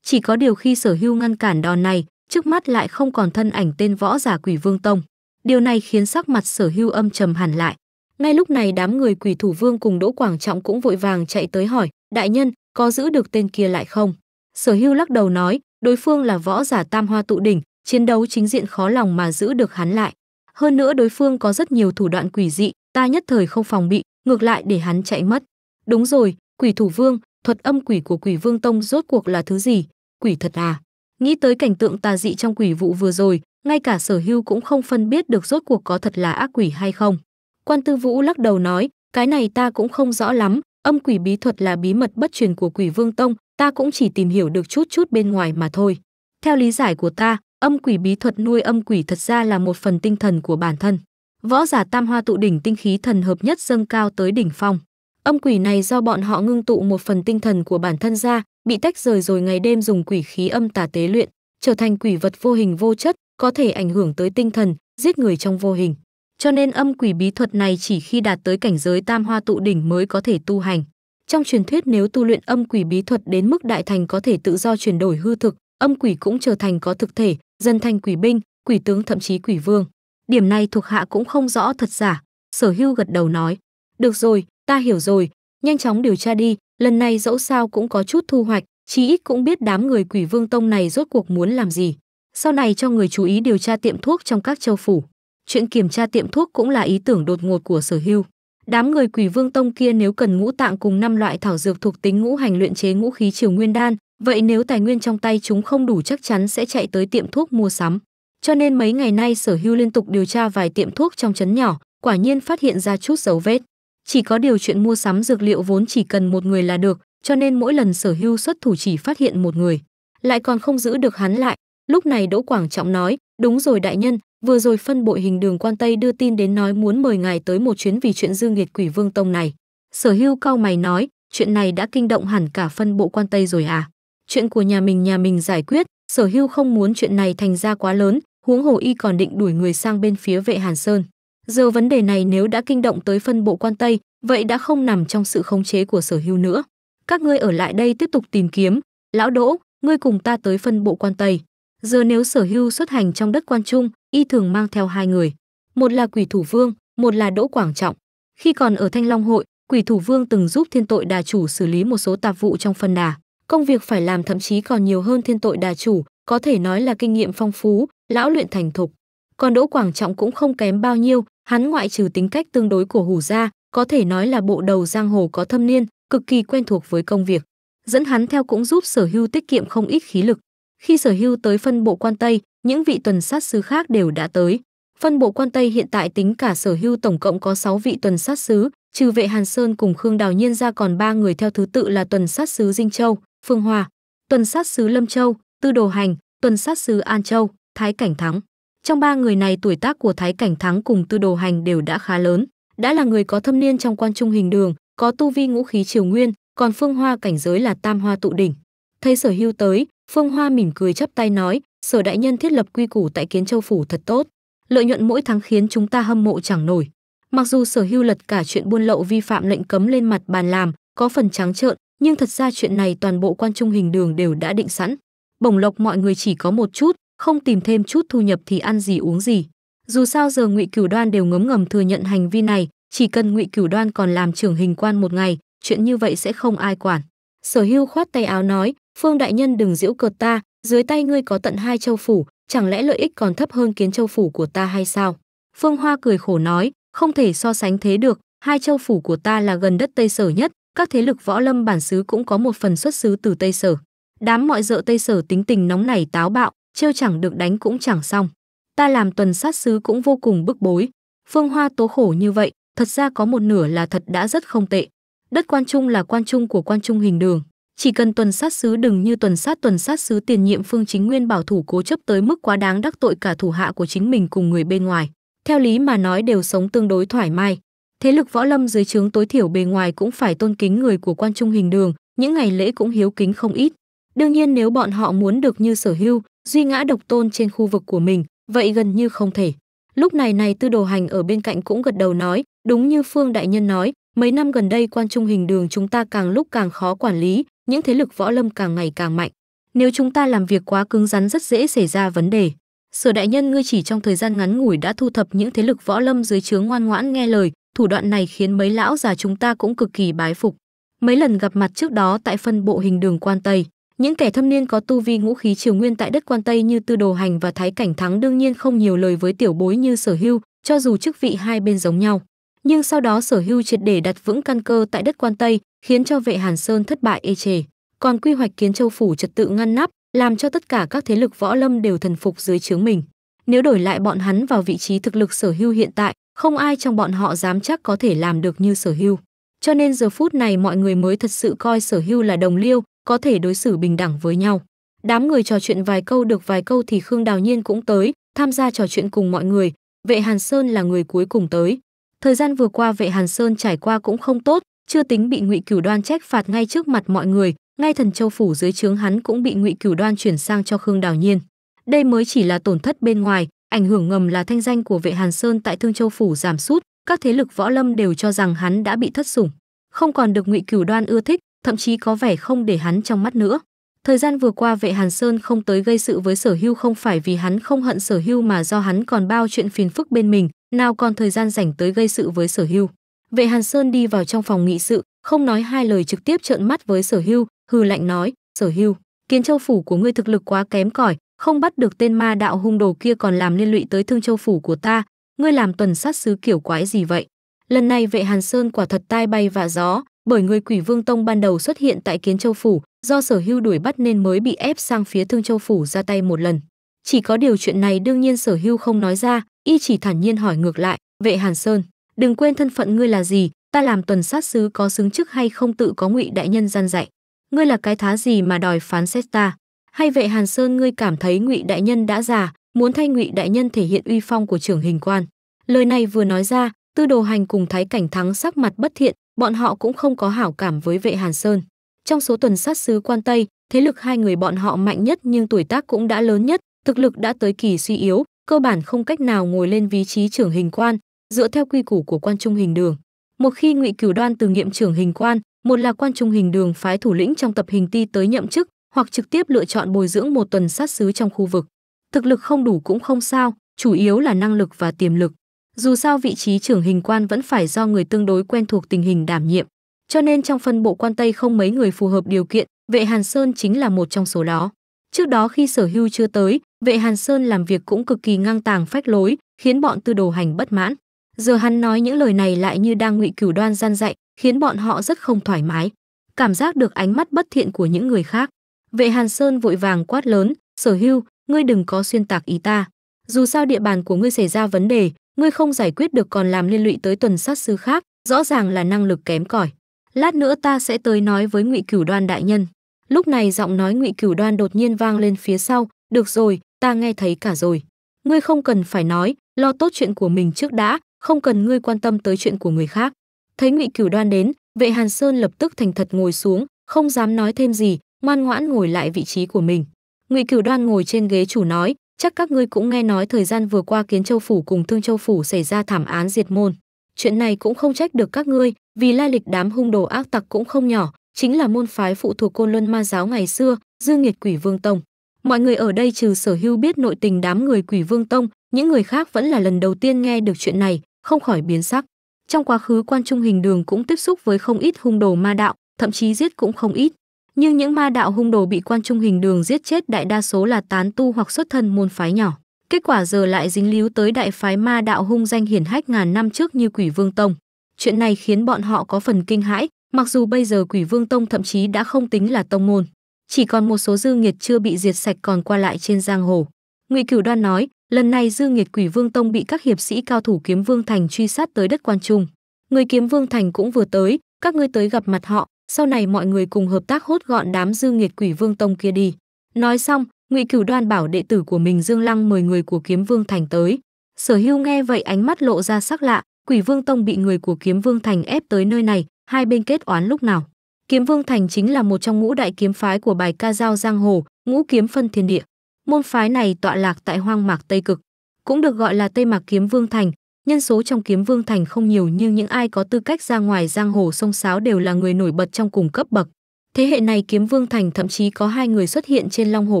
Chỉ có điều khi sở hưu ngăn cản đòn này, trước mắt lại không còn thân ảnh tên võ giả quỷ vương tông. Điều này khiến sắc mặt sở hưu âm trầm hẳn lại. Ngay lúc này đám người quỷ thủ vương cùng Đỗ Quảng Trọng cũng vội vàng chạy tới hỏi, đại nhân, có giữ được tên kia lại không? Sở hưu lắc đầu nói, đối phương là võ giả tam hoa tụ đỉnh, chiến đấu chính diện khó lòng mà giữ được hắn lại. Hơn nữa đối phương có rất nhiều thủ đoạn quỷ dị, ta nhất thời không phòng bị, ngược lại để hắn chạy mất. Đúng rồi, quỷ thủ vương, thuật âm quỷ của quỷ vương tông rốt cuộc là thứ gì? quỷ thật à? Nghĩ tới cảnh tượng tà dị trong quỷ vụ vừa rồi, ngay cả sở hưu cũng không phân biết được rốt cuộc có thật là ác quỷ hay không. Quan Tư Vũ lắc đầu nói, cái này ta cũng không rõ lắm, âm quỷ bí thuật là bí mật bất truyền của quỷ vương tông, ta cũng chỉ tìm hiểu được chút chút bên ngoài mà thôi. Theo lý giải của ta, âm quỷ bí thuật nuôi âm quỷ thật ra là một phần tinh thần của bản thân. Võ giả tam hoa tụ đỉnh tinh khí thần hợp nhất dâng cao tới đỉnh phong. Âm quỷ này do bọn họ ngưng tụ một phần tinh thần của bản thân ra, bị tách rời rồi ngày đêm dùng quỷ khí âm tà tế luyện, trở thành quỷ vật vô hình vô chất, có thể ảnh hưởng tới tinh thần, giết người trong vô hình. Cho nên âm quỷ bí thuật này chỉ khi đạt tới cảnh giới tam hoa tụ đỉnh mới có thể tu hành. Trong truyền thuyết nếu tu luyện âm quỷ bí thuật đến mức đại thành có thể tự do chuyển đổi hư thực, âm quỷ cũng trở thành có thực thể, dân thành quỷ binh, quỷ tướng thậm chí quỷ vương. Điểm này thuộc hạ cũng không rõ thật giả, sở hưu gật đầu nói. Được rồi, ta hiểu rồi nhanh chóng điều tra đi lần này dẫu sao cũng có chút thu hoạch chí ít cũng biết đám người quỷ vương tông này rốt cuộc muốn làm gì sau này cho người chú ý điều tra tiệm thuốc trong các châu phủ chuyện kiểm tra tiệm thuốc cũng là ý tưởng đột ngột của sở hưu đám người quỷ vương tông kia nếu cần ngũ tạng cùng năm loại thảo dược thuộc tính ngũ hành luyện chế ngũ khí triều nguyên đan vậy nếu tài nguyên trong tay chúng không đủ chắc chắn sẽ chạy tới tiệm thuốc mua sắm cho nên mấy ngày nay sở hưu liên tục điều tra vài tiệm thuốc trong trấn nhỏ quả nhiên phát hiện ra chút dấu vết chỉ có điều chuyện mua sắm dược liệu vốn chỉ cần một người là được, cho nên mỗi lần sở hưu xuất thủ chỉ phát hiện một người, lại còn không giữ được hắn lại. Lúc này Đỗ Quảng Trọng nói, đúng rồi đại nhân, vừa rồi phân bội hình đường quan Tây đưa tin đến nói muốn mời ngài tới một chuyến vì chuyện dương nghiệt quỷ vương tông này. Sở hưu cao mày nói, chuyện này đã kinh động hẳn cả phân bộ quan Tây rồi à? Chuyện của nhà mình nhà mình giải quyết, sở hưu không muốn chuyện này thành ra quá lớn, huống hồ y còn định đuổi người sang bên phía vệ Hàn Sơn. Giờ vấn đề này nếu đã kinh động tới phân bộ quan Tây, vậy đã không nằm trong sự khống chế của sở hưu nữa. Các ngươi ở lại đây tiếp tục tìm kiếm. Lão Đỗ, ngươi cùng ta tới phân bộ quan Tây. Giờ nếu sở hưu xuất hành trong đất quan trung, y thường mang theo hai người. Một là quỷ thủ vương, một là Đỗ Quảng Trọng. Khi còn ở Thanh Long Hội, quỷ thủ vương từng giúp thiên tội đà chủ xử lý một số tạp vụ trong phân đà. Công việc phải làm thậm chí còn nhiều hơn thiên tội đà chủ, có thể nói là kinh nghiệm phong phú, lão luyện thành thục. Còn Đỗ Quảng Trọng cũng không kém bao nhiêu, hắn ngoại trừ tính cách tương đối của hủ Gia, có thể nói là bộ đầu giang hồ có thâm niên cực kỳ quen thuộc với công việc dẫn hắn theo cũng giúp sở hưu tiết kiệm không ít khí lực khi sở hưu tới phân bộ quan tây những vị tuần sát sứ khác đều đã tới phân bộ quan tây hiện tại tính cả sở hưu tổng cộng có 6 vị tuần sát sứ trừ vệ hàn sơn cùng khương đào nhiên ra còn ba người theo thứ tự là tuần sát sứ dinh châu phương hòa tuần sát sứ lâm châu tư đồ hành tuần sát sứ an châu thái cảnh thắng trong ba người này tuổi tác của Thái Cảnh Thắng cùng Tư Đồ Hành đều đã khá lớn, đã là người có thâm niên trong quan trung hình đường, có tu vi ngũ khí triều nguyên, còn Phương Hoa cảnh giới là tam hoa tụ đỉnh. Thấy Sở Hưu tới, Phương Hoa mỉm cười chắp tay nói, "Sở đại nhân thiết lập quy củ tại Kiến Châu phủ thật tốt, lợi nhuận mỗi tháng khiến chúng ta hâm mộ chẳng nổi." Mặc dù Sở Hưu lật cả chuyện buôn lậu vi phạm lệnh cấm lên mặt bàn làm, có phần trắng trợn, nhưng thật ra chuyện này toàn bộ quan trung hình đường đều đã định sẵn. Bổng lộc mọi người chỉ có một chút, không tìm thêm chút thu nhập thì ăn gì uống gì. Dù sao giờ Ngụy Cửu Đoan đều ngấm ngầm thừa nhận hành vi này, chỉ cần Ngụy Cửu Đoan còn làm trưởng hình quan một ngày, chuyện như vậy sẽ không ai quản. Sở Hưu khoát tay áo nói, "Phương đại nhân đừng giễu cợt ta, dưới tay ngươi có tận hai châu phủ, chẳng lẽ lợi ích còn thấp hơn kiến châu phủ của ta hay sao?" Phương Hoa cười khổ nói, "Không thể so sánh thế được, hai châu phủ của ta là gần đất Tây Sở nhất, các thế lực võ lâm bản xứ cũng có một phần xuất xứ từ Tây Sở." Đám mọi dợ Tây Sở tính tình nóng nảy táo bạo, trêu chẳng được đánh cũng chẳng xong. Ta làm tuần sát sứ cũng vô cùng bức bối. Phương Hoa tố khổ như vậy, thật ra có một nửa là thật đã rất không tệ. Đất quan trung là quan trung của quan trung hình đường. Chỉ cần tuần sát sứ đừng như tuần sát tuần sát sứ tiền nhiệm phương chính nguyên bảo thủ cố chấp tới mức quá đáng đắc tội cả thủ hạ của chính mình cùng người bên ngoài. Theo lý mà nói đều sống tương đối thoải mái. Thế lực võ lâm dưới trướng tối thiểu bề ngoài cũng phải tôn kính người của quan trung hình đường, những ngày lễ cũng hiếu kính không ít. Đương nhiên nếu bọn họ muốn được như sở hưu, duy ngã độc tôn trên khu vực của mình, vậy gần như không thể. Lúc này này tư đồ hành ở bên cạnh cũng gật đầu nói, đúng như Phương Đại Nhân nói, mấy năm gần đây quan trung hình đường chúng ta càng lúc càng khó quản lý, những thế lực võ lâm càng ngày càng mạnh. Nếu chúng ta làm việc quá cứng rắn rất dễ xảy ra vấn đề. Sở Đại Nhân ngươi chỉ trong thời gian ngắn ngủi đã thu thập những thế lực võ lâm dưới trướng ngoan ngoãn nghe lời, thủ đoạn này khiến mấy lão già chúng ta cũng cực kỳ bái phục. Mấy lần gặp mặt trước đó tại phân bộ hình đường quan Tây, những kẻ thâm niên có tu vi ngũ khí triều nguyên tại đất quan Tây như Tư Đồ Hành và Thái Cảnh Thắng đương nhiên không nhiều lời với tiểu bối như Sở Hưu, cho dù chức vị hai bên giống nhau. Nhưng sau đó Sở Hưu triệt để đặt vững căn cơ tại đất quan Tây, khiến cho vệ Hàn Sơn thất bại ê chề. Còn quy hoạch kiến châu phủ trật tự ngăn nắp, làm cho tất cả các thế lực võ lâm đều thần phục dưới chướng mình. Nếu đổi lại bọn hắn vào vị trí thực lực Sở Hưu hiện tại, không ai trong bọn họ dám chắc có thể làm được như Sở Hưu. Cho nên giờ phút này mọi người mới thật sự coi Sở Hưu là đồng liêu, có thể đối xử bình đẳng với nhau. Đám người trò chuyện vài câu được vài câu thì Khương Đào Nhiên cũng tới, tham gia trò chuyện cùng mọi người, Vệ Hàn Sơn là người cuối cùng tới. Thời gian vừa qua Vệ Hàn Sơn trải qua cũng không tốt, chưa tính bị Ngụy Cửu Đoan trách phạt ngay trước mặt mọi người, ngay Thần Châu phủ dưới trướng hắn cũng bị Ngụy Cửu Đoan chuyển sang cho Khương Đào Nhiên. Đây mới chỉ là tổn thất bên ngoài, ảnh hưởng ngầm là thanh danh của Vệ Hàn Sơn tại Thương Châu phủ giảm sút, các thế lực võ lâm đều cho rằng hắn đã bị thất sủng, không còn được Ngụy Cửu Đoan ưa thích, thậm chí có vẻ không để hắn trong mắt nữa. Thời gian vừa qua vệ Hàn Sơn không tới gây sự với sở hưu không phải vì hắn không hận sở hưu mà do hắn còn bao chuyện phiền phức bên mình, nào còn thời gian rảnh tới gây sự với sở hưu. Vệ Hàn Sơn đi vào trong phòng nghị sự, không nói hai lời trực tiếp trợn mắt với sở hưu, hư lạnh nói, sở hưu, kiến châu phủ của ngươi thực lực quá kém cỏi, không bắt được tên ma đạo hung đồ kia còn làm liên lụy tới thương châu phủ của ta, ngươi làm tuần sát sứ kiểu quái gì vậy? Lần này vệ Hàn Sơn quả thật tai bay vạ gió, bởi người quỷ vương tông ban đầu xuất hiện tại kiến châu phủ do sở hưu đuổi bắt nên mới bị ép sang phía thương châu phủ ra tay một lần chỉ có điều chuyện này đương nhiên sở hưu không nói ra y chỉ thản nhiên hỏi ngược lại vệ hàn sơn đừng quên thân phận ngươi là gì ta làm tuần sát sứ có xứng chức hay không tự có ngụy đại nhân gian dạy ngươi là cái thá gì mà đòi phán xét ta hay vệ hàn sơn ngươi cảm thấy ngụy đại nhân đã già muốn thay ngụy đại nhân thể hiện uy phong của trưởng hình quan lời này vừa nói ra tư đồ hành cùng thái cảnh thắng sắc mặt bất thiện bọn họ cũng không có hảo cảm với vệ Hàn Sơn. Trong số tuần sát sứ quan Tây, thế lực hai người bọn họ mạnh nhất nhưng tuổi tác cũng đã lớn nhất, thực lực đã tới kỳ suy yếu, cơ bản không cách nào ngồi lên vị trí trưởng hình quan, dựa theo quy củ của quan trung hình đường. Một khi Ngụy Cửu Đoan từ nhiệm trưởng hình quan, một là quan trung hình đường phái thủ lĩnh trong tập hình ti tới nhậm chức, hoặc trực tiếp lựa chọn bồi dưỡng một tuần sát sứ trong khu vực. Thực lực không đủ cũng không sao, chủ yếu là năng lực và tiềm lực. Dù sao vị trí trưởng hình quan vẫn phải do người tương đối quen thuộc tình hình đảm nhiệm, cho nên trong phân bộ quan Tây không mấy người phù hợp điều kiện, Vệ Hàn Sơn chính là một trong số đó. Trước đó khi Sở Hưu chưa tới, Vệ Hàn Sơn làm việc cũng cực kỳ ngang tàng phách lối, khiến bọn tư đồ hành bất mãn. Giờ hắn nói những lời này lại như đang ngụy cửu đoan gian dạy, khiến bọn họ rất không thoải mái, cảm giác được ánh mắt bất thiện của những người khác. Vệ Hàn Sơn vội vàng quát lớn, "Sở Hưu, ngươi đừng có xuyên tạc ý ta. Dù sao địa bàn của ngươi xảy ra vấn đề, ngươi không giải quyết được còn làm liên lụy tới tuần sát sư khác rõ ràng là năng lực kém cỏi lát nữa ta sẽ tới nói với ngụy cửu đoan đại nhân lúc này giọng nói ngụy cửu đoan đột nhiên vang lên phía sau được rồi ta nghe thấy cả rồi ngươi không cần phải nói lo tốt chuyện của mình trước đã không cần ngươi quan tâm tới chuyện của người khác thấy ngụy cửu đoan đến vệ hàn sơn lập tức thành thật ngồi xuống không dám nói thêm gì ngoan ngoãn ngồi lại vị trí của mình ngụy cửu đoan ngồi trên ghế chủ nói Chắc các ngươi cũng nghe nói thời gian vừa qua Kiến Châu Phủ cùng Thương Châu Phủ xảy ra thảm án diệt môn. Chuyện này cũng không trách được các ngươi, vì lai lịch đám hung đồ ác tặc cũng không nhỏ, chính là môn phái phụ thuộc Côn Luân Ma giáo ngày xưa, dư Nghiệt Quỷ Vương Tông. Mọi người ở đây trừ Sở Hưu biết nội tình đám người Quỷ Vương Tông, những người khác vẫn là lần đầu tiên nghe được chuyện này, không khỏi biến sắc. Trong quá khứ quan trung hình đường cũng tiếp xúc với không ít hung đồ ma đạo, thậm chí giết cũng không ít nhưng những ma đạo hung đồ bị quan trung hình đường giết chết đại đa số là tán tu hoặc xuất thân môn phái nhỏ. Kết quả giờ lại dính líu tới đại phái ma đạo hung danh hiển hách ngàn năm trước như Quỷ Vương Tông. Chuyện này khiến bọn họ có phần kinh hãi, mặc dù bây giờ Quỷ Vương Tông thậm chí đã không tính là tông môn, chỉ còn một số dư nghiệt chưa bị diệt sạch còn qua lại trên giang hồ. Ngụy Cửu Đoan nói, lần này dư nghiệt Quỷ Vương Tông bị các hiệp sĩ cao thủ Kiếm Vương Thành truy sát tới đất Quan Trung. Người Kiếm Vương Thành cũng vừa tới, các ngươi tới gặp mặt họ, sau này mọi người cùng hợp tác hốt gọn đám dư nghiệt quỷ vương tông kia đi nói xong ngụy cửu đoan bảo đệ tử của mình dương lăng mời người của kiếm vương thành tới sở hưu nghe vậy ánh mắt lộ ra sắc lạ quỷ vương tông bị người của kiếm vương thành ép tới nơi này hai bên kết oán lúc nào kiếm vương thành chính là một trong ngũ đại kiếm phái của bài ca giao giang hồ ngũ kiếm phân thiên địa môn phái này tọa lạc tại hoang mạc tây cực cũng được gọi là tây mạc kiếm vương thành nhân số trong kiếm vương thành không nhiều nhưng những ai có tư cách ra ngoài giang hồ sông sáo đều là người nổi bật trong cùng cấp bậc. Thế hệ này kiếm vương thành thậm chí có hai người xuất hiện trên long hồ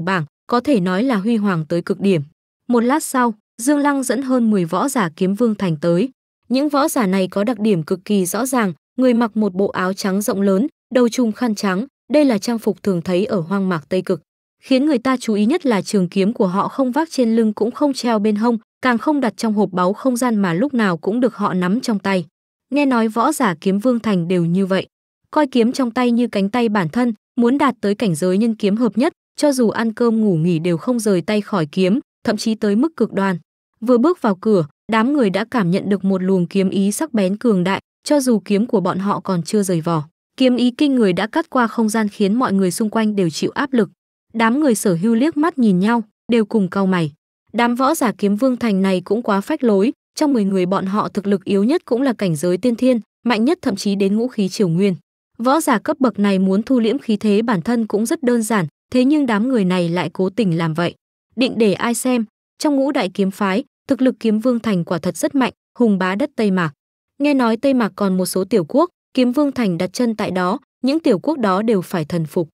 bảng, có thể nói là huy hoàng tới cực điểm. Một lát sau, Dương Lăng dẫn hơn 10 võ giả kiếm vương thành tới. Những võ giả này có đặc điểm cực kỳ rõ ràng, người mặc một bộ áo trắng rộng lớn, đầu trùm khăn trắng, đây là trang phục thường thấy ở hoang mạc Tây Cực. Khiến người ta chú ý nhất là trường kiếm của họ không vác trên lưng cũng không treo bên hông, càng không đặt trong hộp báu không gian mà lúc nào cũng được họ nắm trong tay. Nghe nói võ giả kiếm vương thành đều như vậy, coi kiếm trong tay như cánh tay bản thân, muốn đạt tới cảnh giới nhân kiếm hợp nhất, cho dù ăn cơm ngủ nghỉ đều không rời tay khỏi kiếm, thậm chí tới mức cực đoan. Vừa bước vào cửa, đám người đã cảm nhận được một luồng kiếm ý sắc bén cường đại, cho dù kiếm của bọn họ còn chưa rời vỏ. Kiếm ý kinh người đã cắt qua không gian khiến mọi người xung quanh đều chịu áp lực. Đám người sở hưu liếc mắt nhìn nhau, đều cùng cau mày. Đám võ giả kiếm vương thành này cũng quá phách lối, trong 10 người bọn họ thực lực yếu nhất cũng là cảnh giới tiên thiên, mạnh nhất thậm chí đến ngũ khí triều nguyên. Võ giả cấp bậc này muốn thu liễm khí thế bản thân cũng rất đơn giản, thế nhưng đám người này lại cố tình làm vậy. Định để ai xem, trong ngũ đại kiếm phái, thực lực kiếm vương thành quả thật rất mạnh, hùng bá đất Tây Mạc. Nghe nói Tây Mạc còn một số tiểu quốc, kiếm vương thành đặt chân tại đó, những tiểu quốc đó đều phải thần phục.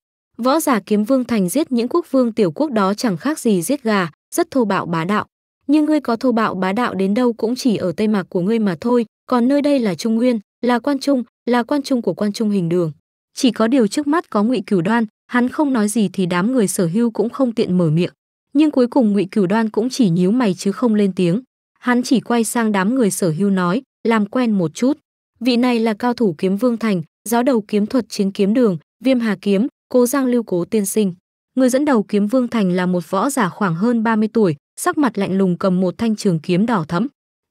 Võ giả kiếm vương thành giết những quốc vương tiểu quốc đó chẳng khác gì giết gà, rất thô bạo bá đạo. Nhưng ngươi có thô bạo bá đạo đến đâu cũng chỉ ở tây mạc của ngươi mà thôi, còn nơi đây là Trung Nguyên, là quan trung, là quan trung của quan trung hình đường. Chỉ có điều trước mắt có Ngụy Cửu Đoan, hắn không nói gì thì đám người sở hưu cũng không tiện mở miệng. Nhưng cuối cùng Ngụy Cửu Đoan cũng chỉ nhíu mày chứ không lên tiếng. Hắn chỉ quay sang đám người sở hưu nói, làm quen một chút. Vị này là cao thủ kiếm vương thành, giáo đầu kiếm thuật chiến kiếm đường, viêm hà kiếm, Cố Giang Lưu Cố tiên sinh. Người dẫn đầu Kiếm Vương Thành là một võ giả khoảng hơn 30 tuổi, sắc mặt lạnh lùng cầm một thanh trường kiếm đỏ thẫm.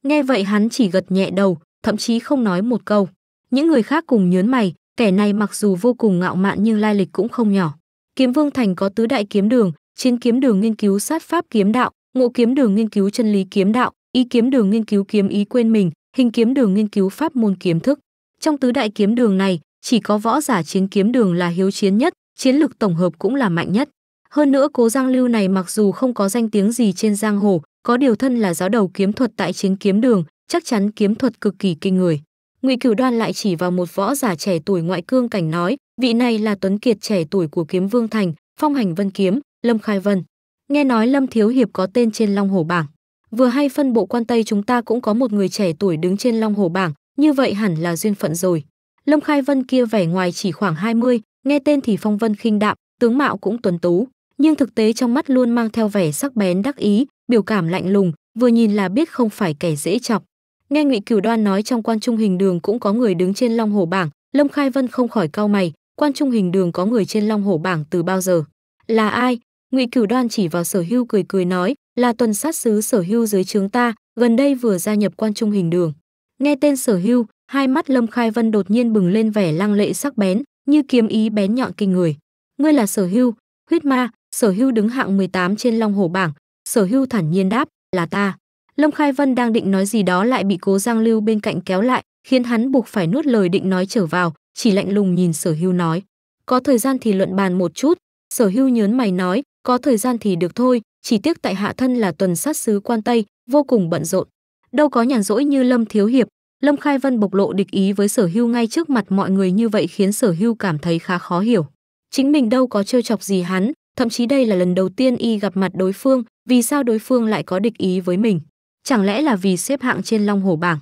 Nghe vậy hắn chỉ gật nhẹ đầu, thậm chí không nói một câu. Những người khác cùng nhớn mày, kẻ này mặc dù vô cùng ngạo mạn nhưng lai lịch cũng không nhỏ. Kiếm Vương Thành có tứ đại kiếm đường, Chiến kiếm đường nghiên cứu sát pháp kiếm đạo, Ngộ kiếm đường nghiên cứu chân lý kiếm đạo, Ý kiếm đường nghiên cứu kiếm ý quên mình, Hình kiếm đường nghiên cứu pháp môn kiếm thức. Trong tứ đại kiếm đường này, chỉ có võ giả chiến kiếm đường là hiếu chiến nhất, chiến lực tổng hợp cũng là mạnh nhất. Hơn nữa cố Giang Lưu này mặc dù không có danh tiếng gì trên giang hồ, có điều thân là giáo đầu kiếm thuật tại chiến kiếm đường, chắc chắn kiếm thuật cực kỳ kinh người. Ngụy Cửu Đoan lại chỉ vào một võ giả trẻ tuổi ngoại cương cảnh nói, vị này là tuấn kiệt trẻ tuổi của Kiếm Vương Thành, Phong Hành Vân Kiếm, Lâm Khai Vân. Nghe nói Lâm Thiếu Hiệp có tên trên Long Hồ bảng. Vừa hay phân bộ quan Tây chúng ta cũng có một người trẻ tuổi đứng trên Long Hồ bảng, như vậy hẳn là duyên phận rồi. Lâm Khai Vân kia vẻ ngoài chỉ khoảng 20, nghe tên thì phong vân khinh đạm tướng mạo cũng tuấn tú nhưng thực tế trong mắt luôn mang theo vẻ sắc bén đắc ý biểu cảm lạnh lùng vừa nhìn là biết không phải kẻ dễ chọc nghe ngụy cửu đoan nói trong quan trung hình đường cũng có người đứng trên long hồ bảng lâm khai vân không khỏi cau mày quan trung hình đường có người trên long hồ bảng từ bao giờ là ai ngụy cửu đoan chỉ vào sở hưu cười cười nói là tuần sát sứ sở hưu dưới trướng ta gần đây vừa gia nhập quan trung hình đường nghe tên sở hưu hai mắt lâm khai vân đột nhiên bừng lên vẻ lăng lệ sắc bén như kiếm ý bén nhọn kinh người. Ngươi là Sở Hưu, huyết ma, Sở Hưu đứng hạng 18 trên Long Hổ bảng, Sở Hưu thản nhiên đáp, là ta. Lâm Khai Vân đang định nói gì đó lại bị Cố Giang Lưu bên cạnh kéo lại, khiến hắn buộc phải nuốt lời định nói trở vào, chỉ lạnh lùng nhìn Sở Hưu nói, có thời gian thì luận bàn một chút, Sở Hưu nhớn mày nói, có thời gian thì được thôi, chỉ tiếc tại hạ thân là tuần sát sứ quan Tây, vô cùng bận rộn. Đâu có nhàn rỗi như Lâm Thiếu Hiệp, Lâm Khai Vân bộc lộ địch ý với sở hưu ngay trước mặt mọi người như vậy khiến sở hưu cảm thấy khá khó hiểu. Chính mình đâu có trêu chọc gì hắn, thậm chí đây là lần đầu tiên y gặp mặt đối phương, vì sao đối phương lại có địch ý với mình? Chẳng lẽ là vì xếp hạng trên Long Hổ bảng?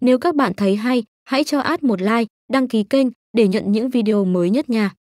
Nếu các bạn thấy hay, hãy cho ad một like, đăng ký kênh để nhận những video mới nhất nha.